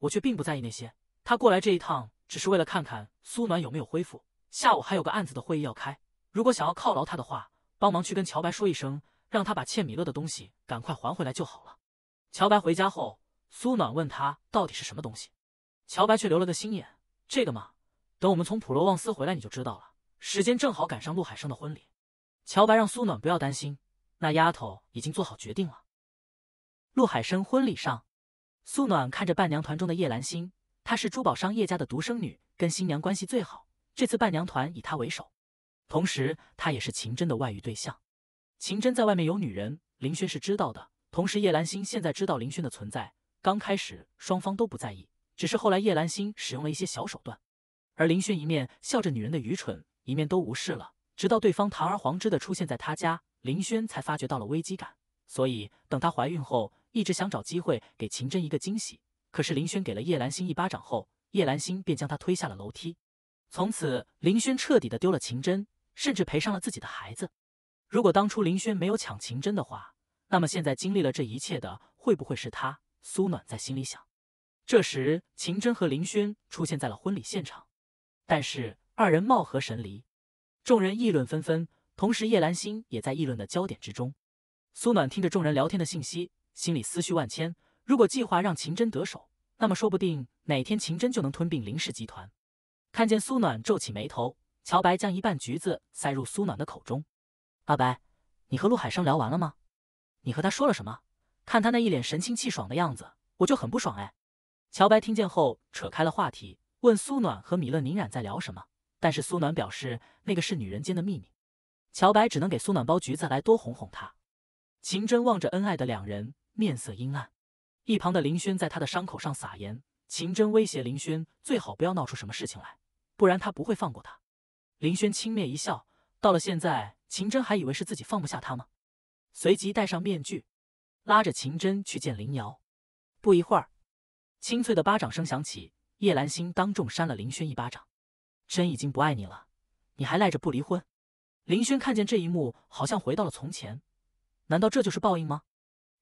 Speaker 1: 我却并不在意那些。他过来这一趟只是为了看看苏暖有没有恢复，下午还有个案子的会议要开。如果想要犒劳他的话，帮忙去跟乔白说一声，让他把欠米乐的东西赶快还回来就好了。乔白回家后，苏暖问他到底是什么东西。乔白却留了个心眼，这个嘛，等我们从普罗旺斯回来你就知道了。时间正好赶上陆海生的婚礼。乔白让苏暖不要担心，那丫头已经做好决定了。陆海生婚礼上，苏暖看着伴娘团中的叶兰心，她是珠宝商叶家的独生女，跟新娘关系最好。这次伴娘团以她为首，同时她也是秦真的外遇对象。秦真在外面有女人，林轩是知道的。同时，叶兰心现在知道林轩的存在，刚开始双方都不在意。只是后来叶兰心使用了一些小手段，而林轩一面笑着女人的愚蠢，一面都无视了。直到对方堂而皇之的出现在他家，林轩才发觉到了危机感。所以等她怀孕后，一直想找机会给秦真一个惊喜。可是林轩给了叶兰心一巴掌后，叶兰心便将她推下了楼梯。从此，林轩彻底的丢了秦真，甚至赔上了自己的孩子。如果当初林轩没有抢秦真的话，那么现在经历了这一切的会不会是他？苏暖在心里想。这时，秦真和林轩出现在了婚礼现场，但是二人貌合神离，众人议论纷纷。同时，叶兰心也在议论的焦点之中。苏暖听着众人聊天的信息，心里思绪万千。如果计划让秦真得手，那么说不定哪天秦真就能吞并林氏集团。看见苏暖皱起眉头，乔白将一半橘子塞入苏暖的口中。阿白，你和陆海生聊完了吗？你和他说了什么？看他那一脸神清气爽的样子，我就很不爽哎。乔白听见后扯开了话题，问苏暖和米勒宁染在聊什么。但是苏暖表示那个是女人间的秘密，乔白只能给苏暖剥橘子来多哄哄她。秦真望着恩爱的两人，面色阴暗。一旁的林轩在他的伤口上撒盐。秦真威胁林轩最好不要闹出什么事情来，不然他不会放过他。林轩轻蔑一笑，到了现在，秦真还以为是自己放不下他吗？随即戴上面具，拉着秦真去见林瑶。不一会儿。清脆的巴掌声响起，叶兰心当众扇了林轩一巴掌。真已经不爱你了，你还赖着不离婚？林轩看见这一幕，好像回到了从前。难道这就是报应吗？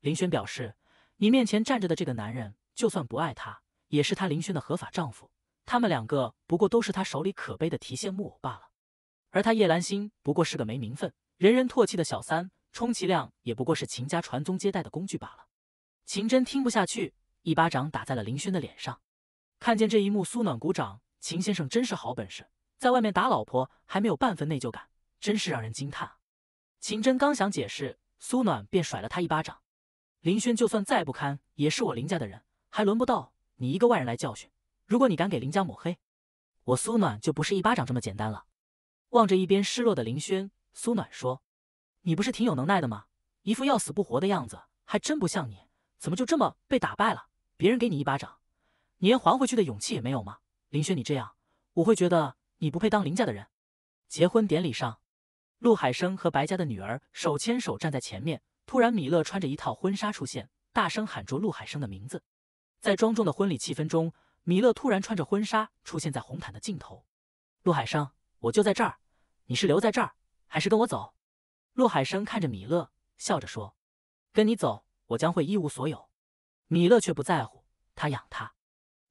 Speaker 1: 林轩表示，你面前站着的这个男人，就算不爱他，也是他林轩的合法丈夫。他们两个不过都是他手里可悲的提线木偶罢了。而他叶兰心，不过是个没名分、人人唾弃的小三，充其量也不过是秦家传宗接代的工具罢了。秦真听不下去。一巴掌打在了林轩的脸上，看见这一幕，苏暖鼓掌：“秦先生真是好本事，在外面打老婆还没有半分内疚感，真是让人惊叹。”秦真刚想解释，苏暖便甩了他一巴掌：“林轩就算再不堪，也是我林家的人，还轮不到你一个外人来教训。如果你敢给林家抹黑，我苏暖就不是一巴掌这么简单了。”望着一边失落的林轩，苏暖说：“你不是挺有能耐的吗？一副要死不活的样子，还真不像你，怎么就这么被打败了？”别人给你一巴掌，你连还回去的勇气也没有吗？林轩，你这样，我会觉得你不配当林家的人。结婚典礼上，陆海生和白家的女儿手牵手站在前面。突然，米勒穿着一套婚纱出现，大声喊着陆海生的名字。在庄重的婚礼气氛中，米勒突然穿着婚纱出现在红毯的尽头。陆海生，我就在这儿，你是留在这儿，还是跟我走？陆海生看着米勒，笑着说：“跟你走，我将会一无所有。”米勒却不在乎，他养他。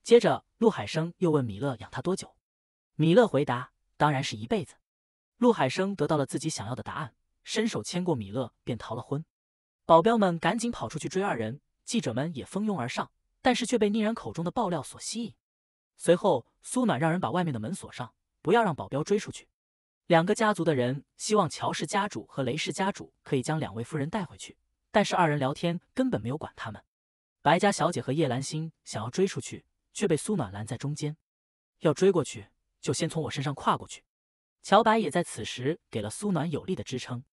Speaker 1: 接着，陆海生又问米勒养他多久。米勒回答：“当然是一辈子。”陆海生得到了自己想要的答案，伸手牵过米勒，便逃了婚。保镖们赶紧跑出去追二人，记者们也蜂拥而上，但是却被宁人口中的爆料所吸引。随后，苏暖让人把外面的门锁上，不要让保镖追出去。两个家族的人希望乔氏家主和雷氏家主可以将两位夫人带回去，但是二人聊天根本没有管他们。白家小姐和叶兰心想要追出去，却被苏暖拦在中间。要追过去，就先从我身上跨过去。乔白也在此时给了苏暖有力的支撑。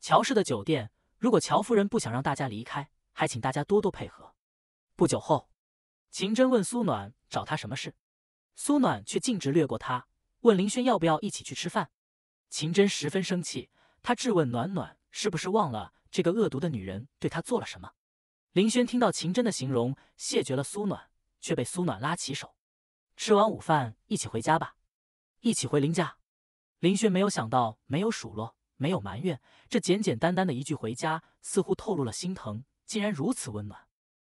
Speaker 1: 乔氏的酒店，如果乔夫人不想让大家离开，还请大家多多配合。不久后，秦真问苏暖找她什么事，苏暖却径直掠过她，问林轩要不要一起去吃饭。秦真十分生气，他质问暖暖是不是忘了这个恶毒的女人对他做了什么。林轩听到秦真的形容，谢绝了苏暖，却被苏暖拉起手。吃完午饭，一起回家吧。一起回林家。林轩没有想到，没有数落，没有埋怨，这简简单单的一句“回家”，似乎透露了心疼，竟然如此温暖。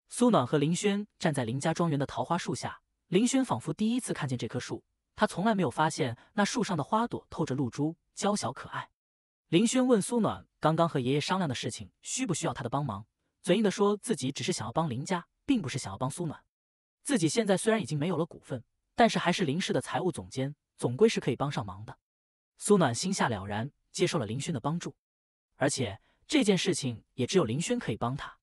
Speaker 1: 苏暖和林轩站在林家庄园的桃花树下，林轩仿佛第一次看见这棵树，他从来没有发现那树上的花朵透着露珠，娇小可爱。林轩问苏暖，刚刚和爷爷商量的事情，需不需要他的帮忙？嘴硬的说自己只是想要帮林家，并不是想要帮苏暖。自己现在虽然已经没有了股份，但是还是林氏的财务总监，总归是可以帮上忙的。苏暖心下了然，接受了林轩的帮助。而且这件事情也只有林轩可以帮他。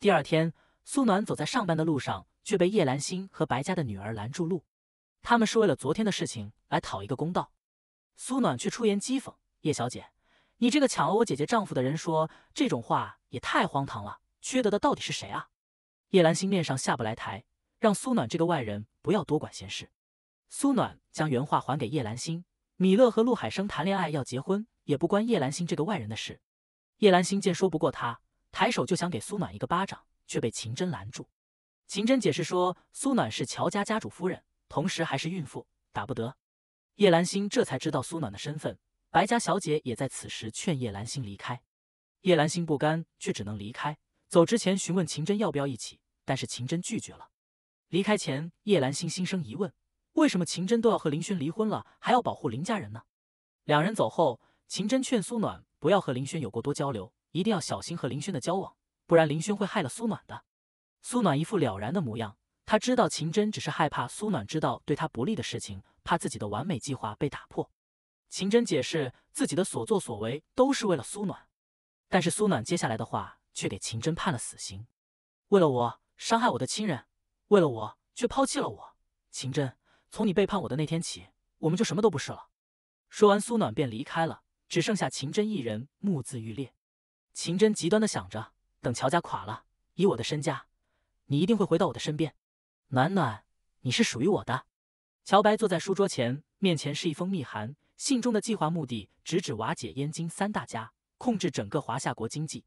Speaker 1: 第二天，苏暖走在上班的路上，却被叶兰心和白家的女儿拦住路。他们是为了昨天的事情来讨一个公道。苏暖却出言讥讽：“叶小姐，你这个抢了我姐姐丈夫的人，说这种话也太荒唐了。”缺德的到底是谁啊？叶兰心面上下不来台，让苏暖这个外人不要多管闲事。苏暖将原话还给叶兰心：米勒和陆海生谈恋爱要结婚，也不关叶兰心这个外人的事。叶兰心见说不过他，抬手就想给苏暖一个巴掌，却被秦真拦住。秦真解释说，苏暖是乔家家主夫人，同时还是孕妇，打不得。叶兰心这才知道苏暖的身份。白家小姐也在此时劝叶兰心离开。叶兰心不甘，却只能离开。走之前询问秦真要不要一起，但是秦真拒绝了。离开前，叶兰心心生疑问：为什么秦真都要和林轩离婚了，还要保护林家人呢？两人走后，秦真劝苏暖不要和林轩有过多交流，一定要小心和林轩的交往，不然林轩会害了苏暖的。苏暖一副了然的模样，他知道秦真只是害怕苏暖知道对他不利的事情，怕自己的完美计划被打破。秦真解释自己的所作所为都是为了苏暖，但是苏暖接下来的话。却给秦真判了死刑。为了我，伤害我的亲人，为了我，却抛弃了我。秦真，从你背叛我的那天起，我们就什么都不是了。说完，苏暖便离开了，只剩下秦真一人，目眦欲裂。秦真极端的想着：等乔家垮了，以我的身家，你一定会回到我的身边。暖暖，你是属于我的。乔白坐在书桌前，面前是一封密函，信中的计划目的直指瓦解燕京三大家，控制整个华夏国经济。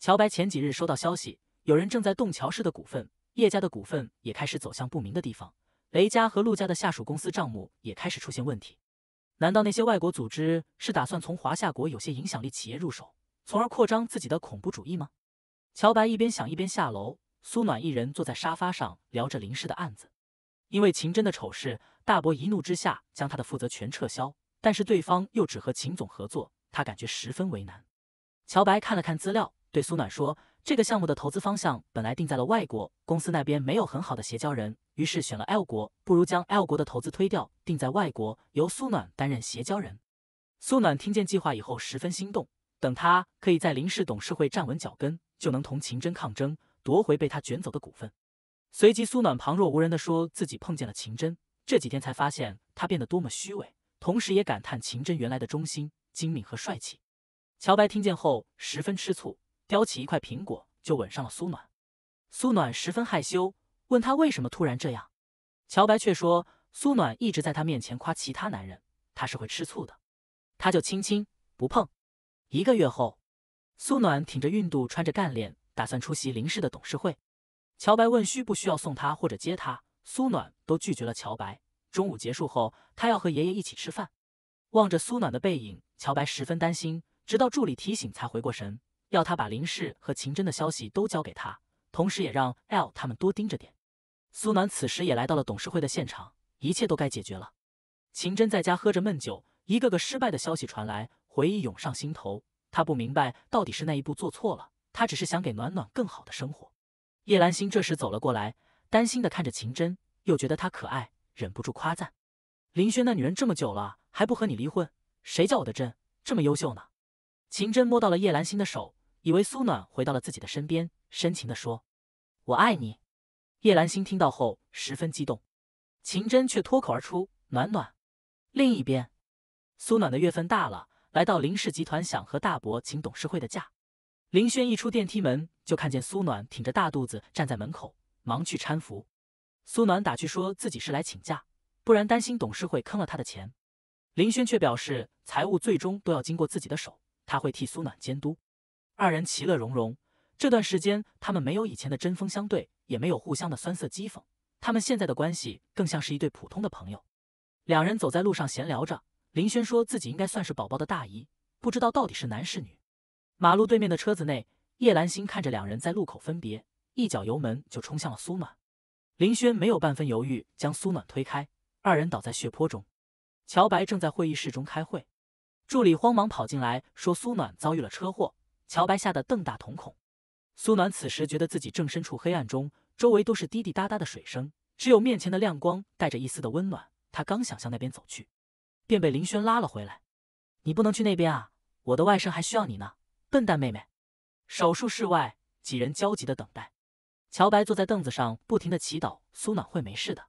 Speaker 1: 乔白前几日收到消息，有人正在动乔氏的股份，叶家的股份也开始走向不明的地方，雷家和陆家的下属公司账目也开始出现问题。难道那些外国组织是打算从华夏国有些影响力企业入手，从而扩张自己的恐怖主义吗？乔白一边想一边下楼，苏暖一人坐在沙发上聊着林氏的案子。因为秦真的丑事，大伯一怒之下将他的负责权撤销，但是对方又只和秦总合作，他感觉十分为难。乔白看了看资料。对苏暖说：“这个项目的投资方向本来定在了外国公司那边，没有很好的协交人，于是选了 L 国。不如将 L 国的投资推掉，定在外国，由苏暖担任协交人。”苏暖听见计划以后十分心动，等他可以在林氏董事会站稳脚跟，就能同秦真抗争，夺回被他卷走的股份。随即，苏暖旁若无人地说自己碰见了秦真，这几天才发现他变得多么虚伪，同时也感叹秦真原来的忠心、精明和帅气。乔白听见后十分吃醋。叼起一块苹果就吻上了苏暖，苏暖十分害羞，问他为什么突然这样，乔白却说苏暖一直在他面前夸其他男人，他是会吃醋的，他就亲亲不碰。一个月后，苏暖挺着孕肚穿着干练，打算出席林氏的董事会。乔白问需不需要送他或者接他，苏暖都拒绝了。乔白中午结束后，他要和爷爷一起吃饭。望着苏暖的背影，乔白十分担心，直到助理提醒才回过神。要他把林氏和秦真的消息都交给他，同时也让 L 他们多盯着点。苏暖此时也来到了董事会的现场，一切都该解决了。秦真在家喝着闷酒，一个个失败的消息传来，回忆涌上心头。他不明白到底是那一步做错了，他只是想给暖暖更好的生活。叶兰心这时走了过来，担心的看着秦真，又觉得她可爱，忍不住夸赞：“林轩那女人这么久了还不和你离婚，谁叫我的真这么优秀呢？”秦真摸到了叶兰心的手。以为苏暖回到了自己的身边，深情的说：“我爱你。”叶兰心听到后十分激动，秦真却脱口而出：“暖暖。”另一边，苏暖的月份大了，来到林氏集团想和大伯请董事会的假。林轩一出电梯门，就看见苏暖挺着大肚子站在门口，忙去搀扶。苏暖打趣说自己是来请假，不然担心董事会坑了他的钱。林轩却表示财务最终都要经过自己的手，他会替苏暖监督。二人其乐融融，这段时间他们没有以前的针锋相对，也没有互相的酸涩讥讽，他们现在的关系更像是一对普通的朋友。两人走在路上闲聊着，林轩说自己应该算是宝宝的大姨，不知道到底是男是女。马路对面的车子内，叶兰心看着两人在路口分别，一脚油门就冲向了苏暖。林轩没有半分犹豫，将苏暖推开，二人倒在血泊中。乔白正在会议室中开会，助理慌忙跑进来，说苏暖遭遇了车祸。乔白吓得瞪大瞳孔，苏暖此时觉得自己正身处黑暗中，周围都是滴滴答答的水声，只有面前的亮光带着一丝的温暖。他刚想向那边走去，便被林轩拉了回来：“你不能去那边啊，我的外甥还需要你呢，笨蛋妹妹。”手术室外，几人焦急的等待。乔白坐在凳子上，不停的祈祷苏暖会没事的。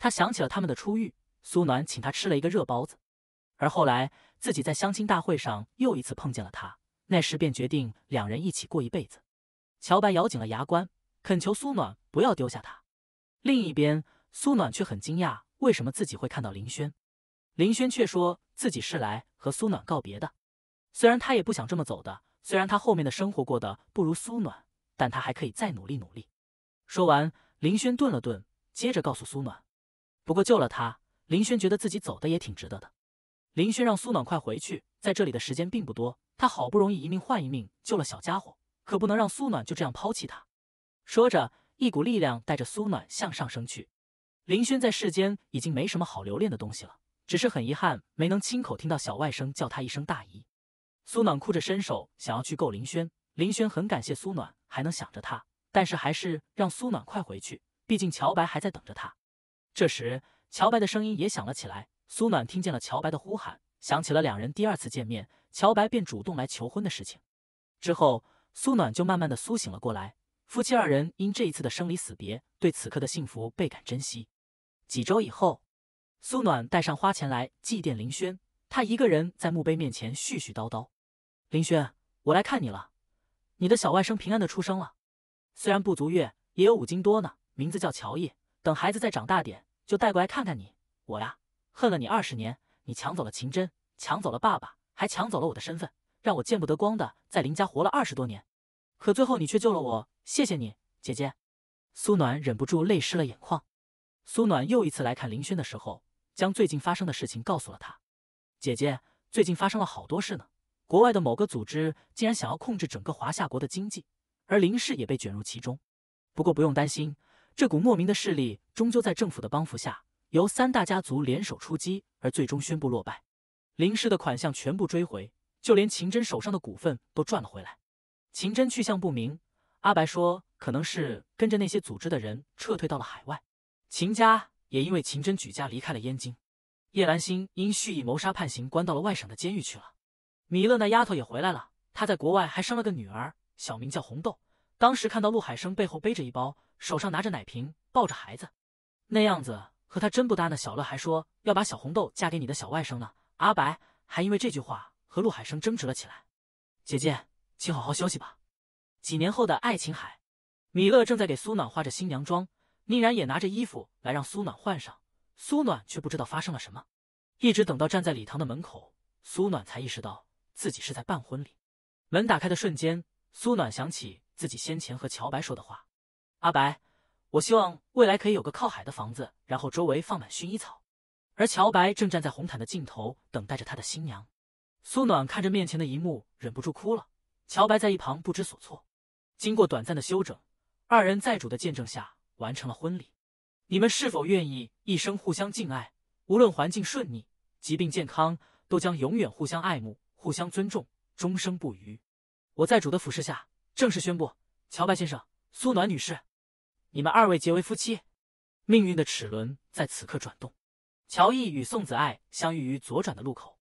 Speaker 1: 他想起了他们的初遇，苏暖请他吃了一个热包子，而后来自己在相亲大会上又一次碰见了他。那时便决定两人一起过一辈子。乔白咬紧了牙关，恳求苏暖不要丢下他。另一边，苏暖却很惊讶，为什么自己会看到林轩？林轩却说自己是来和苏暖告别的。虽然他也不想这么走的，虽然他后面的生活过得不如苏暖，但他还可以再努力努力。说完，林轩顿了顿，接着告诉苏暖：“不过救了他，林轩觉得自己走的也挺值得的。”林轩让苏暖快回去，在这里的时间并不多。他好不容易一命换一命救了小家伙，可不能让苏暖就这样抛弃他。说着，一股力量带着苏暖向上升去。林轩在世间已经没什么好留恋的东西了，只是很遗憾没能亲口听到小外甥叫他一声大姨。苏暖哭着伸手想要去够林轩，林轩很感谢苏暖还能想着他，但是还是让苏暖快回去，毕竟乔白还在等着他。这时，乔白的声音也响了起来。苏暖听见了乔白的呼喊，想起了两人第二次见面，乔白便主动来求婚的事情。之后，苏暖就慢慢的苏醒了过来。夫妻二人因这一次的生离死别，对此刻的幸福倍感珍惜。几周以后，苏暖带上花前来祭奠林轩，他一个人在墓碑面前絮絮叨叨：“林轩，我来看你了，你的小外甥平安的出生了，虽然不足月，也有五斤多呢，名字叫乔叶。等孩子再长大点，就带过来看看你我呀。”恨了你二十年，你抢走了秦真，抢走了爸爸，还抢走了我的身份，让我见不得光的在林家活了二十多年。可最后你却救了我，谢谢你，姐姐。苏暖忍不住泪湿了眼眶。苏暖又一次来看林轩的时候，将最近发生的事情告诉了他。姐姐，最近发生了好多事呢。国外的某个组织竟然想要控制整个华夏国的经济，而林氏也被卷入其中。不过不用担心，这股莫名的势力终究在政府的帮扶下。由三大家族联手出击，而最终宣布落败，林氏的款项全部追回，就连秦真手上的股份都赚了回来。秦真去向不明，阿白说可能是跟着那些组织的人撤退到了海外。秦家也因为秦真举家离开了燕京。叶兰心因蓄意谋杀判刑，关到了外省的监狱去了。米勒那丫头也回来了，她在国外还生了个女儿，小名叫红豆。当时看到陆海生背后背着一包，手上拿着奶瓶，抱着孩子，那样子。和他真不搭呢，小乐还说要把小红豆嫁给你的小外甥呢。阿白还因为这句话和陆海生争执了起来。姐姐，请好好休息吧。几年后的爱琴海，米勒正在给苏暖化着新娘妆，宁然也拿着衣服来让苏暖换上。苏暖却不知道发生了什么，一直等到站在礼堂的门口，苏暖才意识到自己是在办婚礼。门打开的瞬间，苏暖想起自己先前和乔白说的话，阿白。我希望未来可以有个靠海的房子，然后周围放满薰衣草。而乔白正站在红毯的尽头，等待着他的新娘。苏暖看着面前的一幕，忍不住哭了。乔白在一旁不知所措。经过短暂的休整，二人在主的见证下完成了婚礼。你们是否愿意一生互相敬爱，无论环境顺逆、疾病健康，都将永远互相爱慕、互相尊重，终生不渝？我在主的俯视下正式宣布：乔白先生，苏暖女士。你们二位结为夫妻，命运的齿轮在此刻转动。乔易与宋子爱相遇于左转的路口。